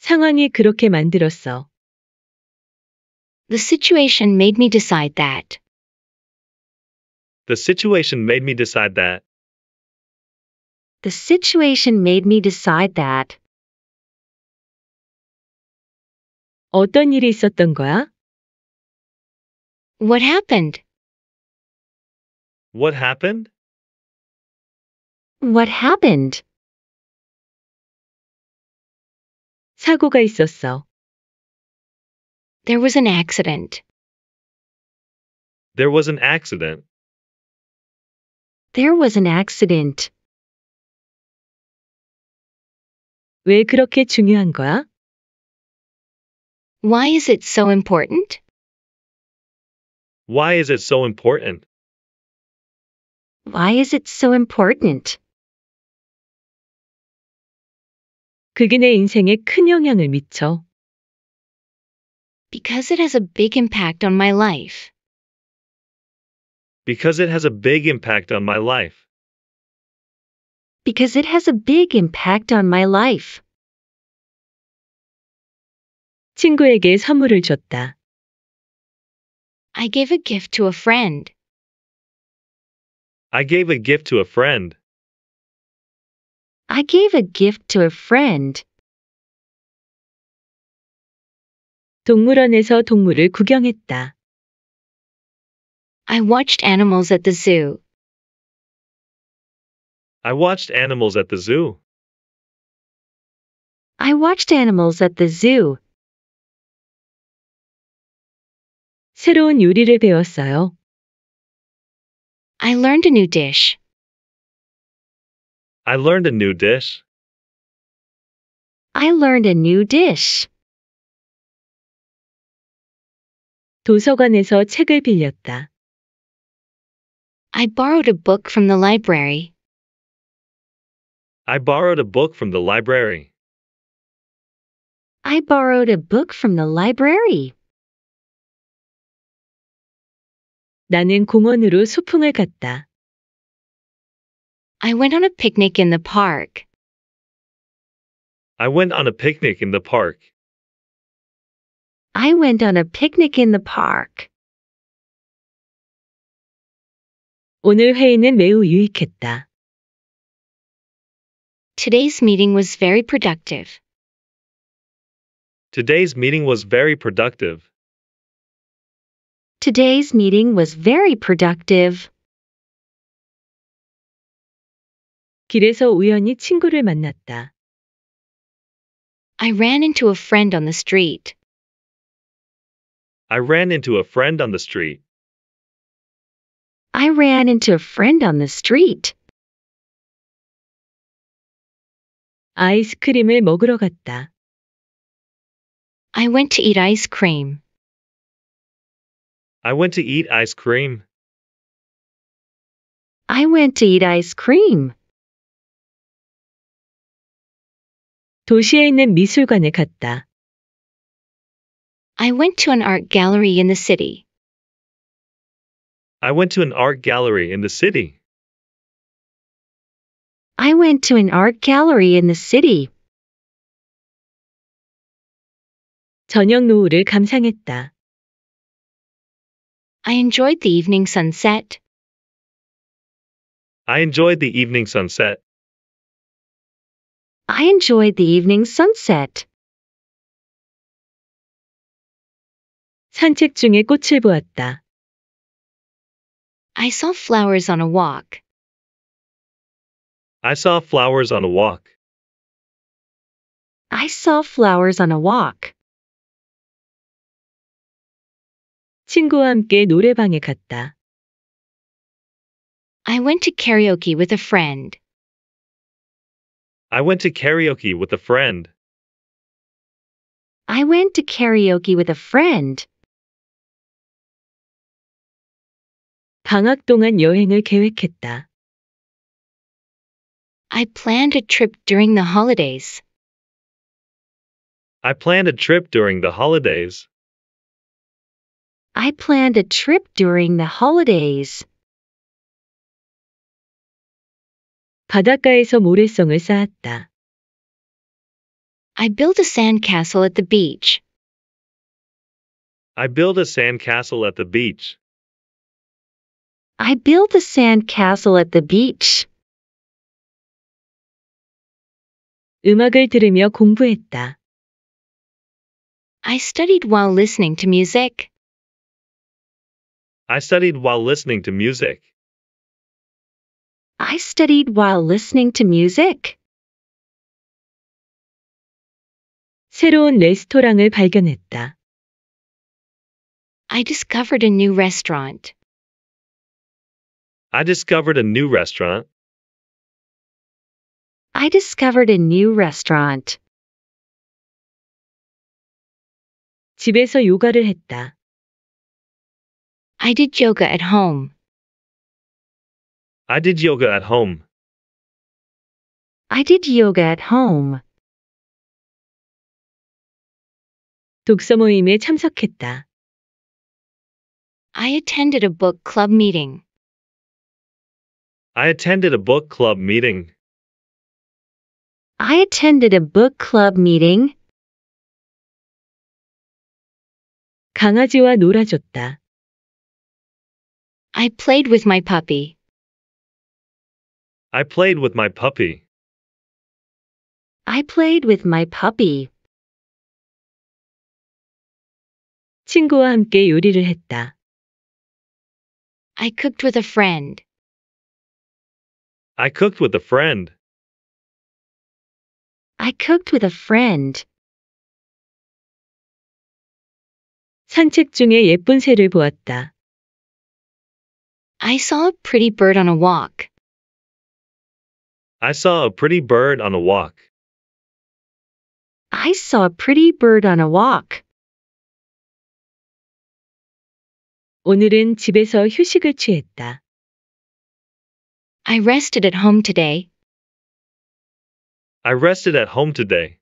상황이 그렇게 만들었어. The situation made me decide that. The situation made me decide that. The situation made me decide that. 어떤 일이 있었던 거야? What happened? What happened? What happened? 사고가 있었어. There was an accident. There was an accident. There was an accident. 왜 그렇게 중요한 거야? Why is it so important? Why is it so important? Why is it so important? 그게 인생에 큰 영향을 미쳐. Because it has a big impact on my life. Because it has a big impact on my life. Because it has a big impact on my life. 친구에게 선물을 줬다. I gave a gift to a friend. I gave a gift to a friend. I gave a gift to a friend. 동물원에서 동물을 구경했다. I watched animals at the zoo. I watched animals at the zoo. I watched animals at the zoo. 새로운 요리를 배웠어요. I learned a new dish. I learned a new dish. I learned a new dish. 도서관에서 책을 빌렸다. I borrowed a book from the library. I borrowed a book from the library. I borrowed a book from the library. 나는 공원으로 소풍을 갔다. I went on a picnic in the park. I went on a picnic in the park. I went on a picnic in the park. 오늘 회의는 매우 유익했다. Today's meeting was very productive. Today's meeting was very productive. Today's meeting was very productive. 길에서 우연히 친구를 만났다. I ran into a friend on the street. I ran into a friend on the street. I ran into a friend on the street. 아이스크림을 먹으러 갔다. I went to eat ice cream. I went to eat ice cream. I went to eat ice cream. 도시에 있는 미술관에 갔다. I went to an art gallery in the city. I went to an art gallery in the city. I went to an art gallery in the city. 저녁 노을을 감상했다. I enjoyed the evening sunset. I enjoyed the evening sunset. I enjoyed the evening sunset. 산책 중에 꽃을 보았다. I saw flowers on a walk. I saw flowers on a walk. I saw flowers on a walk. 친구와 함께 노래방에 갔다. I went to karaoke with a friend. I went to karaoke with a friend. I went to karaoke with a friend. 방학 동안 여행을 계획했다. I planned a trip during the holidays. I planned a trip during the holidays. I planned a trip during the holidays. 바닷가에서 모래성을 쌓았다. I built a sandcastle at the beach. I built a sandcastle at the beach. I built a sandcastle at the beach. 음악을 들으며 공부했다. I studied while listening to music. I studied while listening to music. I studied while listening to music. 새로운 레스토랑을 발견했다. I discovered a new restaurant. I discovered a new restaurant. I discovered a new restaurant. 집에서 요가를 했다. I did yoga at home. I did yoga at home. I did yoga at home. 독서 모임에 참석했다. I attended a book club meeting. I attended a book club meeting. I attended a book club meeting. 강아지와 놀아줬다. I played with my puppy. I played with my puppy. I played with my puppy. 친구와 함께 요리를 했다. I cooked with a friend. I cooked with a friend. I cooked with a friend. 산책 중에 예쁜 새를 보았다. I saw a pretty bird on a walk. I saw a pretty bird on a walk. I saw a pretty bird on a walk. 오늘은 집에서 휴식을 취했다. I rested at home today. I rested at home today.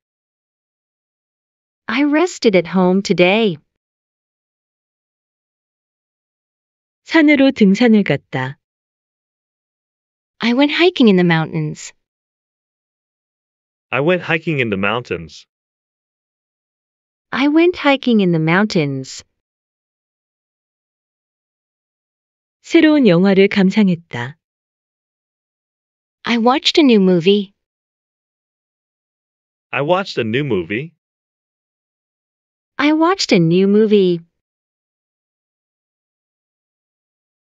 I rested at home today. 산으로 등산을 갔다. I went hiking in the mountains. I went hiking in the mountains. I went hiking in the mountains. 새로운 영화를 감상했다. I watched a new movie. I watched a new movie. I watched a new movie.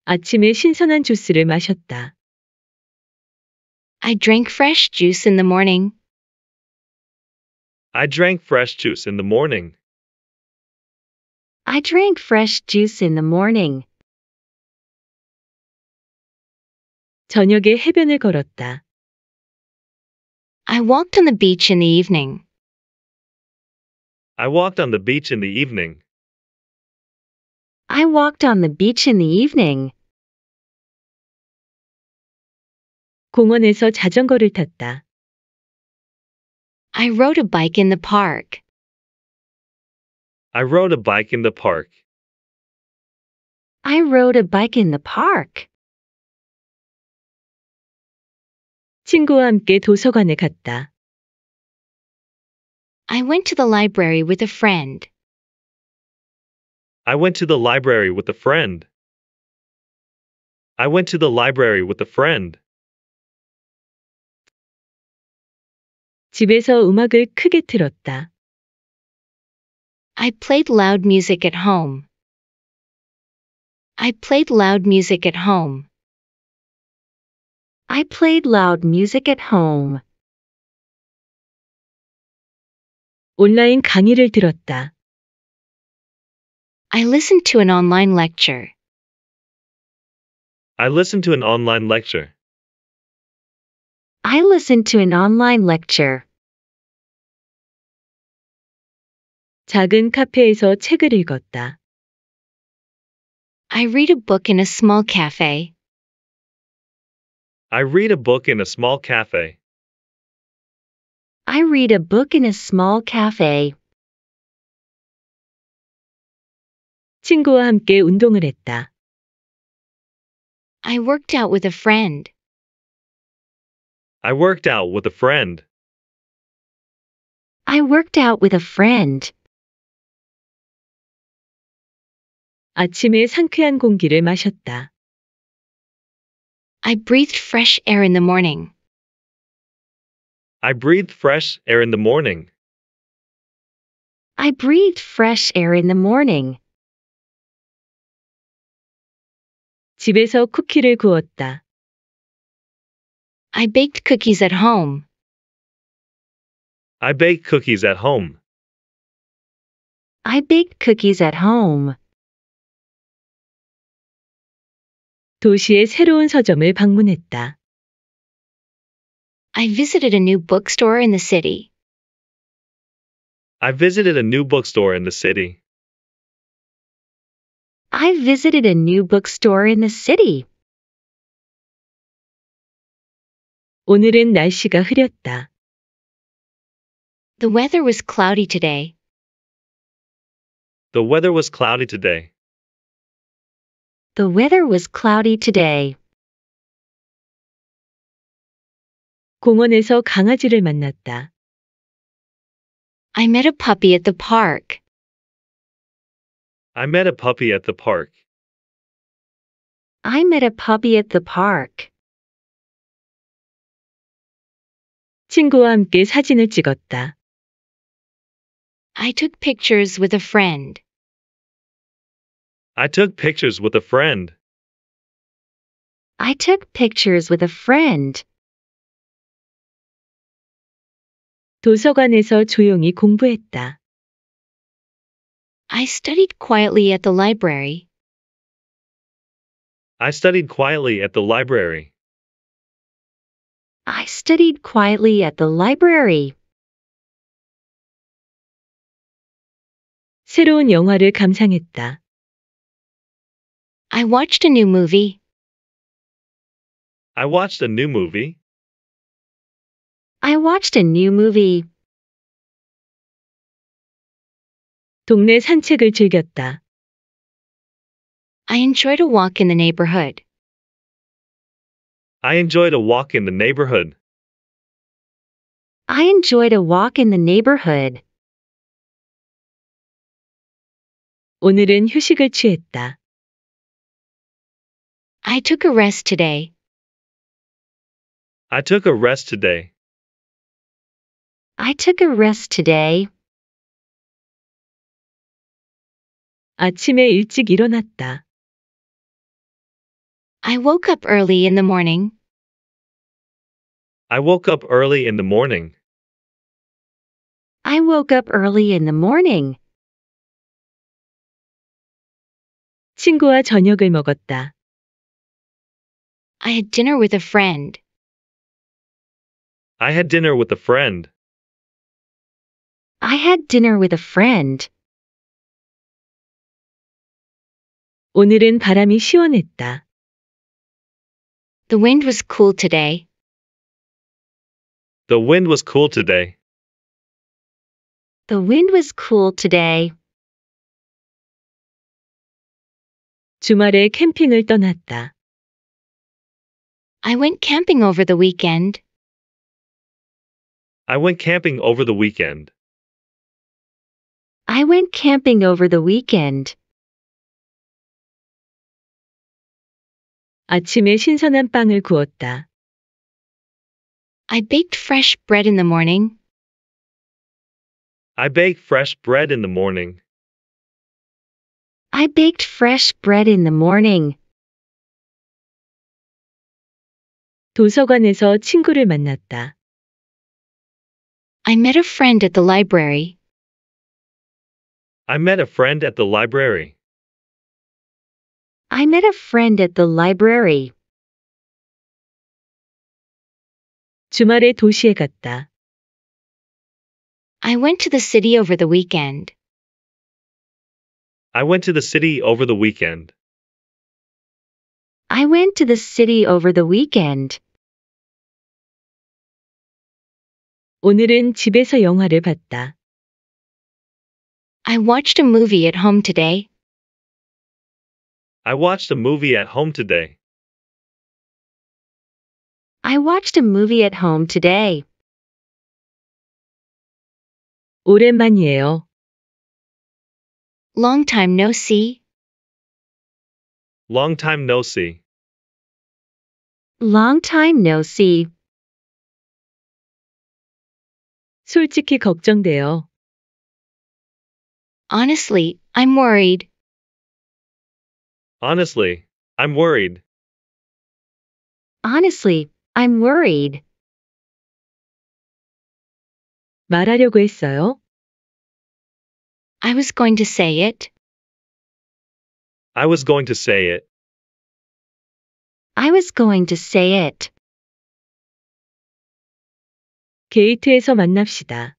아침에 신선한 주스를 마셨다. I drank fresh juice in the morning. I drank fresh juice in the morning. I drank fresh juice in the morning. 저녁에 해변을 걸었다. I walked on the beach in the evening. I walked on the beach in the evening. I walked on the beach in the evening. 공원에서 자전거를 탔다. I rode a bike in the park. I rode a bike in the park. I rode a bike in the park. 친구와 함께 도서관에 갔다. I went to the library with a friend. I went to the library with a friend. I went to the library with a friend. 집에서 음악을 크게 틀었다. I played loud music at home. I played loud music at home. I played loud music at home. 온라인 강의를 들었다. I listened to an online lecture. I listened to an online lecture. I listened to an online lecture. 작은 카페에서 책을 읽었다. I read a book in a small cafe. I read a book in a small cafe. I read a book in a small cafe. 친구와 함께 운동을 했다. I worked out with a friend. I worked out with a friend. I worked out with a friend. 아침에 상쾌한 공기를 마셨다. I breathed fresh air in the morning. I breathed fresh air in the morning. I breathed fresh air in the morning. 집에서 쿠키를 구웠다. I baked cookies at home. I baked cookies at home. I baked cookies at home. 도시의 새로운 서점을 방문했다. I visited a new bookstore in the city. I visited a new bookstore in the city. I visited a new bookstore in the city. 오늘은 날씨가 흐렸다. The weather was cloudy today. The weather was cloudy today. The weather was cloudy today. 공원에서 강아지를 만났다. I met a puppy at the park. I met a puppy at the park. I met a puppy at the park. 친구와 함께 사진을 찍었다. I took pictures with a friend. I took pictures with a friend. I took pictures with a friend. 도서관에서 조용히 공부했다. I studied quietly at the library. I studied quietly at the library. I studied quietly at the library. 새로운 영화를 감상했다. I watched a new movie. I watched a new movie. I watched a new movie. 동네 산책을 즐겼다. I enjoyed a walk in the neighborhood. I enjoyed a walk in the neighborhood. I enjoyed a walk in the neighborhood. 오늘은 휴식을 취했다. I took a rest today. I took a rest today. I took a rest today. 아침에 일찍 일어났다. I woke up early in the morning. I woke up early in the morning. I woke up early in the morning. 친구와 저녁을 먹었다. I had dinner with a friend. I had dinner with a friend. I had dinner with a friend. 오늘은 바람이 시원했다. The wind was cool today. The wind was cool today. The wind was cool today. 주말에 캠핑을 떠났다. I went camping over the weekend. I went camping over the weekend. I went camping over the weekend. 아침에 신선한 빵을 구웠다. I baked fresh bread in the morning. I baked fresh bread in the morning. I baked fresh bread in the morning. 도서관에서 친구를 만났다. I met a friend at the library. I met a friend at the library. I met a friend at the library. 주말에 도시에 갔다. I went to the city over the weekend. I went to the city over the weekend. I went to the city over the weekend. 오늘은 집에서 영화를 봤다. I watched a movie at home today. I watched a movie at home today. I watched a movie at home today. 오랜만이에요. Long time no see. Long time no see. Long time no see. 솔직히 걱정돼요. Honestly, I'm worried. Honestly, I'm worried. Honestly, I'm worried. 말하려고 했어요. I was going to say it. I was going to say it. I was going to say it. 게이트에서 만납시다.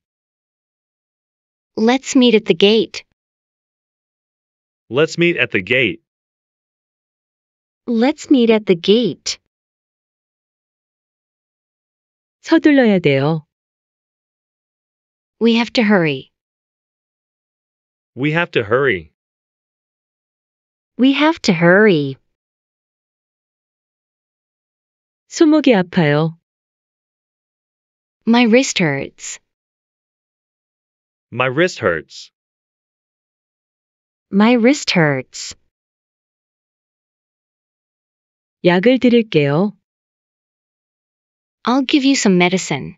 Let's meet at the gate. Let's meet at the gate. Let's meet at the gate. 서둘러야 돼요. We have to hurry. We have to hurry. We have to hurry. 손목이 아파요. My wrist hurts. My wrist hurts. My wrist hurts. 약을 드릴게요. I'll give you some medicine.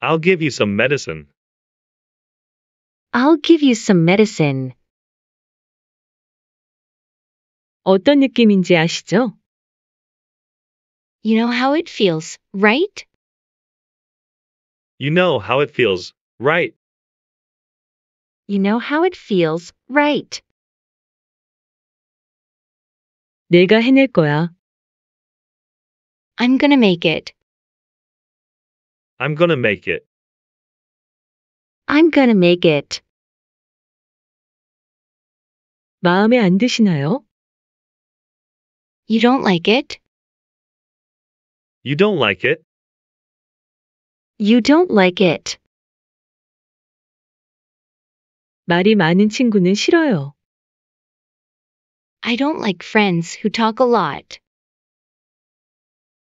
I'll give you some medicine. I'll give you some medicine. 어떤 느낌인지 아시죠? You know how it feels, right? You know how it feels, right? You know how it feels, right? 내가 해낼 거야. I'm gonna make it. I'm gonna make it. I'm gonna make it. 마음에 안 드시나요? You don't like it? You don't like it. You don't like it. 말이 많은 친구는 싫어요. I don't like friends who talk a lot.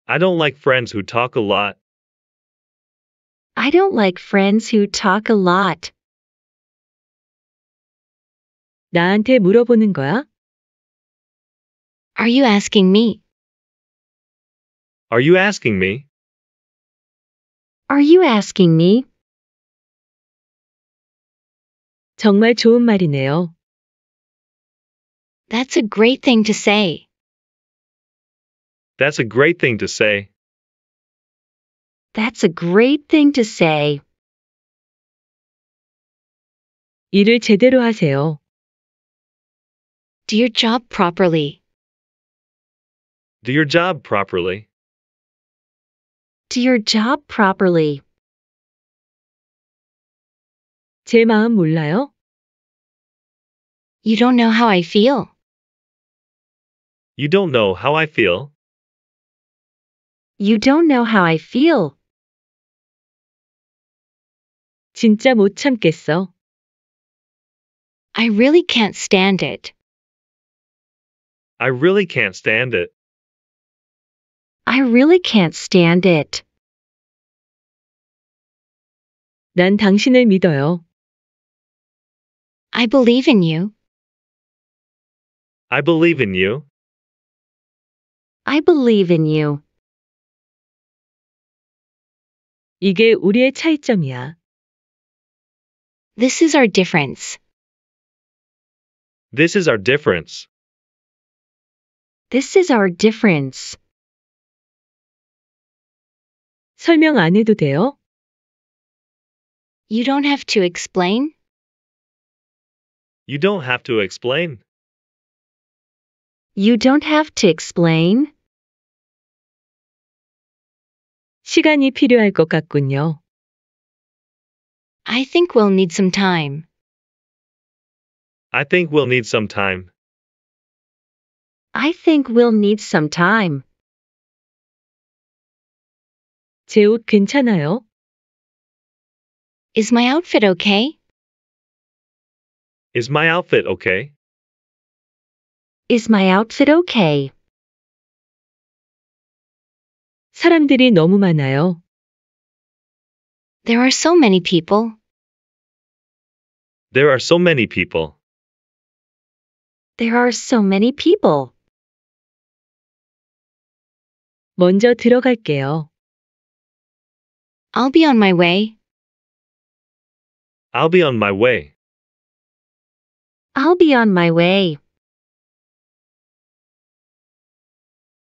I don't like friends who talk a lot. I don't like friends who talk a lot. 나한테 물어보는 거야? Are you asking me? Are you asking me? Are you asking me? 정말 좋은 말이네요. That's a great thing to say. That's a great thing to say. That's a great thing to say. 일을 제대로 하세요. Do your job properly. Do your job properly. Do your job properly. 제 마음 몰라요? You don't know how I feel. You don't know how I feel. You don't know how I feel. 진짜 못 참겠어. I really can't stand it. I really can't stand it. I really can't stand it. 난 당신을 믿어요. I believe in you. I believe in you. I believe in you. 이게 우리의 차이점이야. This is our difference. This is our difference. This is our difference. 설명 안 해도 돼요? You don't have to explain. You don't have to explain. You don't have to explain. 시간이 필요할 것 같군요. I think we'll need some time. I think we'll need some time. I think we'll need some time. 제 옷 괜찮아요? Is my outfit okay? Is my outfit okay? Is my outfit okay? 사람들이 너무 많아요. There are so many people. There are so many people. There are so many people. 먼저 들어갈게요. I'll be on my way. I'll be on my way. I'll be on my way.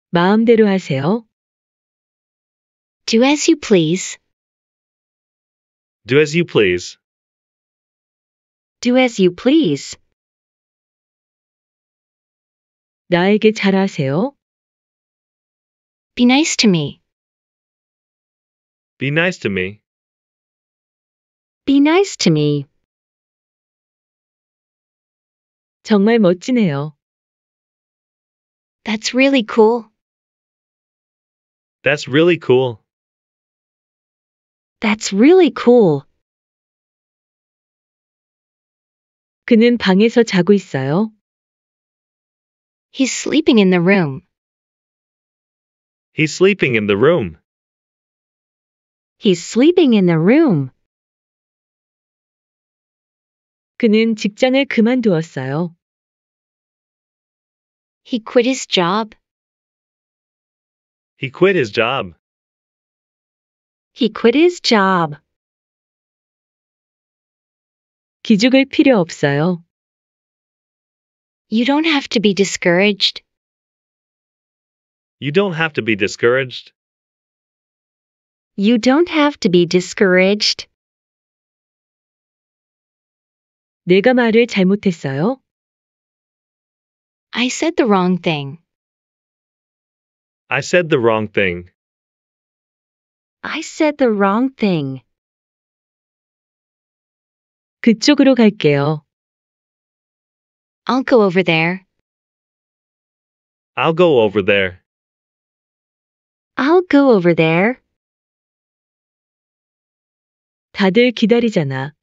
마음대로 하세요. Do as you please. Do as you please. Do as you please. 나에게 잘하세요. Be nice to me. Be nice to me. Be nice to me. 정말 멋지네요. That's really cool. That's really cool. That's really cool. 그는 방에서 자고 있어요. He's sleeping in the room. He's sleeping in the room. He's sleeping in the room. 그는 직장을 그만두었어요. He quit his job. He quit his job. He quit his job. 기죽을 필요 없어요. You don't have to be discouraged. You don't have to be discouraged. You don't have to be discouraged. 내가 말을 잘못했어요. I said the wrong thing. I said the wrong thing. I said the wrong thing. 그쪽으로 갈게요. I'll go over there. I'll go over there. I'll go over there. 다들 기다리잖아.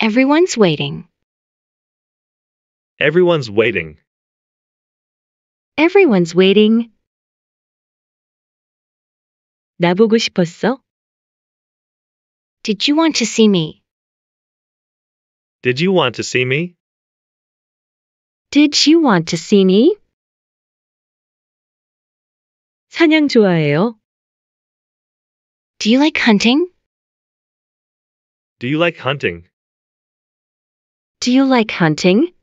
Everyone's waiting. Everyone's waiting. Everyone's waiting. 싶었어? Did you want to see me? Did you want to see me? Did you want to see me? 사냥 좋아해요? Do you like hunting? Do you like hunting? Do you like hunting?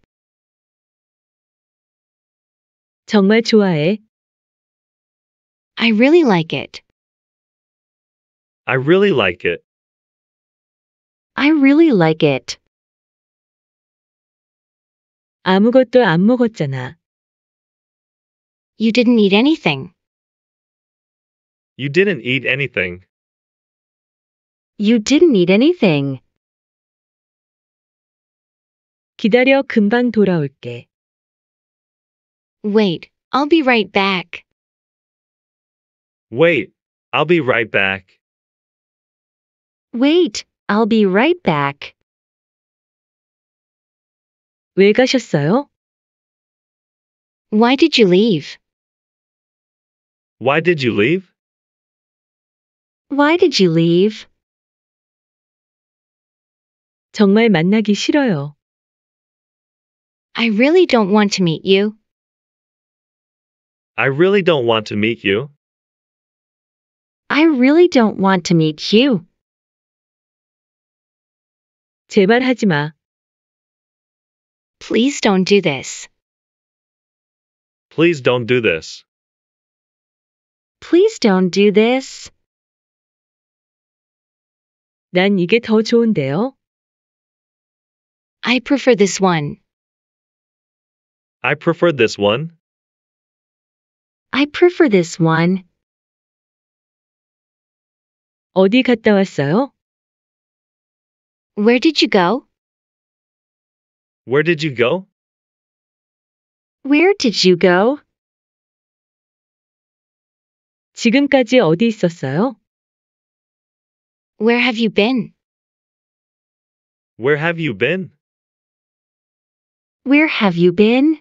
정말 좋아해. I really like it. I really like it. I really like it. 아무것도 안 먹었잖아. You didn't eat anything. You didn't eat anything. You didn't eat anything. 기다려 금방 돌아올게. Wait, I'll be right back. Wait, I'll be right back. Wait, I'll be right back. 왜 가셨어요? Why did you leave? Why did you leave? Why did you leave? 정말 만나기 싫어요. I really don't want to meet you. I really don't want to meet you. I really don't want to meet you. 제발 하지 마. Please don't do this. Please don't do this. Please don't do this. 난 이게 더 좋은데요. I prefer this one. I prefer this one. I prefer this one. 어디 갔다 왔어요? Where did you go? Where did you go? Where did you go? 지금까지 어디 있었어요? Where have you been? Where have you been? Where have you been?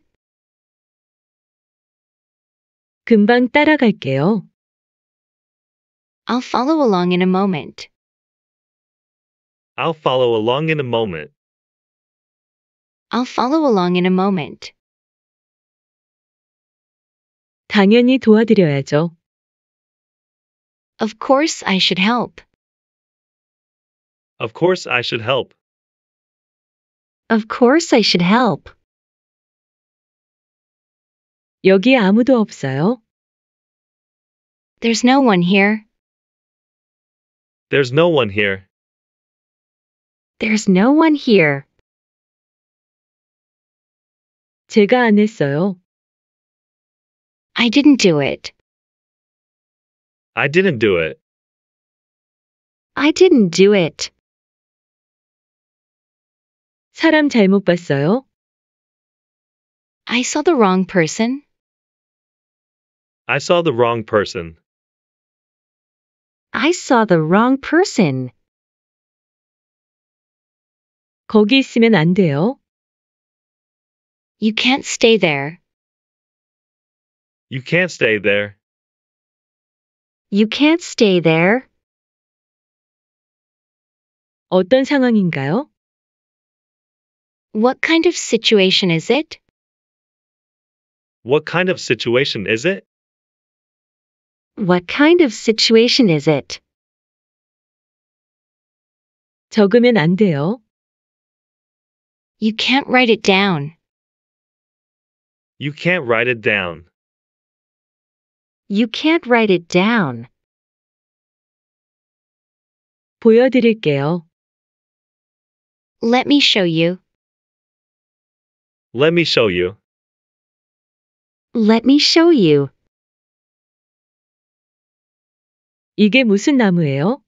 금방 따라갈게요. I'll follow along in a moment. I'll follow along in a moment. I'll follow along in a moment. 당연히 도와드려야죠. Of course I should help. Of course I should help. Of course I should help. 여기 아무도 없어요? There's no one here. There's no one here. There's no one here. 제가 안 했어요. I didn't do it. I didn't do it. I didn't do it. 사람 잘못 봤어요. I saw the wrong person. I saw the wrong person. I saw the wrong person. 거기 있으면 안 돼요. You can't stay there. You can't stay there. You can't stay there. 어떤 상황인가요? What kind of situation is it? What kind of situation is it? What kind of situation is it? 적으면 안 돼요. You can't write it down. You can't write it down. You can't write it down. 보여드릴게요. Let me show you. Let me show you. Let me show you. 이게 무슨 나무예요?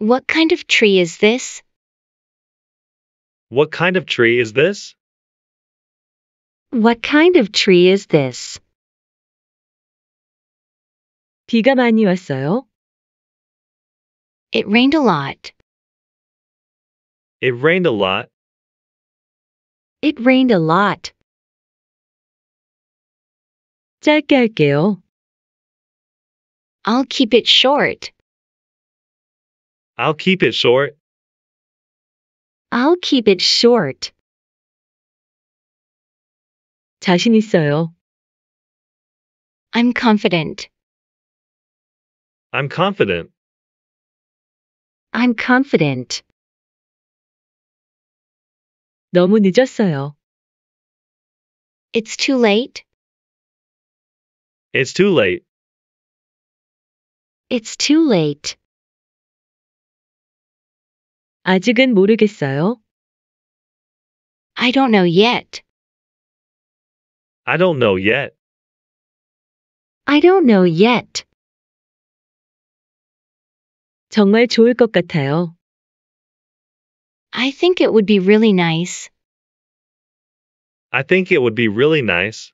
What kind of tree is this? What kind of tree is this? What kind of tree is this? 비가 많이 왔어요. It rained a lot. It rained a lot. It rained a lot. 짧게 할게요. I'll keep it short. I'll keep it short. I'll keep it short. 자신 있어요. I'm confident. I'm confident. I'm confident. 너무 늦었어요. It's too late. It's too late. It's too late. 아직은 모르겠어요. I don't know yet. I don't know yet. I don't know yet. 정말 좋을 것 같아요. I think it would be really nice. I think it would be really nice.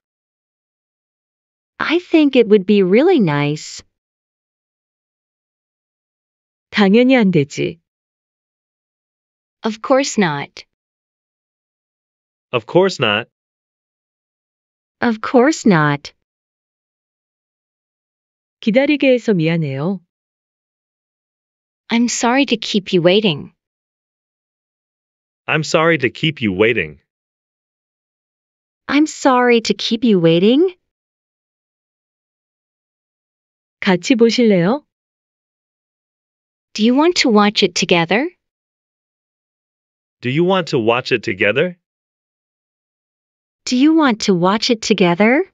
I think it would be really nice. 당연히 안 되지. Of course not. Of course not. Of course not. 기다리게 해서 미안해요. I'm sorry to keep you waiting. I'm sorry to keep you waiting. I'm sorry to keep you waiting. 같이 보실래요? Do you want to watch it together? Do you want to watch it together? Do you want to watch it together?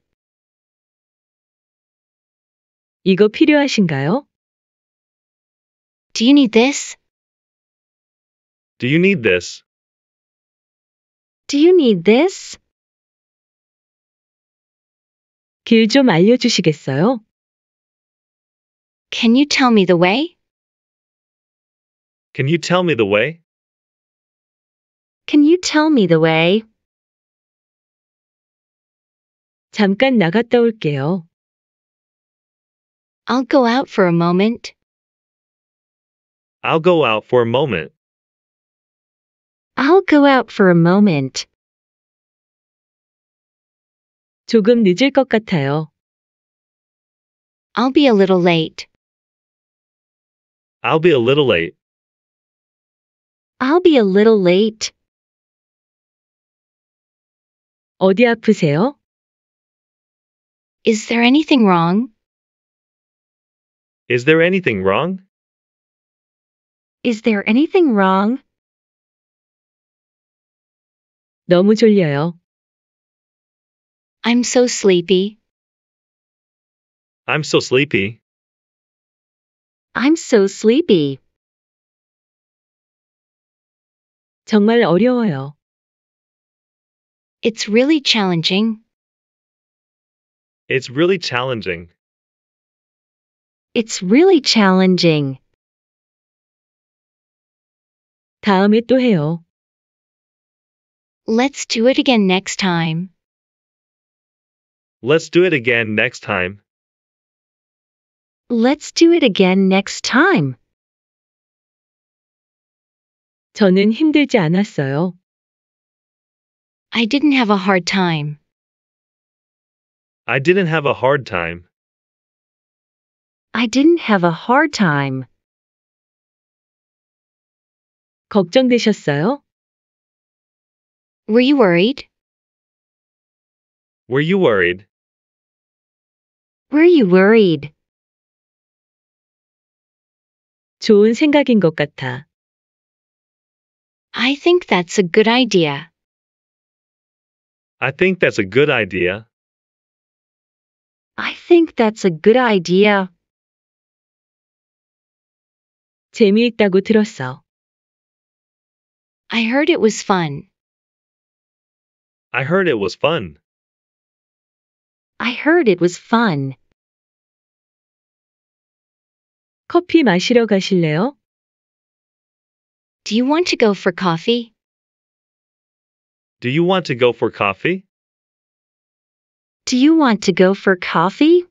이거 필요하신가요? Do you need this? Do you need this? Do you need this? 길 좀 알려주시겠어요? Can you tell me the way? Can you tell me the way? Can you tell me the way? 잠깐 나갔다 올게요. I'll go out for a moment. I'll go out for a moment. I'll go out for a moment. 조금 늦을 것 같아요. I'll be a little late. I'll be a little late. I'll be a little late. 어디 아프세요? Is there anything wrong? Is there anything wrong? Is there anything wrong? 너무 졸려요. I'm so sleepy. I'm so sleepy. I'm so sleepy. 정말 어려워요. It's really challenging. It's really challenging. It's really challenging. 다음에 또 해요. Let's do it again next time. Let's do it again next time. Let's do it again next time. 저는 힘들지 않았어요. I didn't have a hard time. I didn't have a hard time. I didn't have a hard time. 걱정되셨어요? Were you worried? Were you worried? Were you worried? 좋은 생각인 것 같아. I think that's a good idea. I think that's a good idea. I think that's a good idea. 재미있다고 들었어. I heard it was fun. I heard it was fun. I heard it was fun. 커피 마시러 가실래요? Do you want to go for coffee? Do you want to go for coffee? Do you want to go for coffee?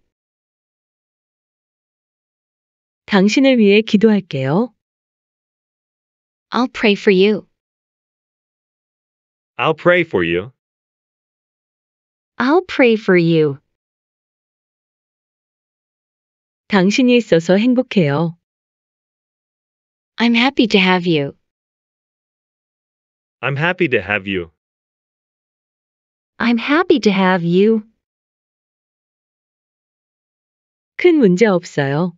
당신을 위해 기도할게요. I'll pray for you. I'll pray for you. I'll pray for you. 당신이 있어서 행복해요. I'm happy to have you. I'm happy to have you. I'm happy to have you. 큰 문제 없어요.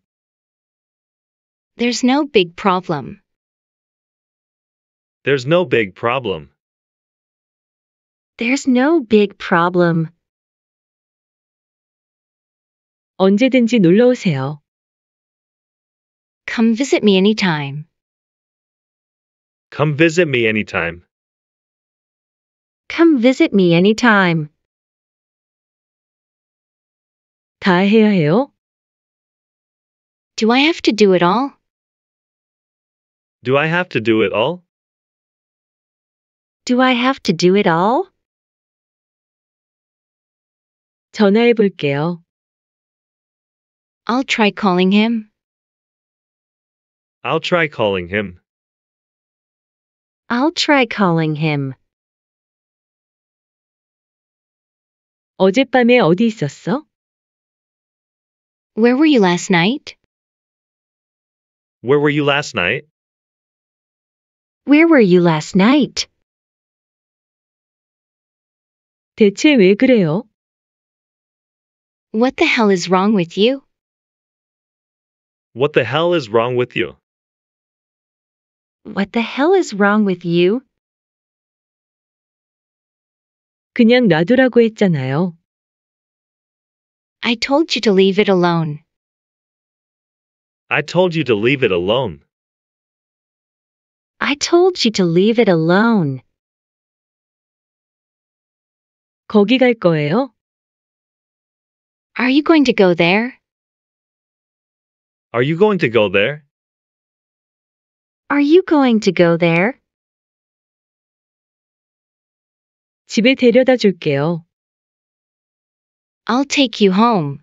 There's no big problem. There's no big problem. There's no big problem. 언제든지 놀러 오세요. Come visit me anytime. Come visit me anytime. Come visit me anytime. 다 해야 해요? Do I have to do it all? Do I have to do it all? Do I have to do it all? 전화해 볼게요. I'll try calling him. I'll try calling him. I'll try calling him. 어젯밤에 어디 있었어? Where were you last night? Where were you last night? Where were you last night? 대체 왜 그래요? What the hell is wrong with you? What the hell is wrong with you? What the hell is wrong with you? 그냥 놔두라고 했잖아요. I told you to leave it alone. I told you to leave it alone. I told you to leave it alone. 거기 갈 거예요? Are you going to go there? Are you going to go there? Are you going to go there? 집에 데려다 줄게요. I'll take you home.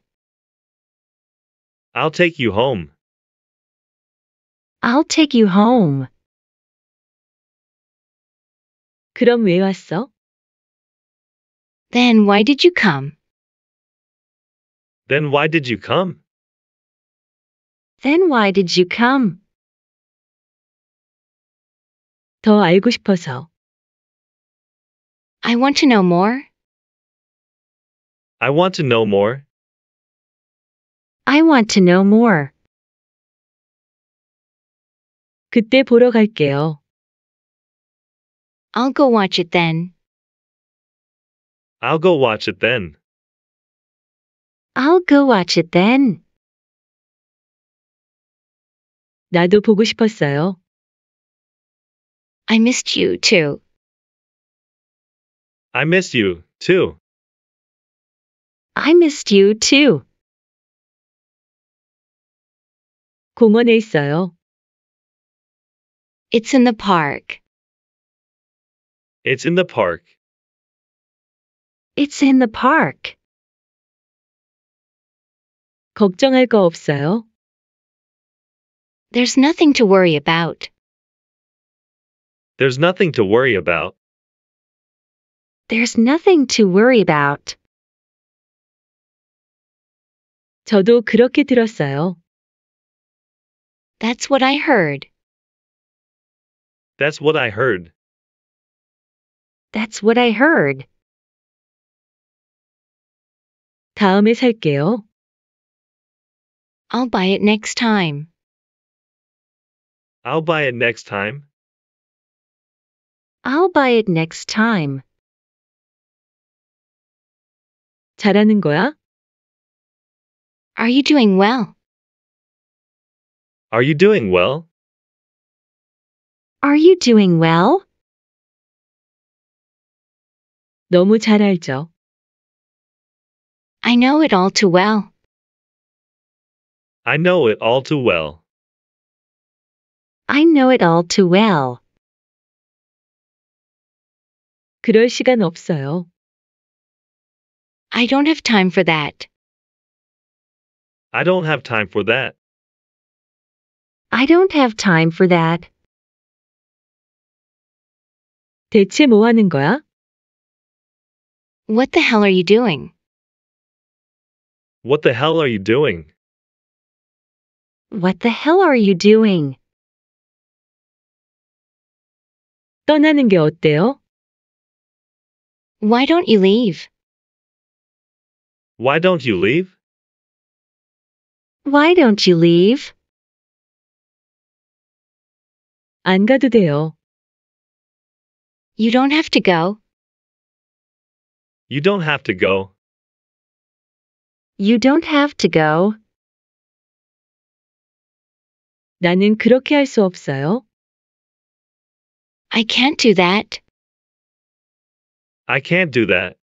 I'll take you home. I'll take you home. 그럼 왜 왔어? Then why did you come? Then why did you come? Then why did you come? 더 알고 싶어서. I want to know more. I want to know more. I want to know more. 그때 보러 갈게요. I'll go watch it then. I'll go watch it then. I'll go watch it then. 나도 보고 싶었어요. I missed you too. I missed you, too. I missed you, too. 공원에 있어요. It's in the park. It's in the park. It's in the park. 걱정할 거 없어요. There's nothing to worry about. There's nothing to worry about. There's nothing to worry about. 저도 그렇게 들었어요. That's what I heard. That's what I heard. That's what I heard. 다음에 살게요. I'll buy it next time. I'll buy it next time. I'll buy it next time. 잘하는 거야? Are you doing well? Are you doing well? Are you doing well? 너무 잘 알죠. I know it all too well. I know it all too well. I know it all too well. 그럴 시간 없어요. I don't have time for that. I don't have time for that. I don't have time for that. 대체 뭐 하는 거야? What the hell are you doing? What the hell are you doing? What the hell are you doing? 떠나는 게 어때요? Why don't you leave? Why don't you leave? Why don't you leave? 안 가도 돼요. You don't have to go. You don't have to go. You don't have to go. 나는 그렇게 할 수 없어요. I can't do that. I can't do that.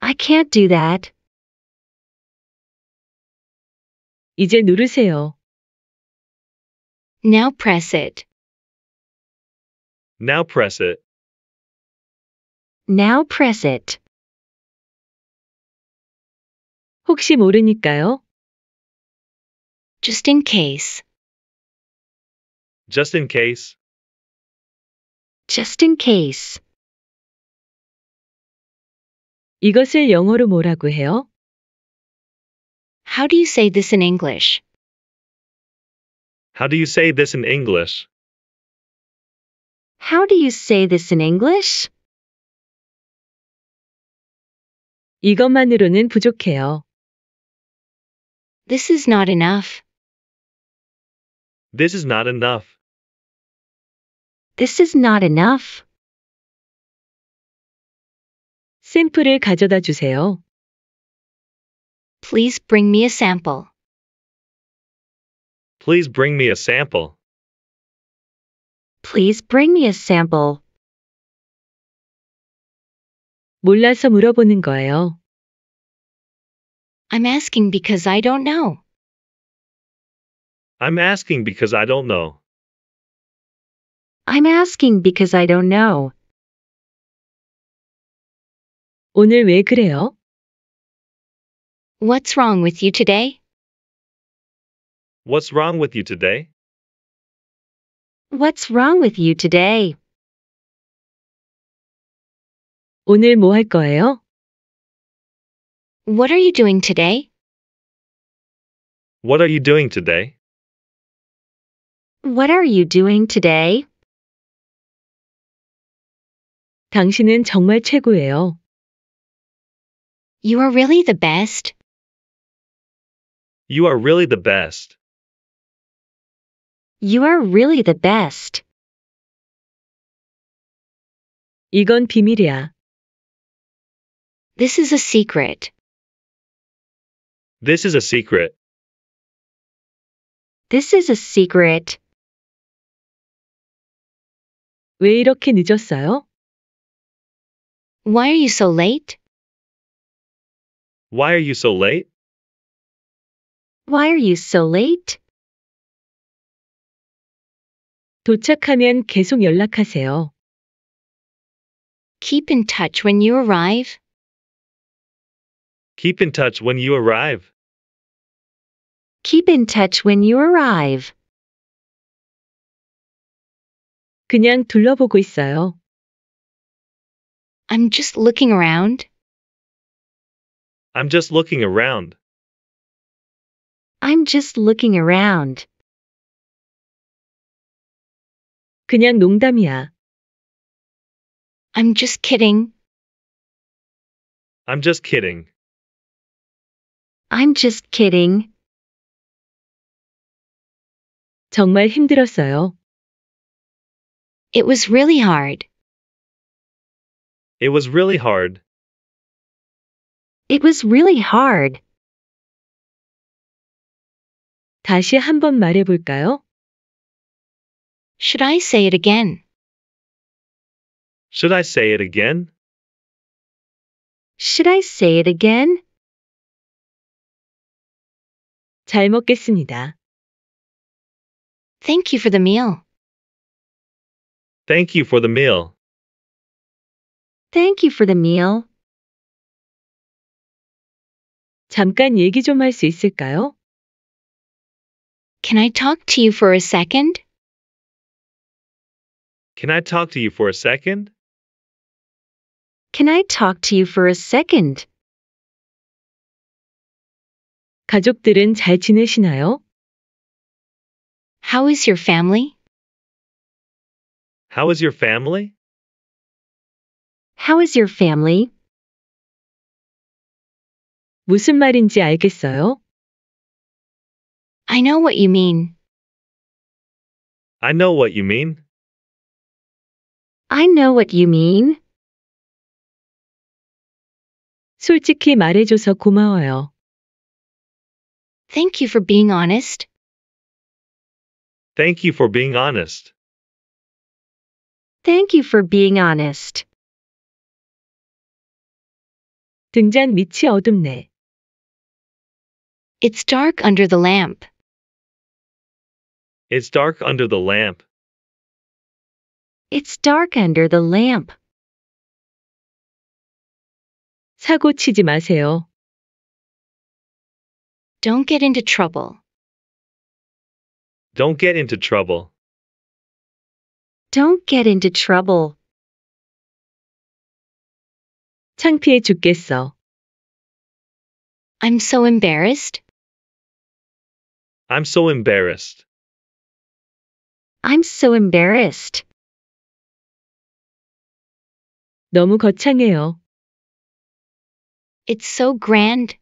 I can't do that. 이제 누르세요. Now press it. Now press it. Now press it. 혹시 모르니까요. Just in case. Just in case. Just in case. 이것을 영어로 뭐라고 해요? How do you say this in English? How do you say this in English? How do you say this in English? 이것만으로는 부족해요. This is not enough. This is not enough. This is not enough. 샘플을 가져다 주세요. Please bring me a sample. Please bring me a sample. Please bring me a sample. 몰라서 물어보는 거예요. I'm asking because I don't know. I'm asking because I don't know. I'm asking because I don't know. 오늘 왜 그래요? What's wrong with you today? What's wrong with you today? What's wrong with you today? 오늘 뭐 거예요? What are you doing today? What are you doing today? What are you doing today? 당신은 정말 최고예요. You are really the best. You are really the best. You are really the best. 이건 비밀이야. This is a secret. This is a secret. This is a secret. 왜 이렇게 늦었어요? Why are you so late? Why are you so late? Why are you so late? 도착하면 계속 연락하세요. Keep in touch when you arrive. Keep in touch when you arrive. Keep in touch when you arrive. 그냥 둘러보고 있어요. I'm just looking around. I'm just looking around. I'm just looking around. 그냥 농담이야. I'm just kidding. I'm just kidding. I'm just kidding. 정말 힘들었어요. It was really hard. It was really hard. It was really hard. 다시 한번 말해 볼까요? Should I say it again? Should I say it again? Should I say it again? 잘 먹겠습니다. Thank you for the meal. Thank you for the meal. Thank you for the meal. 잠깐 얘기 있을까요? Can I talk to you for a second? Can I talk to you for a second? Can I talk to you for a second? 가족들은 잘 지내시나요? How is your family? How is your family? How is your family? 무슨 말인지 알겠어요? I know what you mean. I know what you mean. I know what you mean. 솔직히 말해줘서 고마워요. Thank you for being honest. Thank you for being honest. Thank you for being honest. 등잔 밑이 어둡네. It's dark under the lamp. It's dark under the lamp. It's dark under the lamp. 사고 치지 마세요. Don't get into trouble. Don't get into trouble. Don't get into trouble. 창피해 죽겠어. I'm so embarrassed. I'm so embarrassed. I'm so embarrassed. 너무 거창해요. It's so grand.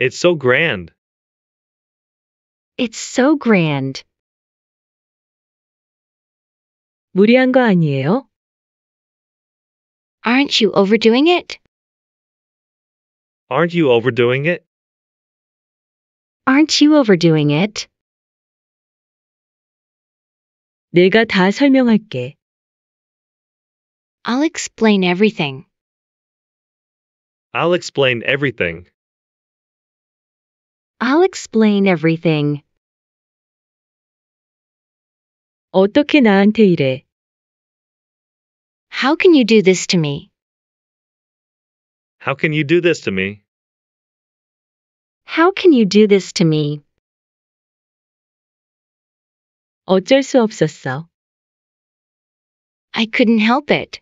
It's so grand. It's so grand. 무리한 거 아니에요? Aren't you overdoing it? Aren't you overdoing it? Aren't you overdoing it? 내가 다 설명할게. I'll explain everything. I'll explain everything. I'll explain everything. 어떻게 나한테 이래? How can you do this to me? How can you do this to me? How can you do this to me? 어쩔 수 없었어. I couldn't help it.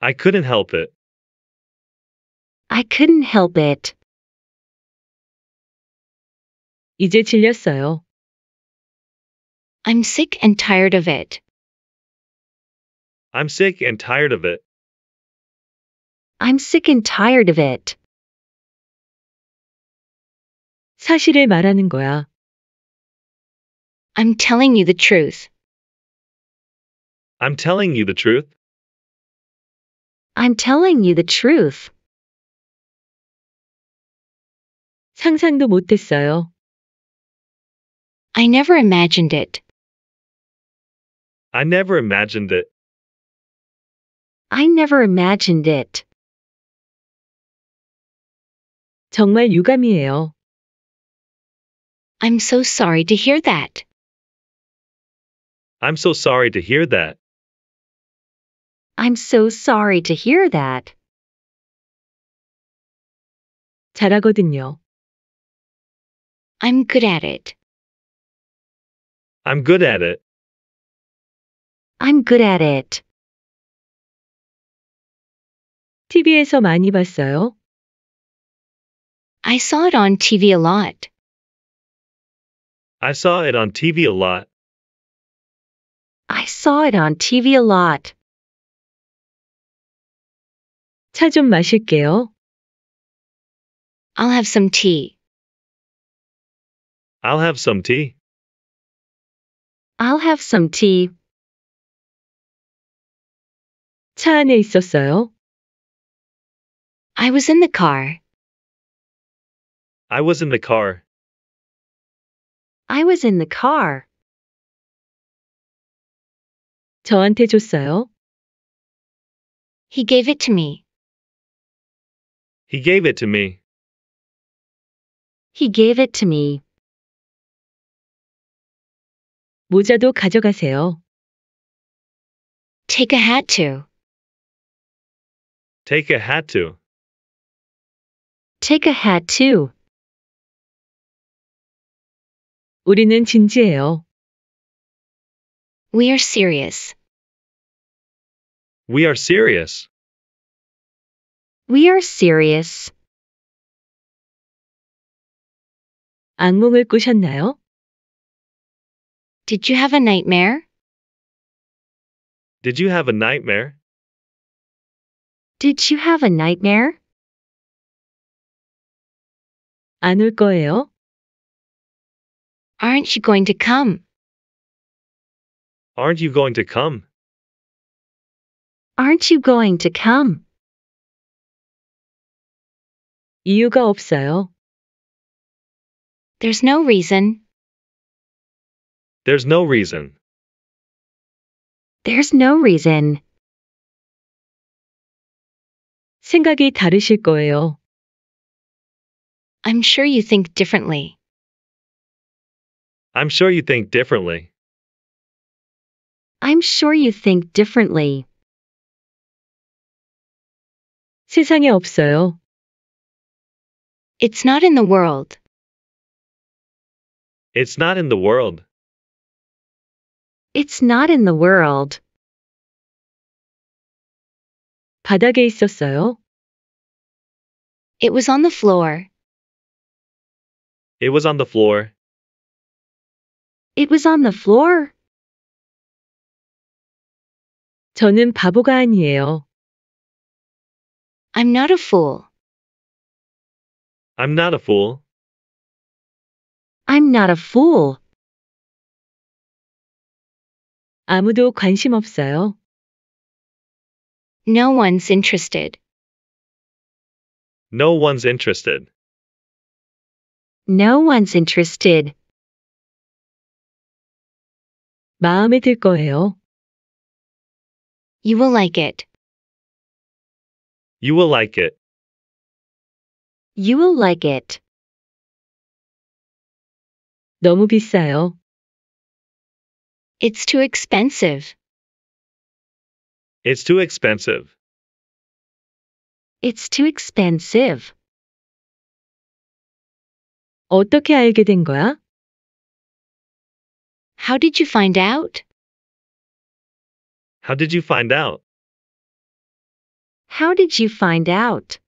I couldn't help it. I couldn't help it. 이제 질렸어요. I'm sick and tired of it. I'm sick and tired of it. I'm sick and tired of it. 사실을 말하는 거야. I'm telling you the truth. I'm telling you the truth. I'm telling you the truth. 상상도 못했어요. I never imagined it. I never imagined it. I never imagined it. 정말 유감이에요. I'm so sorry to hear that. I'm so sorry to hear that. I'm so sorry to hear that. 잘하거든요. I'm good at it. I'm good at it. I'm good at it. TV에서 많이 봤어요? I saw it on TV a lot. I saw it on TV a lot. I saw it on TV a lot. 좀 마실게요. I'll have some tea. I'll have some tea. I'll have some tea. 차 안에 있었어요. I was in the car. I was in the car. I was in the car. 저한테 줬어요. He gave it to me. He gave it to me. He gave it to me. 모자도 가져가세요. Take a hat to. Take a hat to. Take a hat too. 우리는 진지해요. We are serious. We are serious. We are serious. 악몽을 꾸셨나요? Did you have a nightmare? Did you have a nightmare? Did you have a nightmare? 안 거예요? Aren't you going to come? Aren't you going to come? Aren't you going to come? go 없어요. There's no reason. There's no reason. There's no reason. 생각이 다르실 거예요. I'm sure you think differently. I'm sure you think differently. I'm sure you think differently. 세상에 없어요. It's not in the world. It's not in the world. It's not in the world. 바닥에 있었어요. It was on the floor. It was on the floor. It was on the floor. 저는 바보가 아니에요. I'm not a fool. I'm not a fool. I'm not a fool. 아무도 관심 없어요. No one's interested. No one's interested. No one's interested. 마음에 들 거예요. You will like it. You will like it. You will like it. 너무 비싸요. It's too expensive. It's too expensive. It's too expensive. 어떻게 알게 된 거야? How did you find out? How did you find out? How did you find out?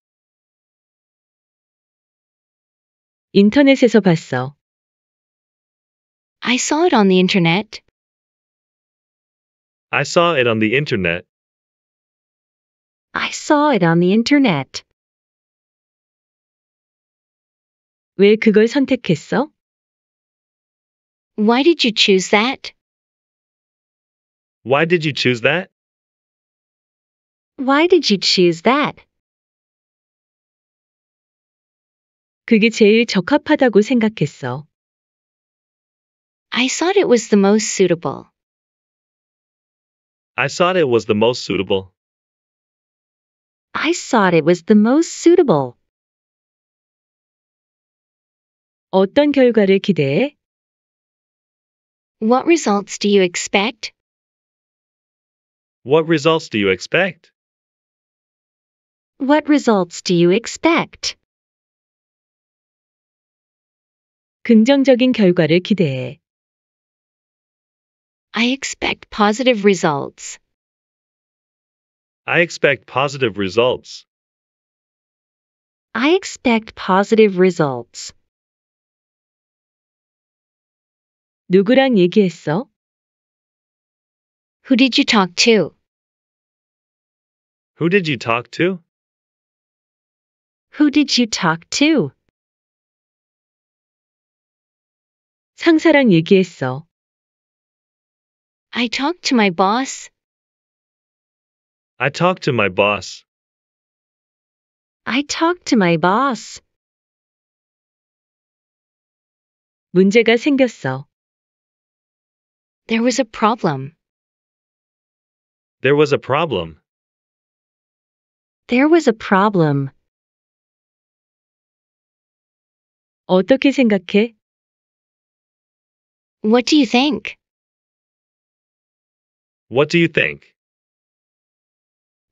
인터넷에서 봤어. I saw it on the internet. I saw it on the internet. I saw it on the internet. 왜 그걸 선택했어? Why did you choose that? Why did you choose that? Why did you choose that? 그게 제일 적합하다고 생각했어. I thought it was the most suitable. I thought it was the most suitable. I thought it was the most suitable. 어떤 결과를 기대해? What results do you expect? What results do you expect? What results do you expect? 긍정적인 결과를 기대해. I expect positive results. I expect positive results. I expect positive results. 누구랑 얘기했어? Who did you talk to? Who did you talk to? Who did you talk to? 상사랑 얘기했어. I talked to my boss. I talked to my boss. I talked to my boss. 문제가 생겼어. There was a problem. There was a problem. There was a problem. 어떻게 생각해? What do you think? What do you think?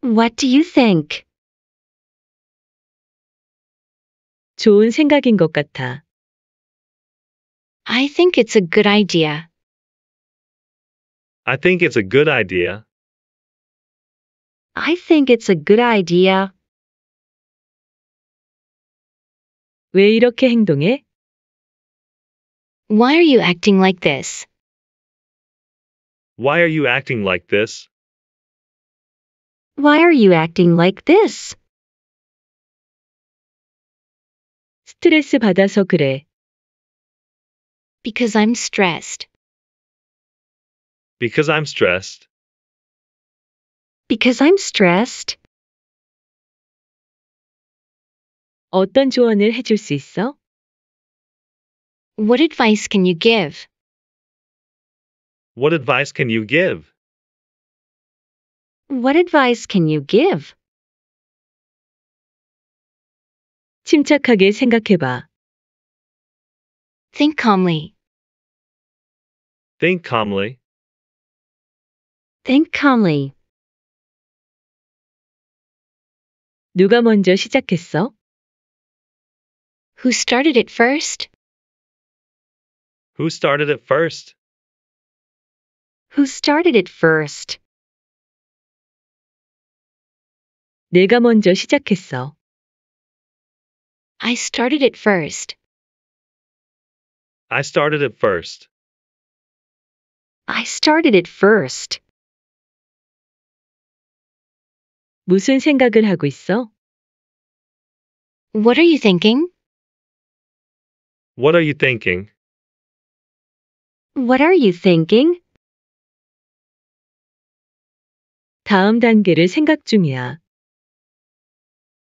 What do you think? 좋은 생각인 것 같아. I think it's a good idea. I think it's a good idea. I think it's a good idea. 왜 이렇게 행동해? Why are you acting like this? Why are you acting like this? Why are you acting like this? 스트레스 받아서 그래. Because I'm stressed. Because I'm stressed. Because I'm stressed. 어떤 조언을 해줄 수 있어? What advice can you give? What advice can you give? What advice can you give? 침착하게 Think calmly. Think calmly. Think calmly. 누가 먼저 시작했어? Who started it first? Who started it first? Who started it first? 내가 먼저 시작했어. I started it first. I started it first. I started it first. 무슨 생각을 하고 있어? What are you thinking? What are you thinking? What are you thinking? 다음 단계를 생각 중이야.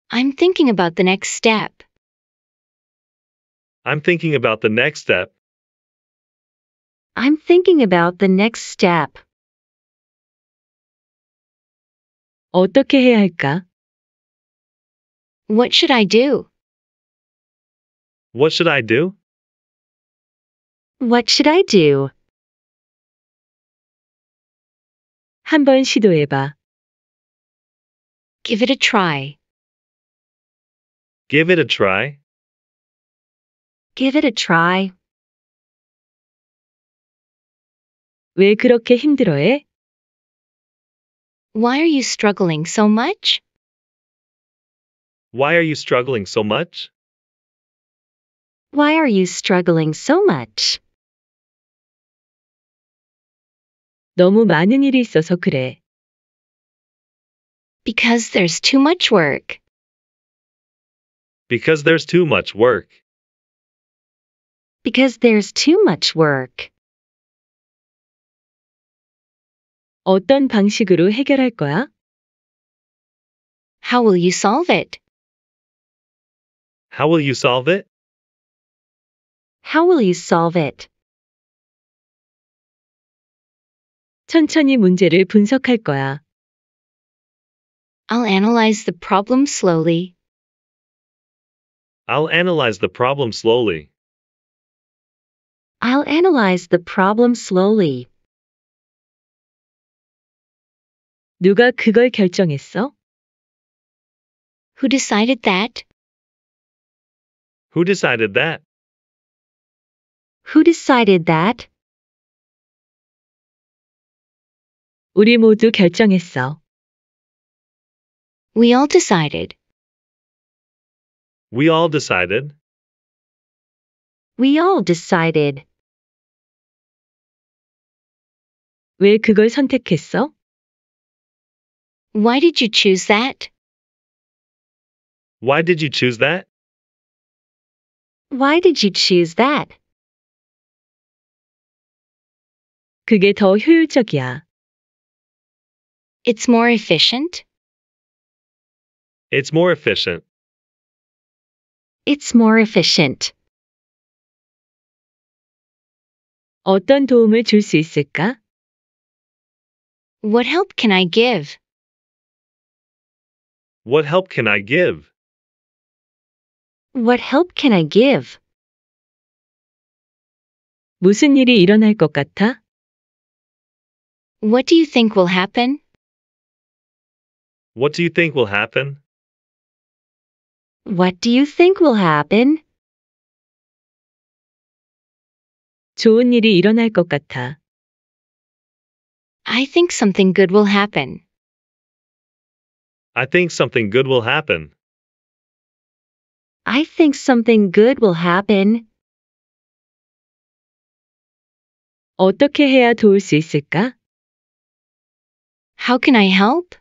I'm thinking about the next step. I'm thinking about the next step. I'm thinking about the next step. 어떻게 해야 할까? What should I do? What should I do? What should I do? 한번 봐. Give it a try. Give it a try. Give it a try. 왜 그렇게 힘들어해? Why are you struggling so much? Why are you struggling so much? Why are you struggling so much? 너무 많은 일이 있어서 그래. Because there's too much work. Because there's too much work. Because there's too much work. 어떤 방식으로 해결할 거야? How will you solve it? How will you solve it? How will you solve it? 천천히 문제를 분석할 거야. I'll analyze the problem slowly. I'll analyze the problem slowly. I'll analyze the problem slowly. 누가 그걸 결정했어? Who decided that? Who decided that? Who decided that? 우리 모두 결정했어. We all decided. We all decided. We all decided. 왜 그걸 선택했어? Why did you choose that? Why did you choose that? Why did you choose that? 그게 더 효율적이야. It's more efficient. It's more efficient. It's more efficient. 어떤 도움을 있을까? What help can I give? What help can I give? What help can I give? 무슨 일이 일어날 것 같아? What do you think will happen? What do you think will happen? What do you think will happen? 좋은 일이 일어날 것 같아. I think something good will happen. I think something good will happen. I think something good will happen. 어떻게 해야 도울 수 있을까? How can I help?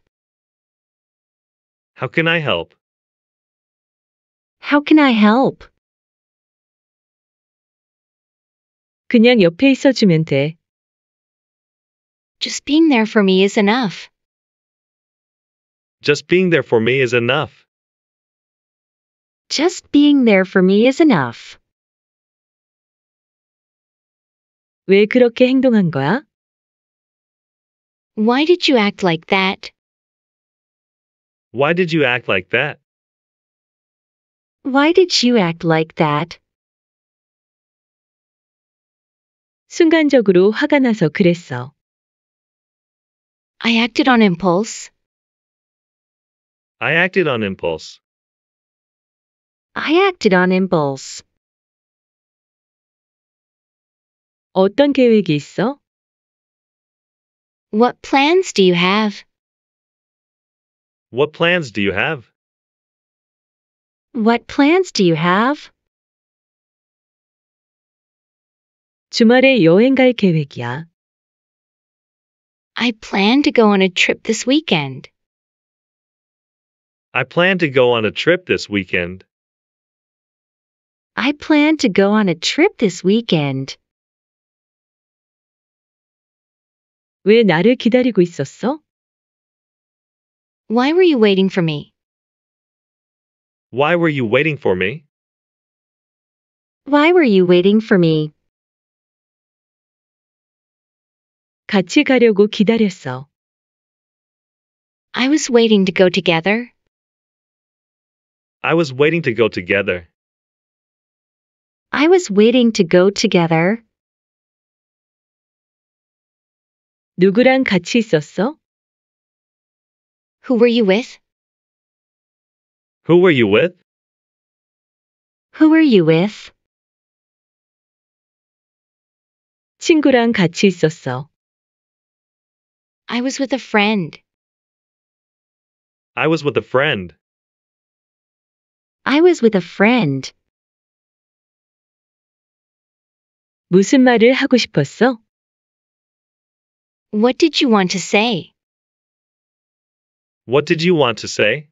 How can I help? How can I help? 그냥 옆에 주면 돼. Just being there for me is enough. Just being there for me is enough. Just being there for me is enough. 왜 그렇게 행동한 거야? Why did you act like that? Why did you act like that? Why did you act like that? 순간적으로 화가 나서 그랬어. I acted on impulse. I acted on impulse. I acted on impulse. 어떤 계획이 있어? What plans do you have? What plans do you have? What plans do you have? 주말에 여행 갈 계획이야. I plan to go on a trip this weekend. I plan to go on a trip this weekend. I plan to go on a trip this weekend. 왜 나를 기다리고 있었어? Why were you waiting for me? Why were you waiting for me? Why were you waiting for me? 같이 가려고 기다렸어. I was waiting to go together. I was waiting to go together. I was waiting to go together. 누구랑 같이 있었어? Who were you with? Who were you with? Who were you with? 친구랑 같이 있었어. I was with a friend. I was with a friend. I was with a friend. 무슨 말을 하고 싶었어? What did you want to say? What did you want to say?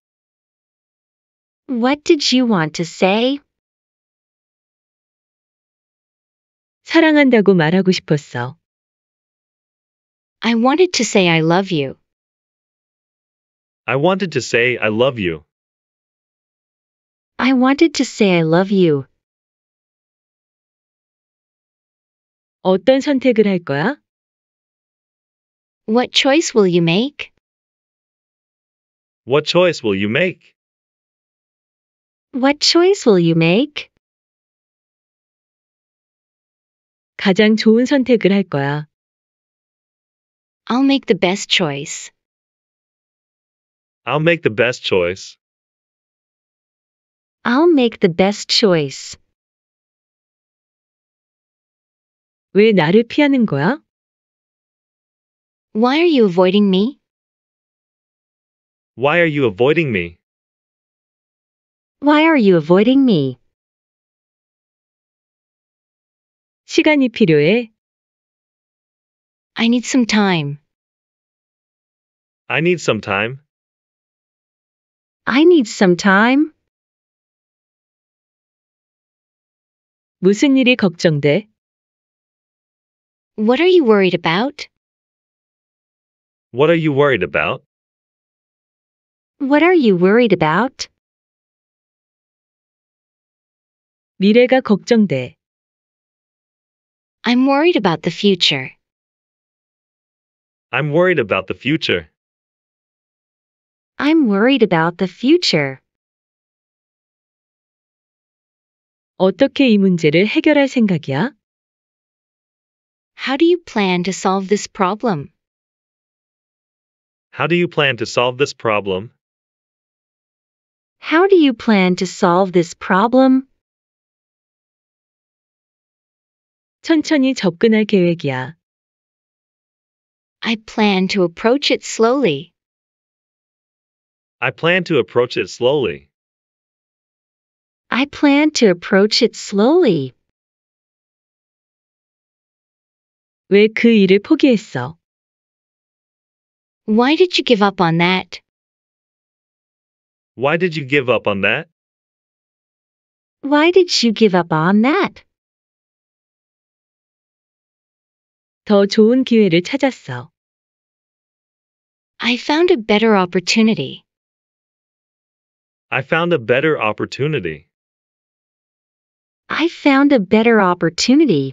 What did you want to say? 사랑한다고 말하고 싶었어. I wanted to say I love you. I wanted to say I love you. I wanted to say I love you. 어떤 선택을 할 거야? What choice will you make? What choice will you make? What choice will you make? 가장 좋은 선택을 할 거야. I'll make the best choice. I'll make the best choice. I'll make the best choice. 왜 나를 피하는 거야? Why are you avoiding me? Why are you avoiding me? Why are you avoiding me? 시간이 필요해. I need some time. I need some time. I need some time. 무슨 일이 걱정돼? What are you worried about? What are you worried about? What are you worried about? 미래가 걱정돼. I'm worried about the future. I'm worried about the future. I'm worried about the future. 어떻게 이 문제를 해결할 생각이야? How do you plan to solve this problem? How do you plan to solve this problem? How do you plan to solve this problem? 천천히 접근할 계획이야. I plan to approach it slowly. I plan to approach it slowly. I plan to approach it slowly. 일을 포기했어? Why did you give up on that? Why did you give up on that? Why did you give up on that? 더 좋은 기회를 찾았어. I found a better opportunity. I found a better opportunity. I found a better opportunity.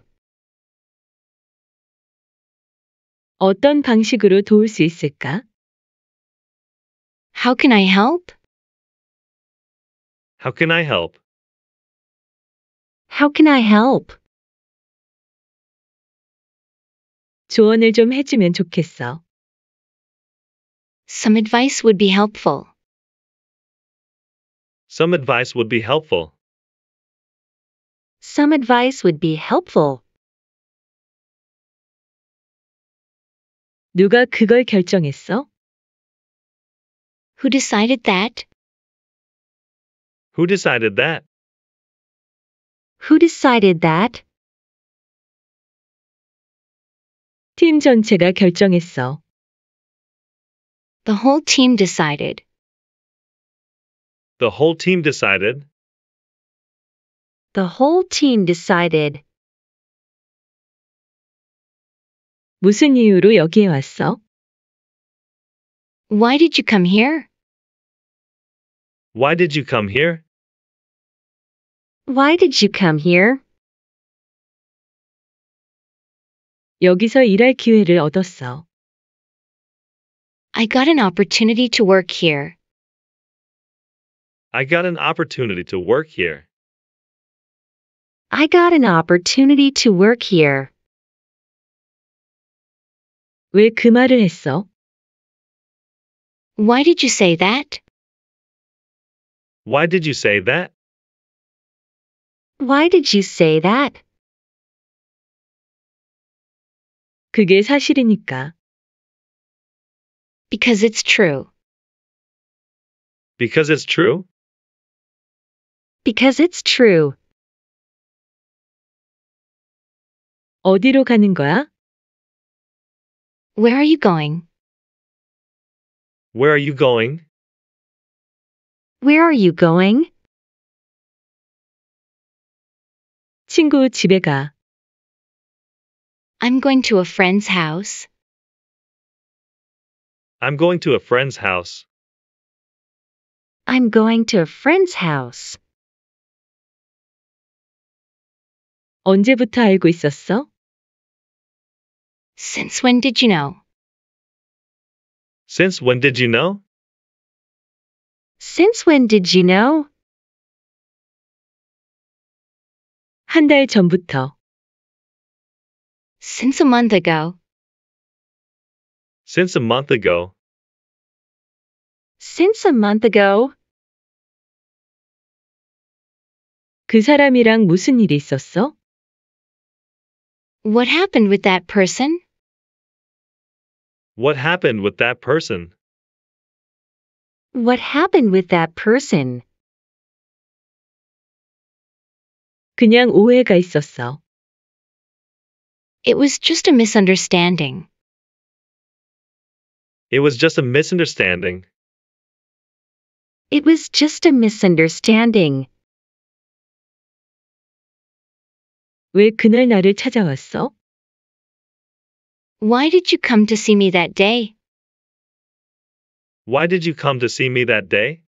어떤 방식으로 도울 수 있을까? How can I help? How can I help? How can I help? 조언을 좀 해주면 좋겠어. Some advice would be helpful. Some advice would be helpful some advice would be helpful. 누가 그걸 결정했어? Who decided that? Who decided that? Who decided that? 전체가 결정했어. The whole team decided. The whole team decided. The whole team decided. 무슨 이유로 여기에 왔어? Why did you come here? Why did you come here? Why did you come here? 여기서 일할 기회를 얻었어. I got an opportunity to work here. I got an opportunity to work here. I got an opportunity to work here. 말을 했어? Why did you say that? Why did you say that? Why did you say that? 그게 사실이니까. Because it's true. Because it's true? Because it's true. 어디로 가는 거야? Where are you going? Where are you going? Where are you going? 친구 집에 가. I'm going to a friend's house. I'm going to a friend's house. I'm going to a friend's house. 언제부터 알고 있었어? Since when did you know? Since when did you know? Since when did you know? 한 달 전부터. Since a month ago. Since a month ago. Since a month ago. 그 사람이랑 무슨 일이 있었어? What happened with that person? What happened with that person? What happened with that person? 그냥 오해가 있었어. It was just a misunderstanding. It was just a misunderstanding. It was just a misunderstanding. 왜 그날 나를 찾아왔어? Why did you come to see me that day? Why did you come to see me that day?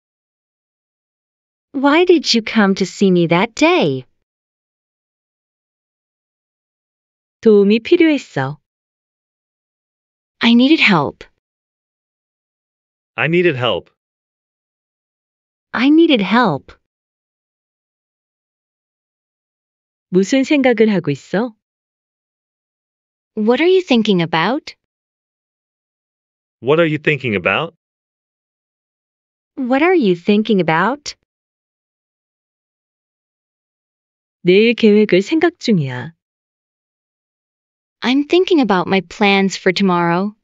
Why did you come to see me that day? 도움이 필요했어. I needed help. I needed help. I needed help. 무슨 생각을 하고 있어? What are you thinking about? What are you thinking about? What are you thinking about? 내일 계획을 생각 중이야. I'm thinking about my plans for tomorrow.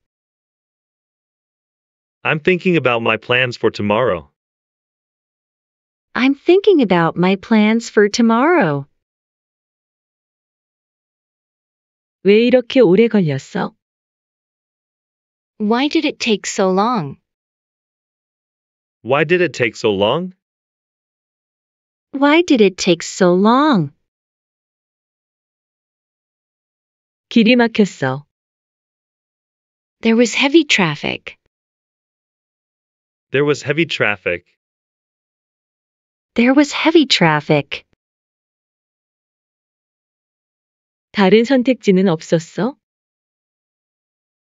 I'm thinking about my plans for tomorrow. I'm thinking about my plans for tomorrow. 왜 이렇게 오래 걸렸어? Why did it take so long? Why did it take so long? Why did it take so long? 길이 막혔어. There was heavy traffic. There was heavy traffic. There was heavy traffic. 다른 선택지는 없었어?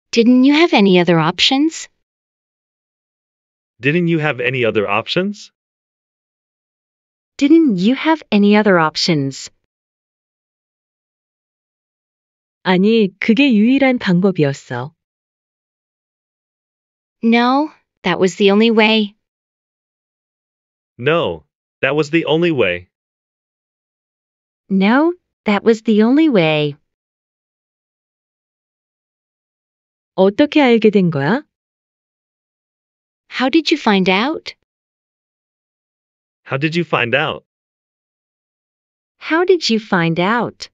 Didn't you have any other options? Didn't you have any other options? Didn't you have any other options? 아니, 그게 유일한 방법이었어. No, that was the only way. No, that was the only way. No, that was the only way. 어떻게 알게 된 거야? How did you find out? How did you find out? How did you find out?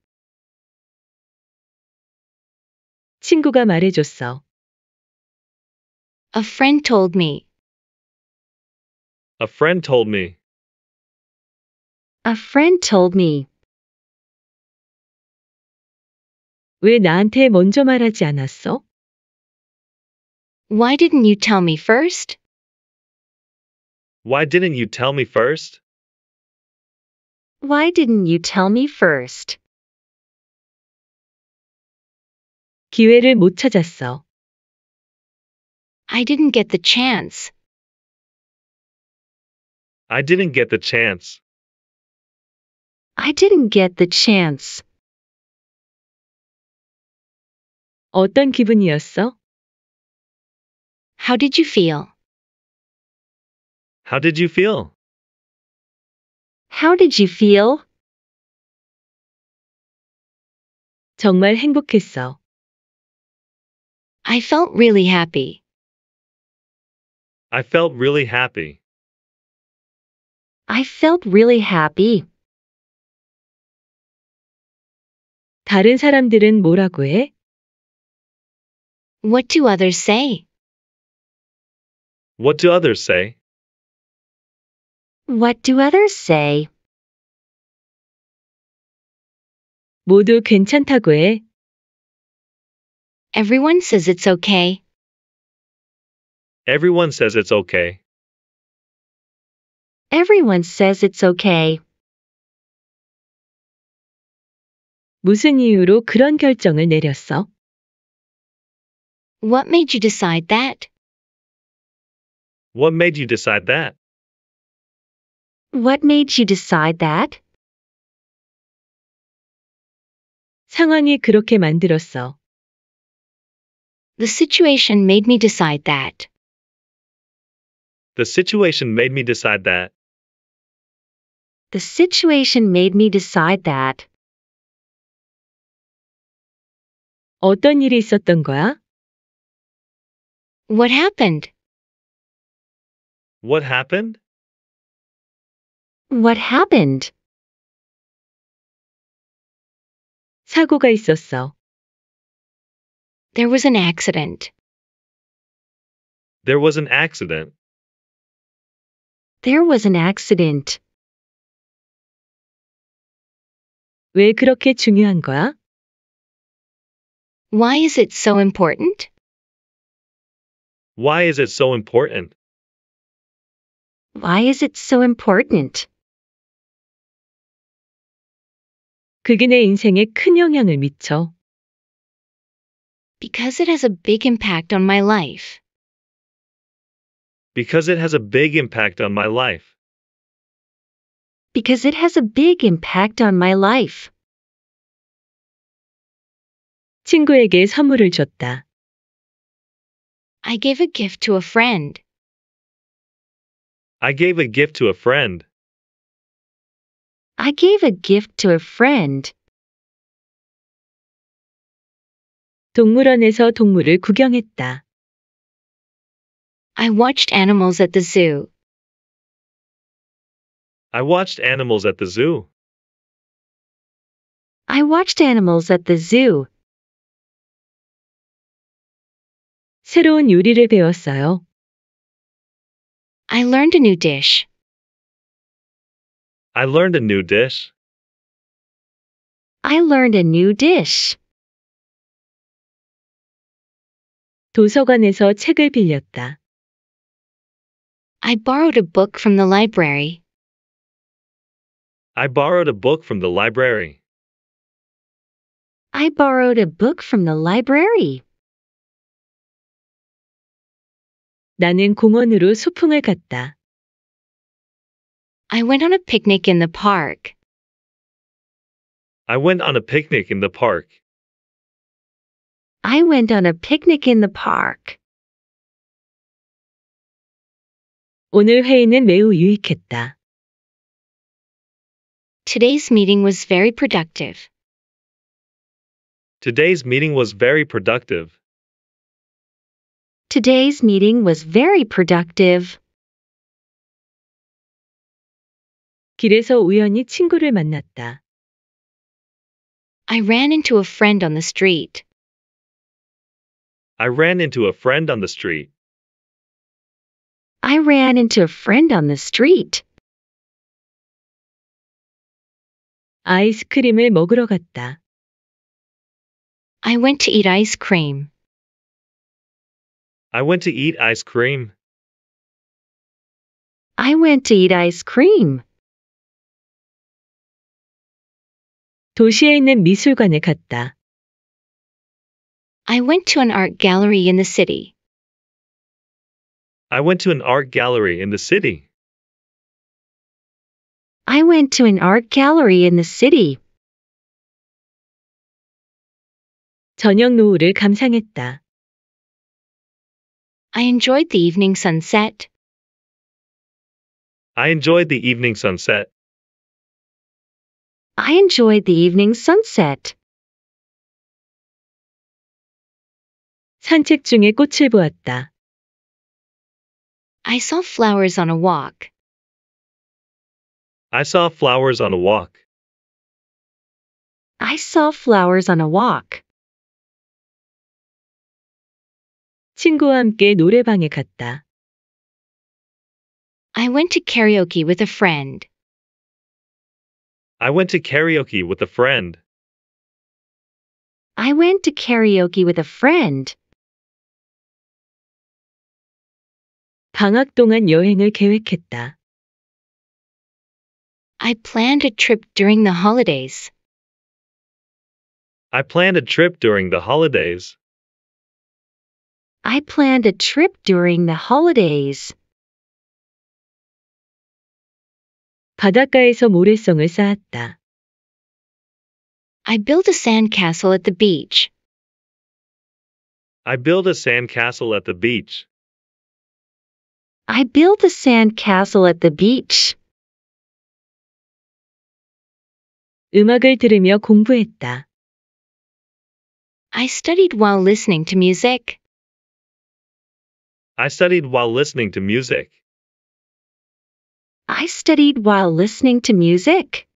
친구가 말해줬어. A friend told me. A friend told me. A friend told me. 왜 나한테 먼저 말하지 않았어? Why didn't you tell me first? Why didn't you tell me first? Why didn't you tell me first? 기회를 못 찾았어. I didn't get the chance. I didn't get the chance. I didn't get the chance. 어떤 기분이었어? How did you feel? How did you feel? How did you feel? 정말 행복했어. I felt really happy. I felt really happy. I felt really happy. 다른 사람들은 뭐라고 해? What do others say? What do others say? What do others say? 모두 괜찮다고 해. Everyone says it's okay. Everyone says it's okay. Everyone says it's okay. 무슨 이유로 그런 결정을 내렸어? What made you decide that? What made you decide that? What made you decide that? 상황이 그렇게 만들었어. The situation made me decide that. The situation made me decide that. The situation made me decide that. 어떤 일이 있었던 거야? What happened? What happened? What happened? 사고가 있었어. There was an accident. There was an accident. There was an accident. 왜 그렇게 중요한 거야? Why is it so important? Why is it so important? Why is it so important? 인생에 큰 영향을 미쳐. Because it has a big impact on my life. Because it has a big impact on my life. Because it has a big impact on my life. 친구에게 선물을 줬다. I gave a gift to a friend. I gave a gift to a friend. I gave a gift to a friend. 동물원에서 동물을 구경했다. I watched animals at the zoo. I watched animals at the zoo. I watched animals at the zoo. 새로운 요리를 배웠어요. I learned a new dish. I learned a new dish. I learned a new dish. 도서관에서 책을 빌렸다. I borrowed a book from the library. I borrowed a book from the library. I borrowed a book from the library. 나는 공원으로 소풍을 갔다. I went on a picnic in the park. I went on a picnic in the park. I went on a picnic in the park. 오늘 회의는 매우 유익했다. Today's meeting was very productive. Today's meeting was very productive. Today's meeting was very productive. 길에서 우연히 친구를 만났다. I ran into a friend on the street. I ran into a friend on the street. I ran into a friend on the street. 아이스크림을 먹으러 갔다. I went to eat ice cream. I went to eat ice cream. I went to eat ice cream. 도시에 있는 미술관에 갔다. I went to an art gallery in the city. I went to an art gallery in the city. I went to an art gallery in the city. 저녁 노을을 감상했다. I enjoyed the evening sunset. I enjoyed the evening sunset. I enjoyed the evening sunset. 산책 중에 꽃을 보았다. I saw flowers on a walk. I saw flowers on a walk. I saw flowers on a walk. 친구와 함께 노래방에 갔다. I went to karaoke with a friend. I went to karaoke with a friend. I went to karaoke with a friend. 방학 동안 여행을 계획했다. I planned a trip during the holidays. I planned a trip during the holidays. I planned a trip during the holidays. 바닷가에서 모래성을 쌓았다. I built a sandcastle at the beach. I built a sandcastle at the beach. I built a sandcastle at the beach. 음악을 들으며 공부했다. I studied while listening to music. I studied while listening to music. I studied while listening to music.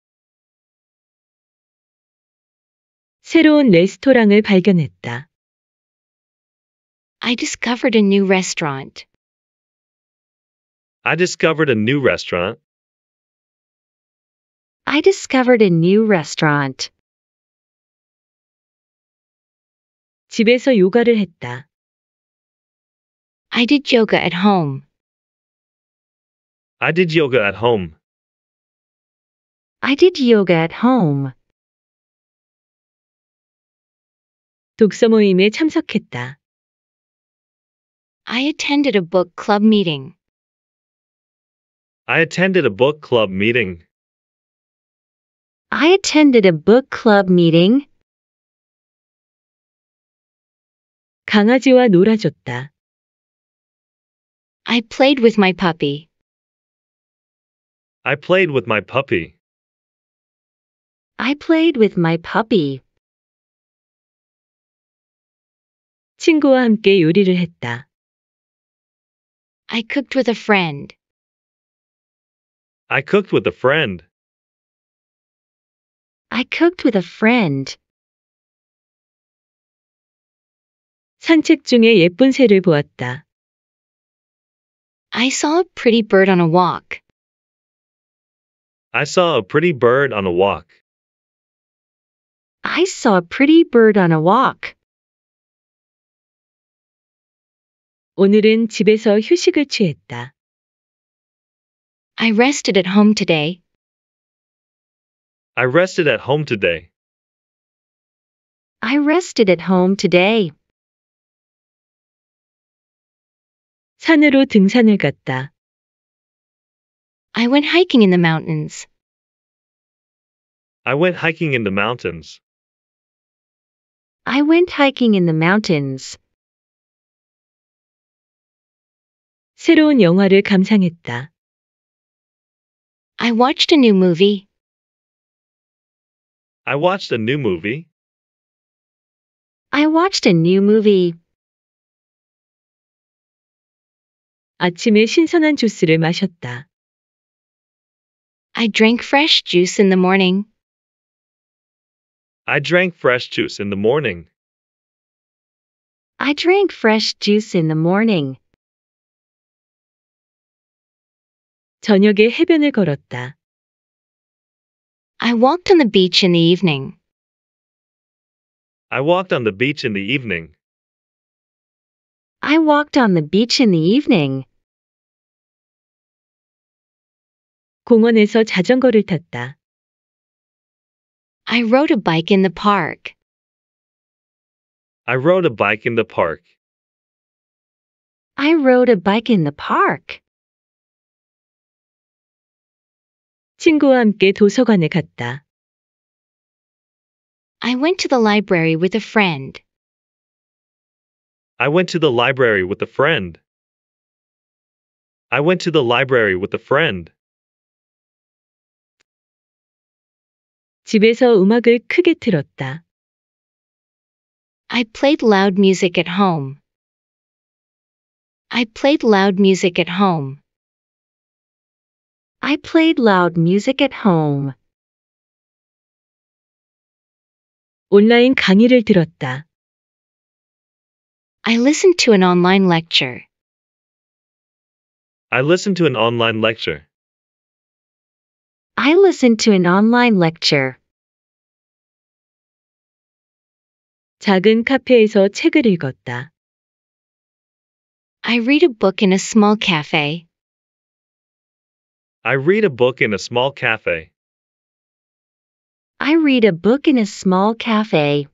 새로운 레스토랑을 발견했다. I discovered a new restaurant. I discovered a new restaurant. I discovered a new restaurant. 집에서 요가를 했다. I did yoga at home. I did yoga at home. I did yoga at home. 독서 모임에 참석했다. I attended a book club meeting. I attended a book club meeting. I attended a book club meeting. 강아지와 놀아줬다. I played with my puppy. I played with my puppy. I played with my puppy. 친구와 함께 요리를 했다. I cooked with a friend. I cooked with a friend. I cooked with a friend. 산책 중에 예쁜 새를 보았다. I saw a pretty bird on a walk. I saw a pretty bird on a walk. I saw a pretty bird on a walk. 오늘은 집에서 휴식을 취했다. I rested at home today. I rested at home today. I rested at home today. 산으로 등산을 갔다. I went hiking in the mountains. I went hiking in the mountains. I went hiking in the mountains. 새로운 영화를 감상했다. I watched a new movie. I watched a new movie. I watched a new movie. 아침에 신선한 주스를 마셨다. I drank fresh juice in the morning. I drank fresh juice in the morning. I drank fresh juice in the morning. 저녁에 해변을 걸었다. I walked on the beach in the evening. I walked on the beach in the evening. I walked on the beach in the evening. 공원에서 자전거를 탔다. I rode a bike in the park. I rode a bike in the park. I rode a bike in the park. 친구와 함께 도서관에 갔다. I went to the library with a friend. I went to the library with a friend. I went to the library with a friend. 집에서 음악을 크게 틀었다. I played loud music at home. I played loud music at home. I played loud music at home. 온라인 강의를 들었다. I listened to an online lecture. I listened to an online lecture. I listened to an online lecture. 작은 카페에서 책을 읽었다. I read a book in a small cafe. I read a book in a small cafe. I read a book in a small cafe.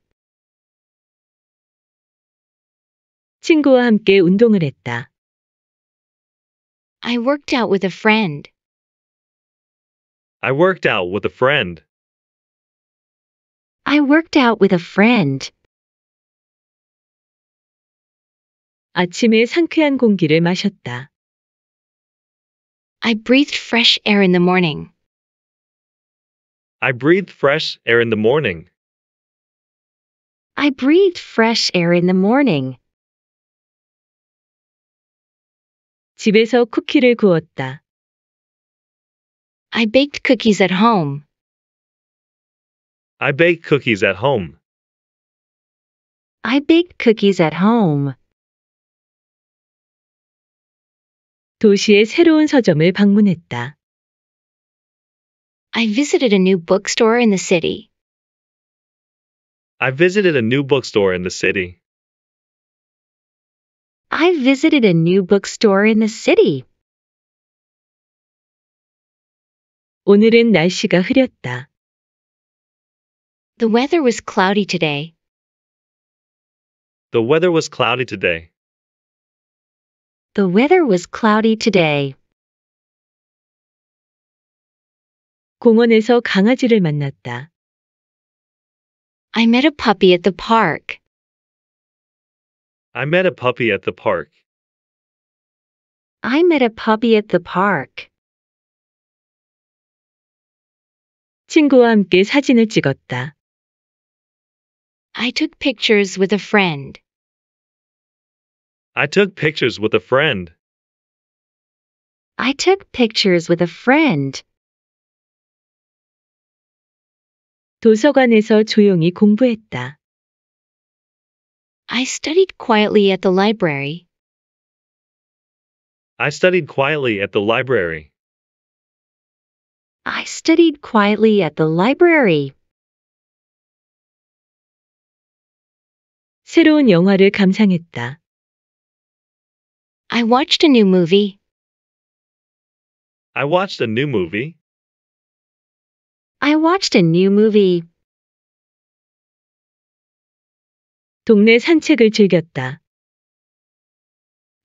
친구와 함께 운동을 했다. I worked out with a friend. I worked out with a friend. I worked out with a friend. 아침에 상쾌한 공기를 마셨다. I breathed fresh air in the morning. I breathed fresh air in the morning. I breathed fresh air in the morning. 집에서 쿠키를 구웠다. I baked cookies at home. I baked cookies at home. I baked cookies at home. 도시의 새로운 서점을 방문했다. I visited a new bookstore in the city. I visited a new bookstore in the city. I visited a new bookstore in the city. 오늘은 날씨가 흐렸다. The weather was cloudy today. The weather was cloudy today. The weather was cloudy today. 공원에서 강아지를 만났다. I met a puppy at the park. I met a puppy at the park. I met a puppy at the park. 친구와 함께 사진을 찍었다. I took pictures with a friend. I took pictures with a friend. I took pictures with a friend. 도서관에서 조용히 공부했다. I studied quietly at the library. I studied quietly at the library. I studied quietly at the library. 새로운 영화를 감상했다. I watched a new movie. I watched a new movie. I watched a new movie. 동네 산책을 즐겼다.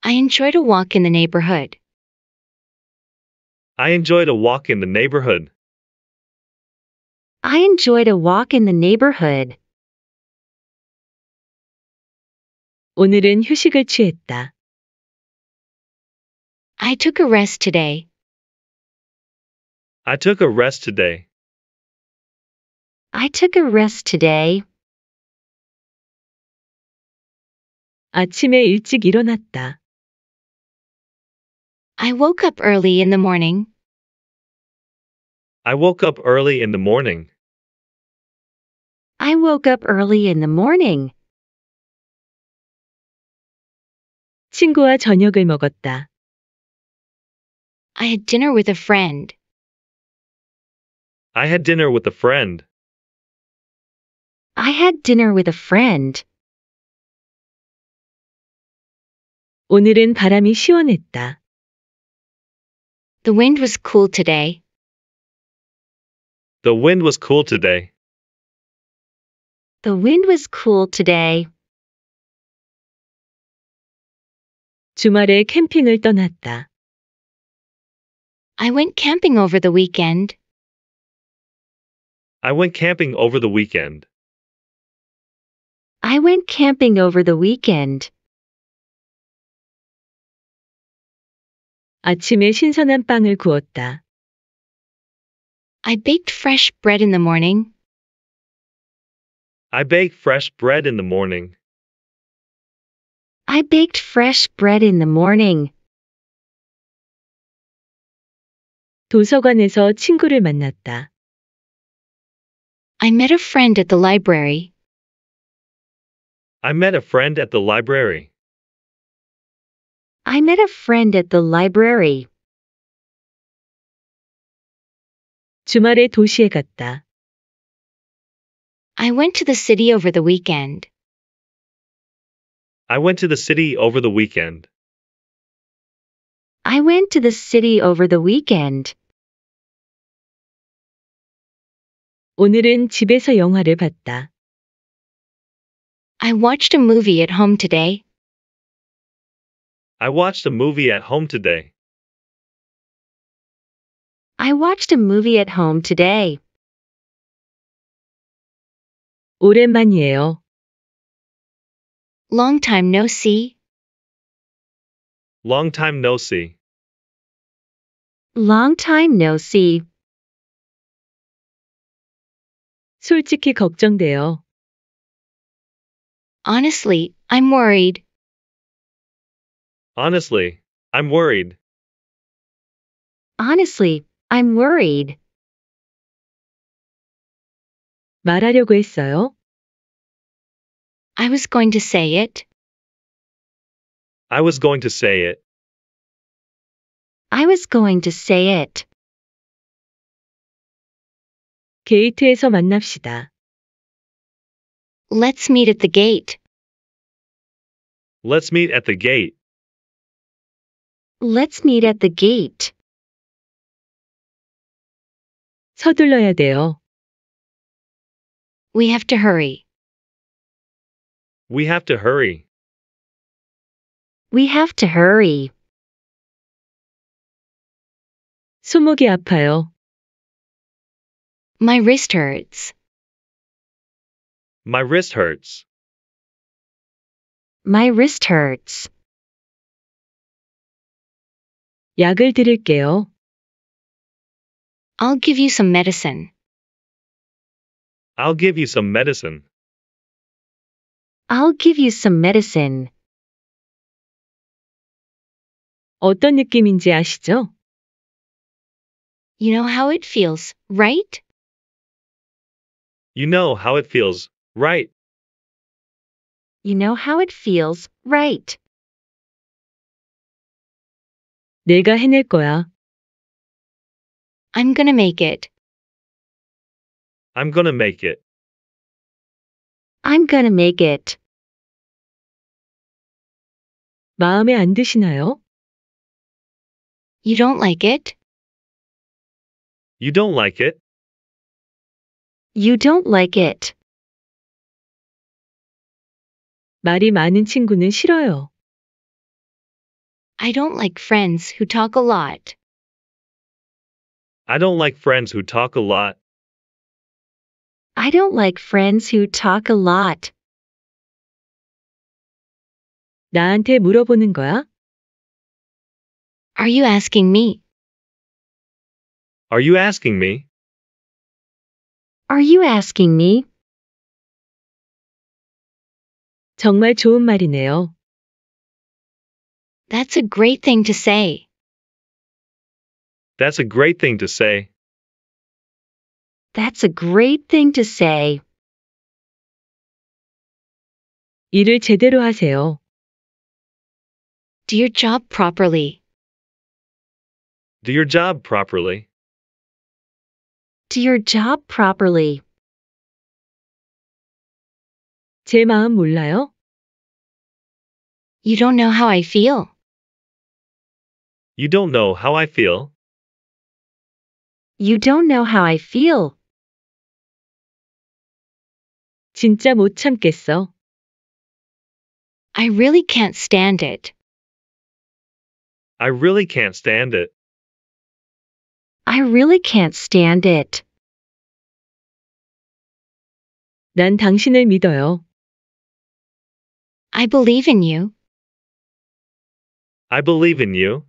I enjoyed a walk in the neighborhood. I enjoyed a walk in the neighborhood. I enjoyed a walk in the neighborhood. 오늘은 휴식을 취했다. I took a rest today. I took a rest today. I took a rest today. 아침에 일찍 일어났다. I woke up early in the morning. I woke up early in the morning. I woke up early in the morning. 친구와 저녁을 먹었다. I had dinner with a friend. I had dinner with a friend. I had dinner with a friend. 오늘은 바람이 시원했다. The wind was cool today. The wind was cool today. The wind was cool today. 주말에 캠핑을 떠났다. I went camping over the weekend. I went camping over the weekend. I went camping over the weekend. 아침에 신선한 빵을 구웠다. I baked fresh bread in the morning. I baked fresh bread in the morning. I baked fresh bread in the morning. 도서관에서 친구를 만났다. I met a friend at the library. I met a friend at the library. I met a friend at the library. 주말에 도시에 갔다. I went to the city over the weekend. I went to the city over the weekend. I went to the city over the weekend. 오늘은 집에서 영화를 봤다. I watched a movie at home today. I watched a movie at home today. I watched a movie at home today. 오랜만이에요. Long time no see. Long time no see. Long time no see. 솔직히 걱정돼요. Honestly, I'm worried. Honestly, I'm worried. Honestly, I'm worried. 말하려고 했어요. I was going to say it. I was going to say it. I was going to say it. 게이트에서 만납시다. Let's meet at the gate. Let's meet at the gate. Let's meet at the gate. 서둘러야 돼요. We have to hurry. We have to hurry. We have to hurry. 손목이 아파요. My wrist hurts. My wrist hurts. My wrist hurts. 약을 드릴게요. I'll give you some medicine. I'll give you some medicine. I'll give you some medicine. 어떤 느낌인지 아시죠? You know how it feels, right? You know how it feels, right? You know how it feels, right? 내가 해낼 거야. I'm gonna make it. I'm gonna make it. I'm gonna make it. 마음에 안 드시나요? You don't like it? You don't like it? You don't like it. 말이 많은 친구는 싫어요. I don't like friends who talk a lot. I don't like friends who talk a lot. I don't like friends who talk a lot. 나한테 물어보는 거야? Are you asking me? Are you asking me? Are you asking me? 정말 좋은 말이네요. That's a great thing to say. That's a great thing to say. That's a great thing to say. 일을 제대로 하세요. Do your job properly. Do your job properly. Do your job properly. 제 마음 몰라요? You don't know how I feel. You don't know how I feel. You don't know how I feel. 진짜 못 참겠어. I really can't stand it. I really can't stand it. I really can't stand it. 난 당신을 믿어요. I believe in you. I believe in you.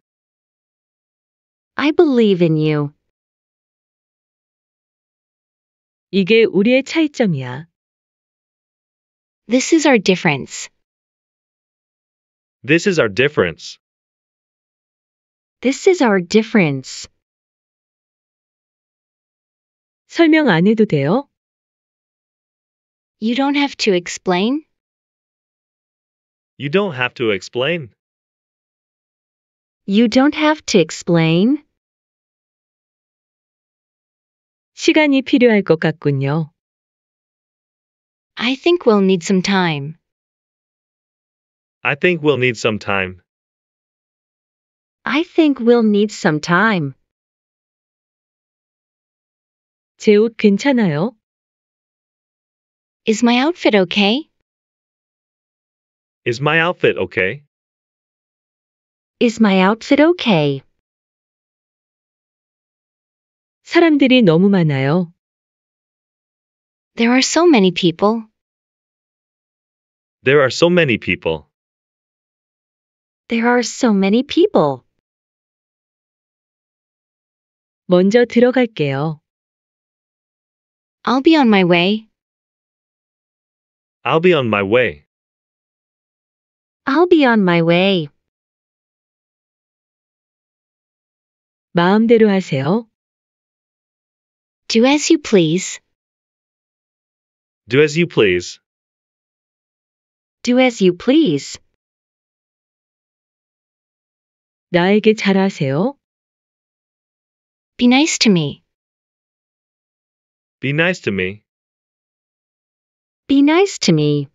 I believe in you. 이게 우리의 차이점이야. This is our difference. This is our difference. This is our difference. 설명 안 해도 돼요? You don't have to explain. You don't have to explain. You don't have to explain. 시간이 필요할 것 같군요. I think we'll need some time. I think we'll need some time. I think we'll need some time. 제 옷 괜찮아요? Is my outfit okay? Is my outfit okay? Is my outfit okay? 사람들이 너무 많아요. There are so many people. There are so many people. There are so many people. 먼저 들어갈게요. I'll be on my way. I'll be on my way. I'll be on my way. 마음대로 하세요. Do as you please. Do as you please. Do as you please. 나에게 잘하세요. Be nice to me. Be nice to me. Be nice to me.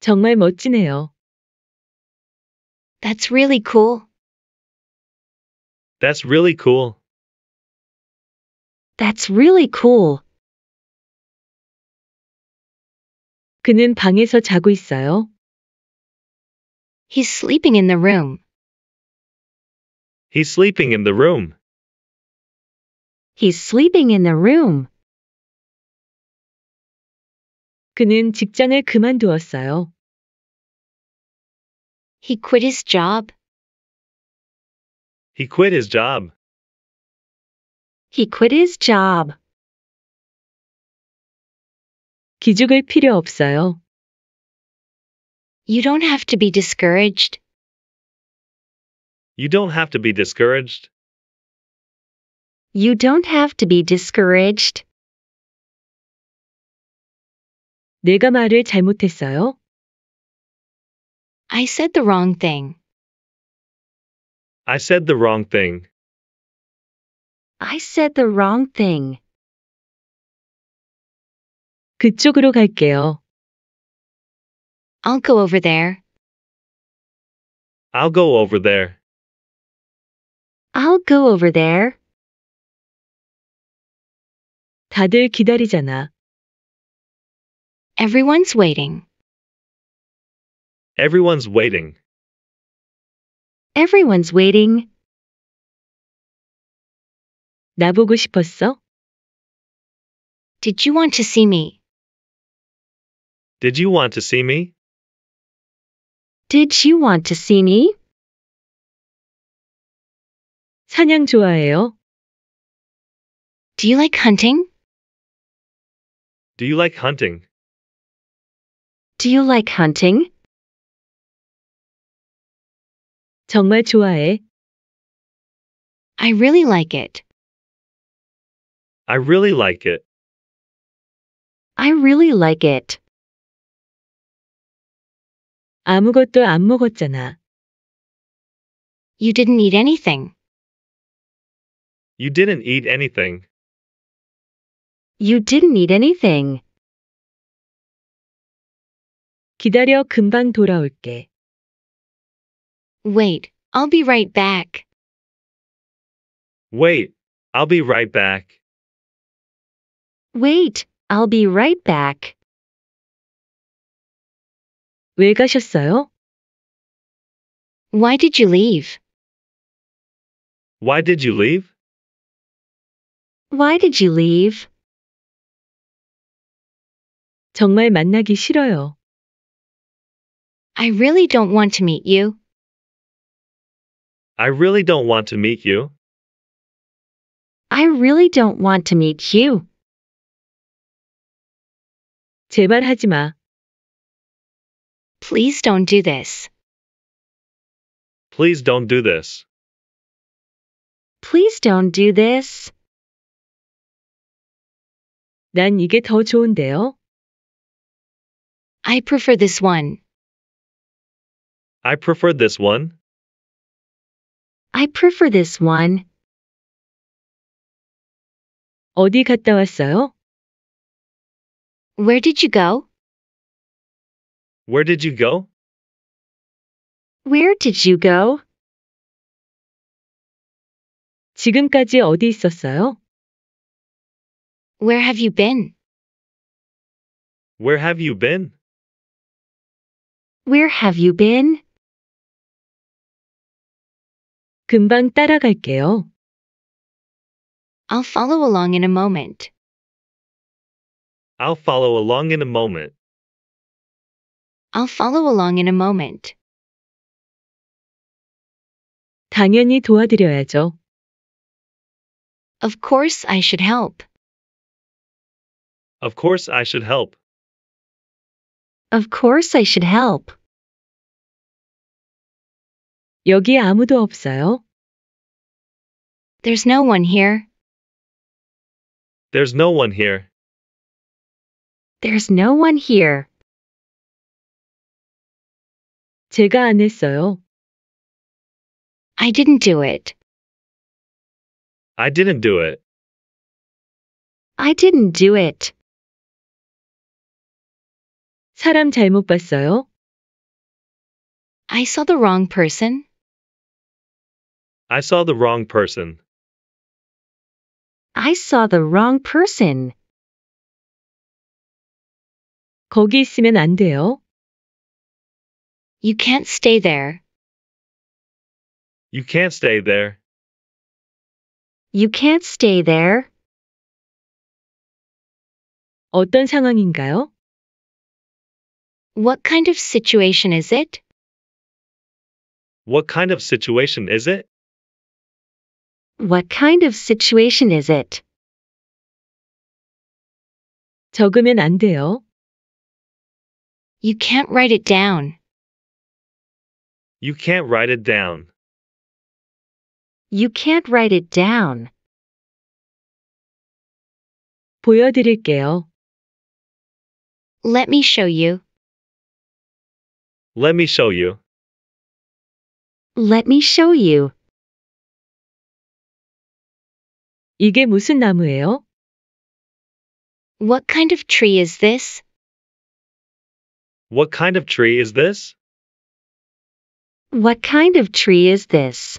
정말 멋지네요. That's really cool. That's really cool. That's really cool. 그는 방에서 자고 있어요. He's sleeping in the room. He's sleeping in the room. He's sleeping in the room. 그는 직장을 그만두었어요. He quit his job. He quit his job. He quit his job. 기죽을 필요 없어요. You don't have to be discouraged. You don't have to be discouraged. You don't have to be discouraged. 내가 말을 잘못했어요. I said the wrong thing. I said the wrong thing. I said the wrong thing. 그쪽으로 갈게요. I'll go over there. I'll go over there. I'll go over there. 다들 기다리잖아. Everyone's waiting. Everyone's waiting. Everyone's waiting. 싶었어? Did you want to see me? Did you want to see me? Did you want to see me? 사냥 좋아해요? Do you like hunting? Do you like hunting? Do you like hunting? 정말 좋아해. I really like it. I really like it. I really like it. 아무것도 안 먹었잖아. You didn't eat anything. You didn't eat anything. You didn't eat anything. 기다려 금방 돌아올게. Wait, I'll be right back. Wait, I'll be right back. Wait, I'll be right back. 왜 가셨어요? Why did you leave? Why did you leave? Why did you leave? 정말 만나기 싫어요. I really don't want to meet you. I really don't want to meet you. I really don't want to meet you. 제발 하지 마. Please don't do this. Please don't do this. Please don't do this. 난 이게 더 좋은데요. I prefer this one. I prefer this one. I prefer this one. 어디 갔다 왔어요? Where did you go? Where did you go? Where did you go? 지금까지 어디 있었어요? Where have you been? Where have you been? Where have you been? 금방 따라갈게요. I'll follow along in a moment. I'll follow along in a moment. I'll follow along in a moment. 당연히 도와드려야죠. Of course I should help. Of course I should help. Of course I should help. 여기 아무도 없어요? There's no one here. There's no one here. There's no one here. 제가 안 했어요. I didn't do it. I didn't do it. I didn't do it. 사람 잘못 봤어요. I saw the wrong person. I saw the wrong person. I saw the wrong person. 거기 있으면 안 돼요. You can't stay there. You can't stay there. You can't stay there. 어떤 상황인가요? What kind of situation is it? What kind of situation is it? What kind of situation is it? 적으면 안 돼요. You can't write it down. You can't write it down. You can't write it down. 보여드릴게요. Let me show you. Let me show you. Let me show you. 이게 무슨 나무예요? What kind of tree is this? What kind of tree is this? What kind of tree is this?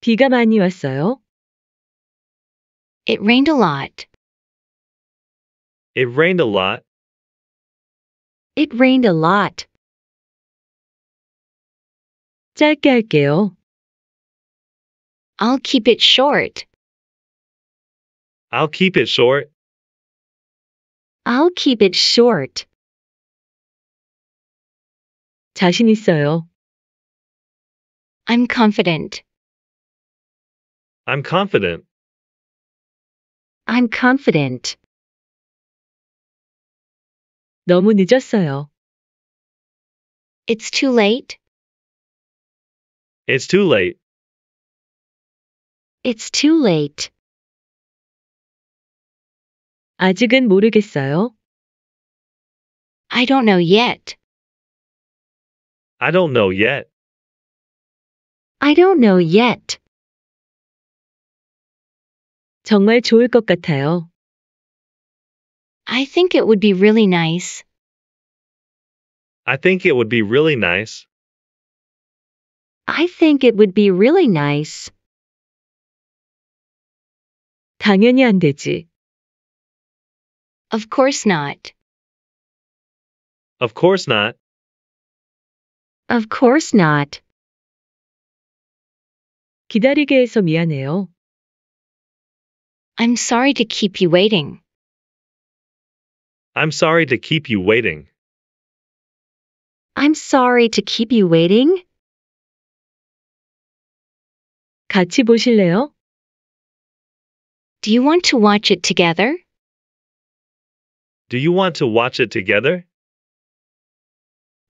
비가 많이 왔어요. It rained a lot. It rained a lot. It rained a lot. 짧게 할게요. I'll keep it short. I'll keep it short. I'll keep it short. 자신 있어요. I'm confident. I'm confident. I'm confident. 너무 늦었어요. It's too late. It's too late. It's too late. 아직은 모르겠어요. I don't know yet. I don't know yet. I don't know yet. 정말 좋을 것 같아요. I think it would be really nice. I think it would be really nice. I think it would be really nice. 당연히 안 되지. Of course not. Of course not. Of course not. 기다리게 해서 미안해요. I'm sorry to keep you waiting. I'm sorry to keep you waiting. I'm sorry to keep you waiting. 같이 보실래요? Do you want to watch it together? Do you want to watch it together?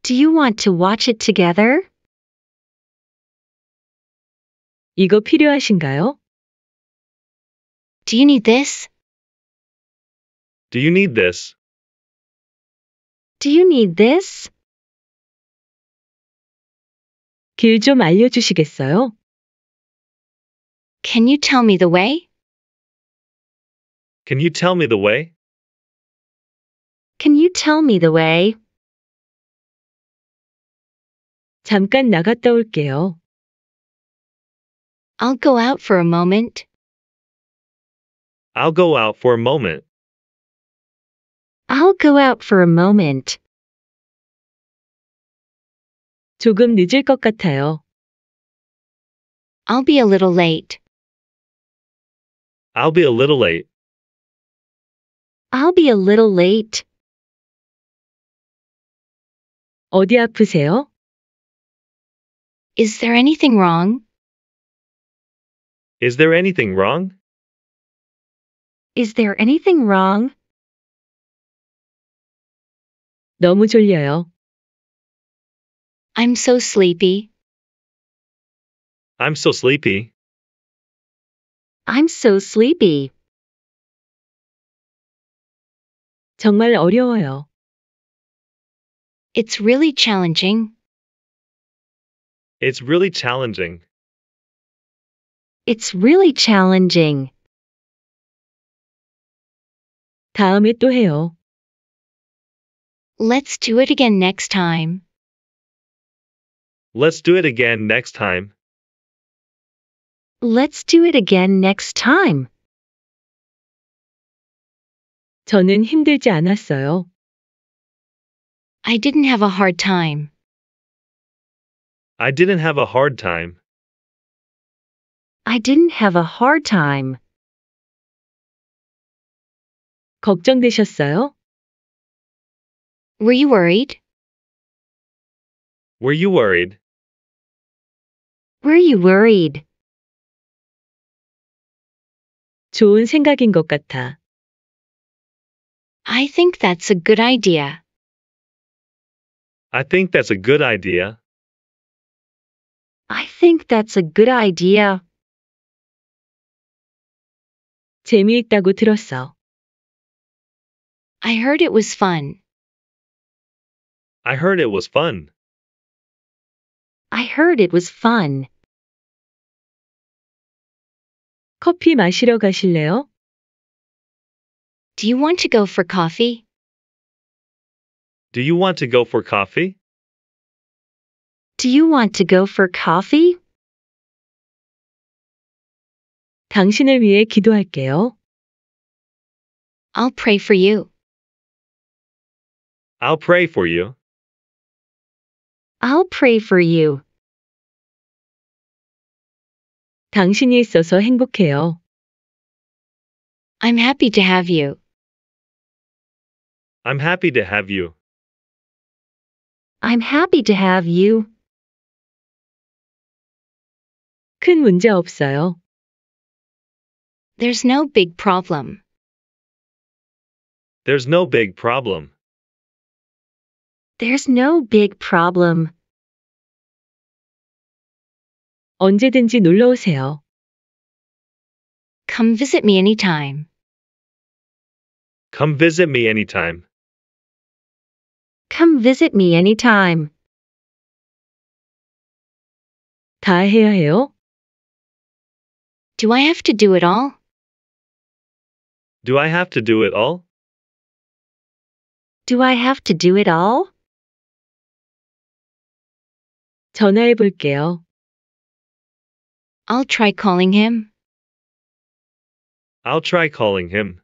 Do you want to watch it together? 이거 필요하신가요? Do you need this? Do you need this? Do you need this? 알려주시겠어요? Can you tell me the way? Can you tell me the way? Can you tell me the way? 잠깐 나갔다 올게요. I'll go out for a moment. I'll go out for a moment. I'll go out for a moment. 조금 늦을 것 같아요. I'll be a little late. I'll be a little late. I'll be a little late. 어디 아프세요? Is there anything wrong? Is there anything wrong? Is there anything wrong? 너무 졸려요. I'm so sleepy. I'm so sleepy. I'm so sleepy. 정말 어려워요. It's really challenging. It's really challenging. It's really challenging. 다음에 또 해요. Let's do it again next time. Let's do it again next time. Let's do it again next time. 저는 힘들지 않았어요. I didn't have a hard time. I didn't have a hard time. I didn't have a hard time. 걱정되셨어요? Were you worried? Were you worried? Were you worried? 좋은 생각인 것 같아. I think that's a good idea. I think that's a good idea. I think that's a good idea. 재미있다고 들었어. I heard it was fun. I heard it was fun. I heard it was fun. 커피 마시러 가실래요? Do you want to go for coffee? Do you want to go for coffee? Do you want to go for coffee? 당신을 위해 기도할게요. I'll pray for you. I'll pray for you. I'll pray for you. 당신이 있어서 행복해요. I'm happy to have you. I'm happy to have you. I'm happy to have you. 큰 문제 없어요. There's no big problem. There's no big problem. There's no big problem. 언제든지 놀러 오세요. Come visit me anytime. Come visit me anytime. Come visit me anytime. 다 해야 해요? Do I have to do it all? Do I have to do it all? Do I have to do it all? 전화해 볼게요. I'll try calling him. I'll try calling him.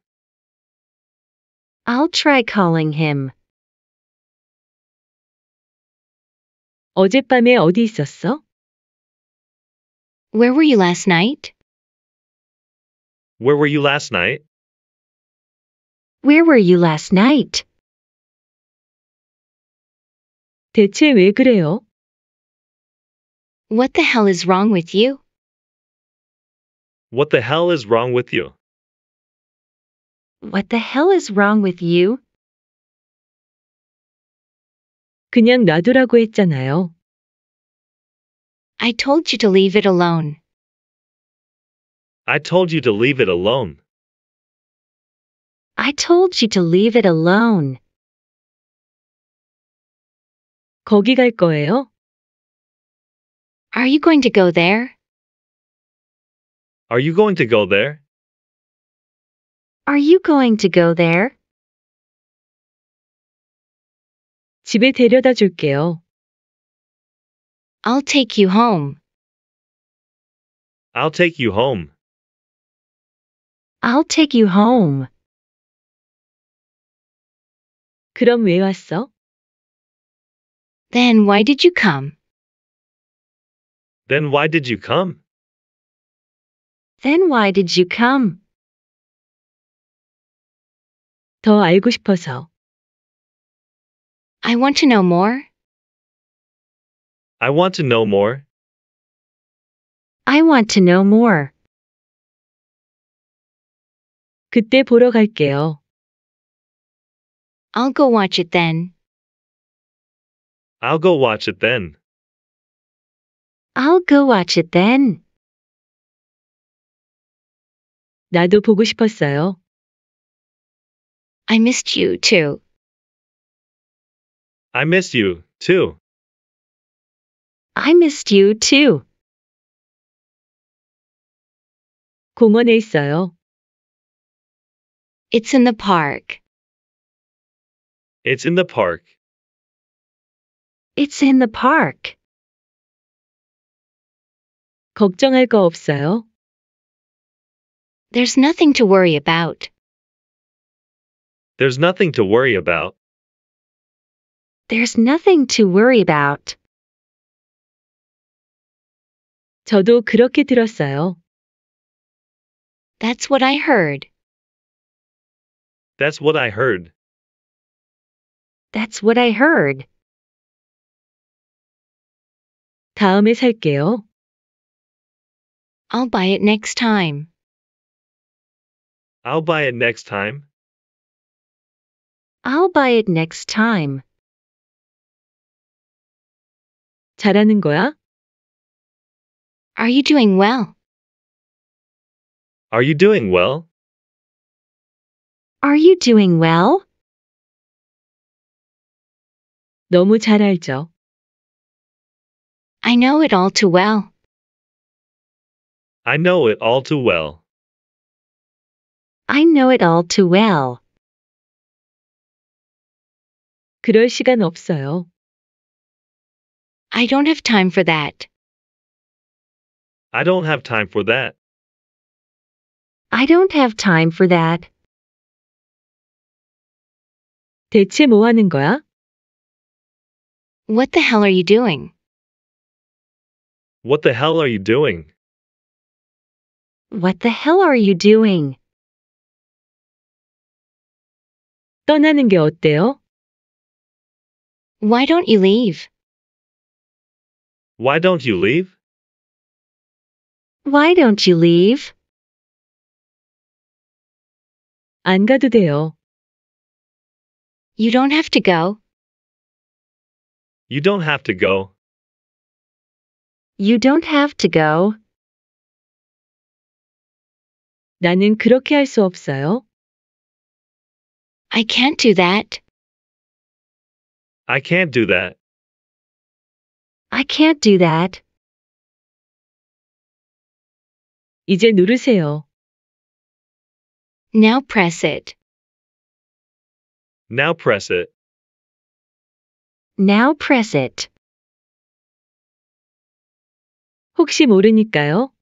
I'll try calling him. 어젯밤에 어디 있었어? Where were you last night? Where were you last night? Where were you last night? 대체 왜 그래요? What the hell is wrong with you? What the hell is wrong with you? What the hell is wrong with you? 그냥 놔두라고 했잖아요. I told you to leave it alone. I told you to leave it alone. I told you to leave it alone. 거기 갈 거예요? Are you going to go there? Are you going to go there? Are you going to go there? 집에 데려다 줄게요. I'll take you home. I'll take you home. I'll take you home. 그럼 왜 왔어? Then why did you come? Then why did you come? Then why did you come? 더 알고 싶어서. I want to know more. I want to know more. I want to know more. 그때 보러 갈게요. I'll go watch it then. I'll go watch it then. I'll go watch it then. 나도 보고 싶었어요. I missed you too. I missed you, too. I missed you, too. 공원에 있어요. It's in the park. It's in the park. It's in the park. 걱정할 거 없어요? There's nothing to worry about. There's nothing to worry about. There's nothing to worry about. 저도 그렇게 들었어요. That's what I heard. That's what I heard. That's what I heard. 다음에 살게요. I'll buy it next time. I'll buy it next time. I'll buy it next time. 잘하는 거야? Are you doing well? Are you doing well? Are you doing well? 너무 잘 알죠. I know it all too well. I know it all too well. I know it all too well. 그럴 시간 없어요. I don't have time for that. I don't have time for that. I don't have time for that. 대체 뭐 하는 거야? What the hell are you doing? What the hell are you doing? What the hell are you doing? 떠나는 게 어때요? Why don't you leave? Why don't you leave? Why don't you leave? 안 가도 돼요. You don't have to go. You don't have to go. You don't have to go. 나는 그렇게 없어요. I can't do that. I can't do that. I can't do that. 이제 누르세요. Now press it. Now press it. Now press it. 혹시 모르니까요.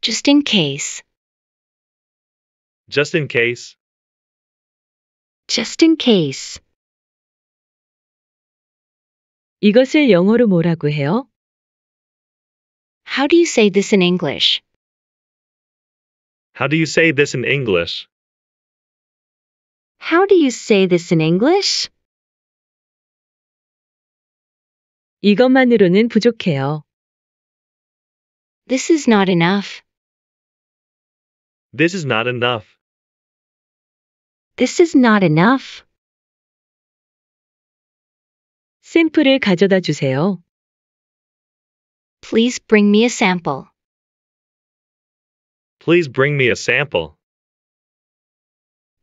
Just in case. Just in case. Just in case. 이것을 영어로 뭐라고 해요? How do you say this in English? How do you say this in English? How do you say this in English? 이것만으로는 부족해요. This is not enough. This is not enough. This is not enough. 샘플을 가져다 주세요. Please bring me a sample. Please bring me a sample.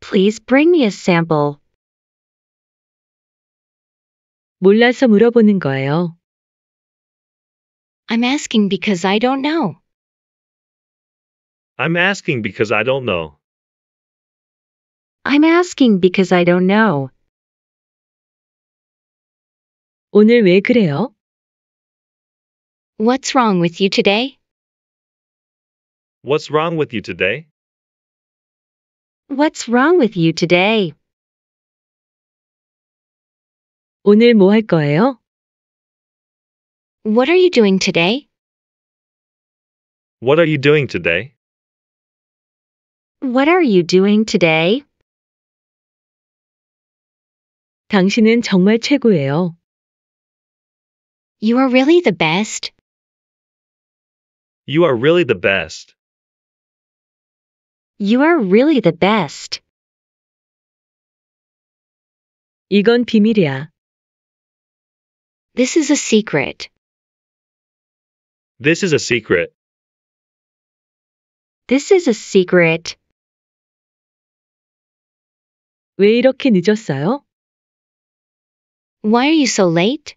Please bring me a sample. 몰라서 물어보는 거예요. I'm asking because I don't know. I'm asking because I don't know. I'm asking because I don't know. 오늘 왜 그래요? What's wrong with you today? What's wrong with you today? What's wrong with you today? 오늘 뭐 할 거예요? What are you doing today? What are you doing today? What are you doing today? 당신은 정말 최고예요. You are really the best. You are really the best. You are really the best. 이건 비밀이야. This is a secret. This is a secret. This is a secret. 왜 이렇게 늦었어요? Why are you so late?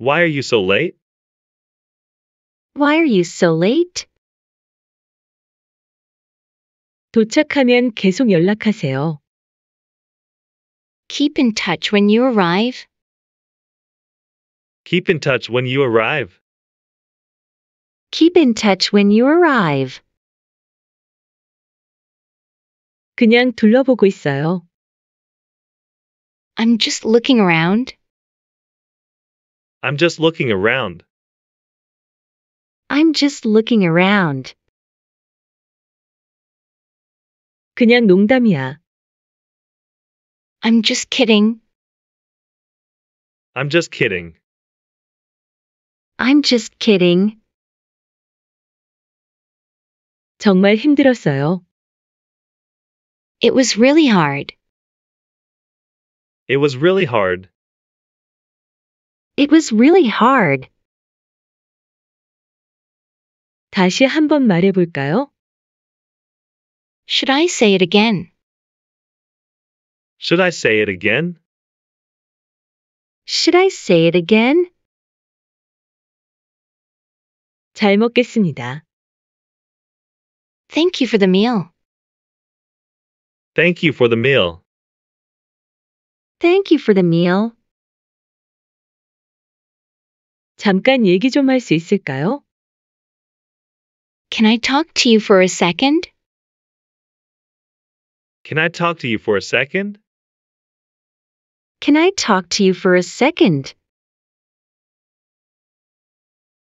Why are you so late? Why are you so late? 도착하면 계속 연락하세요. Keep in touch when you arrive. Keep in touch when you arrive. Keep in touch when you arrive. 그냥 둘러보고 있어요. I'm just looking around. I'm just looking around. I'm just looking around. 그냥 농담이야. I'm just kidding. I'm just kidding. I'm just kidding. 정말 힘들었어요. It was really hard. It was really hard. It was really hard. 다시 한번 말해 볼까요? Should I say it again? Should I say it again? Should I say it again? 잘 먹겠습니다. Thank you for the meal. Thank you for the meal. Thank you for the meal. 잠깐 얘기 있을까요? Can I talk to you for a second? Can I talk to you for a second? Can I talk to you for a second?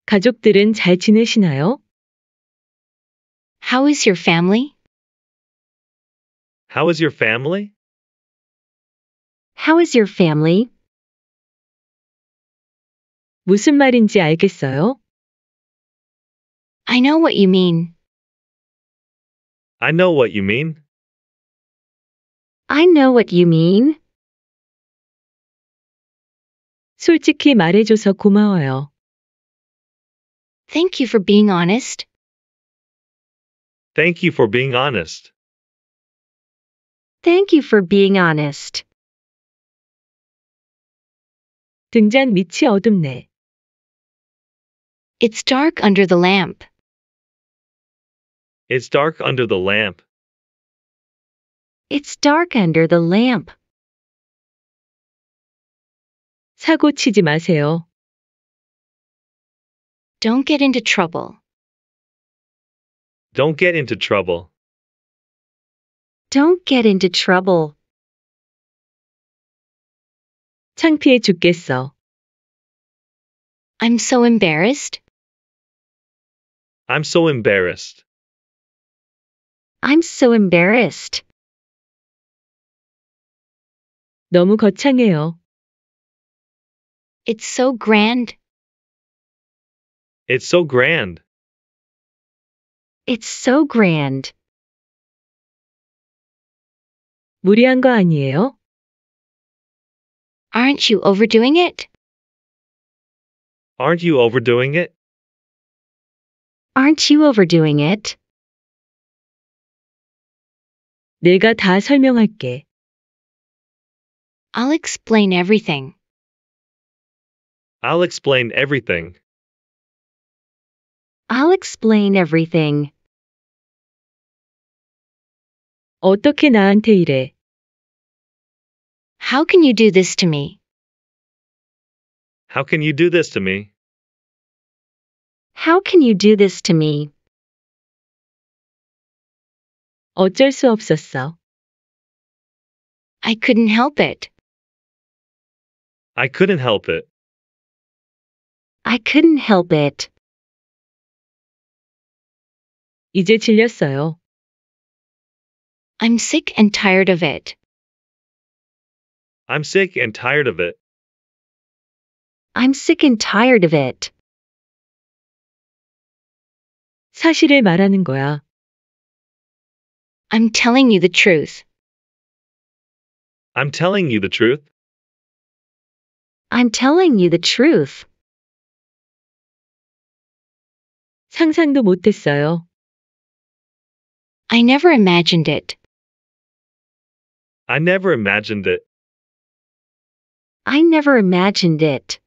가족들은 잘 지내시나요? How is your family? How is your family? How is your family? 무슨 말인지 알겠어요? I know what you mean. I know what you mean. I know what you mean. 솔직히 말해줘서 고마워요. Thank you for being honest. Thank you for being honest. Thank you for being honest. 등잔 밑이 어둡네. It's dark under the lamp. It's dark under the lamp. It's dark under the lamp. 사고 치지 마세요. Don't get into trouble. Don't get into trouble. Don't get into trouble. 창피해 죽겠어. I'm so embarrassed. I'm so embarrassed. I'm so embarrassed. 너무 거창해요. It's so grand. It's so grand. It's so grand. 무리한 거 아니에요? Aren't you overdoing it? Aren't you overdoing it? Aren't you overdoing it? 내가 다 설명할게. I'll explain everything. I'll explain everything. I'll explain everything. 어떻게 나한테 이래? How can you do this to me? How can you do this to me? How can you do this to me? 어쩔 수 없었어. I couldn't help it. I couldn't help it. I couldn't help it. 이제 질렸어요. I'm sick and tired of it. I'm sick and tired of it. I'm sick and tired of it. 사실을 말하는 거야. I'm telling you the truth. I'm telling you the truth. I'm telling you the truth. 상상도 못했어요. I never imagined it. I never imagined it. I never imagined it.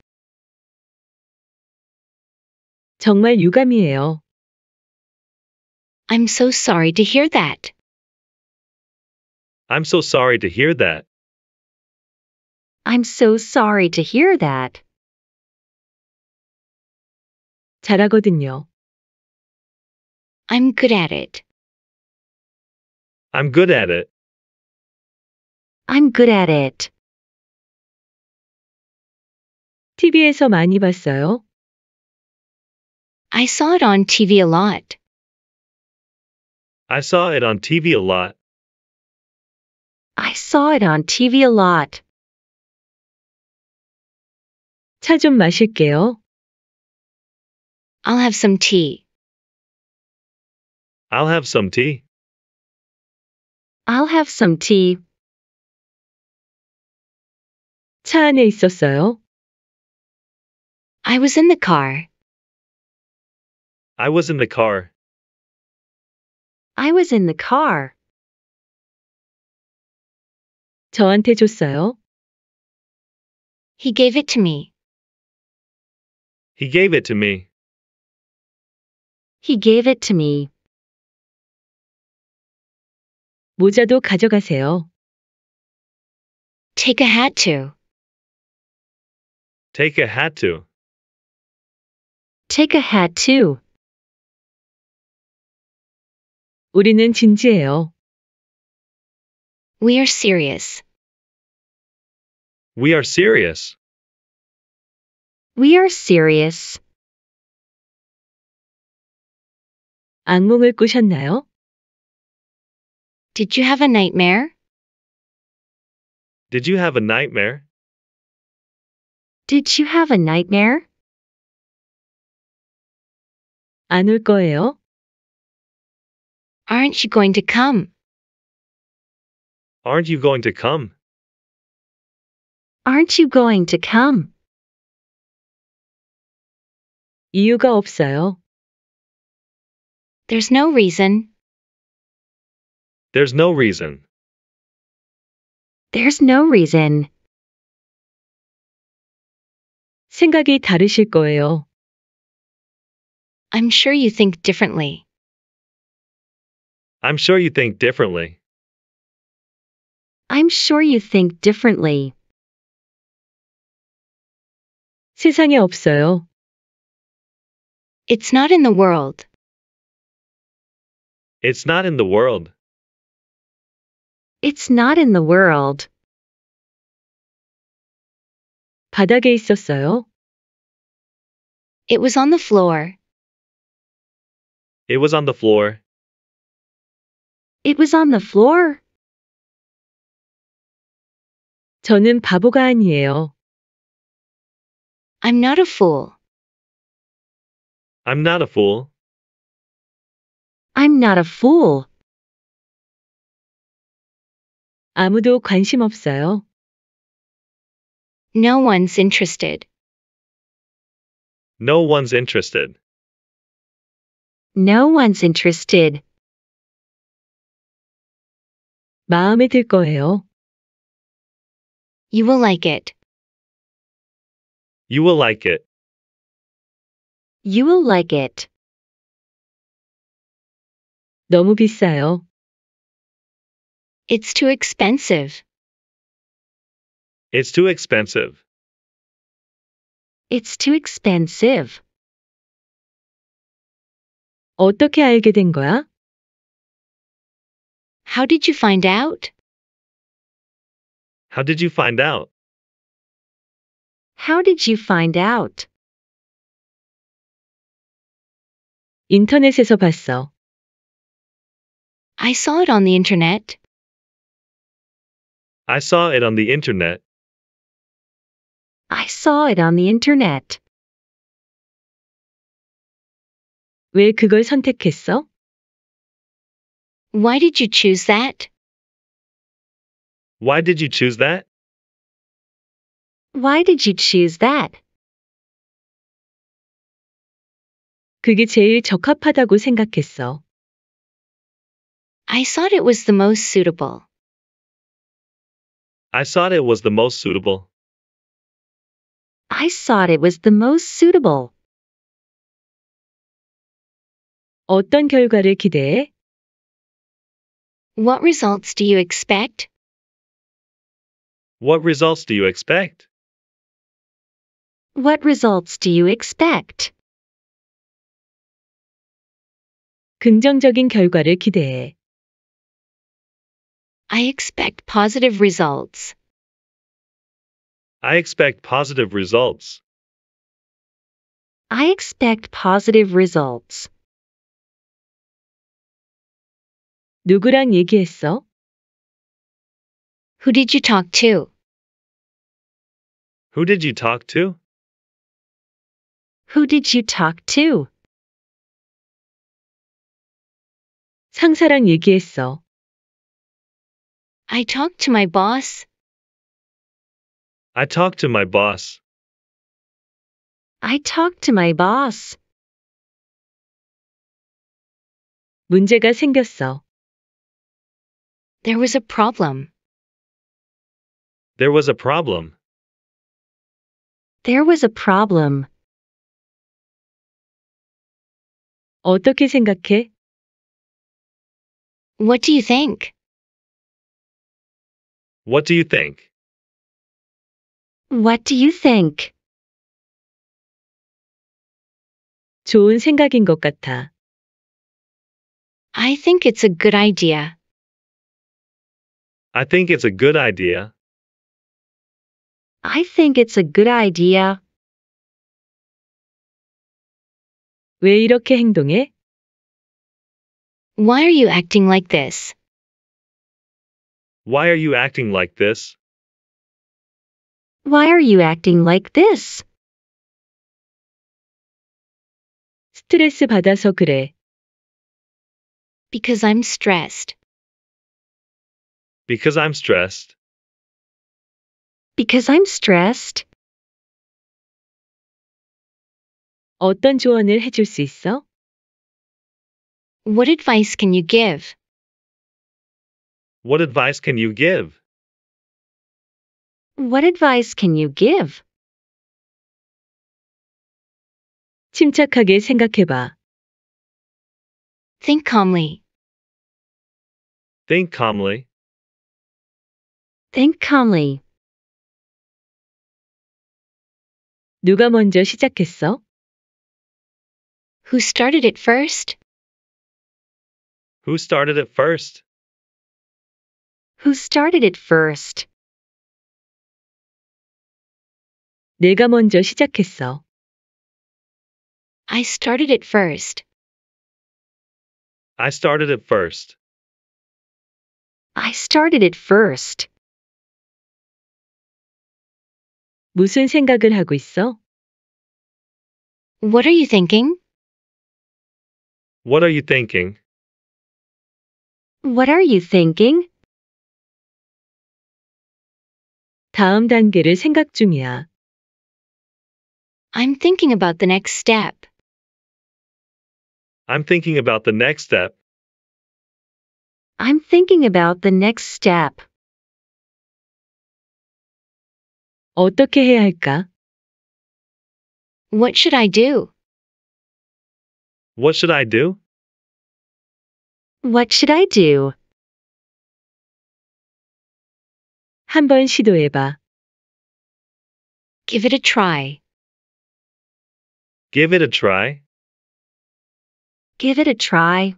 정말 유감이에요. I'm so sorry to hear that. I'm so sorry to hear that. I'm so sorry to hear that. 잘하거든요. I'm good at it. I'm good at it. I'm good at it. TV에서 많이 봤어요? I saw it on TV a lot. I saw it on TV a lot. I saw it on TV a lot. 좀 마실게요. I'll have some tea. I'll have some tea. I'll have some tea. 차 안에 있었어요. I was in the car. I was in the car. I was in the car. 저한테 줬어요. He gave it to me. He gave it to me. He gave it to me. 모자도 가져가세요. Take a hat to. Take a hat to. Take a hat too. 우리는 진지해요. We are serious. We are serious. We are serious. 악몽을 꾸셨나요? Did you have a nightmare? Did you have a nightmare? Did you have a nightmare? 안 거예요? Aren't you going to come? Aren't you going to come? Aren't you going to come? 이유가 없어요. There's no reason. There's no reason. There's no reason. 생각이 다르실 거예요. I'm sure you think differently. I'm sure you think differently. I'm sure you think differently. 세상에 없어요. It's not in the world. It's not in the world. It's not in the world. 바닥에 있었어요. It was on the floor. It was on the floor. It was on the floor. 저는 바보가 아니에요. I'm not a fool. I'm not a fool. I'm not a fool. 아무도 관심 없어요. No one's interested. No one's interested. No one's interested. 마음에 들 거예요. You will like it. You will like it. You will like it. 너무 비싸요. It's too expensive. It's too expensive. It's too expensive. 어떻게 알게 된 거야? How did you find out? How did you find out? How did you find out? 인터넷에서 봤어. I saw it on the internet. I saw it on the internet. I saw it on the internet. 왜 그걸 선택했어? Why did you choose that? Why did you choose that? Why did you choose that? 그게 제일 적합하다고 생각했어. I thought it was the most suitable. I thought it was the most suitable. I thought it was the most suitable. 어떤 결과를 기대해? What results do you expect? What results do you expect? What results do you expect? 긍정적인 결과를 기대해. I expect positive results. I expect positive results. I expect positive results. 누구랑 얘기했어? Who did you talk to? Who did you talk to? Who did you talk to? 상사랑 얘기했어. I talked to my boss. I talked to my boss. I talked to my boss. 문제가 생겼어. There was a problem. There was a problem. There was a problem. 어떻게 생각해? What do you think? What do you think? What do you think? 좋은 생각인 것 같아. I think it's a good idea. I think it's a good idea. I think it's a good idea. 왜 이렇게 행동해? Why are you acting like this? Why are you acting like this? Why are you acting like this? 스트레스 받아서 그래. Because I'm stressed. Because I'm stressed. Because I'm stressed. 어떤 조언을 해줄 수 있어? What advice can you give? What advice can you give? What advice can you give? 침착하게 생각해봐. Think calmly. Think calmly. Think calmly. 누가 먼저 시작했어? Who started it first? Who started it first? Who started it first? 내가 먼저 시작했어. I started it first. I started it first. I started it first. 무슨 생각을 하고 있어? What are you thinking? What are you thinking? What are you thinking? 다음 단계를 생각 중이야. I'm thinking about the next step. I'm thinking about the next step. I'm thinking about the next step. 어떻게 해야 할까? What should I do? What should I do? What should I do? 한번 시도해봐. Give it a try. Give it a try. Give it a try.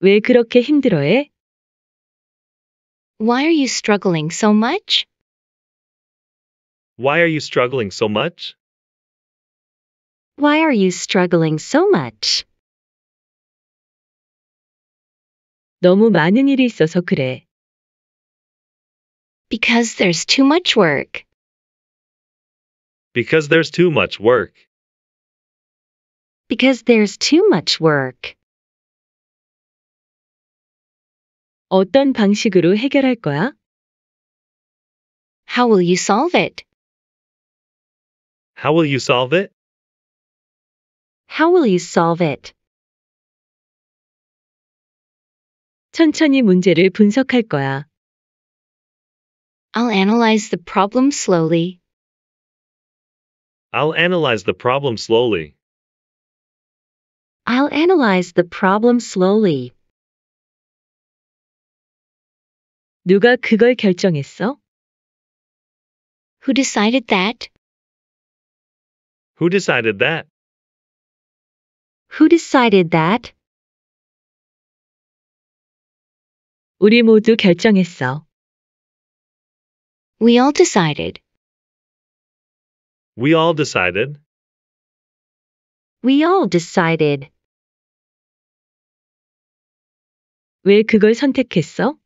왜 그렇게 힘들어해? Why are you struggling so much? Why are you struggling so much? Why are you struggling so much? 너무 많은 일이 있어서 그래. Because there's too much work. Because there's too much work. Because there's too much work. 어떤 방식으로 해결할 거야? How will you solve it? How will you solve it? How will you solve it? 천천히 문제를 분석할 거야. I'll analyze the problem slowly. I'll analyze the problem slowly. I'll analyze the problem slowly. 누가 그걸 결정했어? Who decided that? Who decided that? Who decided that? 우리 모두 결정했어. We all decided. We all decided. We all decided. 왜 그걸 선택했어?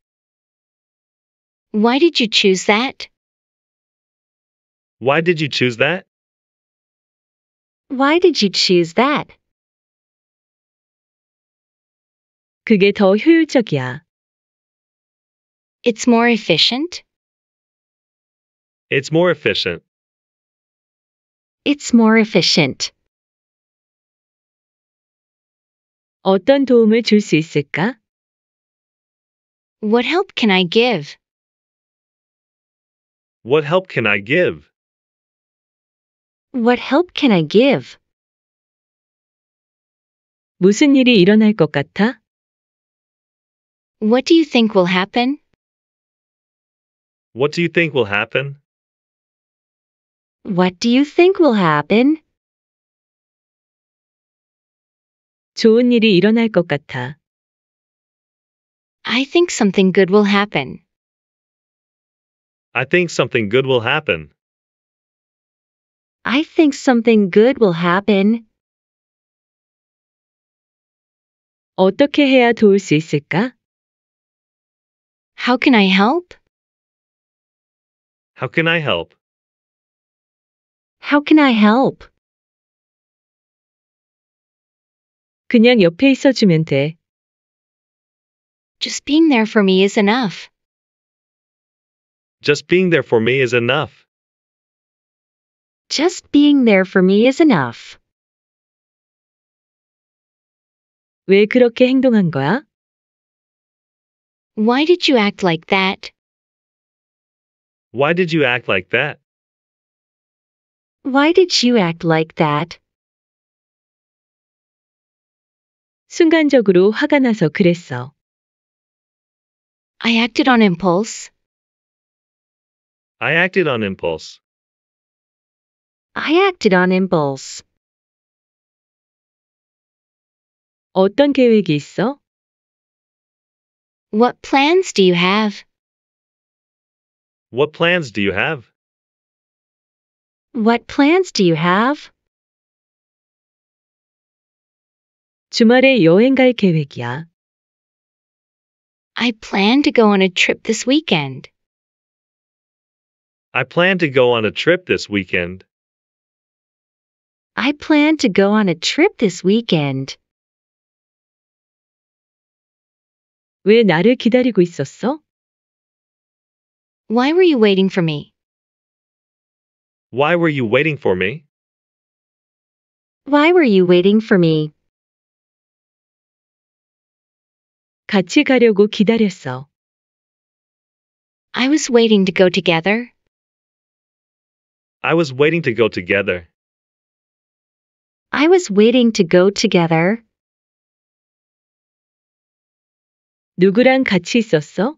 Why did you choose that? Why did you choose that? Why did you choose that? 그게 더 효율적이야. It's more efficient. It's more efficient. It's more efficient. 어떤 도움을 있을까? What help can I give? What help can I give? What help can I give? 무슨 일이 일어날 것 같아? What do you think will happen? What do you think will happen? What do you think will happen? 좋은 일이 일어날 것 같아. I think something good will happen. I think something good will happen. I think something good will happen. 어떻게 해야 도울 수 있을까? How can I help? How can I help? How can I help? 그냥 옆에 주면 돼. Just being there for me is enough. Just being there for me is enough. Just being there for me is enough. 왜 그렇게 행동한 거야? Why did you act like that? Why did you act like that? Why did you act like that? 순간적으로 화가 나서 그랬어. I acted on impulse. I acted on impulse. I acted on impulse. 어떤 계획이 있어? What plans do you have? What plans do you have? What plans do you have? 주말에 여행 갈 계획이야. I plan to go on a trip this weekend. I plan to go on a trip this weekend. I plan to go on a trip this weekend. 왜 나를 기다리고 있었어? Why were you waiting for me? Why were you waiting for me? Why were you waiting for me? 같이 가려고 기다렸어. I was waiting to go together. I was waiting to go together. I was waiting to go together. 누구랑 같이 있었어?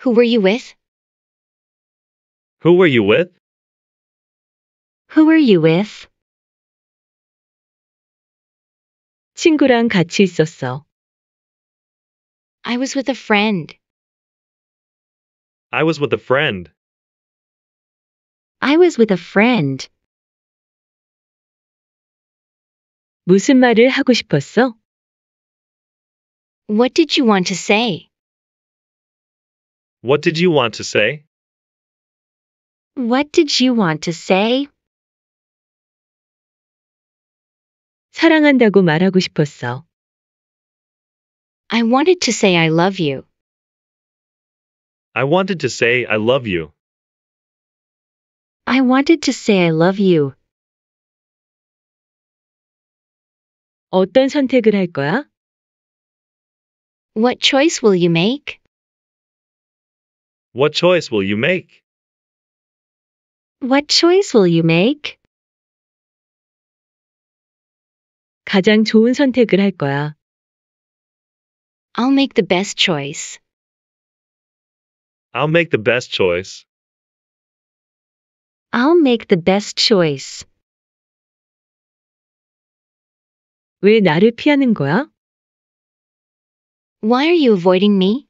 Who were you with? Who were you with? Who were you with? 친구랑 같이 있었어. I was with a friend. I was with a friend. I was with a friend. 무슨 말을 하고 싶었어? What did you want to say? What did you want to say? What did you want to say? 사랑한다고 말하고 싶었어. I wanted to say I love you. I wanted to say I love you. I wanted to say I love you. 어떤 선택을 할 거야? What choice will you make? What choice will you make? What choice will you make? 가장 좋은 선택을 할 거야. I'll make the best choice. I'll make the best choice. I'll make the best choice. 왜 나를 피하는 거야? Why are you avoiding me?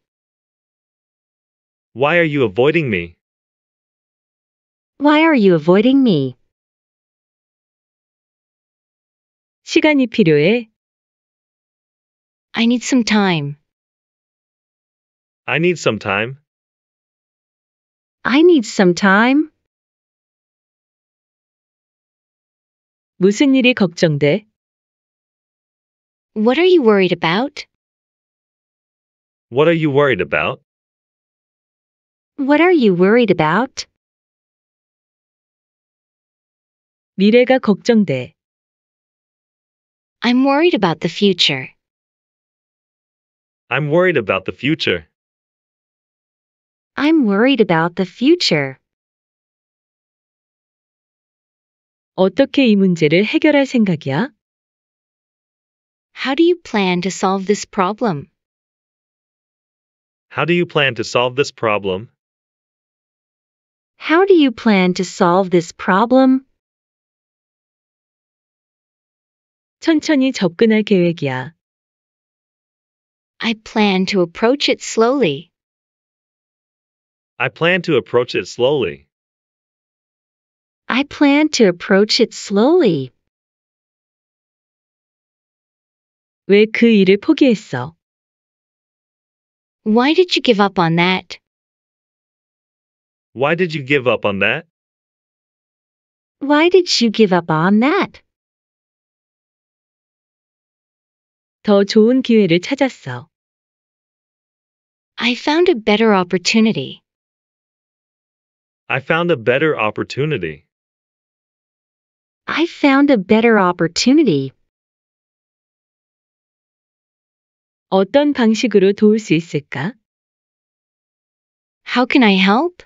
Why are you avoiding me? Why are you avoiding me? 시간이 필요해. I need some time. I need some time. I need some time. 무슨 일이 걱정돼? What are you worried about? What are you worried about? What are you worried about? 미래가 걱정돼. I'm worried about the future. I'm worried about the future. I'm worried about the future. 어떻게 이 문제를 해결할 생각이야? How do you plan to solve this problem? How do you plan to solve this problem? How do you plan to solve this problem? 천천히 접근할 계획이야. I plan to approach it slowly. I plan to approach it slowly. I plan to approach it slowly. 일을 포기했어? Why did you give up on that? Why did you give up on that? Why did you give up on that? 더 좋은 기회를 찾았어. I found a better opportunity. I found a better opportunity. I found a better opportunity. 어떤 방식으로 도울 수 있을까? How can I help?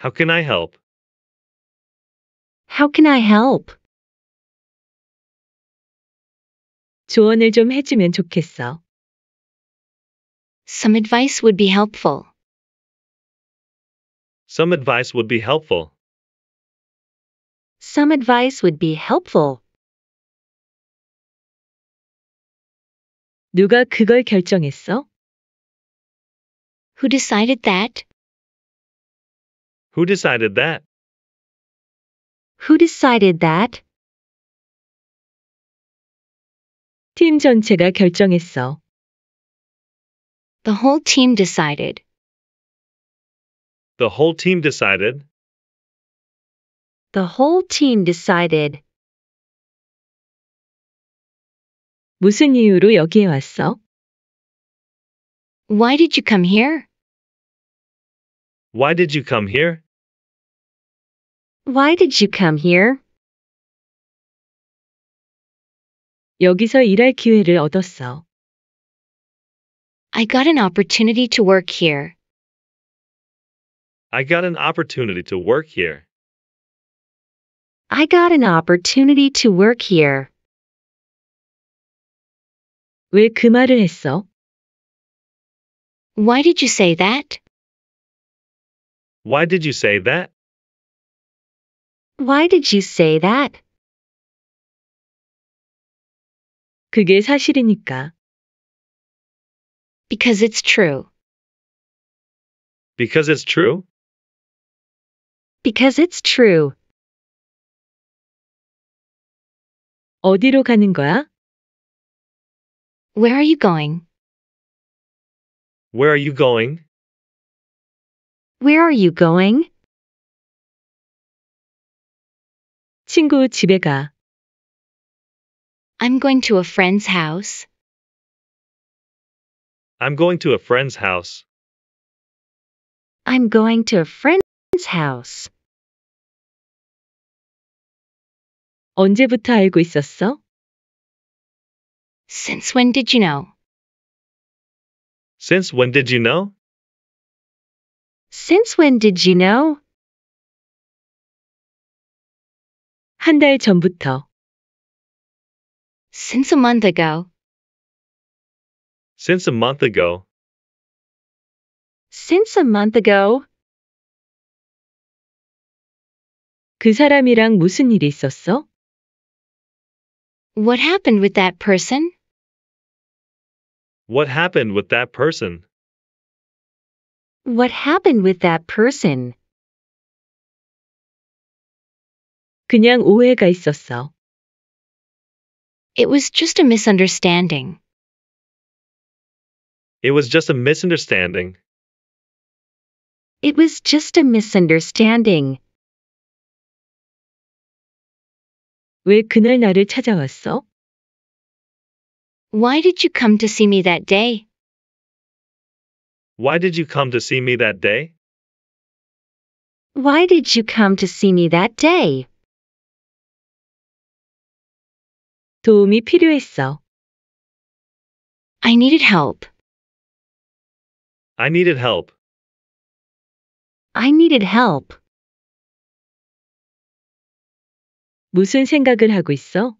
How can I help? How can I help? 조언을 좀 해주면 좋겠어. Some advice would be helpful. Some advice would be helpful some advice would be helpful. 누가 그걸 결정했어? Who decided that? Who decided that? Who decided that? 팀 전체가 결정했어. The whole team decided. The whole team decided. The whole team decided. 무슨 이유로 여기에 왔어? Why did you come here? Why did you come here? Why did you come here? 여기서 일할 기회를 얻었어. I got an opportunity to work here. I got an opportunity to work here. I got an opportunity to work here. 말을 했어? Why did you say that? Why did you say that? Why did you say that? 그게 사실이니까. Because it's true. Because it's true? Because it's true. 어디로 가는 거야? Where are you going? Where are you going? Where are you going? 친구 집에 가. I'm going to a friend's house. I'm going to a friend's house. I'm going to a friend's house. 언제부터 알고 있었어? Since when did you know? Since when did you know? Since when did you know? 한 달 전부터. Since a month ago. Since a month ago. Since a month ago. 그 사람이랑 무슨 일이 있었어? What happened with that person? What happened with that person? What happened with that person? 그냥 오해가 있었어. It was just a misunderstanding. It was just a misunderstanding. It was just a misunderstanding. 왜 그날 나를 찾아왔어? Why did you come to see me that day? Why did you come to see me that day? Why did you come to see me that day? 도움이 필요했어. I needed help. I needed help. I needed help. 무슨 생각을 하고 있어?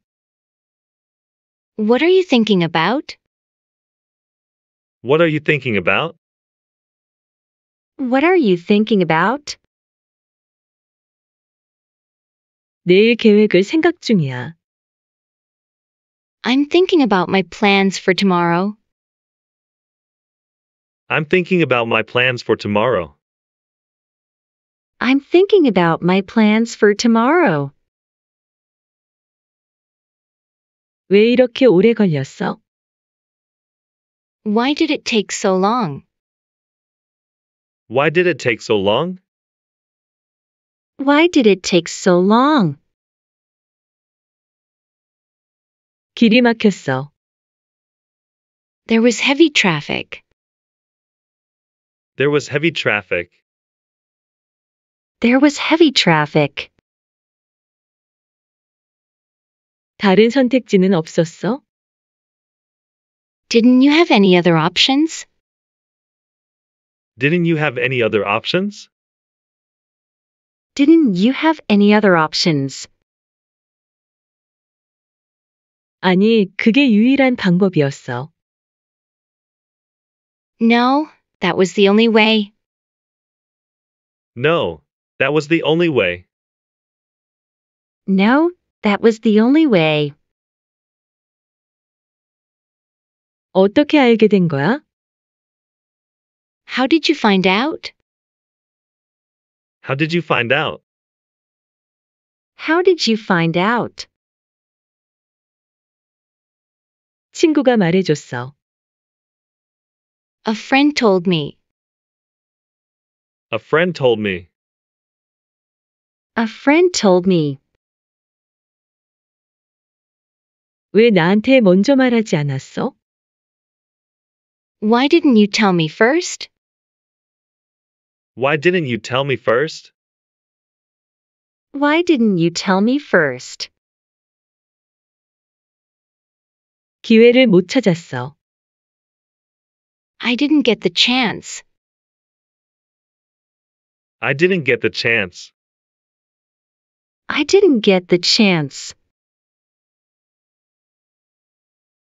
What are you thinking about? What are you thinking about? What are you thinking about? 내일 계획을 생각 중이야. I'm thinking about my plans for tomorrow. I'm thinking about my plans for tomorrow. I'm thinking about my plans for tomorrow. 왜 이렇게 오래 걸렸어? Why did it take so long? Why did it take so long? Why did it take so long? 길이 막혔어. There was heavy traffic. There was heavy traffic. There was heavy traffic. 다른 선택지는 없었어? Didn't you have any other options? Didn't you have any other options? Didn't you have any other options? 아니, 그게 유일한 방법이었어. No, that was the only way. No, that was the only way. No, that was the only way. 어떻게 알게 된 거야? How did you find out? How did you find out? How did you find out? 친구가 말해줬어. A friend told me. A friend told me. A friend told me. 왜 나한테 먼저 말하지 않았어? Why didn't you tell me first? Why didn't you tell me first? Why didn't you tell me first? 기회를 못 찾았어. I didn't get the chance. I didn't get the chance. I didn't get the chance.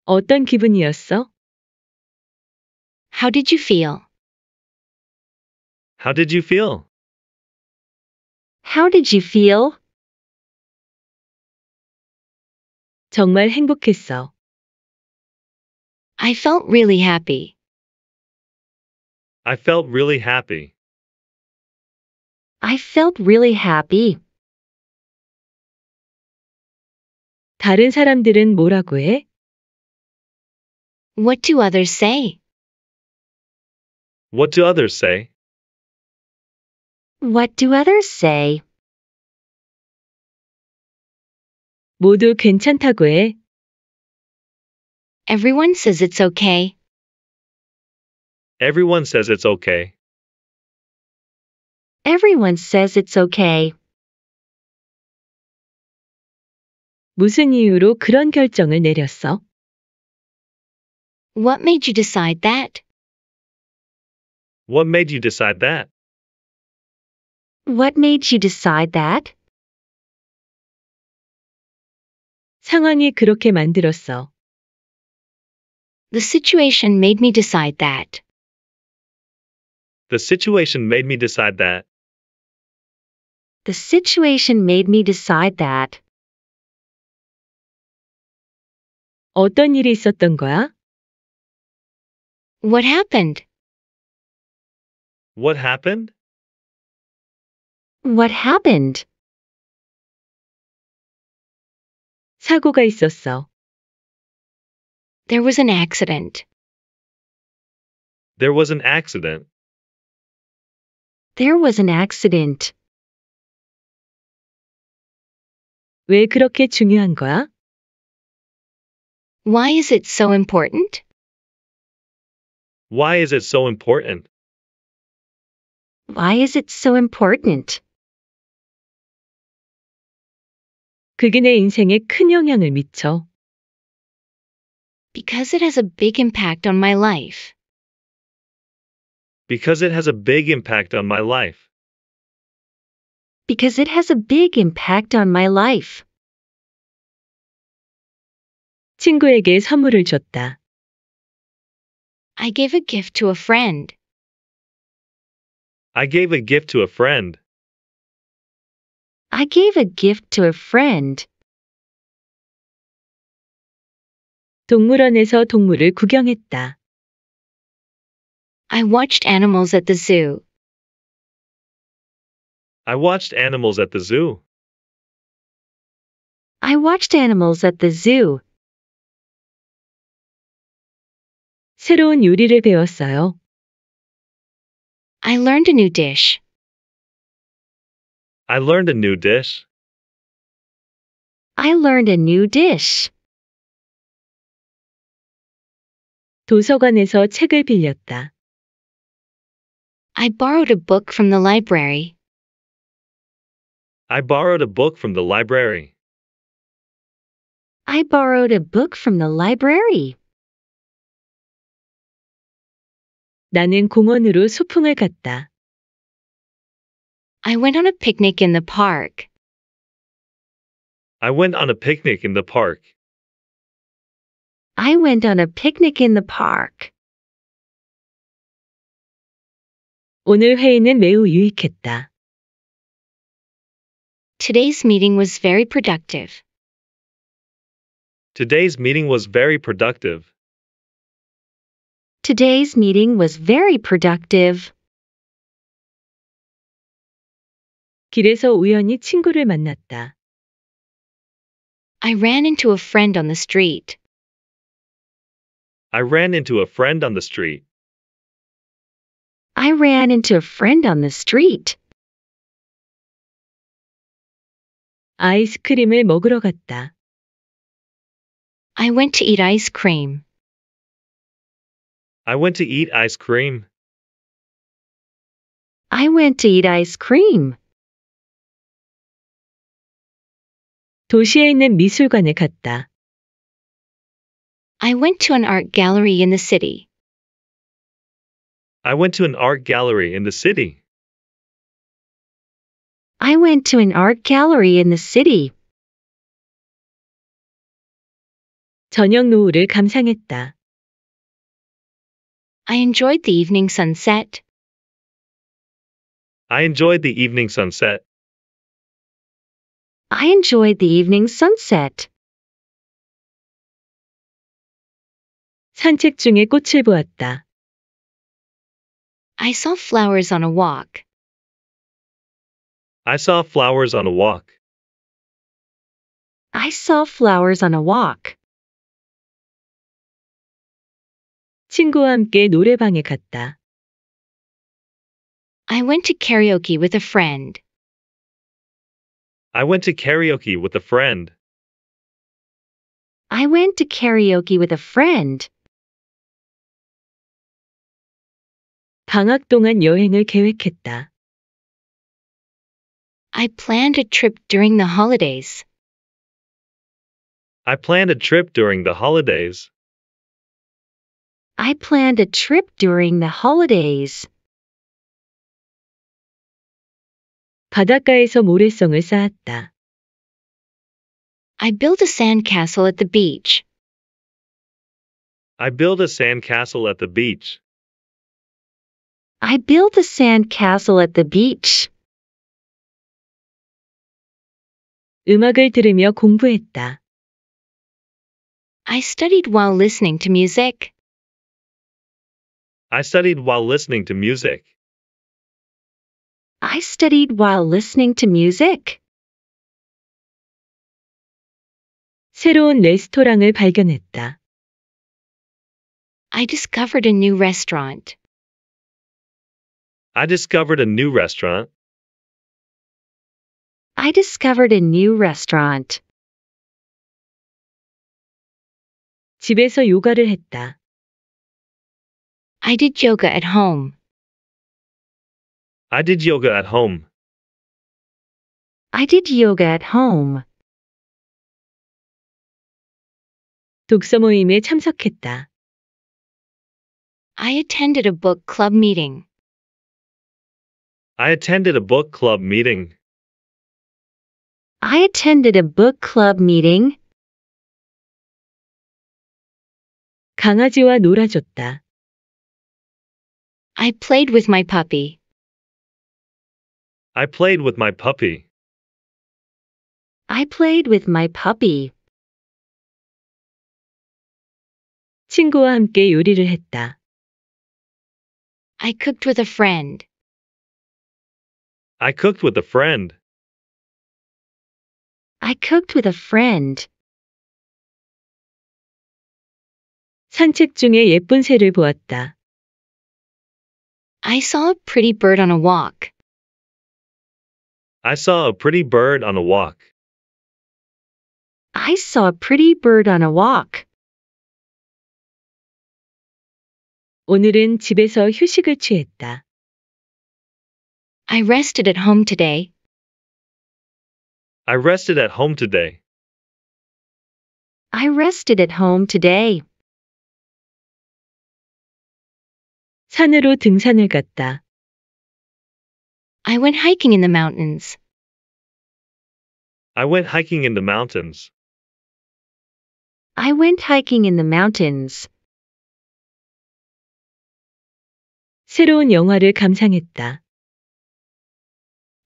어떤 기분이었어? How did you feel? How did you feel? How did you feel? 정말 행복했어. I felt really happy. I felt really happy. I felt really happy. 다른 사람들은 뭐라고 해? What do others say? What do others say? What do others say? 모두 괜찮다고 해. Everyone says it's okay. Everyone says it's okay. Everyone says it's okay. 무슨 이유로 그런 결정을 내렸어? What made you decide that? What made you decide that? What made you decide that? 상황이 그렇게 만들었어. The situation made me decide that. The situation made me decide that. The situation made me decide that. 어떤 일이 있었던 거야? What happened? What happened? What happened? 사고가 있었어. There was an accident. There was an accident. There was an accident. 왜 그렇게 중요한 거야? Why is it so important? Why is it so important? Why is it so important? 인생에 큰 영향을 미쳐. Because it has a big impact on my life. Because it has a big impact on my life. Because it has a big impact on my life. 친구에게 선물을 줬다. I gave a gift to a friend. I gave a gift to a friend. I gave a gift to a friend. 동물원에서 동물을 구경했다. I watched animals at the zoo. I watched animals at the zoo. I watched animals at the zoo. 새로운 요리를 배웠어요. I learned a new dish. I learned a new dish. I learned a new dish. 도서관에서 책을 빌렸다. I borrowed a book from the library. I borrowed a book from the library. I borrowed a book from the library. 나는 공원으로 소풍을 갔다. I went on a picnic in the park. I went on a picnic in the park. I went on a picnic in the park. 오늘 회의는 매우 유익했다. Today's meeting was very productive. Today's meeting was very productive. Today's meeting was very productive. 길에서 우연히 친구를 만났다. I ran into a friend on the street. I ran into a friend on the street. I ran into a friend on the street. 아이스크림을 먹으러 갔다. I went to eat ice cream. I went to eat ice cream. I went to eat ice cream. 도시에 있는 미술관에 갔다. I went to an art gallery in the city. I went to an art gallery in the city. I went to an art gallery in the city. 저녁 노을을 감상했다. I enjoyed the evening sunset. I enjoyed the evening sunset. I enjoyed the evening sunset. 산책 중에 꽃을 보았다. I saw flowers on a walk. I saw flowers on a walk. I saw flowers on a walk. 친구와 함께 노래방에 갔다. I went to karaoke with a friend. I went to karaoke with a friend. I went to karaoke with a friend. 방학 동안 여행을 계획했다. I planned a trip during the holidays. I planned a trip during the holidays. I planned a trip during the holidays. 바닷가에서 모래성을 쌓았다. I built a sandcastle at the beach. I built a sandcastle at the beach. I built a sandcastle at the beach. 음악을 들으며 공부했다. I studied while listening to music. I studied while listening to music. I studied while listening to music. 새로운 레스토랑을 발견했다. I discovered a new restaurant. I discovered a new restaurant. I discovered a new restaurant. 집에서 요가를 했다. I did yoga at home. I did yoga at home. I did yoga at home. 독서 모임에 참석했다. I attended a book club meeting. I attended a book club meeting. I attended a book club meeting. 강아지와 놀아줬다. I played with my puppy. I played with my puppy. I played with my puppy. 친구와 함께 요리를 했다. I cooked with a friend. I cooked with a friend. I cooked with a friend. 산책 중에 예쁜 새를 보았다. I saw a pretty bird on a walk. I saw a pretty bird on a walk. I saw a pretty bird on a walk. 오늘은 집에서 휴식을 취했다. I rested at home today. I rested at home today. I rested at home today. 산으로 등산을 갔다. I went hiking in the mountains. I went hiking in the mountains. I went hiking in the mountains. 새로운 영화를 감상했다.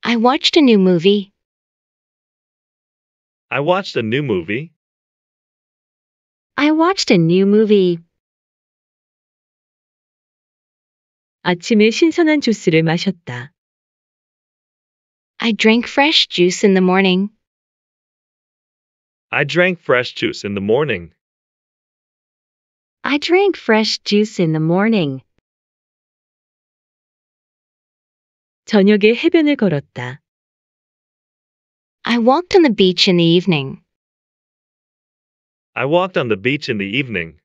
I watched a new movie. I watched a new movie. I watched a new movie. 아침에 신선한 주스를 마셨다. I drank fresh juice in the morning. I drank fresh juice in the morning. I drank fresh juice in the morning. 저녁에 해변을 걸었다. I walked on the beach in the evening. I walked on the beach in the evening.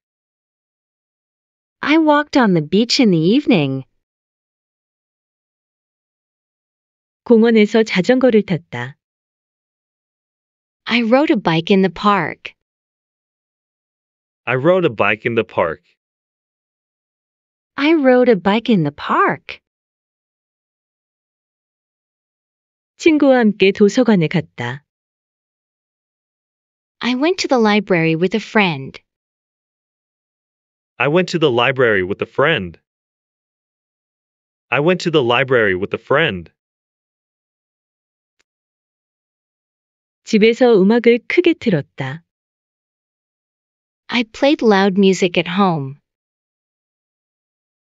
I walked on the beach in the evening. 공원에서 자전거를 탔다. I rode a bike in the park. I rode a bike in the park. I rode a bike in the park. 친구와 함께 도서관에 갔다. I went to the library with a friend. I went to the library with a friend. I went to the library with a friend. 집에서 음악을 크게 틀었다. I played loud music at home.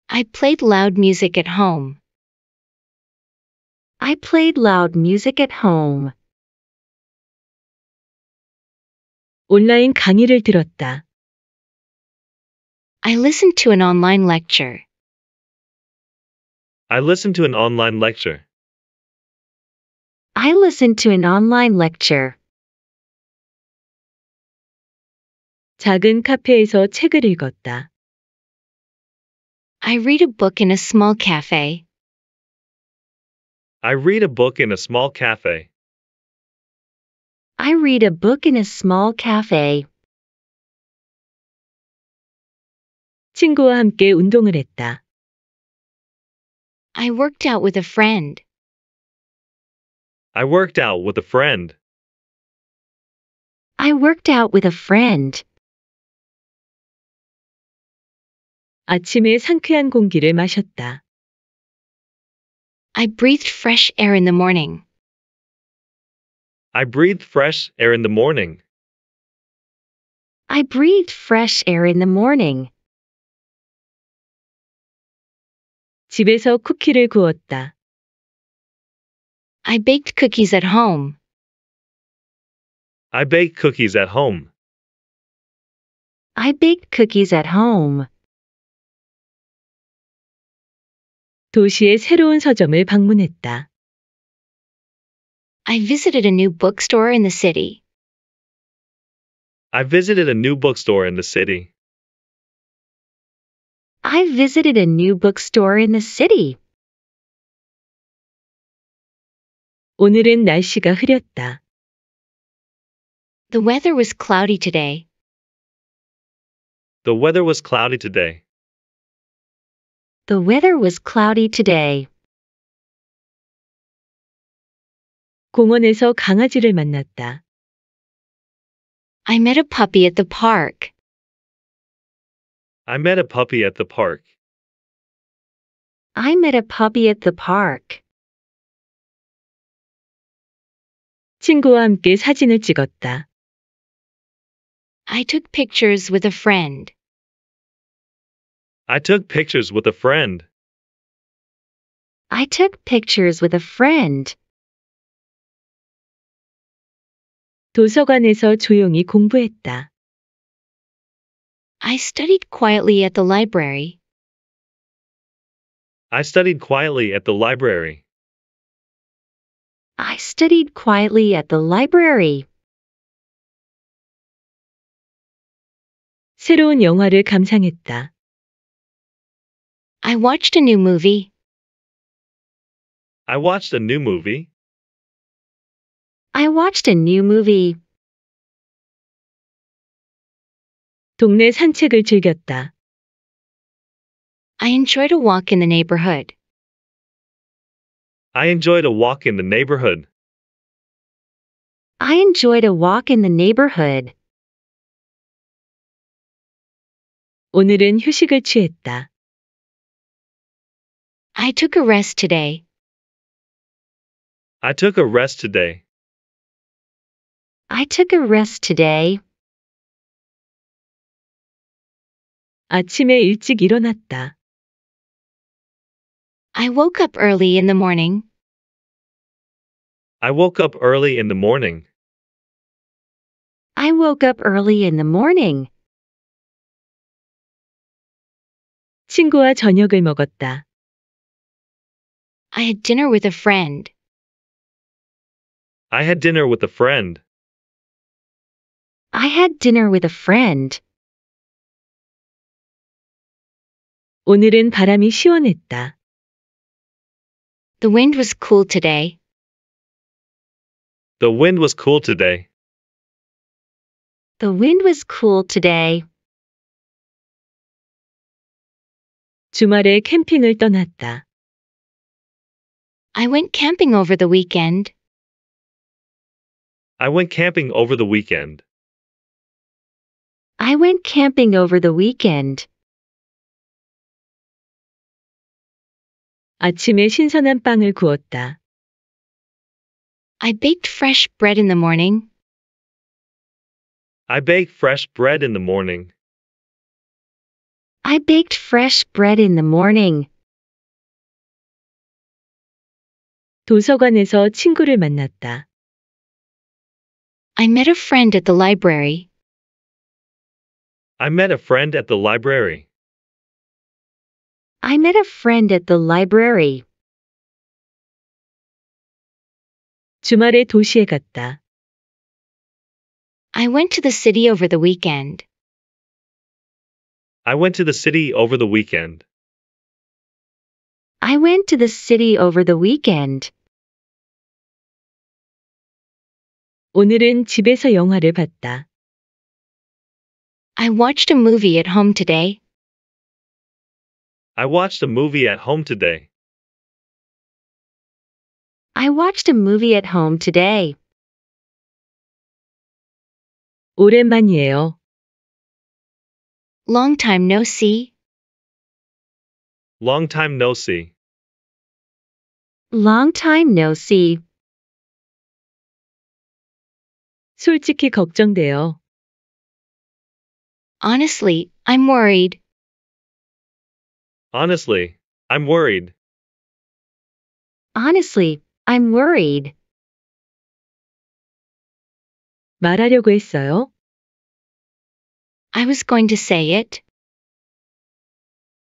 I played loud music at home. I played loud music at home. 온라인 강의를 들었다. I listened to an online lecture. I listened to an online lecture. I listened to an online lecture. 작은 카페에서 책을 읽었다. I read a book in a small cafe. I read a book in a small cafe. I read a book in a small cafe. 친구와 함께 운동을 했다. I worked out with a friend. I worked out with a friend. I worked out with a friend. 아침에 상쾌한 공기를 마셨다. I breathed fresh air in the morning. I breathed fresh air in the morning. I breathed fresh air in the morning. 집에서 쿠키를 구웠다. I baked cookies at home. I baked cookies at home. I baked cookies at home. 도시의 새로운 서점을 방문했다. I visited a new bookstore in the city. I visited a new bookstore in the city. I visited a new bookstore in the city. 오늘은 날씨가 흐렸다. The weather was cloudy today. The weather was cloudy today. The weather was cloudy today. 공원에서 강아지를 만났다. I met a puppy at the park. I met a puppy at the park. I met a puppy at the park. 친구와 함께 사진을 찍었다. I took pictures with a friend. I took pictures with a friend. I took pictures with a friend. 도서관에서 조용히 공부했다. I studied quietly at the library. I studied quietly at the library. I studied quietly at the library. 새로운 영화를 감상했다. I watched a new movie. I watched a new movie. I watched a new movie. 동네 산책을 즐겼다. I enjoyed a walk in the neighborhood. I enjoyed a walk in the neighborhood. I enjoyed a walk in the neighborhood. 오늘은 휴식을 취했다. I took a rest today. I took a rest today. I took a rest today. 아침에 일찍 일어났다. I woke up early in the morning. I woke up early in the morning. I woke up early in the morning. 친구와 저녁을 먹었다. I had dinner with a friend. I had dinner with a friend. I had dinner with a friend. 오늘은 바람이 시원했다. The wind was cool today. The wind was cool today. The wind was cool today. 주말에 캠핑을 떠났다. I went camping over the weekend. I went camping over the weekend. I went camping over the weekend. 아침에 신선한 빵을 구웠다. I baked fresh bread in the morning. I baked fresh bread in the morning. I baked fresh bread in the morning. 도서관에서 친구를 만났다. I met a friend at the library. I met a friend at the library. I met a friend at the library. 주말에 도시에 갔다. I went to the city over the weekend. I went to the city over the weekend. I went to the city over the weekend. 오늘은 집에서 영화를 봤다. I watched a movie at home today. I watched a movie at home today. I watched a movie at home today. 오랜만이에요. Long time no see. Long time no see. Long time no see. 솔직히 걱정돼요. Honestly, I'm worried. Honestly, I'm worried. Honestly, I'm worried. 말하려고 했어요. I was going to say it.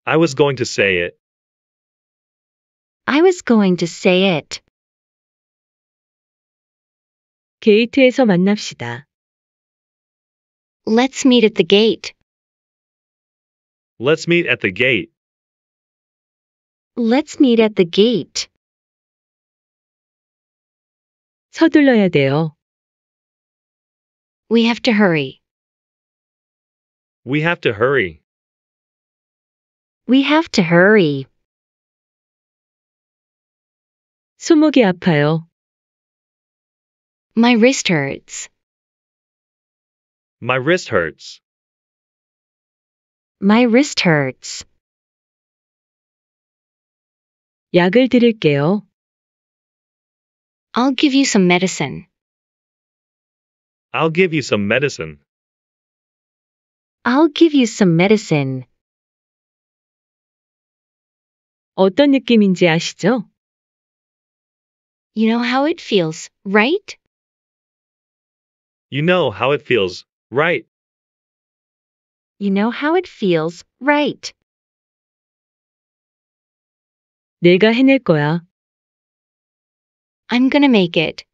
I was going to say it. I was going to say it. 게이트에서 만납시다. Let's meet at the gate. Let's meet at the gate. Let's meet at the gate. 서둘러야 돼요. We have to hurry. We have to hurry. We have to hurry. 손목이 아파요. My wrist hurts. My wrist hurts. My wrist hurts. 약을 드릴게요. I'll give you some medicine. I'll give you some medicine. I'll give you some medicine. 어떤 느낌인지 아시죠? You know how it feels, right? You know how it feels, right? You know how it feels, right? 내가 해낼 거야. I'm gonna make it.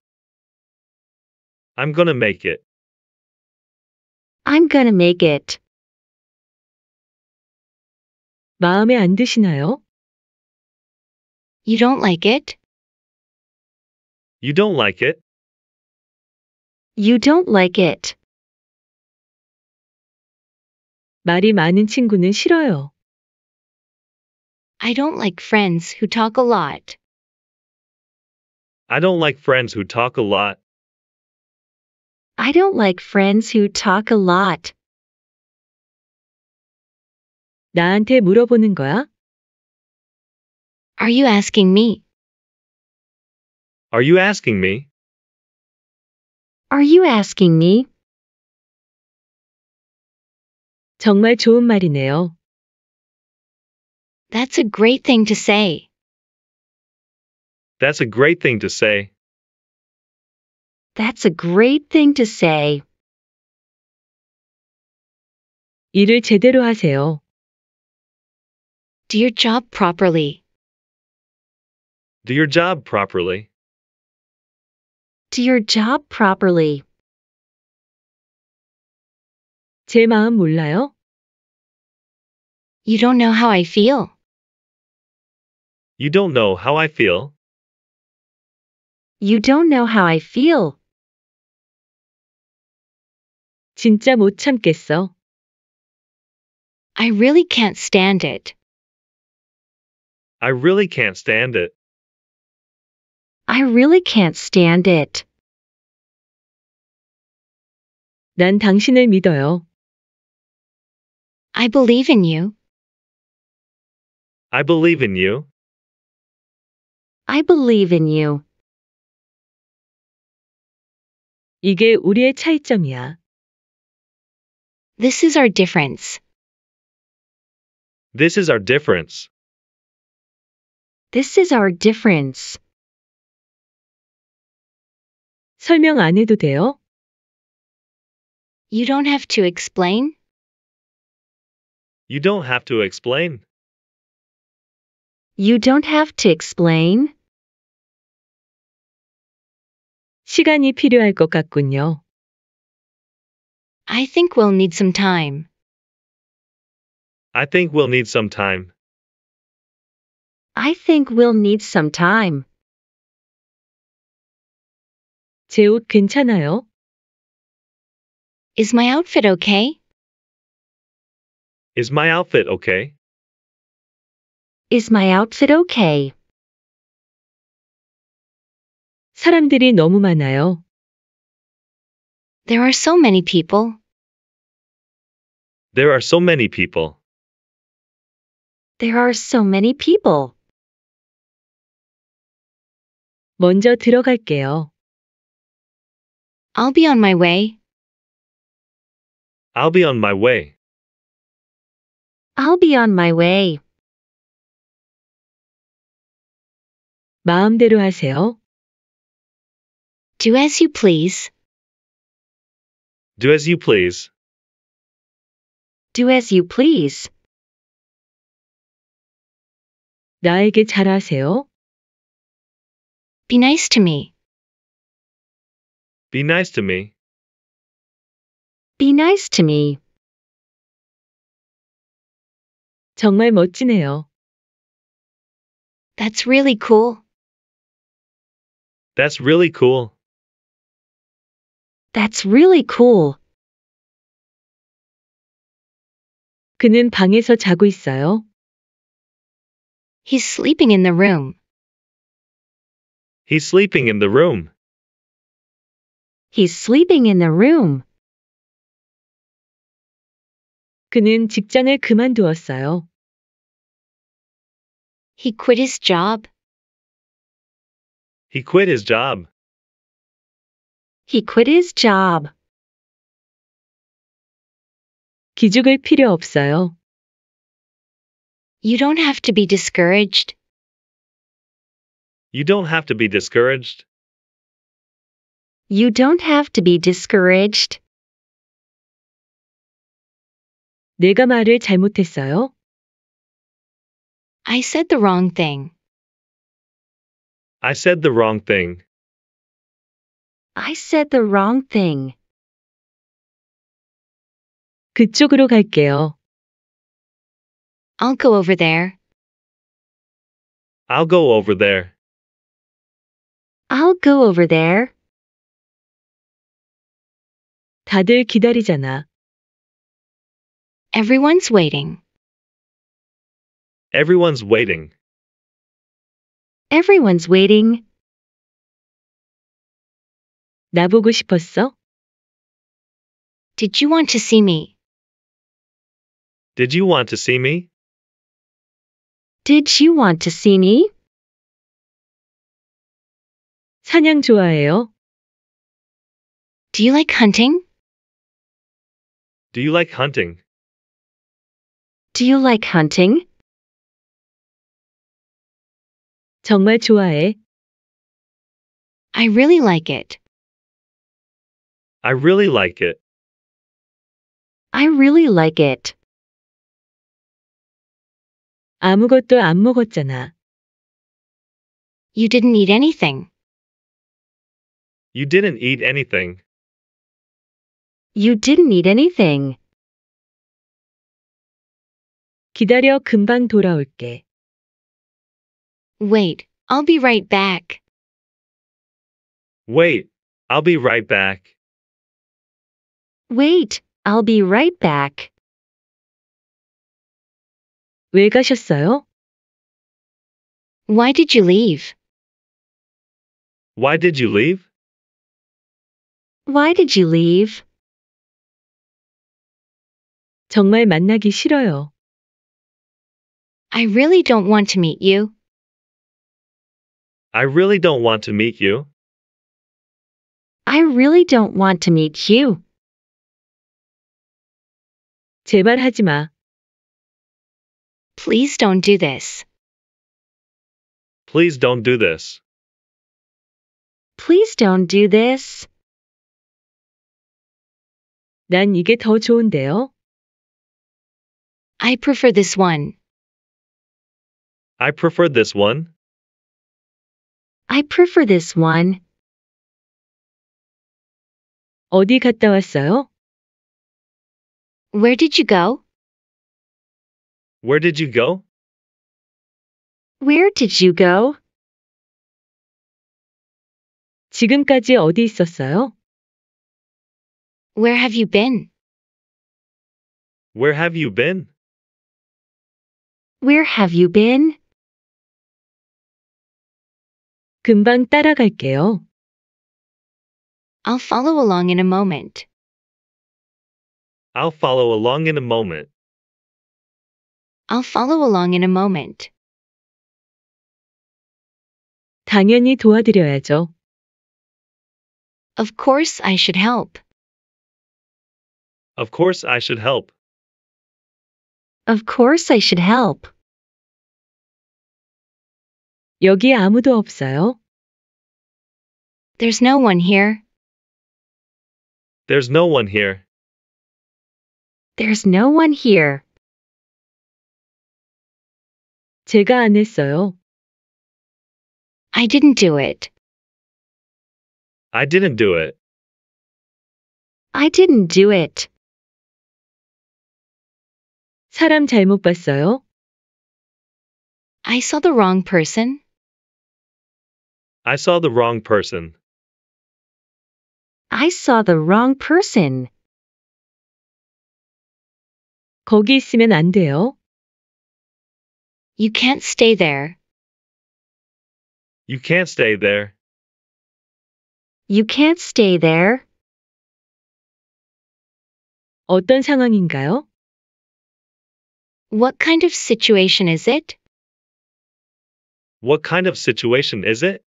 I'm gonna make it. I'm gonna make it. 마음에 안 드시나요? You don't like it? You don't like it. You don't like it. 말이 많은 친구는 싫어요. I don't like friends who talk a lot. I don't like friends who talk a lot. I don't like friends who talk a lot. 나한테 물어보는 거야? Are you asking me? Are you asking me? Are you asking me? 정말 좋은 말이네요. That's a great thing to say. That's a great thing to say. That's a great thing to say. 일을 제대로 하세요. Do your job properly. Do your job properly. Do your job properly. 제 마음 몰라요? You don't know how I feel. You don't know how I feel. You don't know how I feel. 진짜 못 참겠어. I really can't stand it. I really can't stand it. I really can't stand it. 난 당신을 믿어요. I believe in you. I believe in you. I believe in you. 이게 우리의 차이점이야. This is our difference. This is our difference. This is our difference. 설명 안 해도 돼요? You don't have to explain. You don't have to explain. You don't have to explain. 시간이 필요할 것 같군요. I think we'll need some time. I think we'll need some time. I think we'll need some time. 제 옷 괜찮아요? Is my outfit okay? Is my outfit okay? Is my outfit okay? 사람들이 너무 많아요. There are so many people. There are so many people. There are so many people. 먼저 들어갈게요. I'll be on my way. I'll be on my way. I'll be on my way. 마음대로 하세요. Do as you please. Do as you please. Do as you please. 나에게 잘하세요. Be nice to me. Be nice to me. Be nice to me. 정말 멋지네요. That's really cool. That's really cool. That's really cool. 그는 방에서 자고 있어요. He's sleeping in the room. He's sleeping in the room. He's sleeping in the room. 그는 직장을 그만두었어요. He quit his job. He quit his job. He quit his job. 기죽을 필요 없어요. You don't have to be discouraged. You don't have to be discouraged. You don't have to be discouraged. 내가 말을 잘못했어요. I said the wrong thing. I said the wrong thing. I said the wrong thing. 그쪽으로 갈게요. I'll go over there. I'll go over there. I'll go over there. 다들 기다리잖아. Everyone's waiting. Everyone's waiting. Everyone's waiting. 싶었어? Did you want to see me? Did you want to see me? Did you want to see me? 사냥 좋아해요? Do you like hunting? Do you like hunting? Do you like hunting? 정말 좋아해. I really like it. I really like it. I really like it. 아무것도 안 먹었잖아. You didn't eat anything. You didn't eat anything. You didn't eat anything. 기다려 금방 돌아올게. Wait, I'll be right back. Wait, I'll be right back. Wait, I'll be right back. 왜 가셨어요? Why did you leave? Why did you leave? Why did you leave? 정말 만나기 싫어요. I really don't want to meet you. I really don't want to meet you. I really don't want to meet you. 제발 하지 마. Please don't do this. Please don't do this. Please don't do this. 난 이게 더 좋은데요. I prefer this one. I prefer this one. I prefer this one. 어디 갔다 왔어요? Where did you go? Where did you go? Where did you go? 지금까지 어디 있었어요? Where have you been? Where have you been? Where have you been? 금방 따라갈게요. I'll follow along in a moment. I'll follow along in a moment. I'll follow along in a moment. 당연히 도와드려야죠. Of course I should help. Of course I should help. Of course I should help. 여기 아무도 없어요? There's no one here. There's no one here. There's no one here. 제가 안 했어요. I didn't do it. I didn't do it. I didn't do it. 사람 잘못 봤어요. I saw the wrong person. I saw the wrong person. I saw the wrong person. 거기 있으면 안 돼요. You can't stay there. You can't stay there. You can't stay there. 어떤 상황인가요? What kind of situation is it? What kind of situation is it?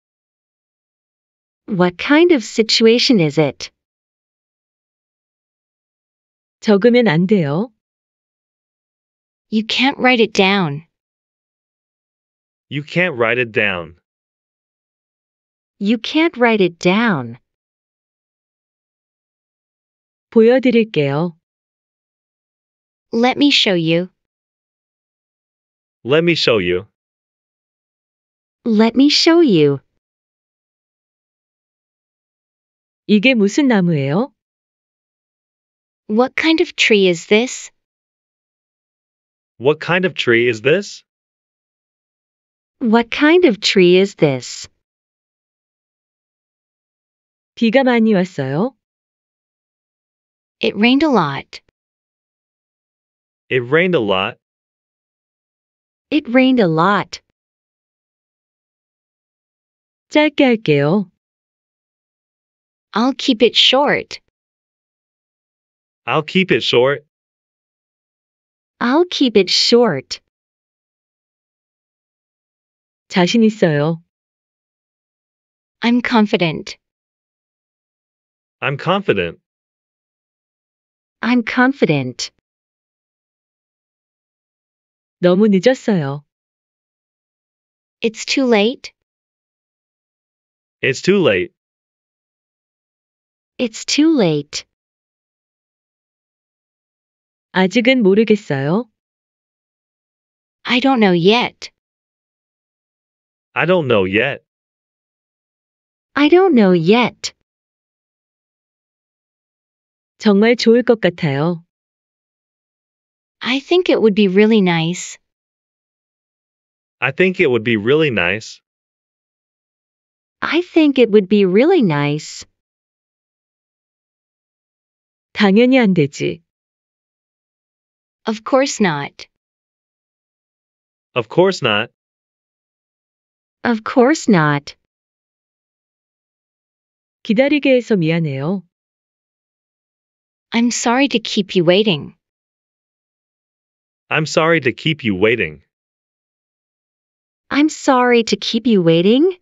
What kind of situation is it? 적으면 안 돼요. You can't write it down. You can't write it down. You can't write it down. 보여드릴게요. Let me show you. Let me show you. Let me show you. 이게 무슨 나무예요? What kind of tree is this? What kind of tree is this? What kind of tree is this? 비가 많이 왔어요. It rained a lot. It rained a lot. It rained a lot. 짧게 할게요. I'll keep it short. I'll keep it short. I'll keep it short. 자신 있어요. I'm confident. I'm confident. I'm confident. 너무 늦었어요. It's too late. It's too late. It's too late. 아직은 모르겠어요. I don't know yet. I don't know yet. I don't know yet. 정말 좋을 것 같아요. I think it would be really nice. I think it would be really nice. I think it would be really nice. 당연히 안 되지. Of course not. Of course not. Of course not. 기다리게 해서 미안해요. I'm sorry to keep you waiting. I'm sorry to keep you waiting. I'm sorry to keep you waiting.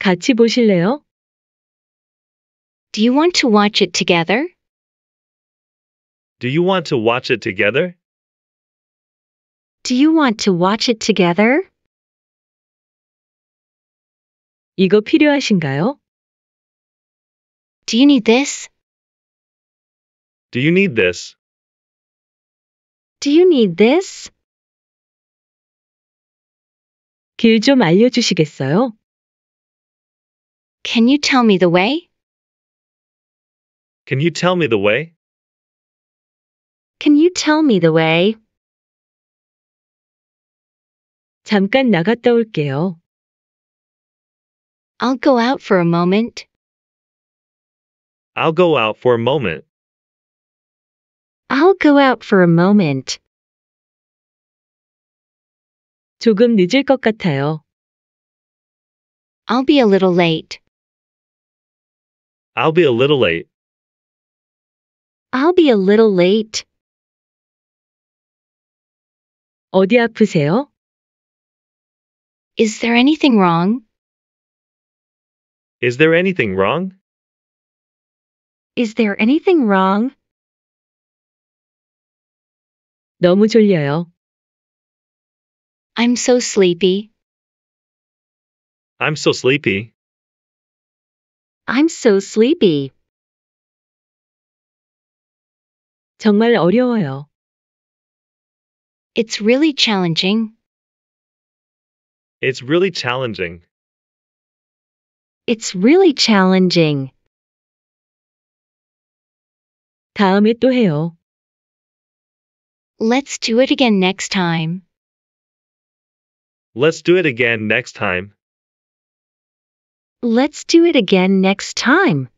같이 보실래요? Do you want to watch it together? Do you want to watch it together? Do you want to watch it together? 이거 필요하신가요? Do you need this? Do you need this? Do you need this? 알려주시겠어요? Can you tell me the way? Can you tell me the way? you tell me the way? 잠깐 나갔다 올게요. I'll go out for a moment. I'll go out for a moment. I'll go out for a moment. 조금 늦을 것 같아요. I'll be a little late. I'll be a little late. I'll be a little late. 어디 아프세요? Is there anything wrong? Is there anything wrong? Is there anything wrong? 너무 졸려요. I'm so sleepy. I'm so sleepy. I'm so sleepy. 정말 어려워요. It's really challenging. It's really challenging. It's really challenging. 다음에 또 해요. Let's do it again next time. Let's do it again next time. Let's do it again next time.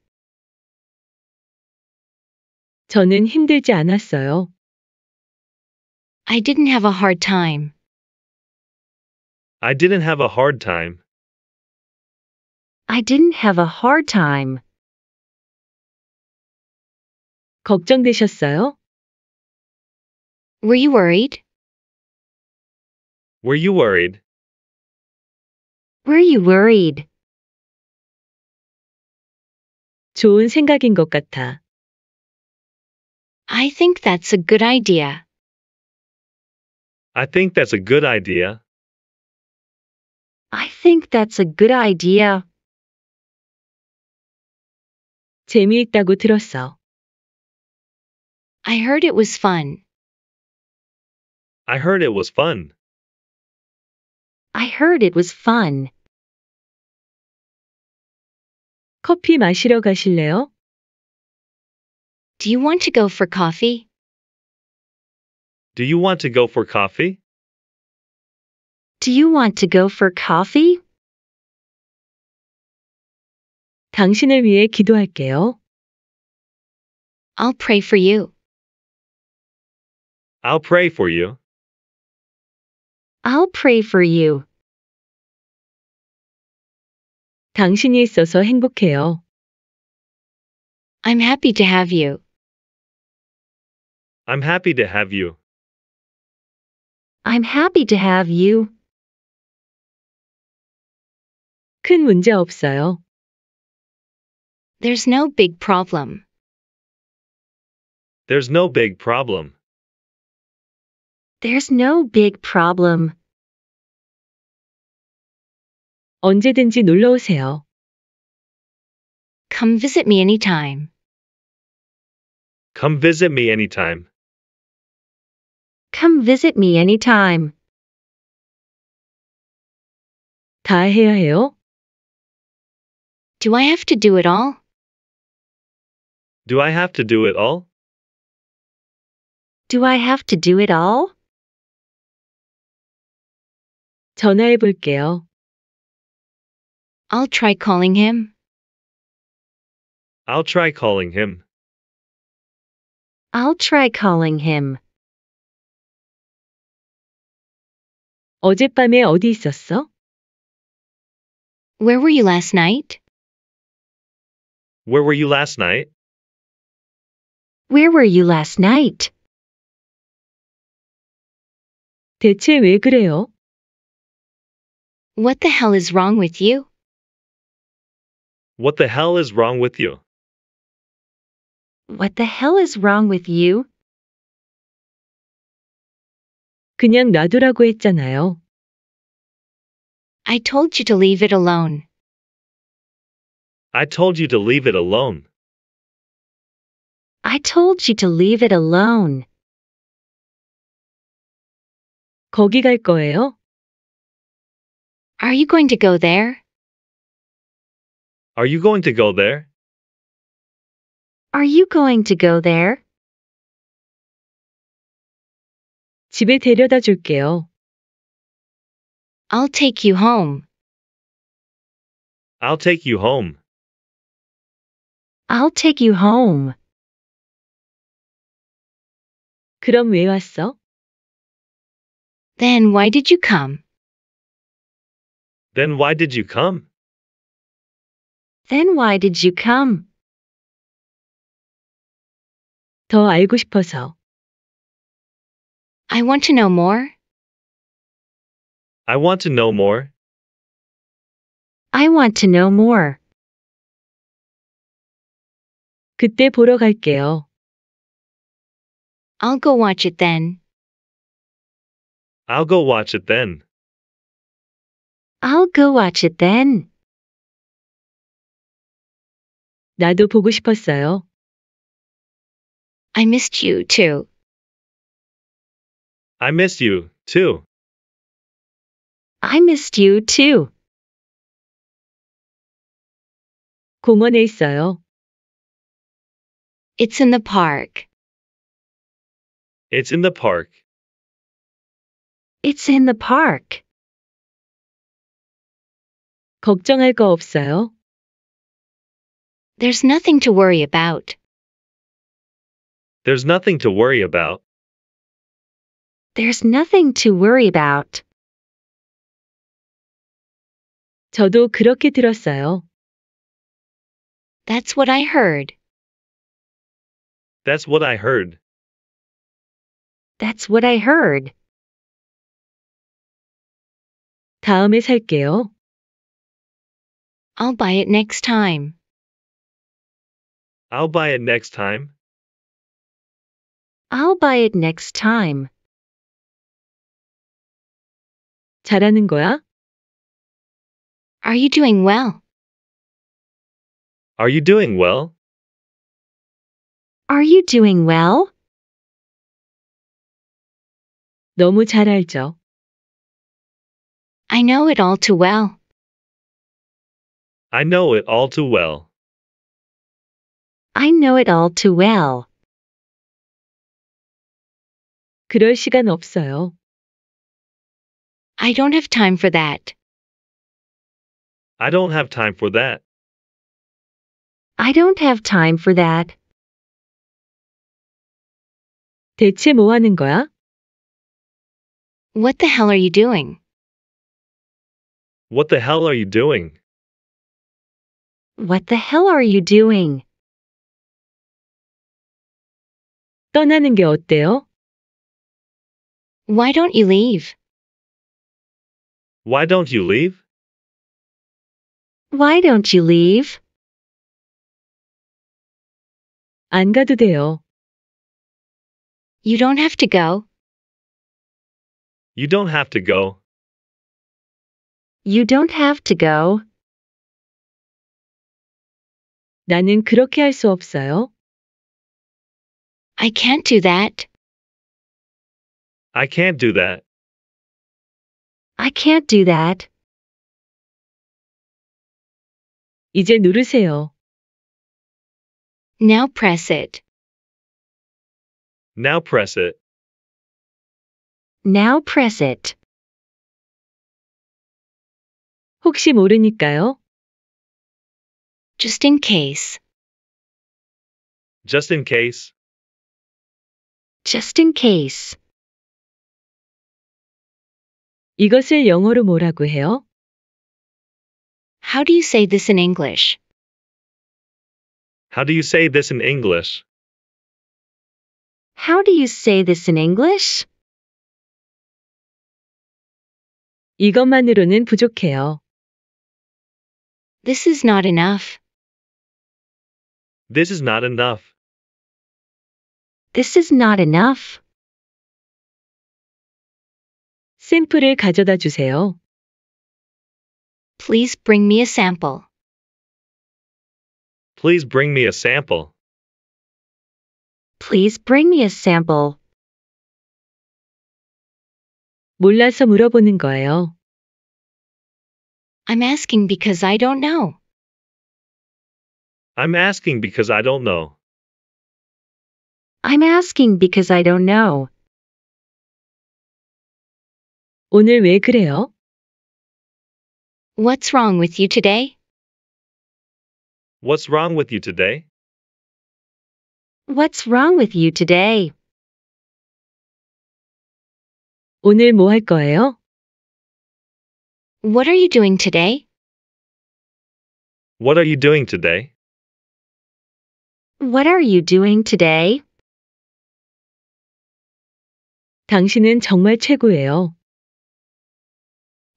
저는 힘들지 않았어요. I didn't have a hard time. I didn't have a hard time. I didn't have a hard time. 걱정되셨어요? Were you worried? Were you worried? Were you worried? 좋은 생각인 것 같아. I think that's a good idea. I think that's a good idea. I think that's a good idea. 재미있다고 들었어. I heard it was fun. I heard it was fun. I heard it was fun. 커피 마시러 가실래요? Do you want to go for coffee? Do you want to go for coffee? Do you want to go for coffee? 당신을 위해 기도할게요. I'll pray for you. I'll pray for you. I'll pray for you. 당신이 있어서 행복해요. I'm happy to have you. I'm happy to have you. I'm happy to have you. 큰 문제 없어요. There's no big problem. There's no big problem. There's no big problem. 언제든지 놀러 오세요. Come visit me anytime. Come visit me anytime. Come visit me anytime. 다 해야 해요? Do I have to do it all? Do I have to do it all? Do I have to do it all? 전화해 볼게요. I'll try calling him. I'll try calling him. I'll try calling him. 어젯밤에 어디 있었어? Where were you last night? Where were you last night? Where were you last night? 대체 왜 그래요? What the hell is wrong with you? What the hell is wrong with you? What the hell is wrong with you? 그냥 놔두라고 했잖아요. I told you to leave it alone. I told you to leave it alone. I told you to leave it alone. 거기 갈 거예요? Are you going to go there? Are you going to go there? Are you going to go there? 집에 데려다 줄게요. I'll take you home. I'll take you home. I'll take you home. 그럼 왜 왔어? Then why did you come? Then why did you come? Then why did you come? 더 알고 싶어서. I want to know more. I want to know more. I want to know more. 그때 보러 갈게요. I'll go watch it then. I'll go watch it then. I'll go watch it then. 나도 보고 싶었어요. I missed you too. I missed you, too. I missed you, too. 공원에 있어요. It's in the park. It's in the park. It's in the park. 걱정할 거 없어요? There's nothing to worry about. There's nothing to worry about. There's nothing to worry about. 저도 그렇게 들었어요. That's what I heard. That's what I heard. That's what I heard. 다음에 살게요. I'll buy it next time. I'll buy it next time. I'll buy it next time. 잘하는 거야? Are you doing well? Are you doing well? Are you doing well? 너무 잘 알죠. I know it all too well. I know it all too well. I know it all too well. 그럴 시간 없어요. I don't have time for that. I don't have time for that. I don't have time for that. 대체 뭐 하는 거야? What the hell are you doing? What the hell are you doing? What the hell are you doing? 떠나는 게 어때요? Why don't you leave? Why don't you leave? Why don't you leave? 안 가도 돼요. You don't have to go. You don't have to go. You don't have to go. 나는 그렇게 할 수 없어요. I can't do that. I can't do that. I can't do that. 이제 누르세요. Now press it. Now press it. Now press it. 혹시 모르니까요. Just in case. Just in case. Just in case. 이것을 영어로 뭐라고 해요? How do you say this in English? How do you say this in English? How do you say this in English? 이것만으로는 부족해요. This is not enough. This is not enough. This is not enough. 샘플을 가져다 주세요. Please bring me a sample. Please bring me a sample. Please bring me a sample. 몰라서 물어보는 거예요. I'm asking because I don't know. I'm asking because I don't know. I'm asking because I don't know. 오늘 왜 그래요? What's wrong with you today? What's wrong with you today? What's wrong with you today? 오늘 뭐 거예요? What are you doing today? What are you doing today? What are you doing today? 당신은 정말 최고예요.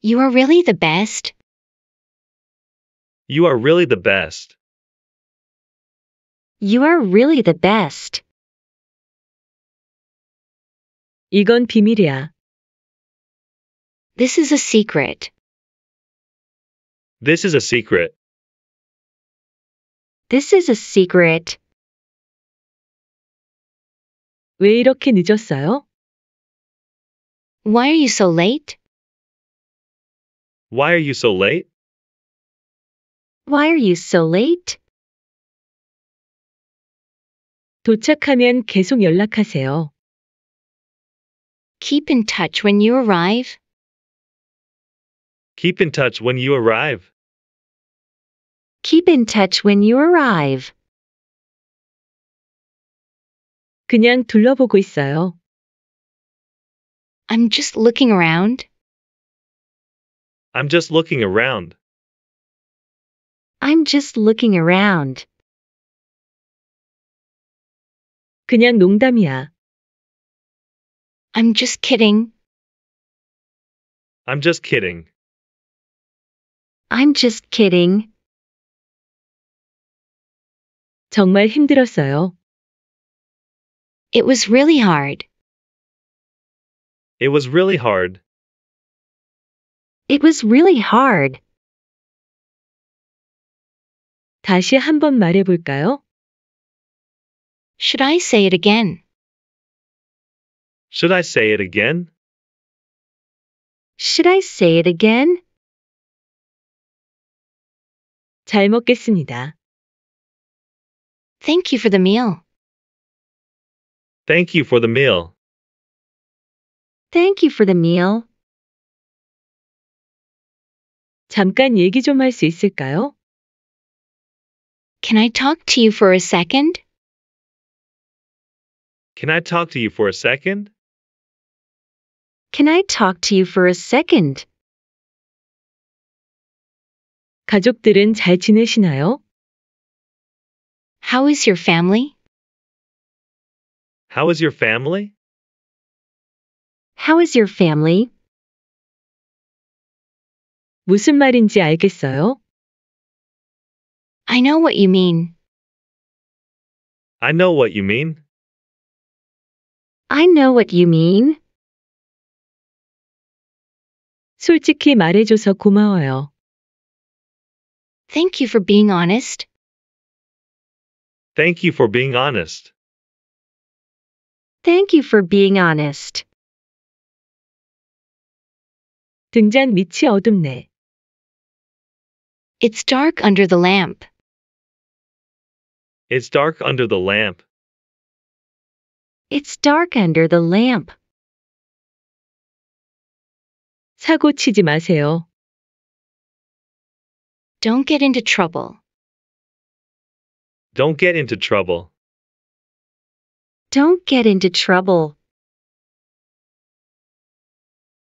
You are really the best. You are really the best. You are really the best. 이건 비밀이야. This is a secret. This is a secret. This is a secret. 왜 이렇게 늦었어요? Why are you so late? Why are you so late? Why are you so late? 도착하면 계속 연락하세요. Keep in touch when you arrive. Keep in touch when you arrive. Keep in touch when you arrive. 그냥 둘러보고 있어요. I'm just looking around. I'm just looking around. I'm just looking around. 그냥 농담이야. I'm just kidding. I'm just kidding. I'm just kidding. 정말 힘들었어요. It was really hard. It was really hard. It was really hard. 다시 한번 Should I say it again? Should I say it again? Should I say it again? 잘 먹겠습니다. Thank you for the meal. Thank you for the meal. Thank you for the meal. 잠깐 얘기 있을까요? Can I talk to you for a second? Can I talk to you for a second? Can I talk to you for a second? 가족들은 잘 지내시나요? How is your family? How is your family? How is your family? 무슨 말인지 알겠어요? I know what you mean. I know what you mean. I know what you mean. 솔직히 말해줘서 고마워요. Thank you for being honest. Thank you for being honest. Thank you for being honest. 등잔 밑이 어둡네. It's dark under the lamp. It's dark under the lamp. It's dark under the lamp. 사고 치지 마세요. Don't get into trouble. Don't get into trouble. Don't get into trouble.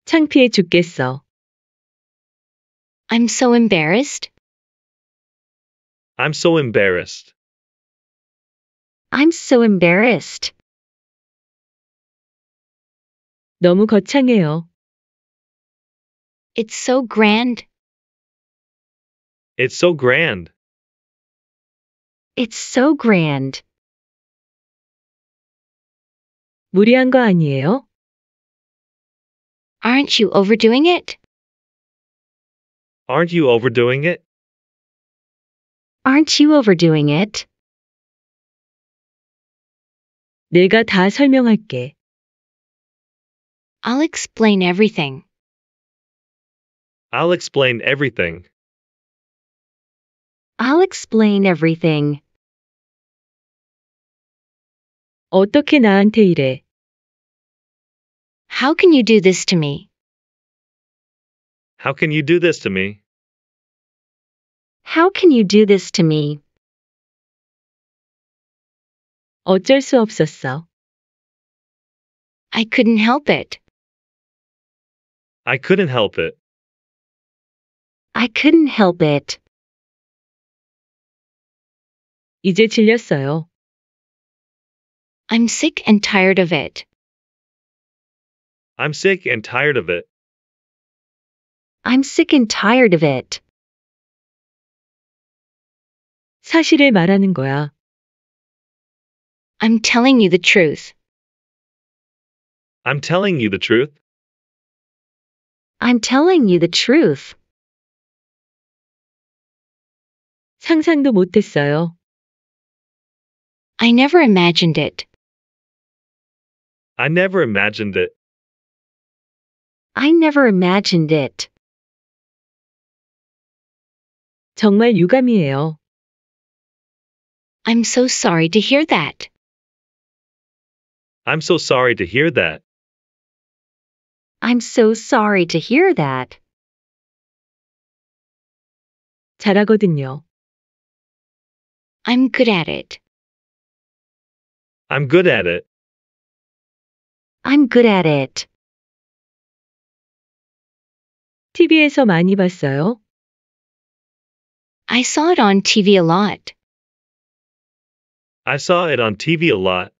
창피해 죽겠어. I'm so embarrassed. I'm so embarrassed. I'm so embarrassed. 너무 거창해요. It's so grand. It's so grand. It's so grand. 무리한 거 아니에요? Aren't you overdoing it? Aren't you overdoing it? Aren't you overdoing it? 내가 다 설명할게. I'll explain everything. I'll explain everything. I'll explain everything. 어떻게 나한테 이래? How can you do this to me? How can you do this to me? How can you do this to me? 어쩔 수 없었어. I couldn't help it. I couldn't help it. I couldn't help it. 이제 질렸어요. I'm sick and tired of it. I'm sick and tired of it. I'm sick and tired of it. 사실을 말하는 거야. I'm telling you the truth. I'm telling you the truth. I'm telling you the truth. 상상도 못했어요. I never imagined it. I never imagined it. I never imagined it. 정말 유감이에요. I'm so sorry to hear that. I'm so sorry to hear that. I'm so sorry to hear that. 잘하거든요. I'm good at it. I'm good at it. I'm good at it. TV에서 많이 봤어요? I saw it on TV a lot. I saw it on TV a lot.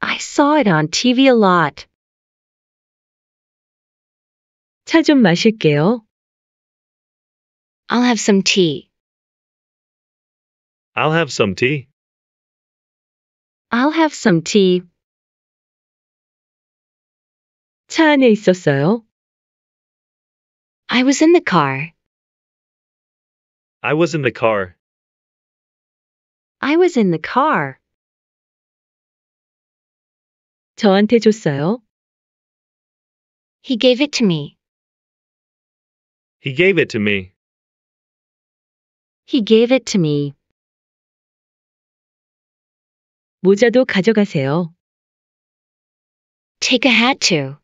I saw it on TV a lot. 좀 마실게요. I'll have some tea. I'll have some tea. I'll have some tea. 차 안에 있었어요. I was in the car. I was in the car. I was in the car. 저한테 줬어요. He gave it to me. He gave it to me. He gave it to me. 모자도 가져가세요. Take a hat to.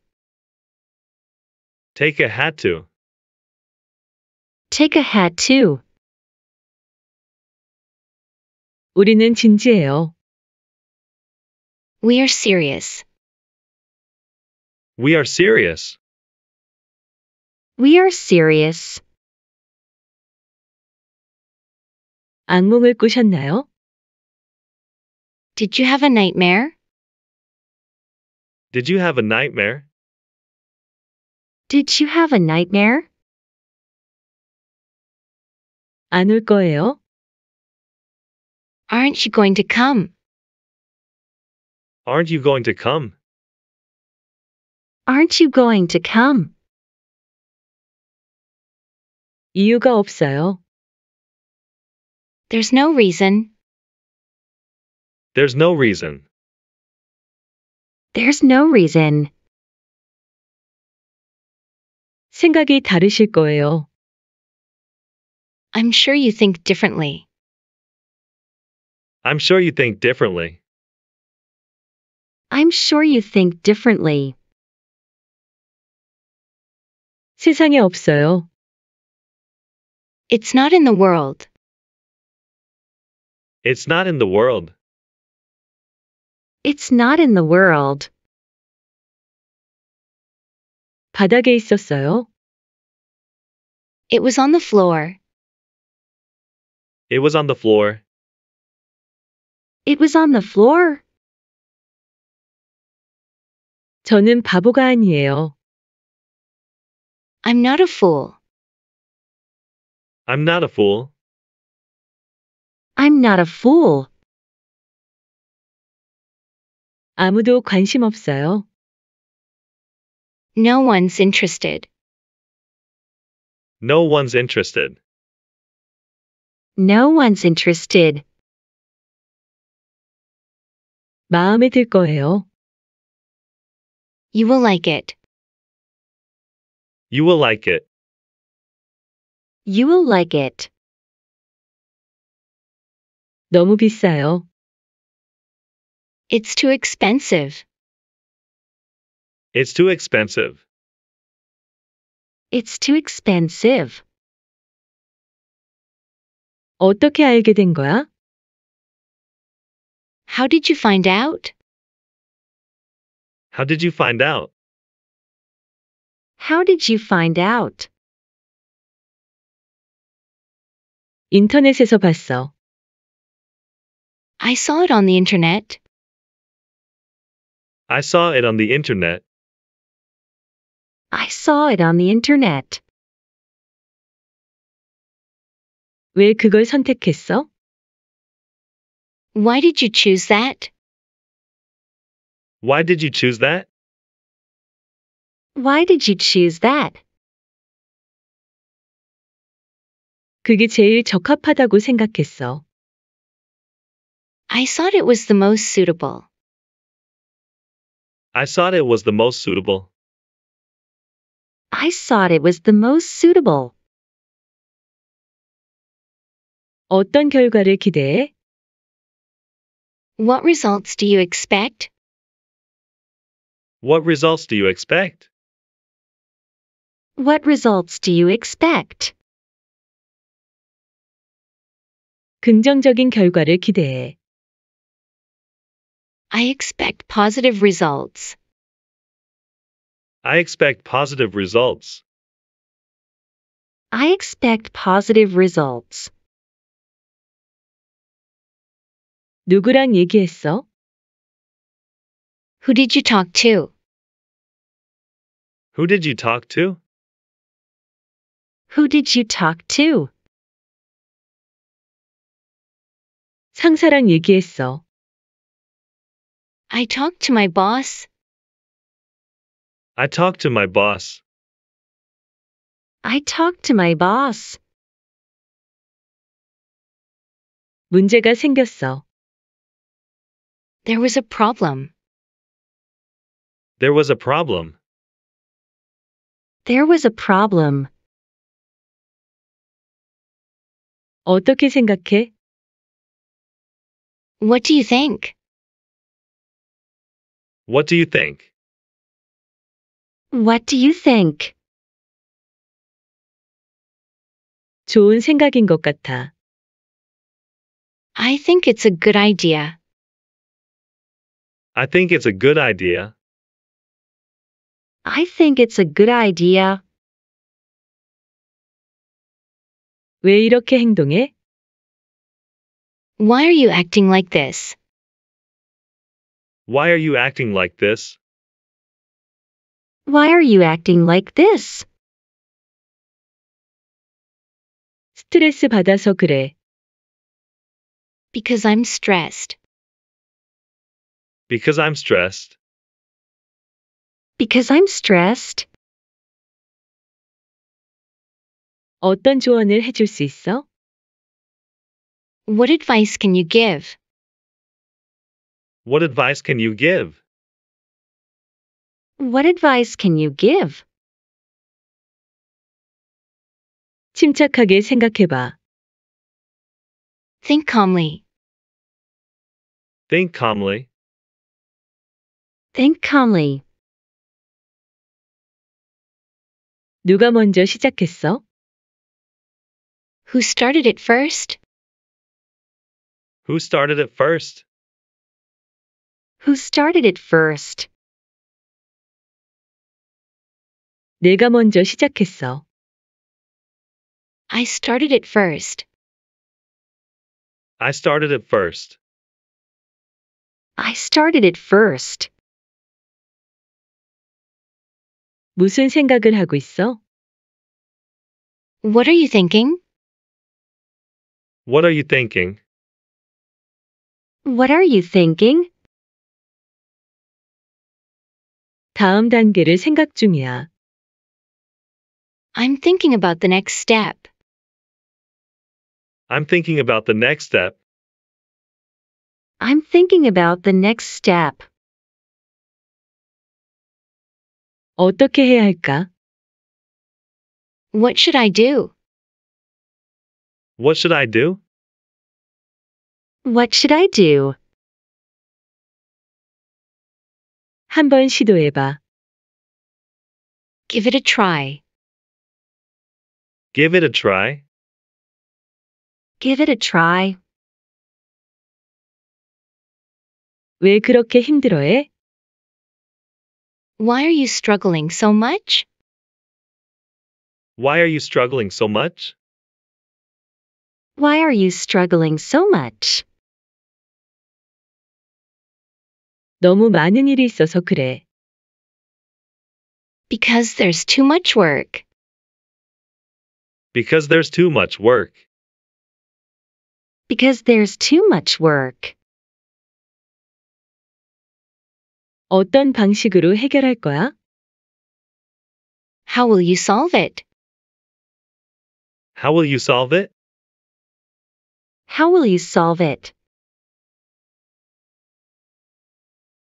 Take a hat to. Take a hat too. 우리는 진지해요. We are serious. We are serious. We are serious. 악몽을 꾸셨나요? Did you have a nightmare? Did you have a nightmare? Did you have a nightmare? 안울 거예요? Aren't you going to come? Aren't you going to come? Aren't you going to come? 이유가 없어요. There's no reason. There's no reason. There's no reason. 생각이 다르실 거예요. I'm sure you think differently. I'm sure you think differently. I'm sure you think differently. 세상에 없어요. It's not in the world. It's not in the world. It's not in the world. 바닥에 있었어요. It was on the floor. It was on the floor. It was on the floor. 저는 바보가 아니에요. I'm not a fool. I'm not a fool. I'm not a fool. 아무도 관심 없어요. No one's interested. No one's interested. No one's interested. 마음에 들 거예요. You will like it. You will like it. You will like it. 너무 비싸요. It's too expensive. It's too expensive. It's too expensive. 어떻게 알게 된 거야? How did you find out? How did you find out? How did you find out? 인터넷에서 봤어. I saw it on the internet. I saw it on the internet. I saw it on the internet. 왜 그걸 선택했어? Why did you choose that? Why did you choose that? Why did you choose that? 그게 제일 적합하다고 생각했어. I thought it was the most suitable. I thought it was the most suitable. I thought it was the most suitable. 어떤 결과를 기대해? What results do you expect? What results do you expect? What results do you expect? 긍정적인 결과를 기대해. I expect positive results. I expect positive results. I expect positive results. 누구랑 얘기했어? Who did you talk to? Who did you talk to? Who did you talk to? 상사랑 얘기했어. I talked to my boss. I talked to my boss. I talked to my boss. 문제가 생겼어. There was a problem. There was a problem. There was a problem. 어떻게 생각해? What do you think? What do you think? What do you think? 좋은 생각인 것 같아. I think it's a good idea. I think it's a good idea. I think it's a good idea. 왜 이렇게 행동해? Why are you acting like this? Why are you acting like this? Why are you acting like this? 스트레스 받아서 그래. Because I'm stressed. Because I'm stressed. Because I'm stressed. 어떤 조언을 해줄 수 있어? What advice can you give? What advice can you give? What advice can you give? 침착하게 Think calmly. Think calmly. Think calmly. 누가 먼저 시작했어? Who started it first? Who started it first? Who started it first? 내가 먼저 시작했어. I started it first. I started it first. I started it first. 무슨 생각을 하고 있어? What are you thinking? What are you thinking? What are you thinking? 다음 단계를 생각 중이야. I'm thinking about the next step. I'm thinking about the next step. I'm thinking about the next step. 어떻게 해야 할까? What should I do? What should I do? What should I do? 한번 Give it a try. Give it a try. Give it a try. 왜 그렇게 힘들어해? Why are you struggling so much? Why are you struggling so much? Why are you struggling so much? 너무 많은 일이 있어서 그래. Because there's too much work. Because there's too much work. Because there's too much work. 어떤 방식으로 해결할 거야? How will you solve it? How will you solve it? How will you solve it?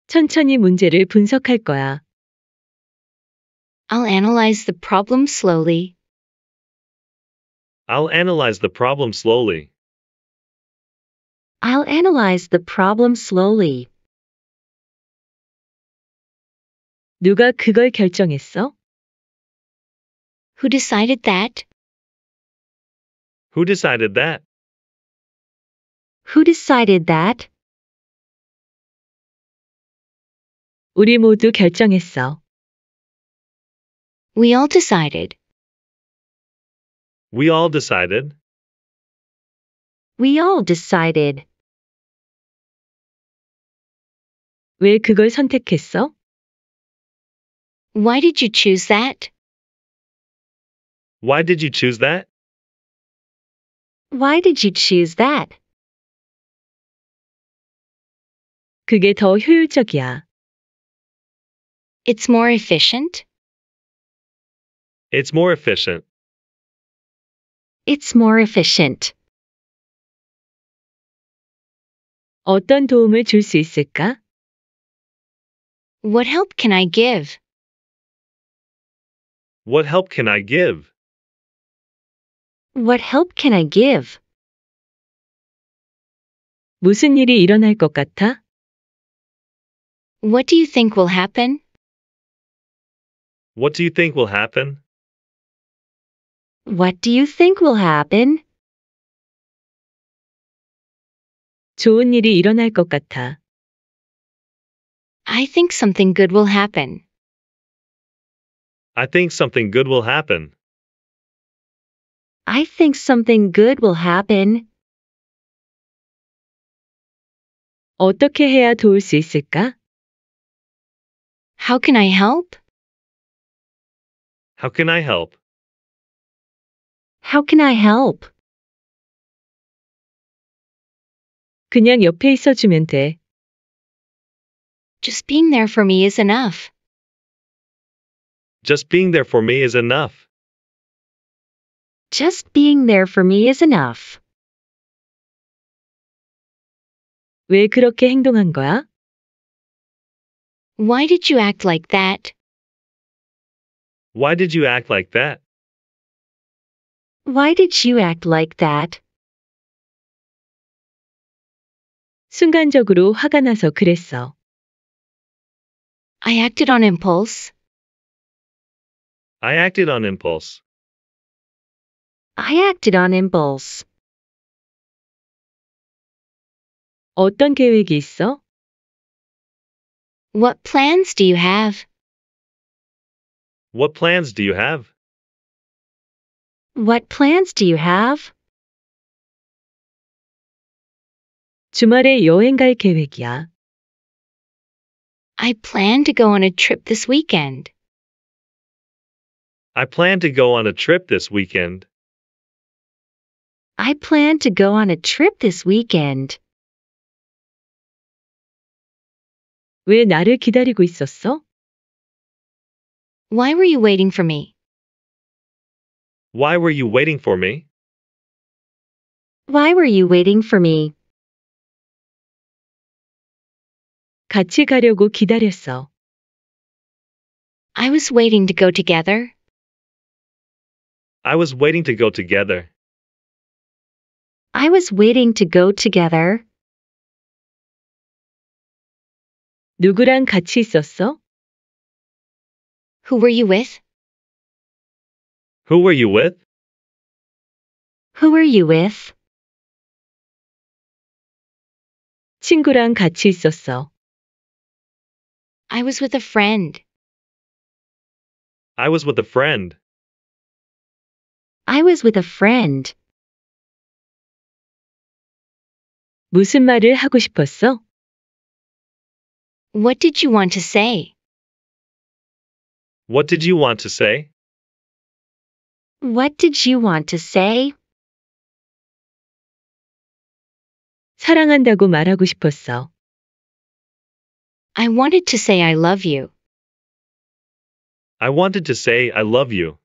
천천히 문제를 분석할 거야. I'll analyze the problem slowly. I'll analyze the problem slowly. I'll analyze the problem slowly. 누가 그걸 결정했어? Who decided that? Who decided that? Who decided that? 우리 모두 결정했어. We all decided. We all decided. We all decided. 왜 그걸 선택했어? Why did you choose that? Why did you choose that? Why did you choose that? 그게 더 효율적이야. It's more efficient. It's more efficient. It's more efficient. 어떤 도움을 있을까? What help can I give? What help can I give? What help can I give? 무슨 일이 일어날 것 같아? What do you think will happen? What do you think will happen? What do you think will happen? 좋은 일이 일어날 것 같아. I think something good will happen. I think something good will happen. I think something good will happen. 어떻게 해야 도울 수 있을까? How can I help? How can I help? How can I help? 그냥 옆에 있어 주면 돼. Just being there for me is enough. Just being there for me is enough. Just being there for me is enough. 왜 그렇게 행동한 거야? Why did you act like that? Why did you act like that? Why did you act like that? 순간적으로 화가 나서 그랬어. I acted on impulse. I acted on impulse. I acted on impulse. 어떤 계획이 있어? What plans do you have? What plans do you have? What plans do you have? 주말에 여행 갈 계획이야. I plan to go on a trip this weekend. I plan to go on a trip this weekend. I plan to go on a trip this weekend. 왜 나를 기다리고 있었어? Why were you waiting for me? Why were you waiting for me? Why were you waiting for me? 같이 가려고 기다렸어. I was waiting to go together. I was waiting to go together. I was waiting to go together. 누구랑 같이 있었어? Who were you with? Who were you with? Who were you with? 친구랑 같이 있었어. I was with a friend. I was with a friend. I was with a friend. 무슨 말을 하고 싶었어? What did you want to say? What did you want to say? What did you want to say? 사랑한다고 말하고 싶었어. I wanted to say I love you. I wanted to say I love you.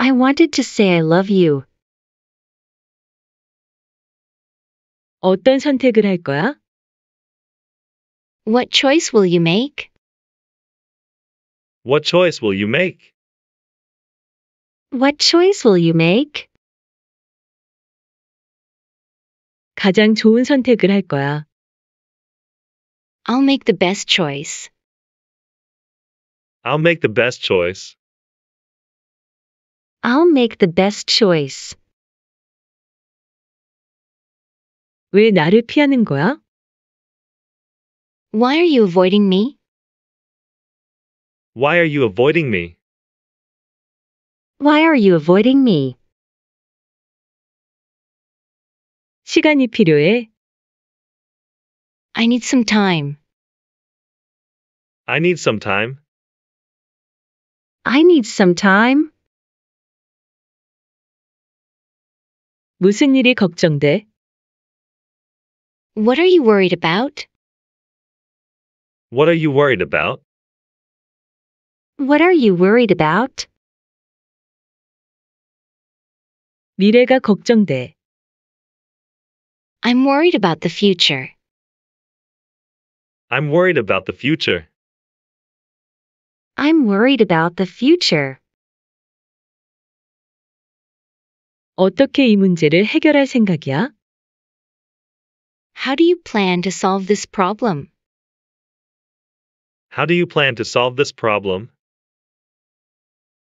I wanted to say I love you. 어떤 선택을 할 거야? What choice will you make? What choice will you make? What choice will you make? 가장 좋은 선택을 할 거야. I'll make the best choice. I'll make the best choice. I'll make the best choice. 왜 나를 피하는 거야? Why are you avoiding me? Why are you avoiding me? Why are you avoiding me? 시간이 필요해. I need some time. I need some time. I need some time. 무슨 일이 걱정돼? What are you worried about? What are you worried about? What are you worried about? 미래가 걱정돼. I'm worried about the future. I'm worried about the future. I'm worried about the future. 어떻게 이 문제를 해결할 생각이야? How do you plan to solve this problem? How do you plan to solve this problem?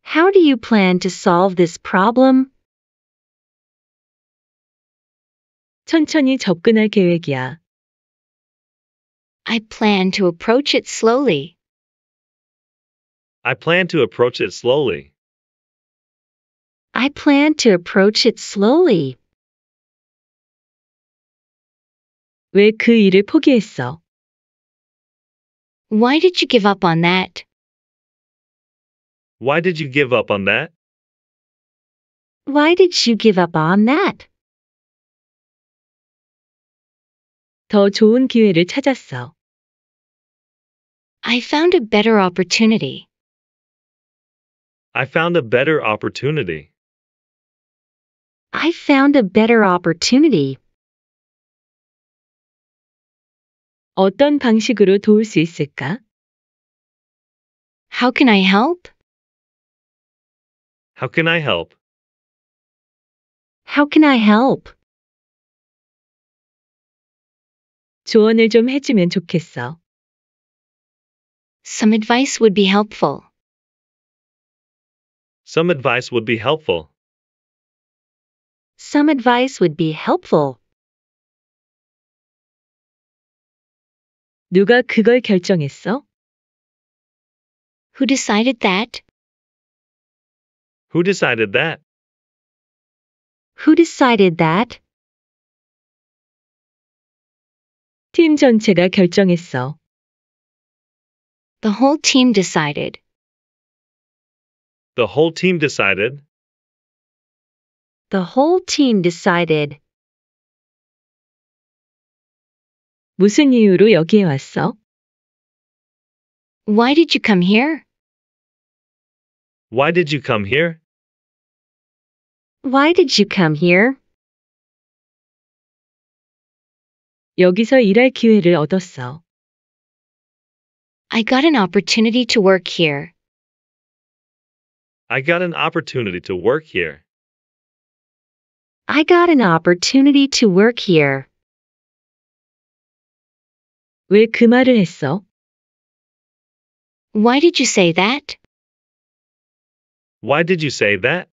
How do you plan to solve this problem? 천천히 접근할 계획이야. I plan to approach it slowly. I plan to approach it slowly. I plan to approach it slowly. 일을 포기했어? Why did you give up on that? Why did you give up on that? Why did you give up on that? 더 좋은 기회를 찾았어. I found a better opportunity. I found a better opportunity. I found a better opportunity. 어떤 방식으로 도울 수 있을까? How can I help? How can I help? How can I help? 조언을 좀 해주면 좋겠어. Some advice would be helpful. Some advice would be helpful some advice would be helpful. 누가 그걸 결정했어? Who decided that? Who decided that? Who decided that? 팀 전체가 결정했어. The whole team decided. The whole team decided. The whole team decided. 무슨 이유로 여기에 왔어? Why did you come here? Why did you come here? Why did you come here? 여기서 일할 기회를 얻었어. I got an opportunity to work here. I got an opportunity to work here. I got an opportunity to work here. 말을 했어? Why did you say that? Why did you say that?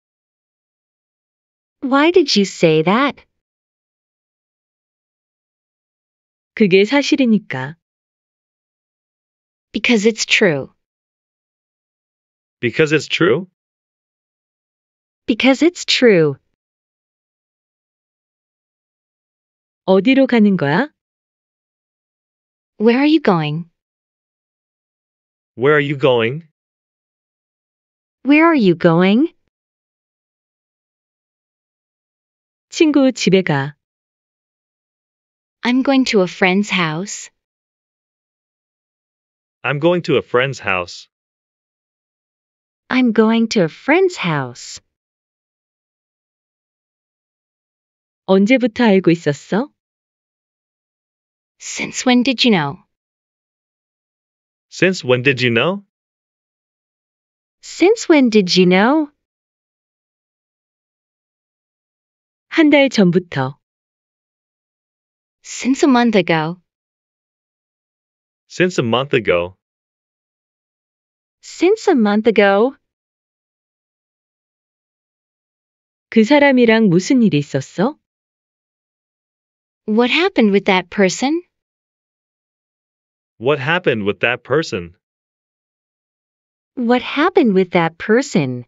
Why did you say that? 그게 사실이니까. Because it's true. Because it's true? Because it's true. 어디로 가는 거야? Where are you going? Where are you going? Where are you going? 친구 집에 가. I'm going to a friend's house. I'm going to a friend's house. I'm going to a friend's house. 언제부터 알고 있었어? Since when did you know? Since when did you know? Since when did you know? 한 전부터. Since a month ago. Since a month ago. Since a month ago. 그 사람이랑 무슨 일이 있었어? What happened with that person? What happened with that person? What happened with that person?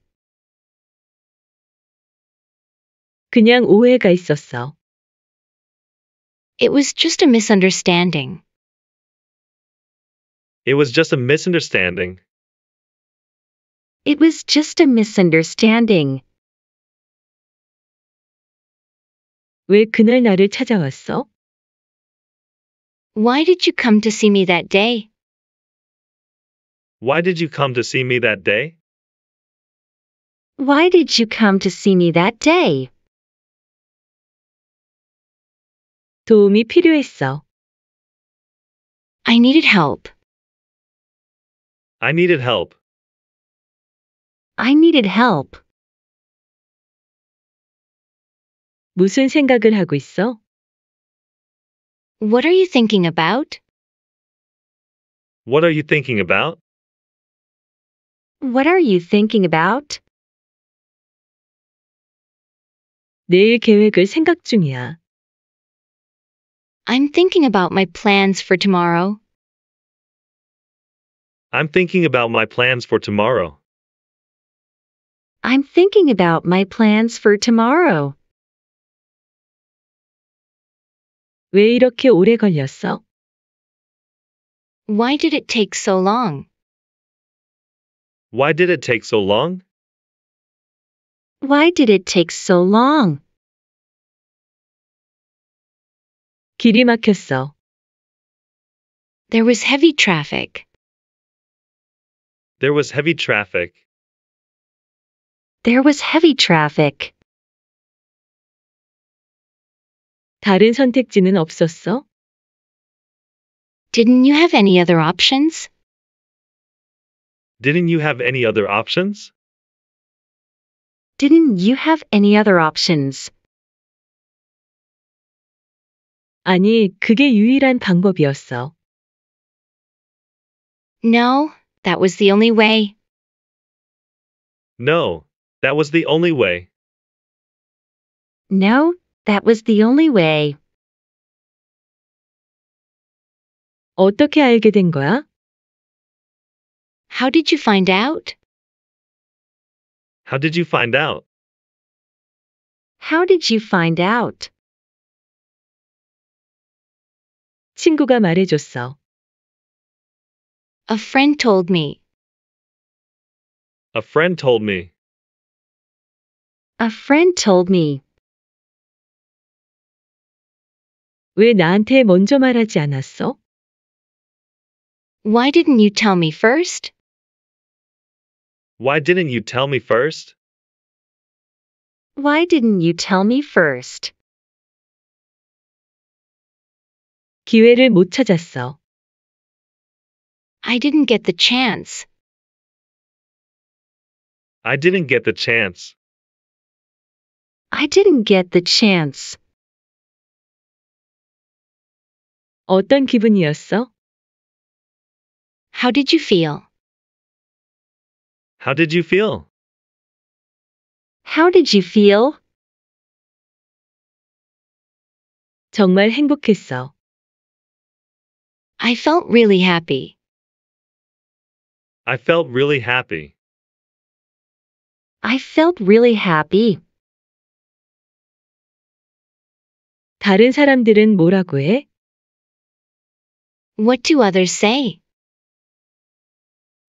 그냥 오해가 있었어. It was just a misunderstanding. It was just a misunderstanding. It was just a misunderstanding. 왜 그날 나를 찾아왔어? Why did you come to see me that day? Why did you come to see me that day? Why did you come to see me that day? 도움이 필요했어. I needed help. I needed help. I needed help. 무슨 생각을 하고 있어? What are you thinking about? What are you thinking about? What are you thinking about? 내일 계획을 생각 중이야. I'm thinking about my plans for tomorrow. I'm thinking about my plans for tomorrow. I'm thinking about my plans for tomorrow. 왜 이렇게 오래 걸렸어? Why did it take so long? Why did it take so long? Why did it take so long? 길이 막혔어. There was heavy traffic. There was heavy traffic. There was heavy traffic. 다른 선택지는 없었어? Didn't you have any other options? Didn't you have any other options? Didn't you have any other options? 아니, 그게 유일한 방법이었어. No, that was the only way. No, that was the only way. No, that was the only way. 어떻게 알게 된 거야? How did you find out? How did you find out? How did you find out? 친구가 말해줬어. A friend told me. A friend told me. A friend told me. 왜 나한테 먼저 말하지 않았어? Why didn't you tell me first? Why didn't you tell me first? Why didn't you tell me first? 기회를 못 찾았어. I didn't get the chance. I didn't get the chance. I didn't get the chance. 어떤 기분이었어? How did you feel? How did you feel? How did you feel? 정말 행복했어. I felt really happy. I felt really happy. I felt really happy. 다른 사람들은 뭐라고 해? What do others say?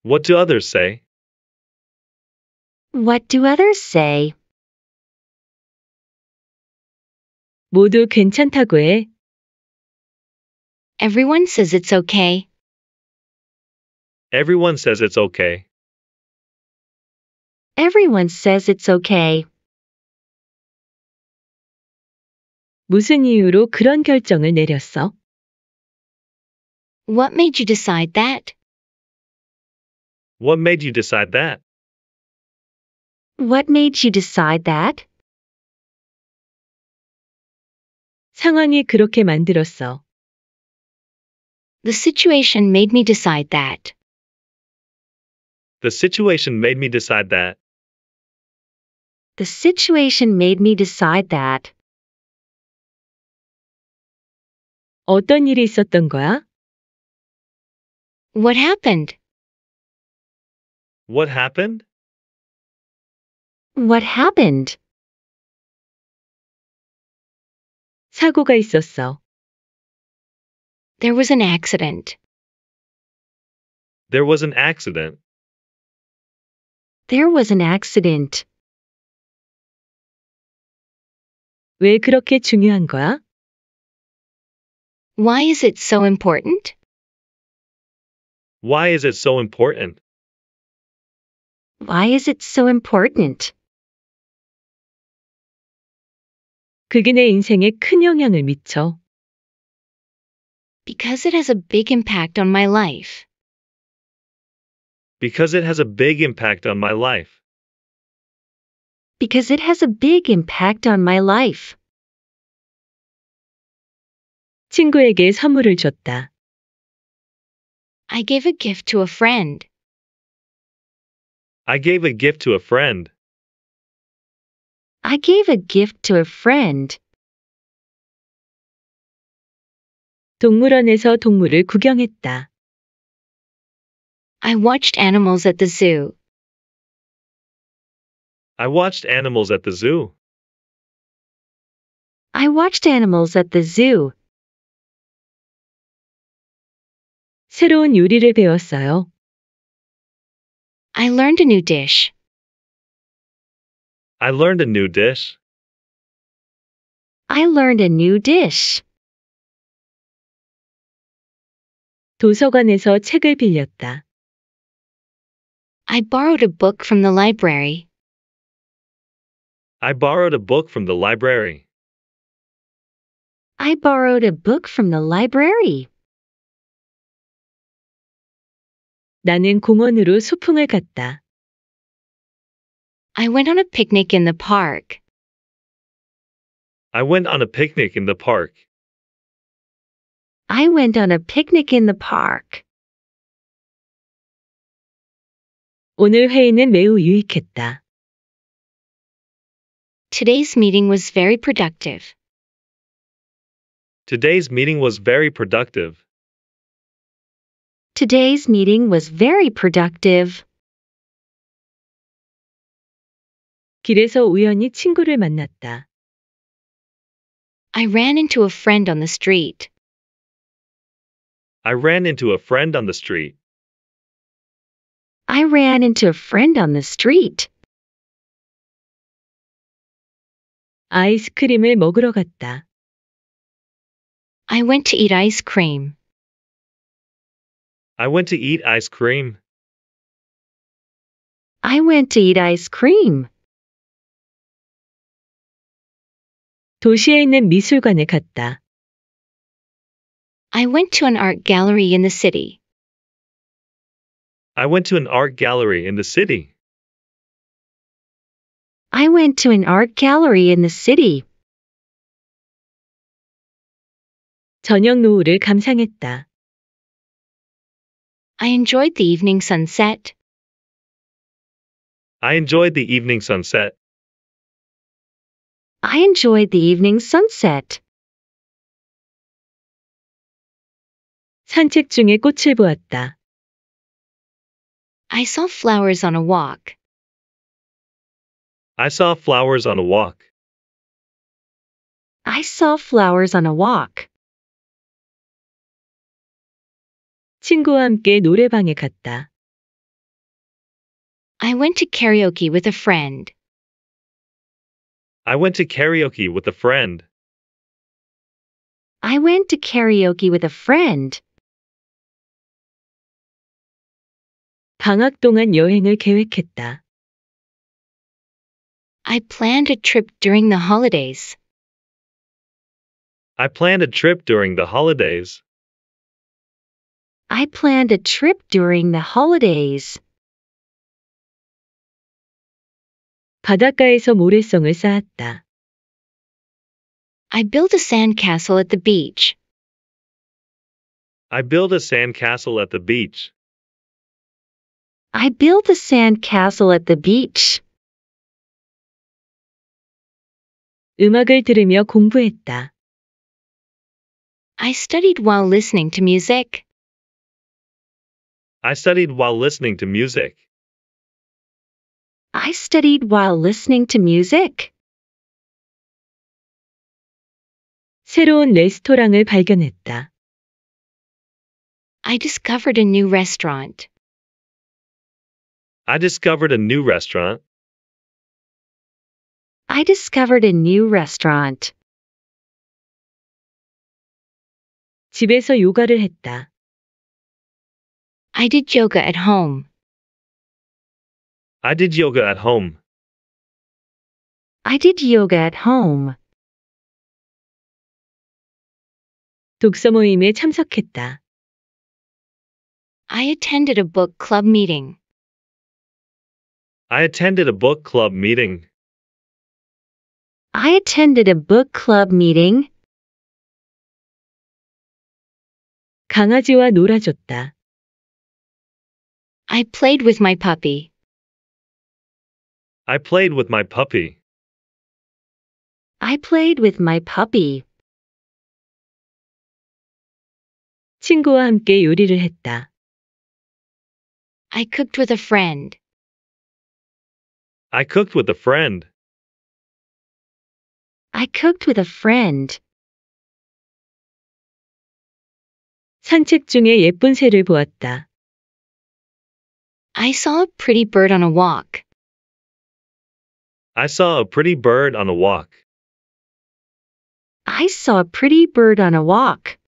What do others say? What do others say? 모두 괜찮다고 해. Everyone says it's okay. Everyone says it's okay. Everyone says it's okay. 무슨 이유로 그런 결정을 내렸어? What made you decide that? What made you decide that? What made you decide that? 상황이 그렇게 만들었어. The situation made me decide that. The situation made me decide that. The situation made me decide that. 어떤 일이 있었던 거야? What happened? What happened? What happened? 사고가 있었어. There was an accident. There was an accident. There was an accident. 왜 그렇게 중요한 거야? Why is it so important? Why is it so important? Why is it so important? 그게 인생에 큰 영향을 미쳐. Because it has a big impact on my life. Because it has a big impact on my life. Because it has a big impact on my life. 친구에게 선물을 줬다. I gave a gift to a friend. I gave a gift to a friend. I gave a gift to a friend. 동물원에서 동물을 구경했다. I watched animals at the zoo. I watched animals at the zoo. I watched animals at the zoo. 새로운 요리를 배웠어요. I learned a new dish. I learned a new dish. I learned a new dish. 도서관에서 책을 빌렸다. I borrowed a book from the library. I borrowed a book from the library. I borrowed a book from the library. 나는 공원으로 소풍을 갔다. I went on a picnic in the park. I went on a picnic in the park. I went on a picnic in the park. 오늘 회의는 매우 유익했다. Today's meeting was very productive. Today's meeting was very productive. Today's meeting was very productive. 길에서 우연히 친구를 만났다. I ran into a friend on the street. I ran into a friend on the street. I ran into a friend on the street. 아이스크림을 먹으러 갔다. I went to eat ice cream. I went to eat ice cream. I went to eat ice cream. 도시에 있는 미술관에 갔다. I went to an art gallery in the city. I went to an art gallery in the city. I went to an art gallery in the city. 저녁 노을을 감상했다. I enjoyed the evening sunset. I enjoyed the evening sunset. I enjoyed the evening sunset. 산책 중에 꽃을 보았다. I saw flowers on a walk. I saw flowers on a walk. I saw flowers on a walk. 친구와 함께 노래방에 갔다. I went to karaoke with a friend. I went to karaoke with a friend. I went to karaoke with a friend. 방학 동안 여행을 계획했다. I planned a trip during the holidays. I planned a trip during the holidays. I planned a trip during the holidays. 바닷가에서 모래성을 쌓았다. I built a sandcastle at the beach. I built a sandcastle at the beach. I built a sandcastle at the beach. 음악을 들으며 공부했다. I studied while listening to music. I studied while listening to music. I studied while listening to music. 새로운 레스토랑을 발견했다. I discovered a new restaurant. I discovered a new restaurant. I discovered a new restaurant. 집에서 요가를 했다. I did yoga at home. I did yoga at home. I did yoga at home. 독서 모임에 참석했다. I attended a book club meeting. I attended a book club meeting. I attended a book club meeting. 강아지와 놀아줬다. I played with my puppy. I played with my puppy. I played with my puppy. 친구와 함께 요리를 했다. I cooked with a friend. I cooked with a friend. I cooked with a friend. 산책 중에 예쁜 새를 보았다. I saw a pretty bird on a walk. I saw a pretty bird on a walk. I saw a pretty bird on a walk.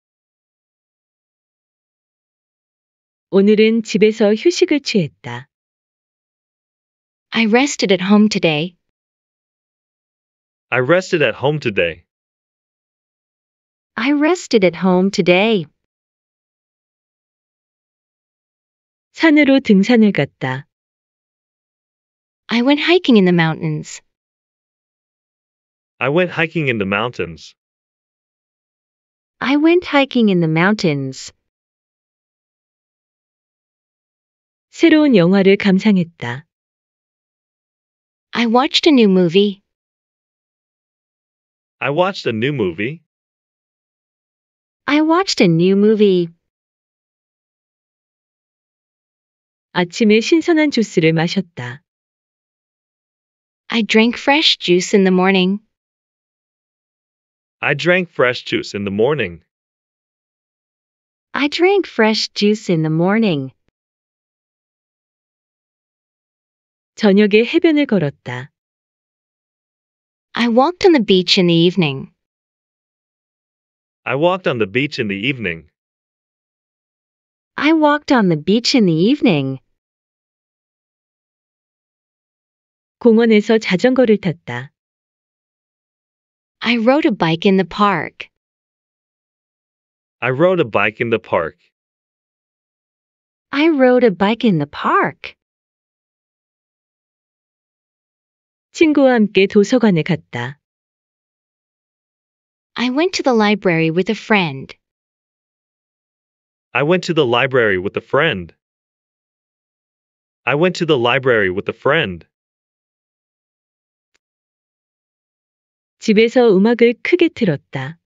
오늘은 집에서 휴식을 취했다. I rested at home today. I rested at home today. I rested at home today. 산으로 등산을 갔다. I went hiking in the mountains. I went hiking in the mountains. I went hiking in the mountains. 새로운 영화를 감상했다. I watched a new movie. I watched a new movie. I watched a new movie. 아침에 신선한 주스를 마셨다. I drank fresh juice in the morning. I drank fresh juice in the morning. I drank fresh juice in the morning. 저녁에 해변을 걸었다. I walked on the beach in the evening. I walked on the beach in the evening. I walked on the beach in the evening. 공원에서 자전거를 탔다. I rode a bike in the park. I rode a bike in the park. I rode a bike in the park. 친구와 함께 도서관에 갔다. I went to the library with a friend. I went to the library with a friend. I went to the library with a friend. 집에서 음악을 크게 틀었다.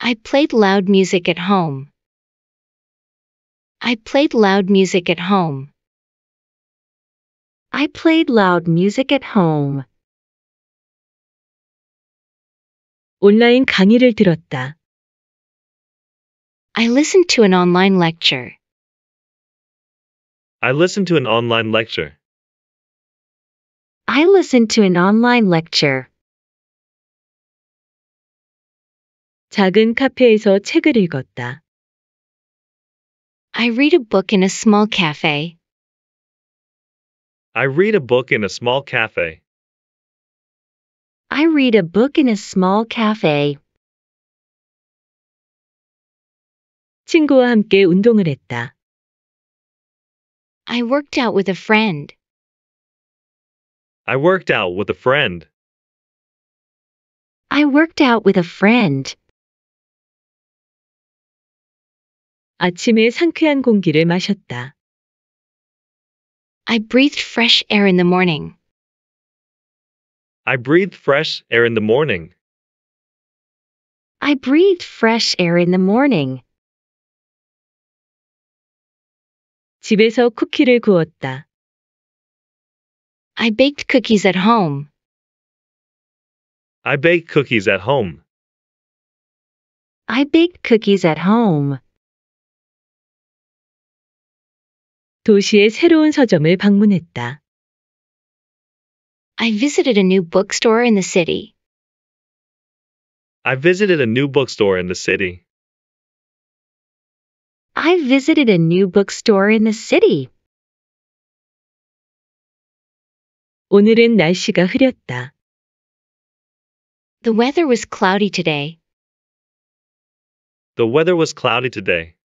I played loud music at home. I played loud music at home. I played loud music at home. 온라인 강의를 들었다. I listened to an online lecture. I listened to an online lecture. I listened to an online lecture. 작은 카페에서 책을 읽었다. I read a book in a small cafe. I read a book in a small cafe. I read a book in a small cafe. 친구와 함께 운동을 했다. I worked out with a friend. I worked out with a friend. I worked out with a friend. 아침의 상쾌한 공기를 마셨다. I breathed fresh air in the morning. I breathed fresh air in the morning. I breathed fresh air in the morning. 집에서 쿠키를 구웠다. I baked cookies at home. I baked cookies at home. I baked cookies at home. 도시의 새로운 서점을 방문했다. I visited a new bookstore in the city. I visited a new bookstore in the city. I visited a new bookstore in the city. 오늘은 날씨가 흐렸다. The weather was cloudy today. The weather was cloudy today.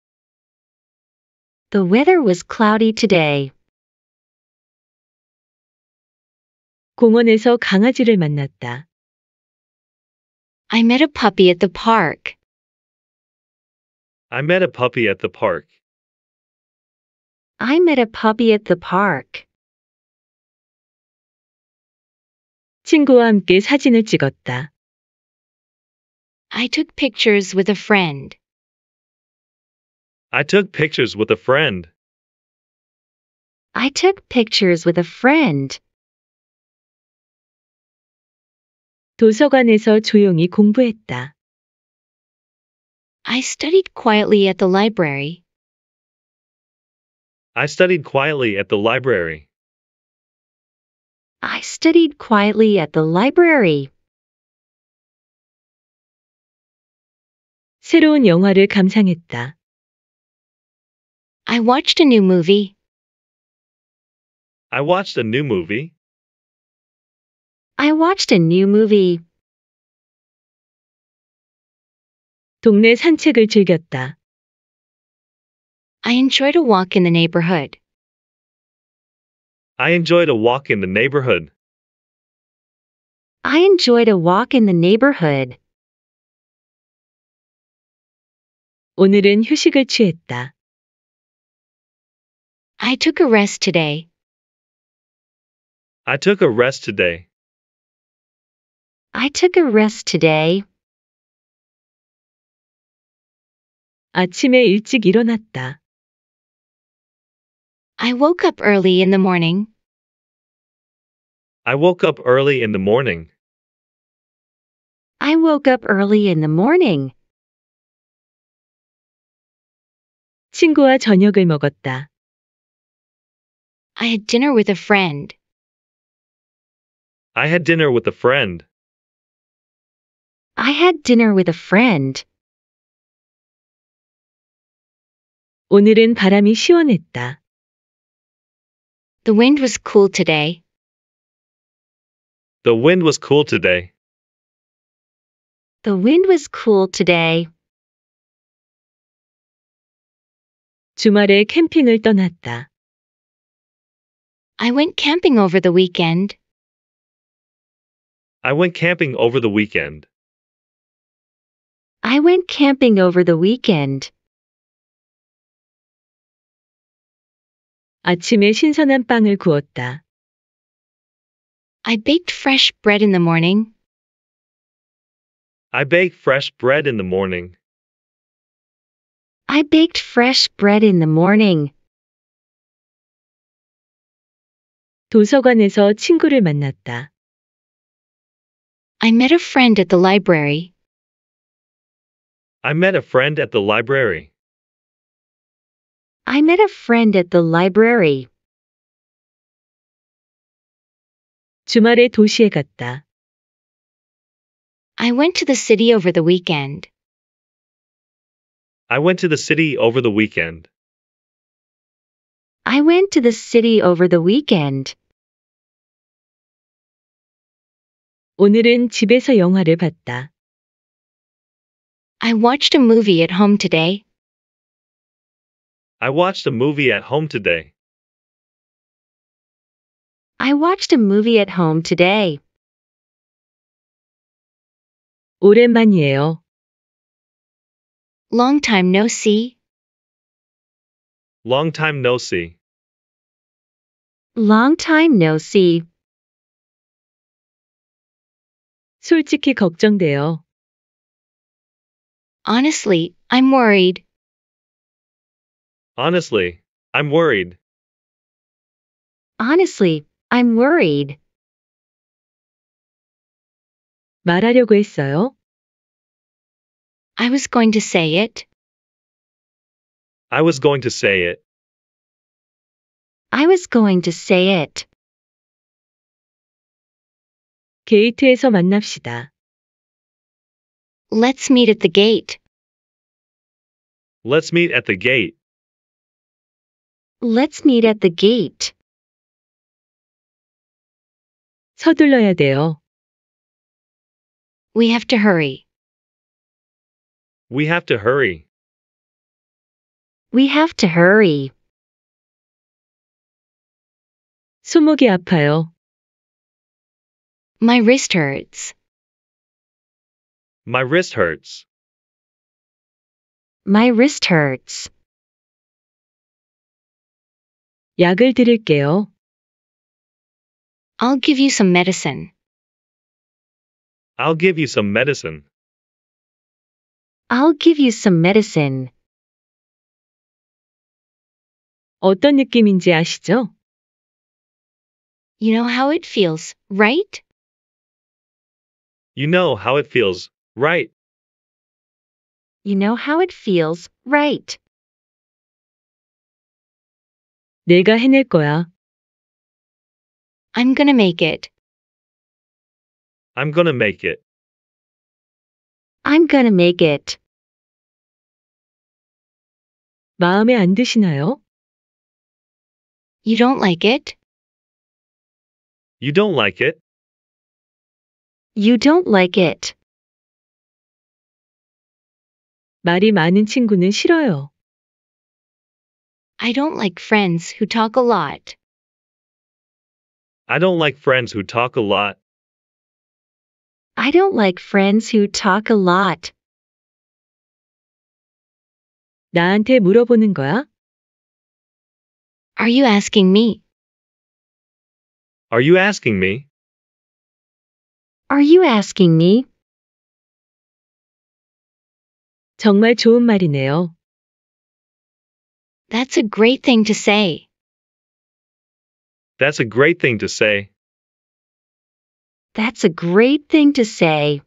The weather was cloudy today. 공원에서 강아지를 만났다. I met a puppy at the park. I met a puppy at the park. I met a puppy at the park. 친구와 함께 사진을 찍었다. I took pictures with a friend. I took pictures with a friend. I took pictures with a friend. 도서관에서 조용히 공부했다. I studied quietly at the library. I studied quietly at the library. I studied quietly at the library. 새로운 영화를 감상했다. I watched a new movie. I watched a new movie. I watched a new movie. 동네 산책을 즐겼다. I enjoyed a walk in the neighborhood. I enjoyed a walk in the neighborhood. I enjoyed a walk in the neighborhood. 오늘은 휴식을 취했다. I took a rest today. I took a rest today. I took a rest today. 아침에 일찍 일어났다. I woke up early in the morning. I woke up early in the morning. I woke up early in the morning. 친구와 저녁을 먹었다. I had dinner with a friend. I had dinner with a friend. I had dinner with a friend. 오늘은 바람이 시원했다. The wind was cool today. The wind was cool today. The wind was cool today. 주말에 캠핑을 떠났다. I went camping over the weekend. I went camping over the weekend. I went camping over the weekend. 아침에 신선한 빵을 구웠다. I baked fresh bread in the morning. I baked fresh bread in the morning. I baked fresh bread in the morning. 도서관에서 친구를 만났다. I met a friend at the library. I met a friend at the library. I met a friend at the library. 주말에 도시에 갔다. I went to the city over the weekend. I went to the city over the weekend. I went to the city over the weekend. 오늘은 집에서 영화를 봤다. I watched a movie at home today. I watched a movie at home today. I watched a movie at home today. 오랜만이에요. Long time no see. Long time no see. Long time no see. 솔직히 걱정돼요. Honestly, I'm worried. Honestly, I'm worried. Honestly, I'm worried. 말하려고 했어요. I was going to say it. I was going to say it. I was going to say it. 게이트에서 만납시다. Let's meet at the gate. Let's meet at the gate. Let's meet at the gate. 서둘러야 돼요. We have to hurry. We have to hurry. We have to hurry. 손목이 아파요. My wrist hurts. My wrist hurts. My wrist hurts. 약을 드릴게요. I'll give you some medicine. I'll give you some medicine. I'll give you some medicine. 어떤 느낌인지 아시죠? You know how it feels, right? You know how it feels, right? You know how it feels, right? 내가 해낼 거야. I'm gonna make it. I'm gonna make it. I'm gonna make it. 마음에 안 드시나요? You don't like it? You don't like it? You don't like it. 말이 많은 친구는 싫어요. I don't like friends who talk a lot. I don't like friends who talk a lot. I don't like friends who talk a lot. 나한테 물어보는 거야? Are you asking me? Are you asking me? Are you asking me? 정말 좋은 말이네요. That's a great thing to say. That's a great thing to say. That's a great thing to say.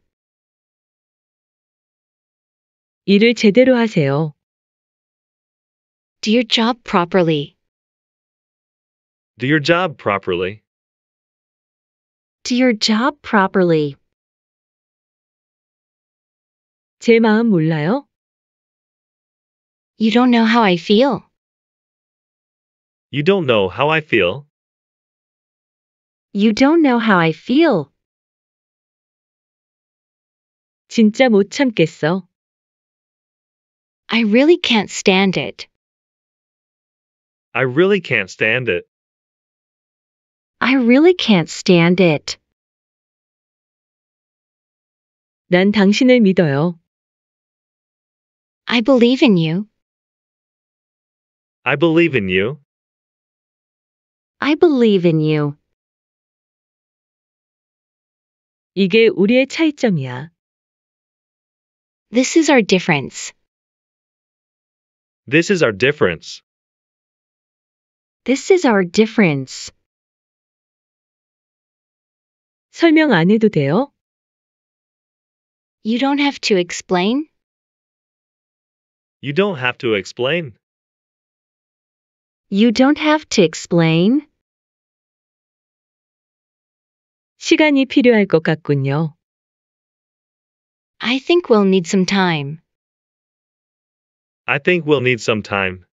일을 제대로 하세요. Do your job properly. Do your job properly to your job properly. 제 마음 몰라요? You don't know how I feel. You don't know how I feel. You don't know how I feel. 진짜 못 참겠어. I really can't stand it. I really can't stand it. I really can't stand it. 난 당신을 믿어요. I believe in you. I believe in you. I believe in you. 이게 우리의 차이점이야. This is our difference. This is our difference. This is our difference. 설명 안 해도 돼요? You don't have to explain? You don't have to explain. You don't have to explain. 시간이 필요할 것 같군요. I think we'll need some time. I think we'll need some time.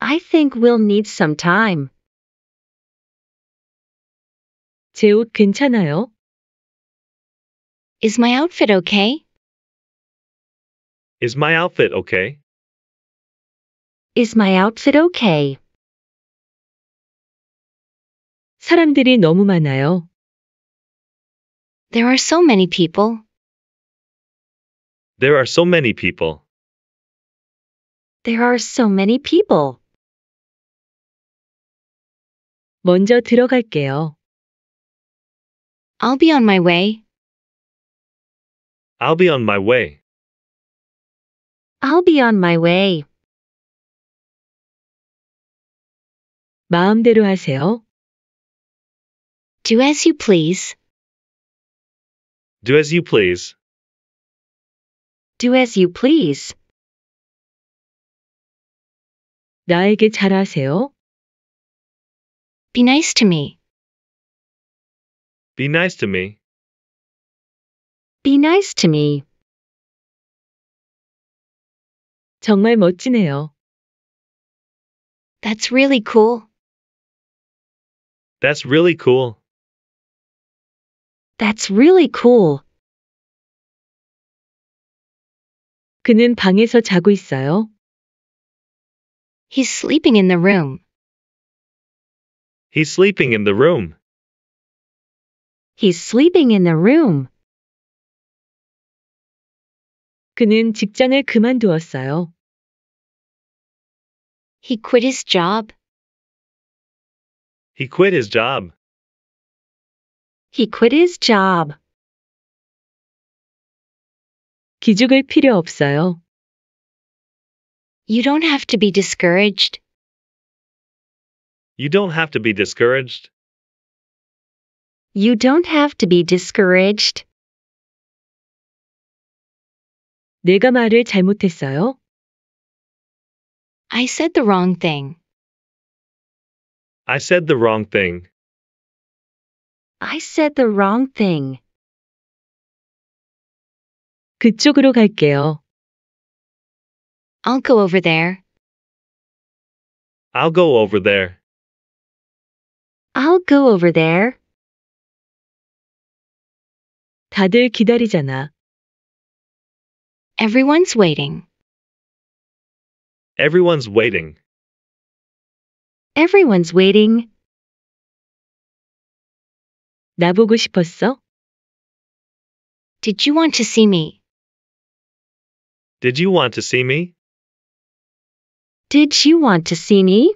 I think we'll need some time. 괜찮아요? Is my outfit okay? Is my outfit okay? Is my outfit okay? 사람들이 너무 많아요. There are so many people. There are so many people. There are so many people. 먼저 들어갈게요. I'll be on my way. I'll be on my way. I'll be on my way. 마음대로 하세요. Do as you please. Do as you please. Do as you please. 나에게 잘하세요. Be nice to me. Be nice to me. Be nice to me. 정말 멋지네요. That's really cool. That's really cool. That's really cool. 그는 방에서 자고 있어요. He's sleeping in the room. He's sleeping in the room. He's sleeping in the room. 그는 직장을 그만두었어요. He quit his job. He quit his job. He quit his job. 기죽을 필요 없어요. You don't have to be discouraged. You don't have to be discouraged you don't have to be discouraged. 내가 말을 잘못했어요. I said the wrong thing. I said the wrong thing. I said the wrong thing. 그쪽으로 갈게요. I'll go over there. I'll go over there. I'll go over there. 다들 기다리잖아. Everyone's waiting. Everyone's waiting. Everyone's waiting. 나 보고 싶었어? Did you want to see me? Did you want to see me? Did you want to see me?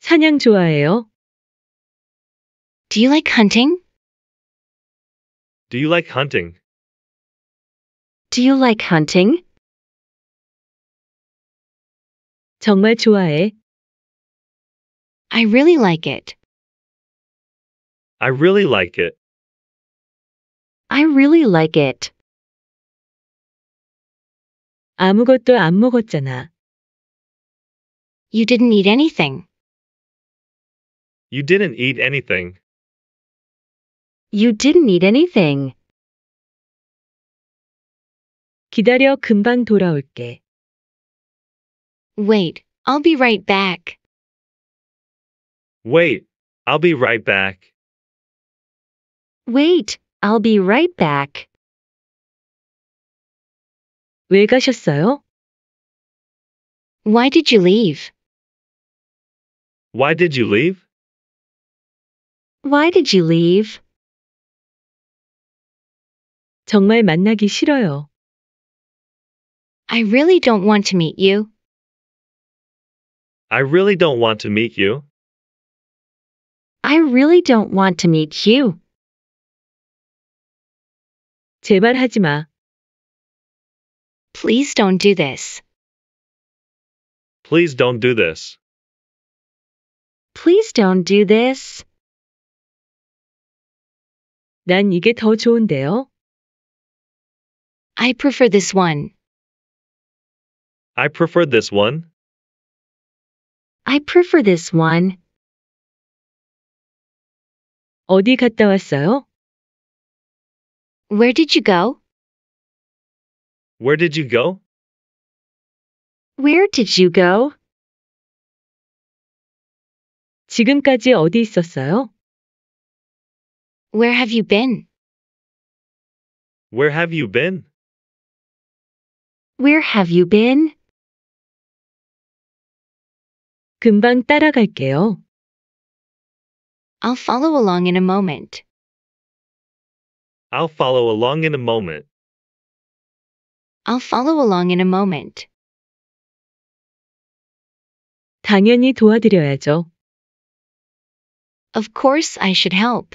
사냥 좋아해요? Do you like hunting? Do you like hunting? Do you like hunting? 정말 좋아해. I really like it. I really like it. I really like it. 아무것도 안 먹었잖아. You didn't eat anything. You didn't eat anything. You didn't need anything. 기다려 금방 돌아올게. Wait, I'll be right back. Wait, I'll be right back. Wait, I'll be right back. 왜 가셨어요? Why did you leave? Why did you leave? Why did you leave? 정말 만나기 싫어요. I really don't want to meet you. I really don't want to meet you. I really don't want to meet you. 제발 하지 마. Please don't do this. Please don't do this. Please don't do this. 난 이게 더 좋은데요. I prefer this one. I prefer this one. I prefer this one. 어디 갔다 왔어요? Where did you go? Where did you go? Where did you go? 지금까지 어디 있었어요? Where have you been? Where have you been? Where have you been? 금방 따라갈게요. I'll follow along in a moment. I'll follow along in a moment. I'll follow along in a moment. 당연히 도와드려야죠. Of course I should help.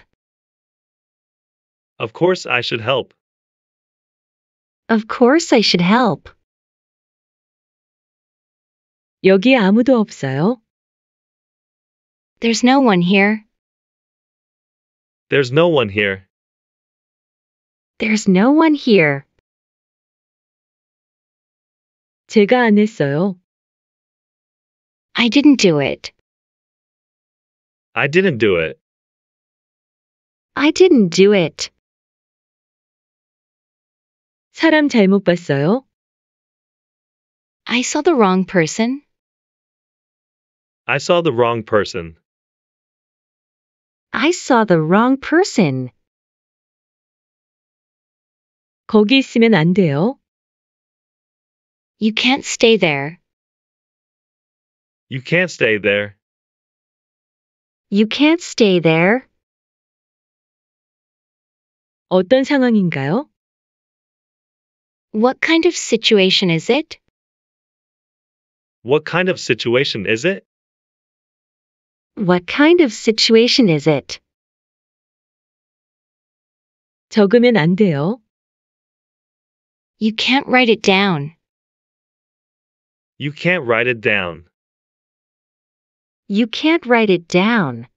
Of course I should help. Of course I should help. 여기 아무도 없어요? There's no one here. There's no one here. There's no one here. 제가 안 했어요. I didn't do it. I didn't do it. I didn't do it. 사람 잘못 봤어요? I saw the wrong person. I saw the wrong person. I saw the wrong person. 거기 있으면 안 돼요. You can't stay there. You can't stay there. You can't stay there. 어떤 상황인가요? What kind of situation is it? What kind of situation is it? What kind of situation is it? 적으면 안 돼요. You can't write it down. You can't write it down. You can't write it down.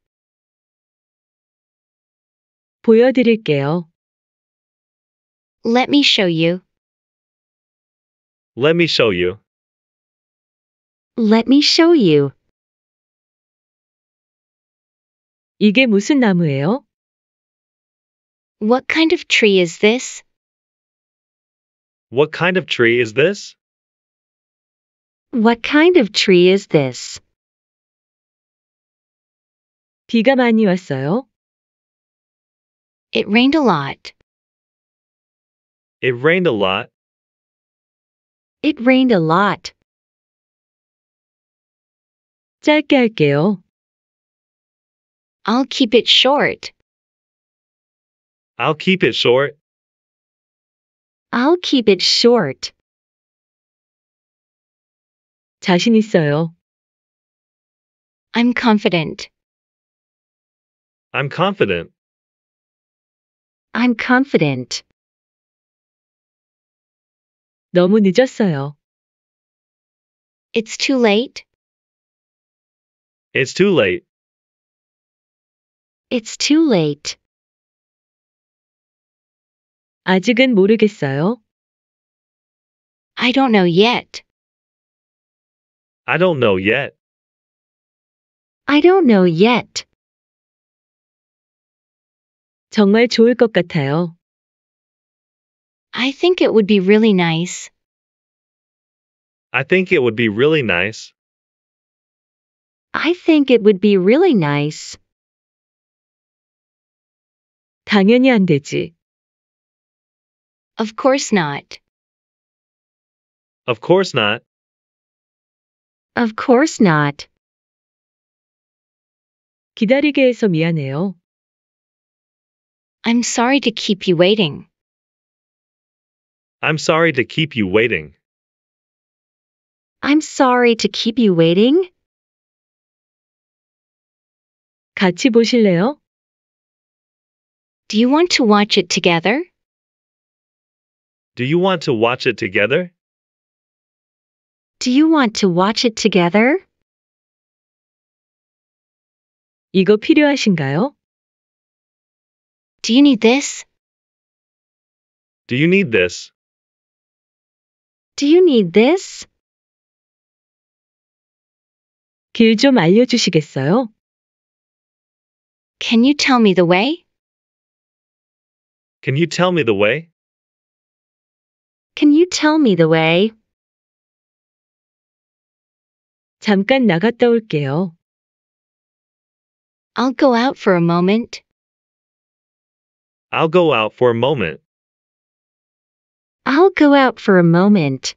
보여드릴게요. Let me show you. Let me show you. Let me show you. 이게 무슨 나무예요? What kind of tree is this? What kind of tree is this? What kind of tree is this? 비가 많이 왔어요. It rained a lot. It rained a lot. It rained a lot. 짧게 할게요. I'll keep it short. I'll keep it short. I'll keep it short. 자신 있어요. I'm confident. I'm confident. I'm confident. 너무 늦었어요. It's too late. It's too late. It's too late. 아직은 모르겠어요. I don't know yet. I don't know yet. I don't know yet. 정말 좋을 것 같아요. I think it would be really nice. I think it would be really nice. I think it would be really nice. 당연히 안 되지. Of course not. Of course not. Of course not. 기다리게 해서 미안해요. I'm sorry to keep you waiting. I'm sorry to keep you waiting. I'm sorry to keep you waiting. 같이 보실래요? Do you want to watch it together? Do you want to watch it together? Do you want to watch it together? 이거 필요하신가요? Do you need this? Do you need this? Do you need this? 알려주시겠어요? Can you tell me the way? Can you tell me the way? Can you tell me the way? 잠깐 나갔다 올게요. I'll go out for a moment. I'll go out for a moment. I'll go out for a moment.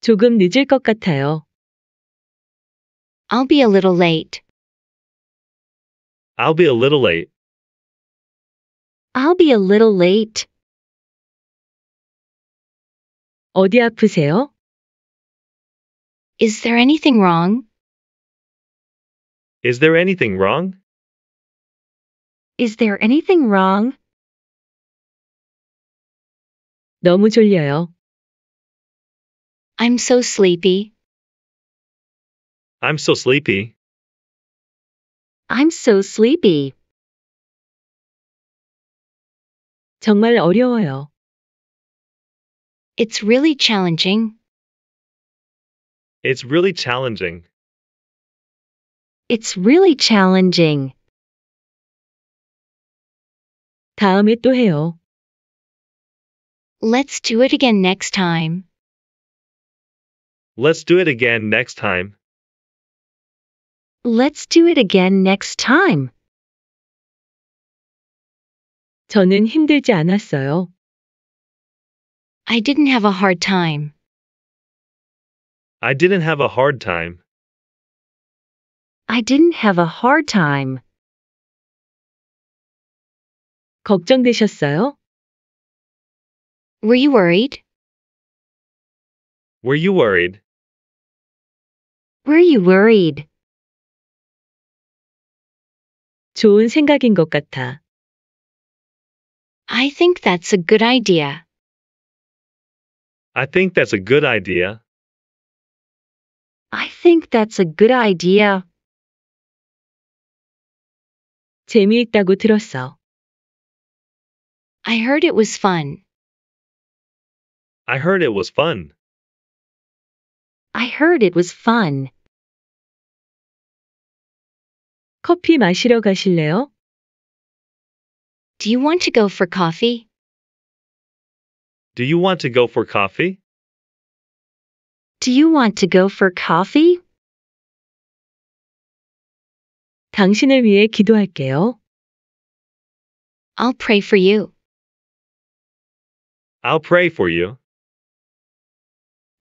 조금 늦을 것 같아요. I'll be a little late. I'll be a little late. I'll be a little late. 어디 아프세요? Is there anything wrong? Is there anything wrong? Is there anything wrong? 너무 졸려요. I'm so sleepy. I'm so sleepy. I'm so sleepy. 정말 어려워요. It's really challenging. It's really challenging. It's really challenging. 다음에 또 해요. Let's do it again next time. Let's do it again next time. Let's do it again next time. 저는 힘들지 않았어요. I didn't have a hard time. I didn't have a hard time. I didn't have a hard time. 걱정되셨어요? Were you worried? Were you worried? Were you worried? 좋은 생각인 것 같아. I think that's a good idea. I think that's a good idea. I think that's a good idea. 재미있다고 들었어. I heard it was fun. I heard it was fun. I heard it was fun. 커피 마시러 가실래요? Do you want to go for coffee? Do you want to go for coffee? Do you want to go for coffee? 당신을 위해 기도할게요. I'll pray for you. I'll pray for you.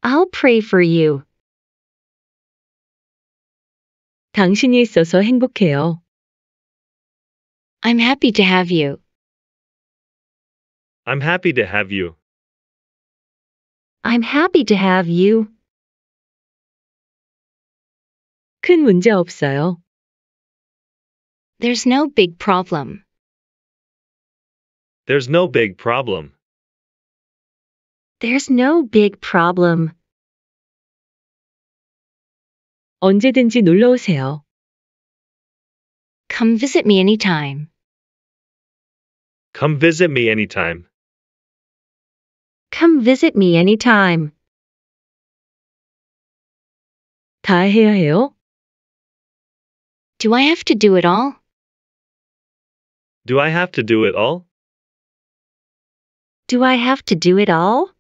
I'll pray for you. 당신이 있어서 행복해요. I'm happy to have you. I'm happy to have you. I'm happy to have you. 큰 문제 없어요. There's no big problem. There's no big problem. There's no big problem. 언제든지 놀러 오세요. Come visit me anytime. Come visit me anytime. Come visit me anytime. 다 해야 해요? Do I have to do it all? Do I have to do it all? Do I have to do it all?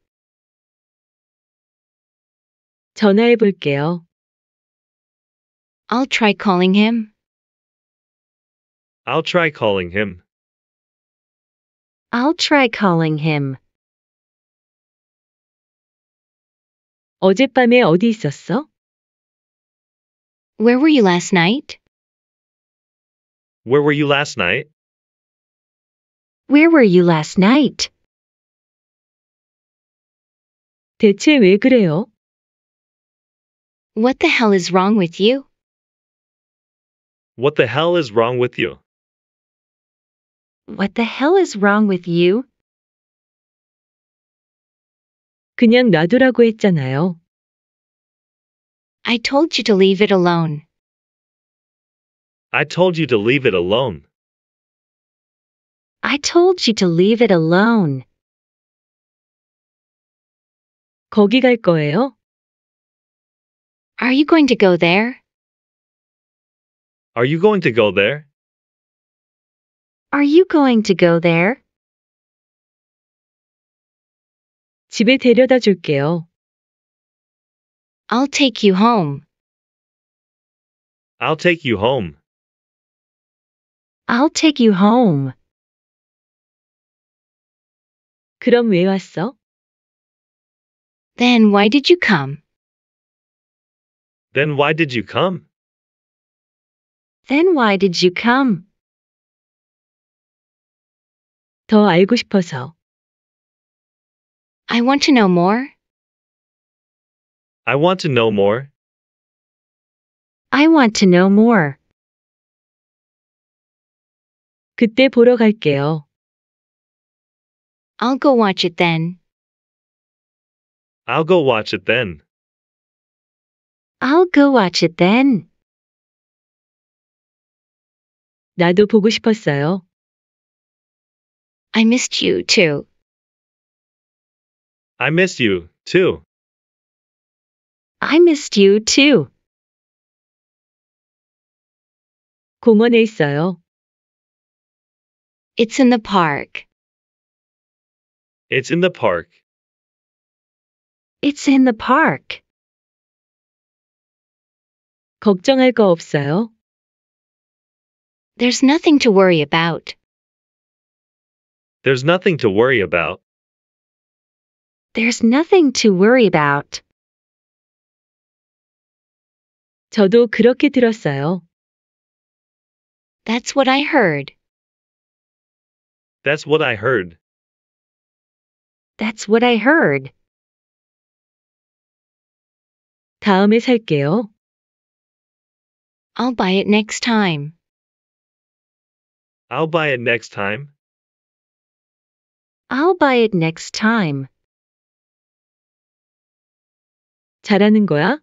전화해 볼게요. I'll try calling him. I'll try calling him. I'll try calling him. 어젯밤에 어디 있었어? Where were you last night? Where were you last night? Where were you last night? 대체 왜 그래요? What the hell is wrong with you? What the hell is wrong with you? What the hell is wrong with you? 그냥 놔두라고 했잖아요. I told you to leave it alone. I told you to leave it alone. I told you to leave it alone. 거기 갈 거예요? Are you going to go there? Are you going to go there? Are you going to go there? 집에 데려다 줄게요. I'll take you home. I'll take you home. I'll take you home. 그럼 왜 왔어? Then why did you come? Then why did you come? Then why did you come? 더 알고 싶어서. I want to know more. I want to know more. I want to know more. 그때 보러 갈게요. I'll go watch it then. I'll go watch it then. I'll go watch it then. 나도 보고 싶었어요. I missed you too. I missed you, too. I missed you, too. 공원에 있어요. It's in the park. It's in the park. It's in the park. 걱정할 거 없어요? There's nothing to worry about. There's nothing to worry about. There's nothing to worry about. 저도 그렇게 들었어요. That's what I heard. That's what I heard. That's what I heard. 다음에 살게요. I'll buy it next time. I'll buy it next time. I'll buy it next time. 잘하는 거야?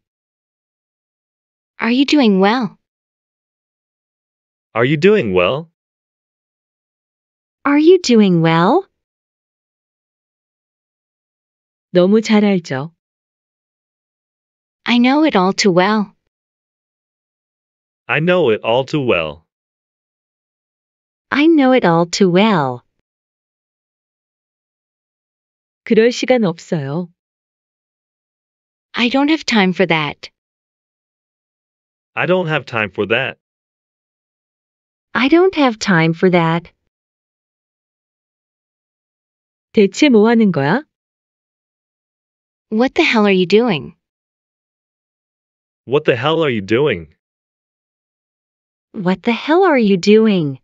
Are you doing well? Are you doing well? Are you doing well? 너무 잘 알죠. I know it all too well. I know it all too well. I know it all too well. 그럴 시간 없어요. I don't have time for that. I don't have time for that. I don't have time for that. 대체 뭐 하는 거야? What the hell are you doing? What the hell are you doing? What the hell are you doing?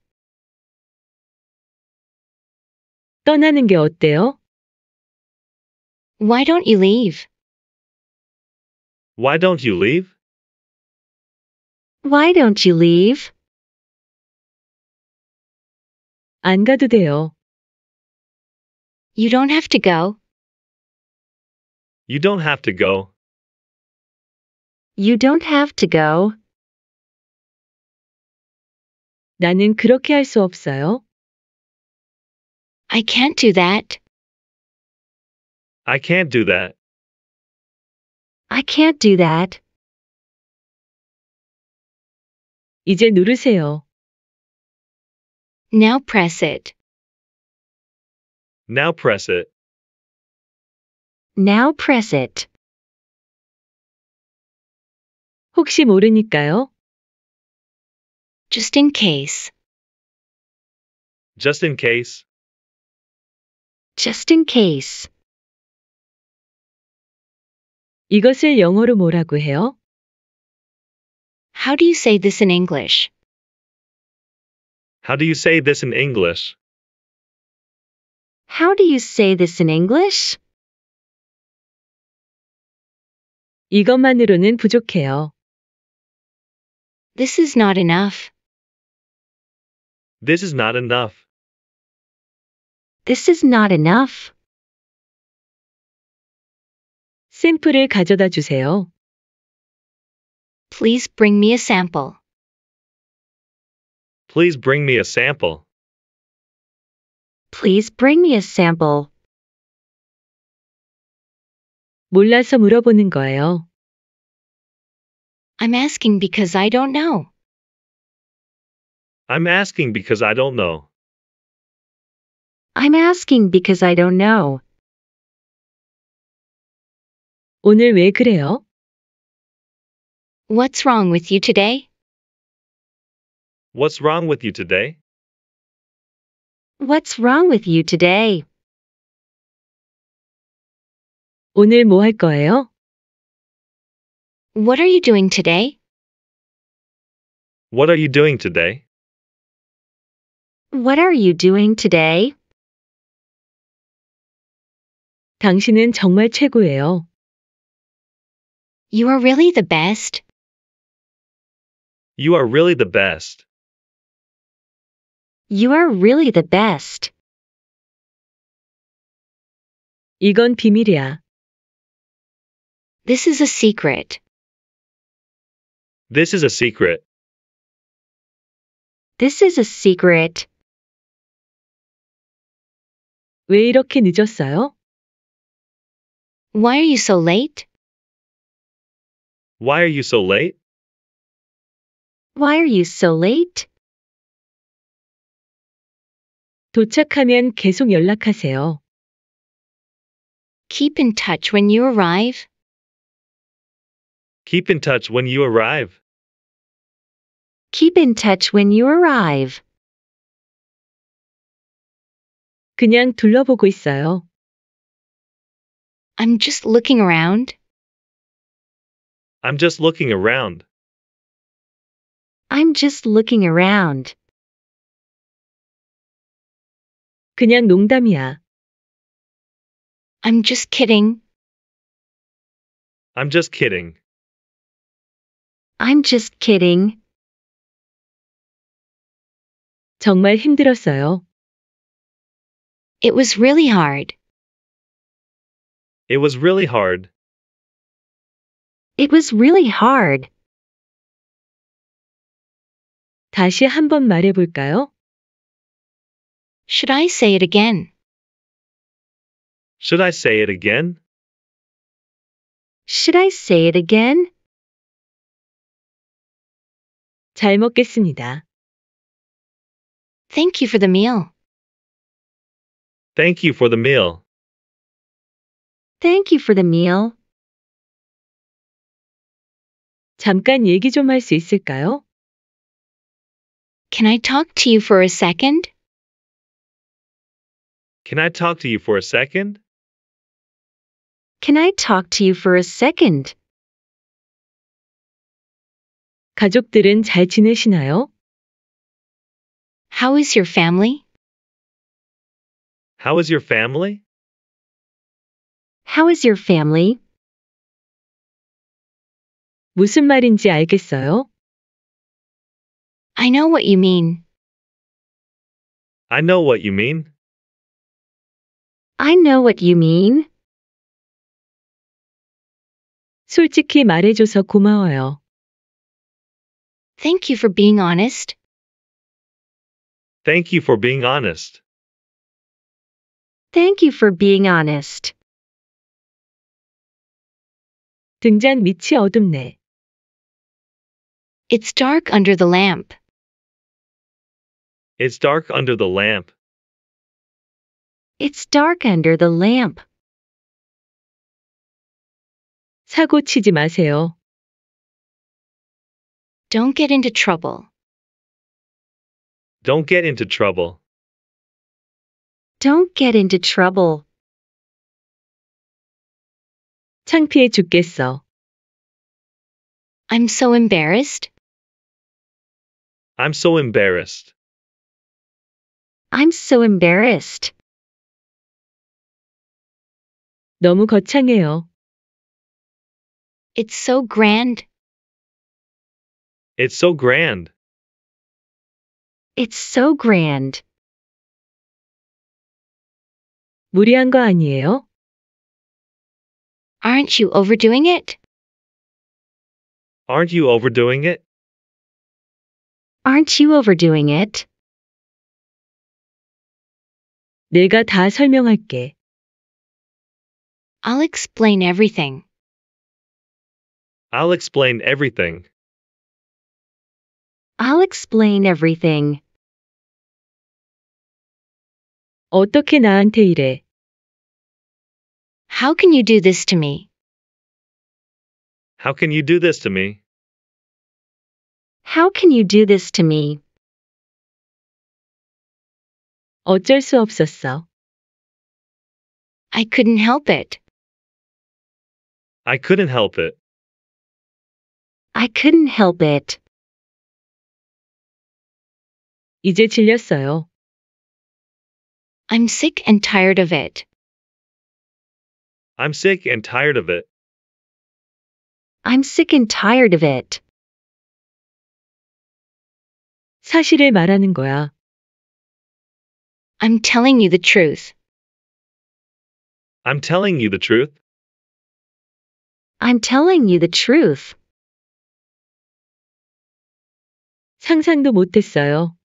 떠나는 게 어때요? Why don't you leave? Why don't you leave? Why don't you leave? 안 가도 돼요. You don't have to go. You don't have to go. You don't have to go. 나는 그렇게 할 수 없어요. I can't do that. I can't do that. I can't do that. 이제 누르세요. Now press it. Now press it. Now press it. 혹시 모르니까요. Just in case. Just in case. Just in case. 이것을 영어로 뭐라고 해요? How do you say this in English? How do you say this in English? How do you say this in English? 이것만으로는 부족해요. This is not enough. This is not enough. This is not enough. 샘플을 가져다 주세요. Please bring me a sample. Please bring me a sample. Please bring me a sample. 몰라서 물어보는 거예요. I'm asking because I don't know. I'm asking because I don't know. I'm asking because I don't know. 오늘 왜 그래요? What's wrong with you today? What's wrong with you today? What's wrong with you today? 오늘 뭐 거예요? What are you doing today? What are you doing today? What are you doing today? 당신은 정말 최고예요. You are really the best. You are really the best. You are really the best. 이건 비밀이야. This is a secret. This is a secret. This is a secret. 왜 이렇게 늦었어요? Why are you so late? Why are you so late? Why are you so late? 도착하면 계속 연락하세요. Keep in touch when you arrive. Keep in touch when you arrive. Keep in touch when you arrive. 그냥 둘러보고 있어요. I'm just looking around. I'm just looking around. I'm just looking around. 그냥 농담이야. I'm just kidding. I'm just kidding. I'm just kidding. 정말 힘들었어요. It was really hard. It was really hard. It was really hard. 다시 한번 말해 볼까요? Should I say it again? Should I say it again? Should I say it again? 잘 먹겠습니다. Thank you for the meal. Thank you for the meal. Thank you for the meal. 잠깐 얘기 있을까요? Can I talk to you for a second? Can I talk to you for a second? Can I talk to you for a second? 가족들은 잘 지내시나요? How is your family? How is your family? How is your family? 무슨 말인지 알겠어요? I know what you mean. I know what you mean. I know what you mean. 솔직히 말해줘서 고마워요. Thank you for being honest. Thank you for being honest. Thank you for being honest. 등잔 밑이 어둡네. It's dark under the lamp. It's dark under the lamp. It's dark under the lamp. 사고 치지 마세요. Don't get into trouble. Don't get into trouble. Don't get into trouble. 창피해 죽겠어. I'm so embarrassed. I'm so embarrassed. I'm so embarrassed. 너무 거창해요. It's so grand. It's so grand. It's so grand. 무리한 거 아니에요? Aren't you overdoing it? Aren't you overdoing it? Aren't you overdoing it? 내가 다 설명할게. I'll explain everything. I'll explain everything. I'll explain everything. 어떻게 나한테 이래? How can you do this to me? How can you do this to me? How can you do this to me? 어쩔 수 없었어. I couldn't help it. I couldn't help it. I couldn't help it. 이제 질렸어요. I'm sick and tired of it. I'm sick and tired of it. I'm sick and tired of it. 사실을 말하는 거야. I'm telling you the truth. I'm telling you the truth. I'm telling you the truth. 상상도 못했어요.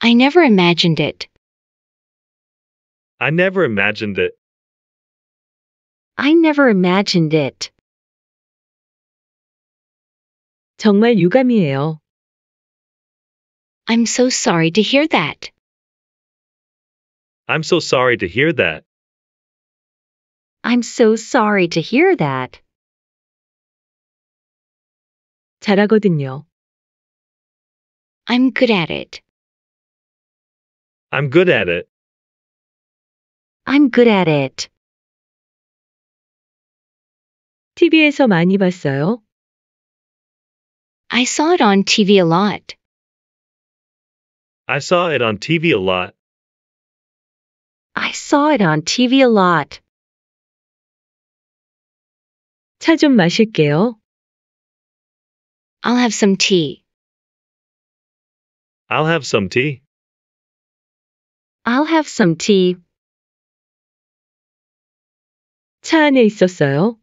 I never imagined it. I never imagined it. I never imagined it. 정말 유감이에요. I'm so sorry to hear that. I'm so sorry to hear that. I'm so sorry to hear that. 잘하거든요. I'm good at it. I'm good at it. I'm good at it. TV에서 많이 봤어요? I saw it on TV a lot. I saw it on TV a lot. I saw it on TV a lot. 좀 마실게요. I'll have some tea. I'll have some tea. I'll have some tea. 차 안에 있었어요.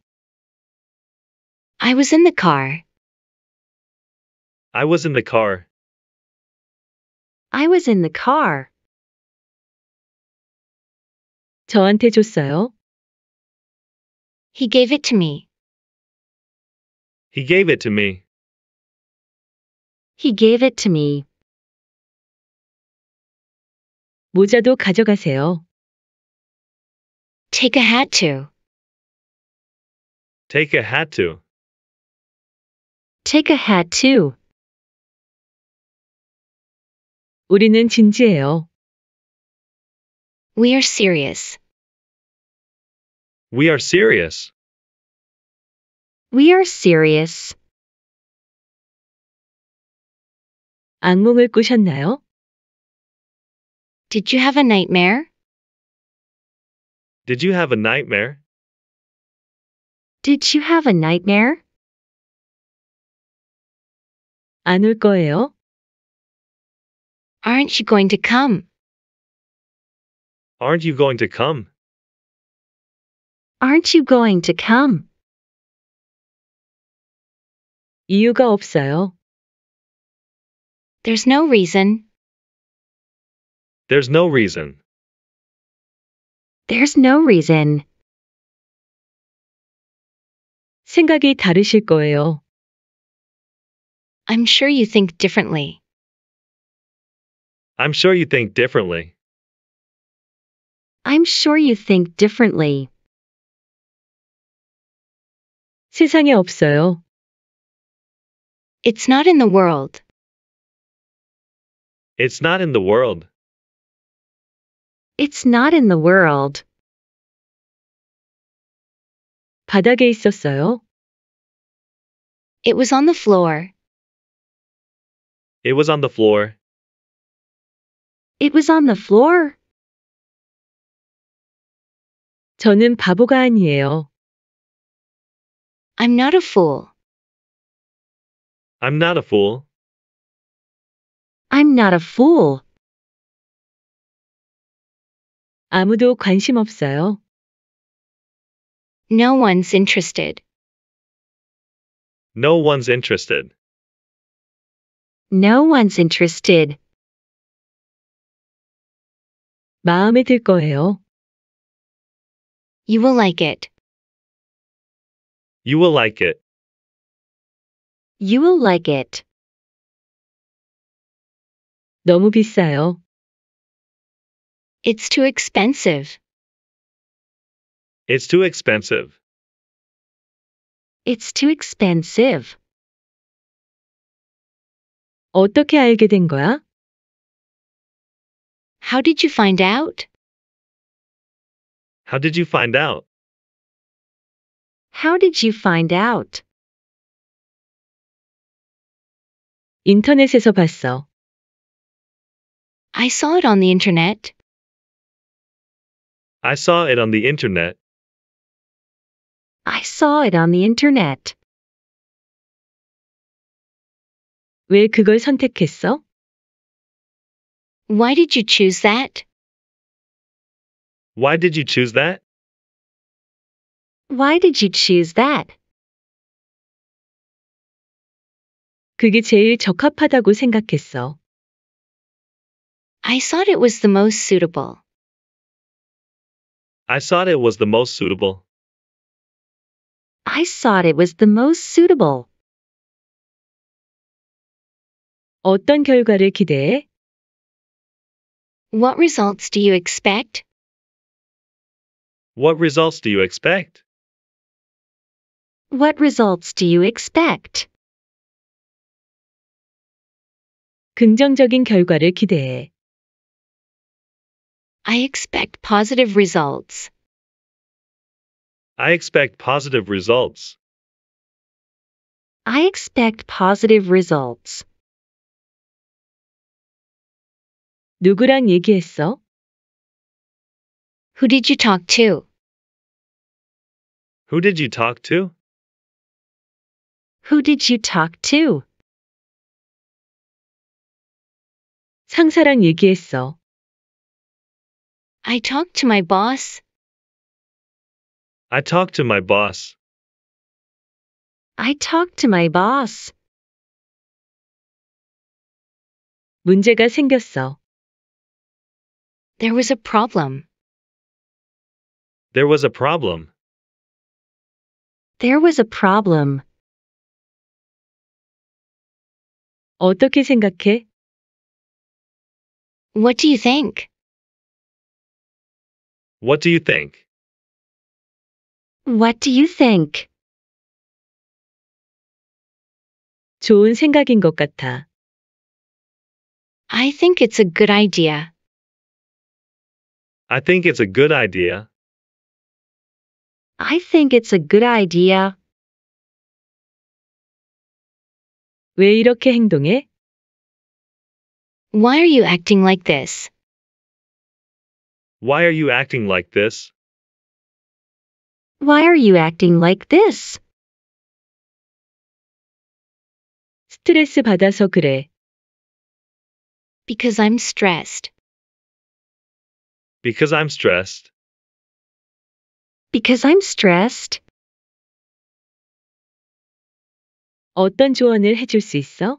I was in the car. I was in the car. I was in the car. 저한테 줬어요. He gave it to me. He gave it to me. He gave it to me. 모자도 가져가세요. Take a hat to. Take a hat to. Take a hat too. 우리는 진지해요. We are serious. We are serious. We are serious. 악몽을 꾸셨나요? Did you have a nightmare? Did you have a nightmare? Did you have a nightmare? 안올 거예요? Aren't you going to come? Aren't you going to come? Aren't you going to come? up 없어요. There's no reason. There's no reason. There's no reason. 생각이 다르실 거예요. I'm sure you think differently. I'm sure you think differently. I'm sure you think differently. 세상에 없어요. It's not in the world. It's not in the world. It's not in the world. 바닥에 있었어요. It was on the floor. It was on the floor. It was on the floor. 저는 바보가 아니에요. I'm not a fool. I'm not a fool. I'm not a fool. 아무도 관심 없어요. No one's interested. No one's interested. No one's interested. 마음에 들 거예요. You will like it. You will like it. You will like it. 너무 비싸요. It's too expensive. It's too expensive. It's too expensive. 어떻게 알게 된 거야? How did you find out? How did you find out? How did you find out? 인터넷에서 봤어. I saw it on the internet. I saw it on the internet. I saw it on the internet. 왜 그걸 선택했어? Why did you choose that? Why did you choose that? Why did you choose that? 그게 제일 적합하다고 생각했어. I thought it was the most suitable. I thought it was the most suitable. I thought it was the most suitable. 어떤 결과를 기대해? What results do you expect? What results do you expect? What results do you expect? 긍정적인 결과를 기대해. I expect positive results. I expect positive results. I expect positive results. 누구랑 얘기했어? Who did you talk to? Who did you talk to? Who did you talk to? 상사랑 얘기했어. I talked to my boss. I talked to my boss. I talked to my boss. 문제가 생겼어. There was a problem. There was a problem. There was a problem. 어떻게 생각해? What do you think? What do you think? What do you think? 좋은 생각인 것 같아. I think it's a good idea. I think it's a good idea. I think it's a good idea. 왜 이렇게 행동해? Why are you acting like this? Why are you acting like this? Why are you acting like this? 스트레스 받아서 그래. Because I'm stressed. Because I'm stressed. Because I'm stressed. 어떤 조언을 해줄 수 있어?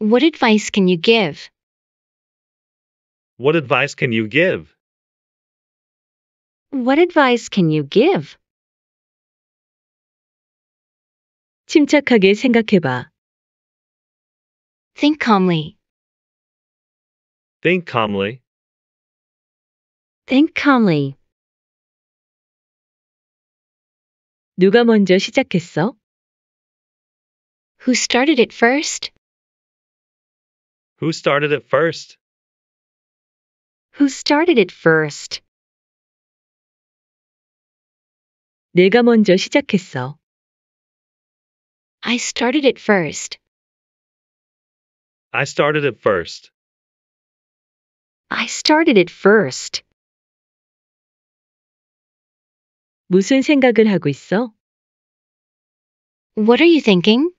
What advice can you give? What advice can you give? What advice can you give? 침착하게 Think calmly. Think calmly. Think calmly. 누가 먼저 시작했어? Who started it first? Who started it first? Who started it first? 내가 먼저 시작했어. I started it first. I started it first. I started it first. 무슨 생각을 하고 있어? What are you thinking?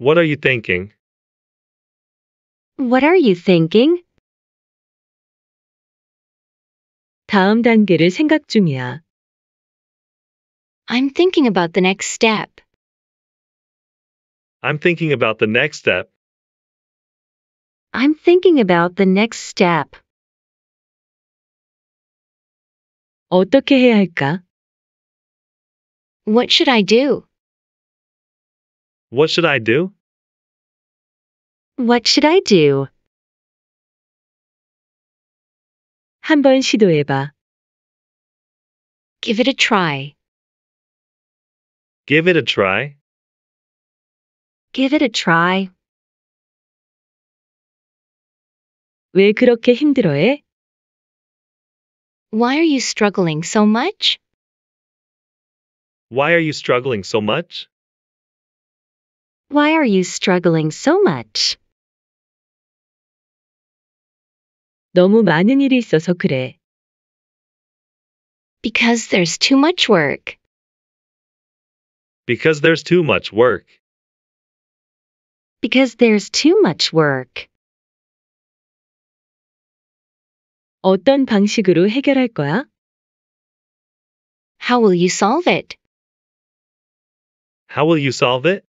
What are you thinking? What are you thinking? 다음 단계를 생각 중이야. I'm thinking about the next step. I'm thinking about the next step. I'm thinking about the next step. 어떻게 해야 할까? What should I do? What should I do? What should I do? 한번 봐. Give it a try. Give it a try. Give it a try. 왜 그렇게 힘들어해? Why are you struggling so much? Why are you struggling so much? Why are you struggling so much? 너무 많은 일이 있어서 그래. Because there's too much work. Because there's too much work. Because there's too much work. 어떤 방식으로 해결할 거야? How will you solve it? How will you solve it?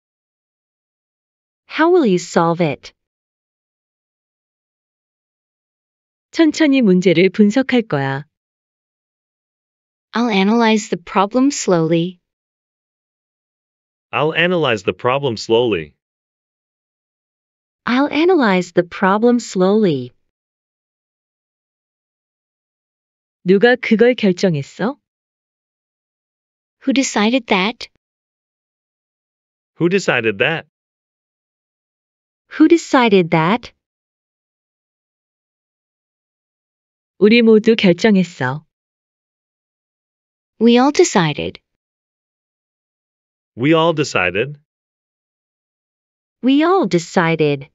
How will you solve it? 천천히 문제를 분석할 거야. I'll analyze the problem slowly. I'll analyze the problem slowly. I'll analyze the problem slowly. 누가 그걸 결정했어? Who decided that? Who decided that? Who decided that? 우리 모두 결정했어. We all decided. We all decided. We all decided.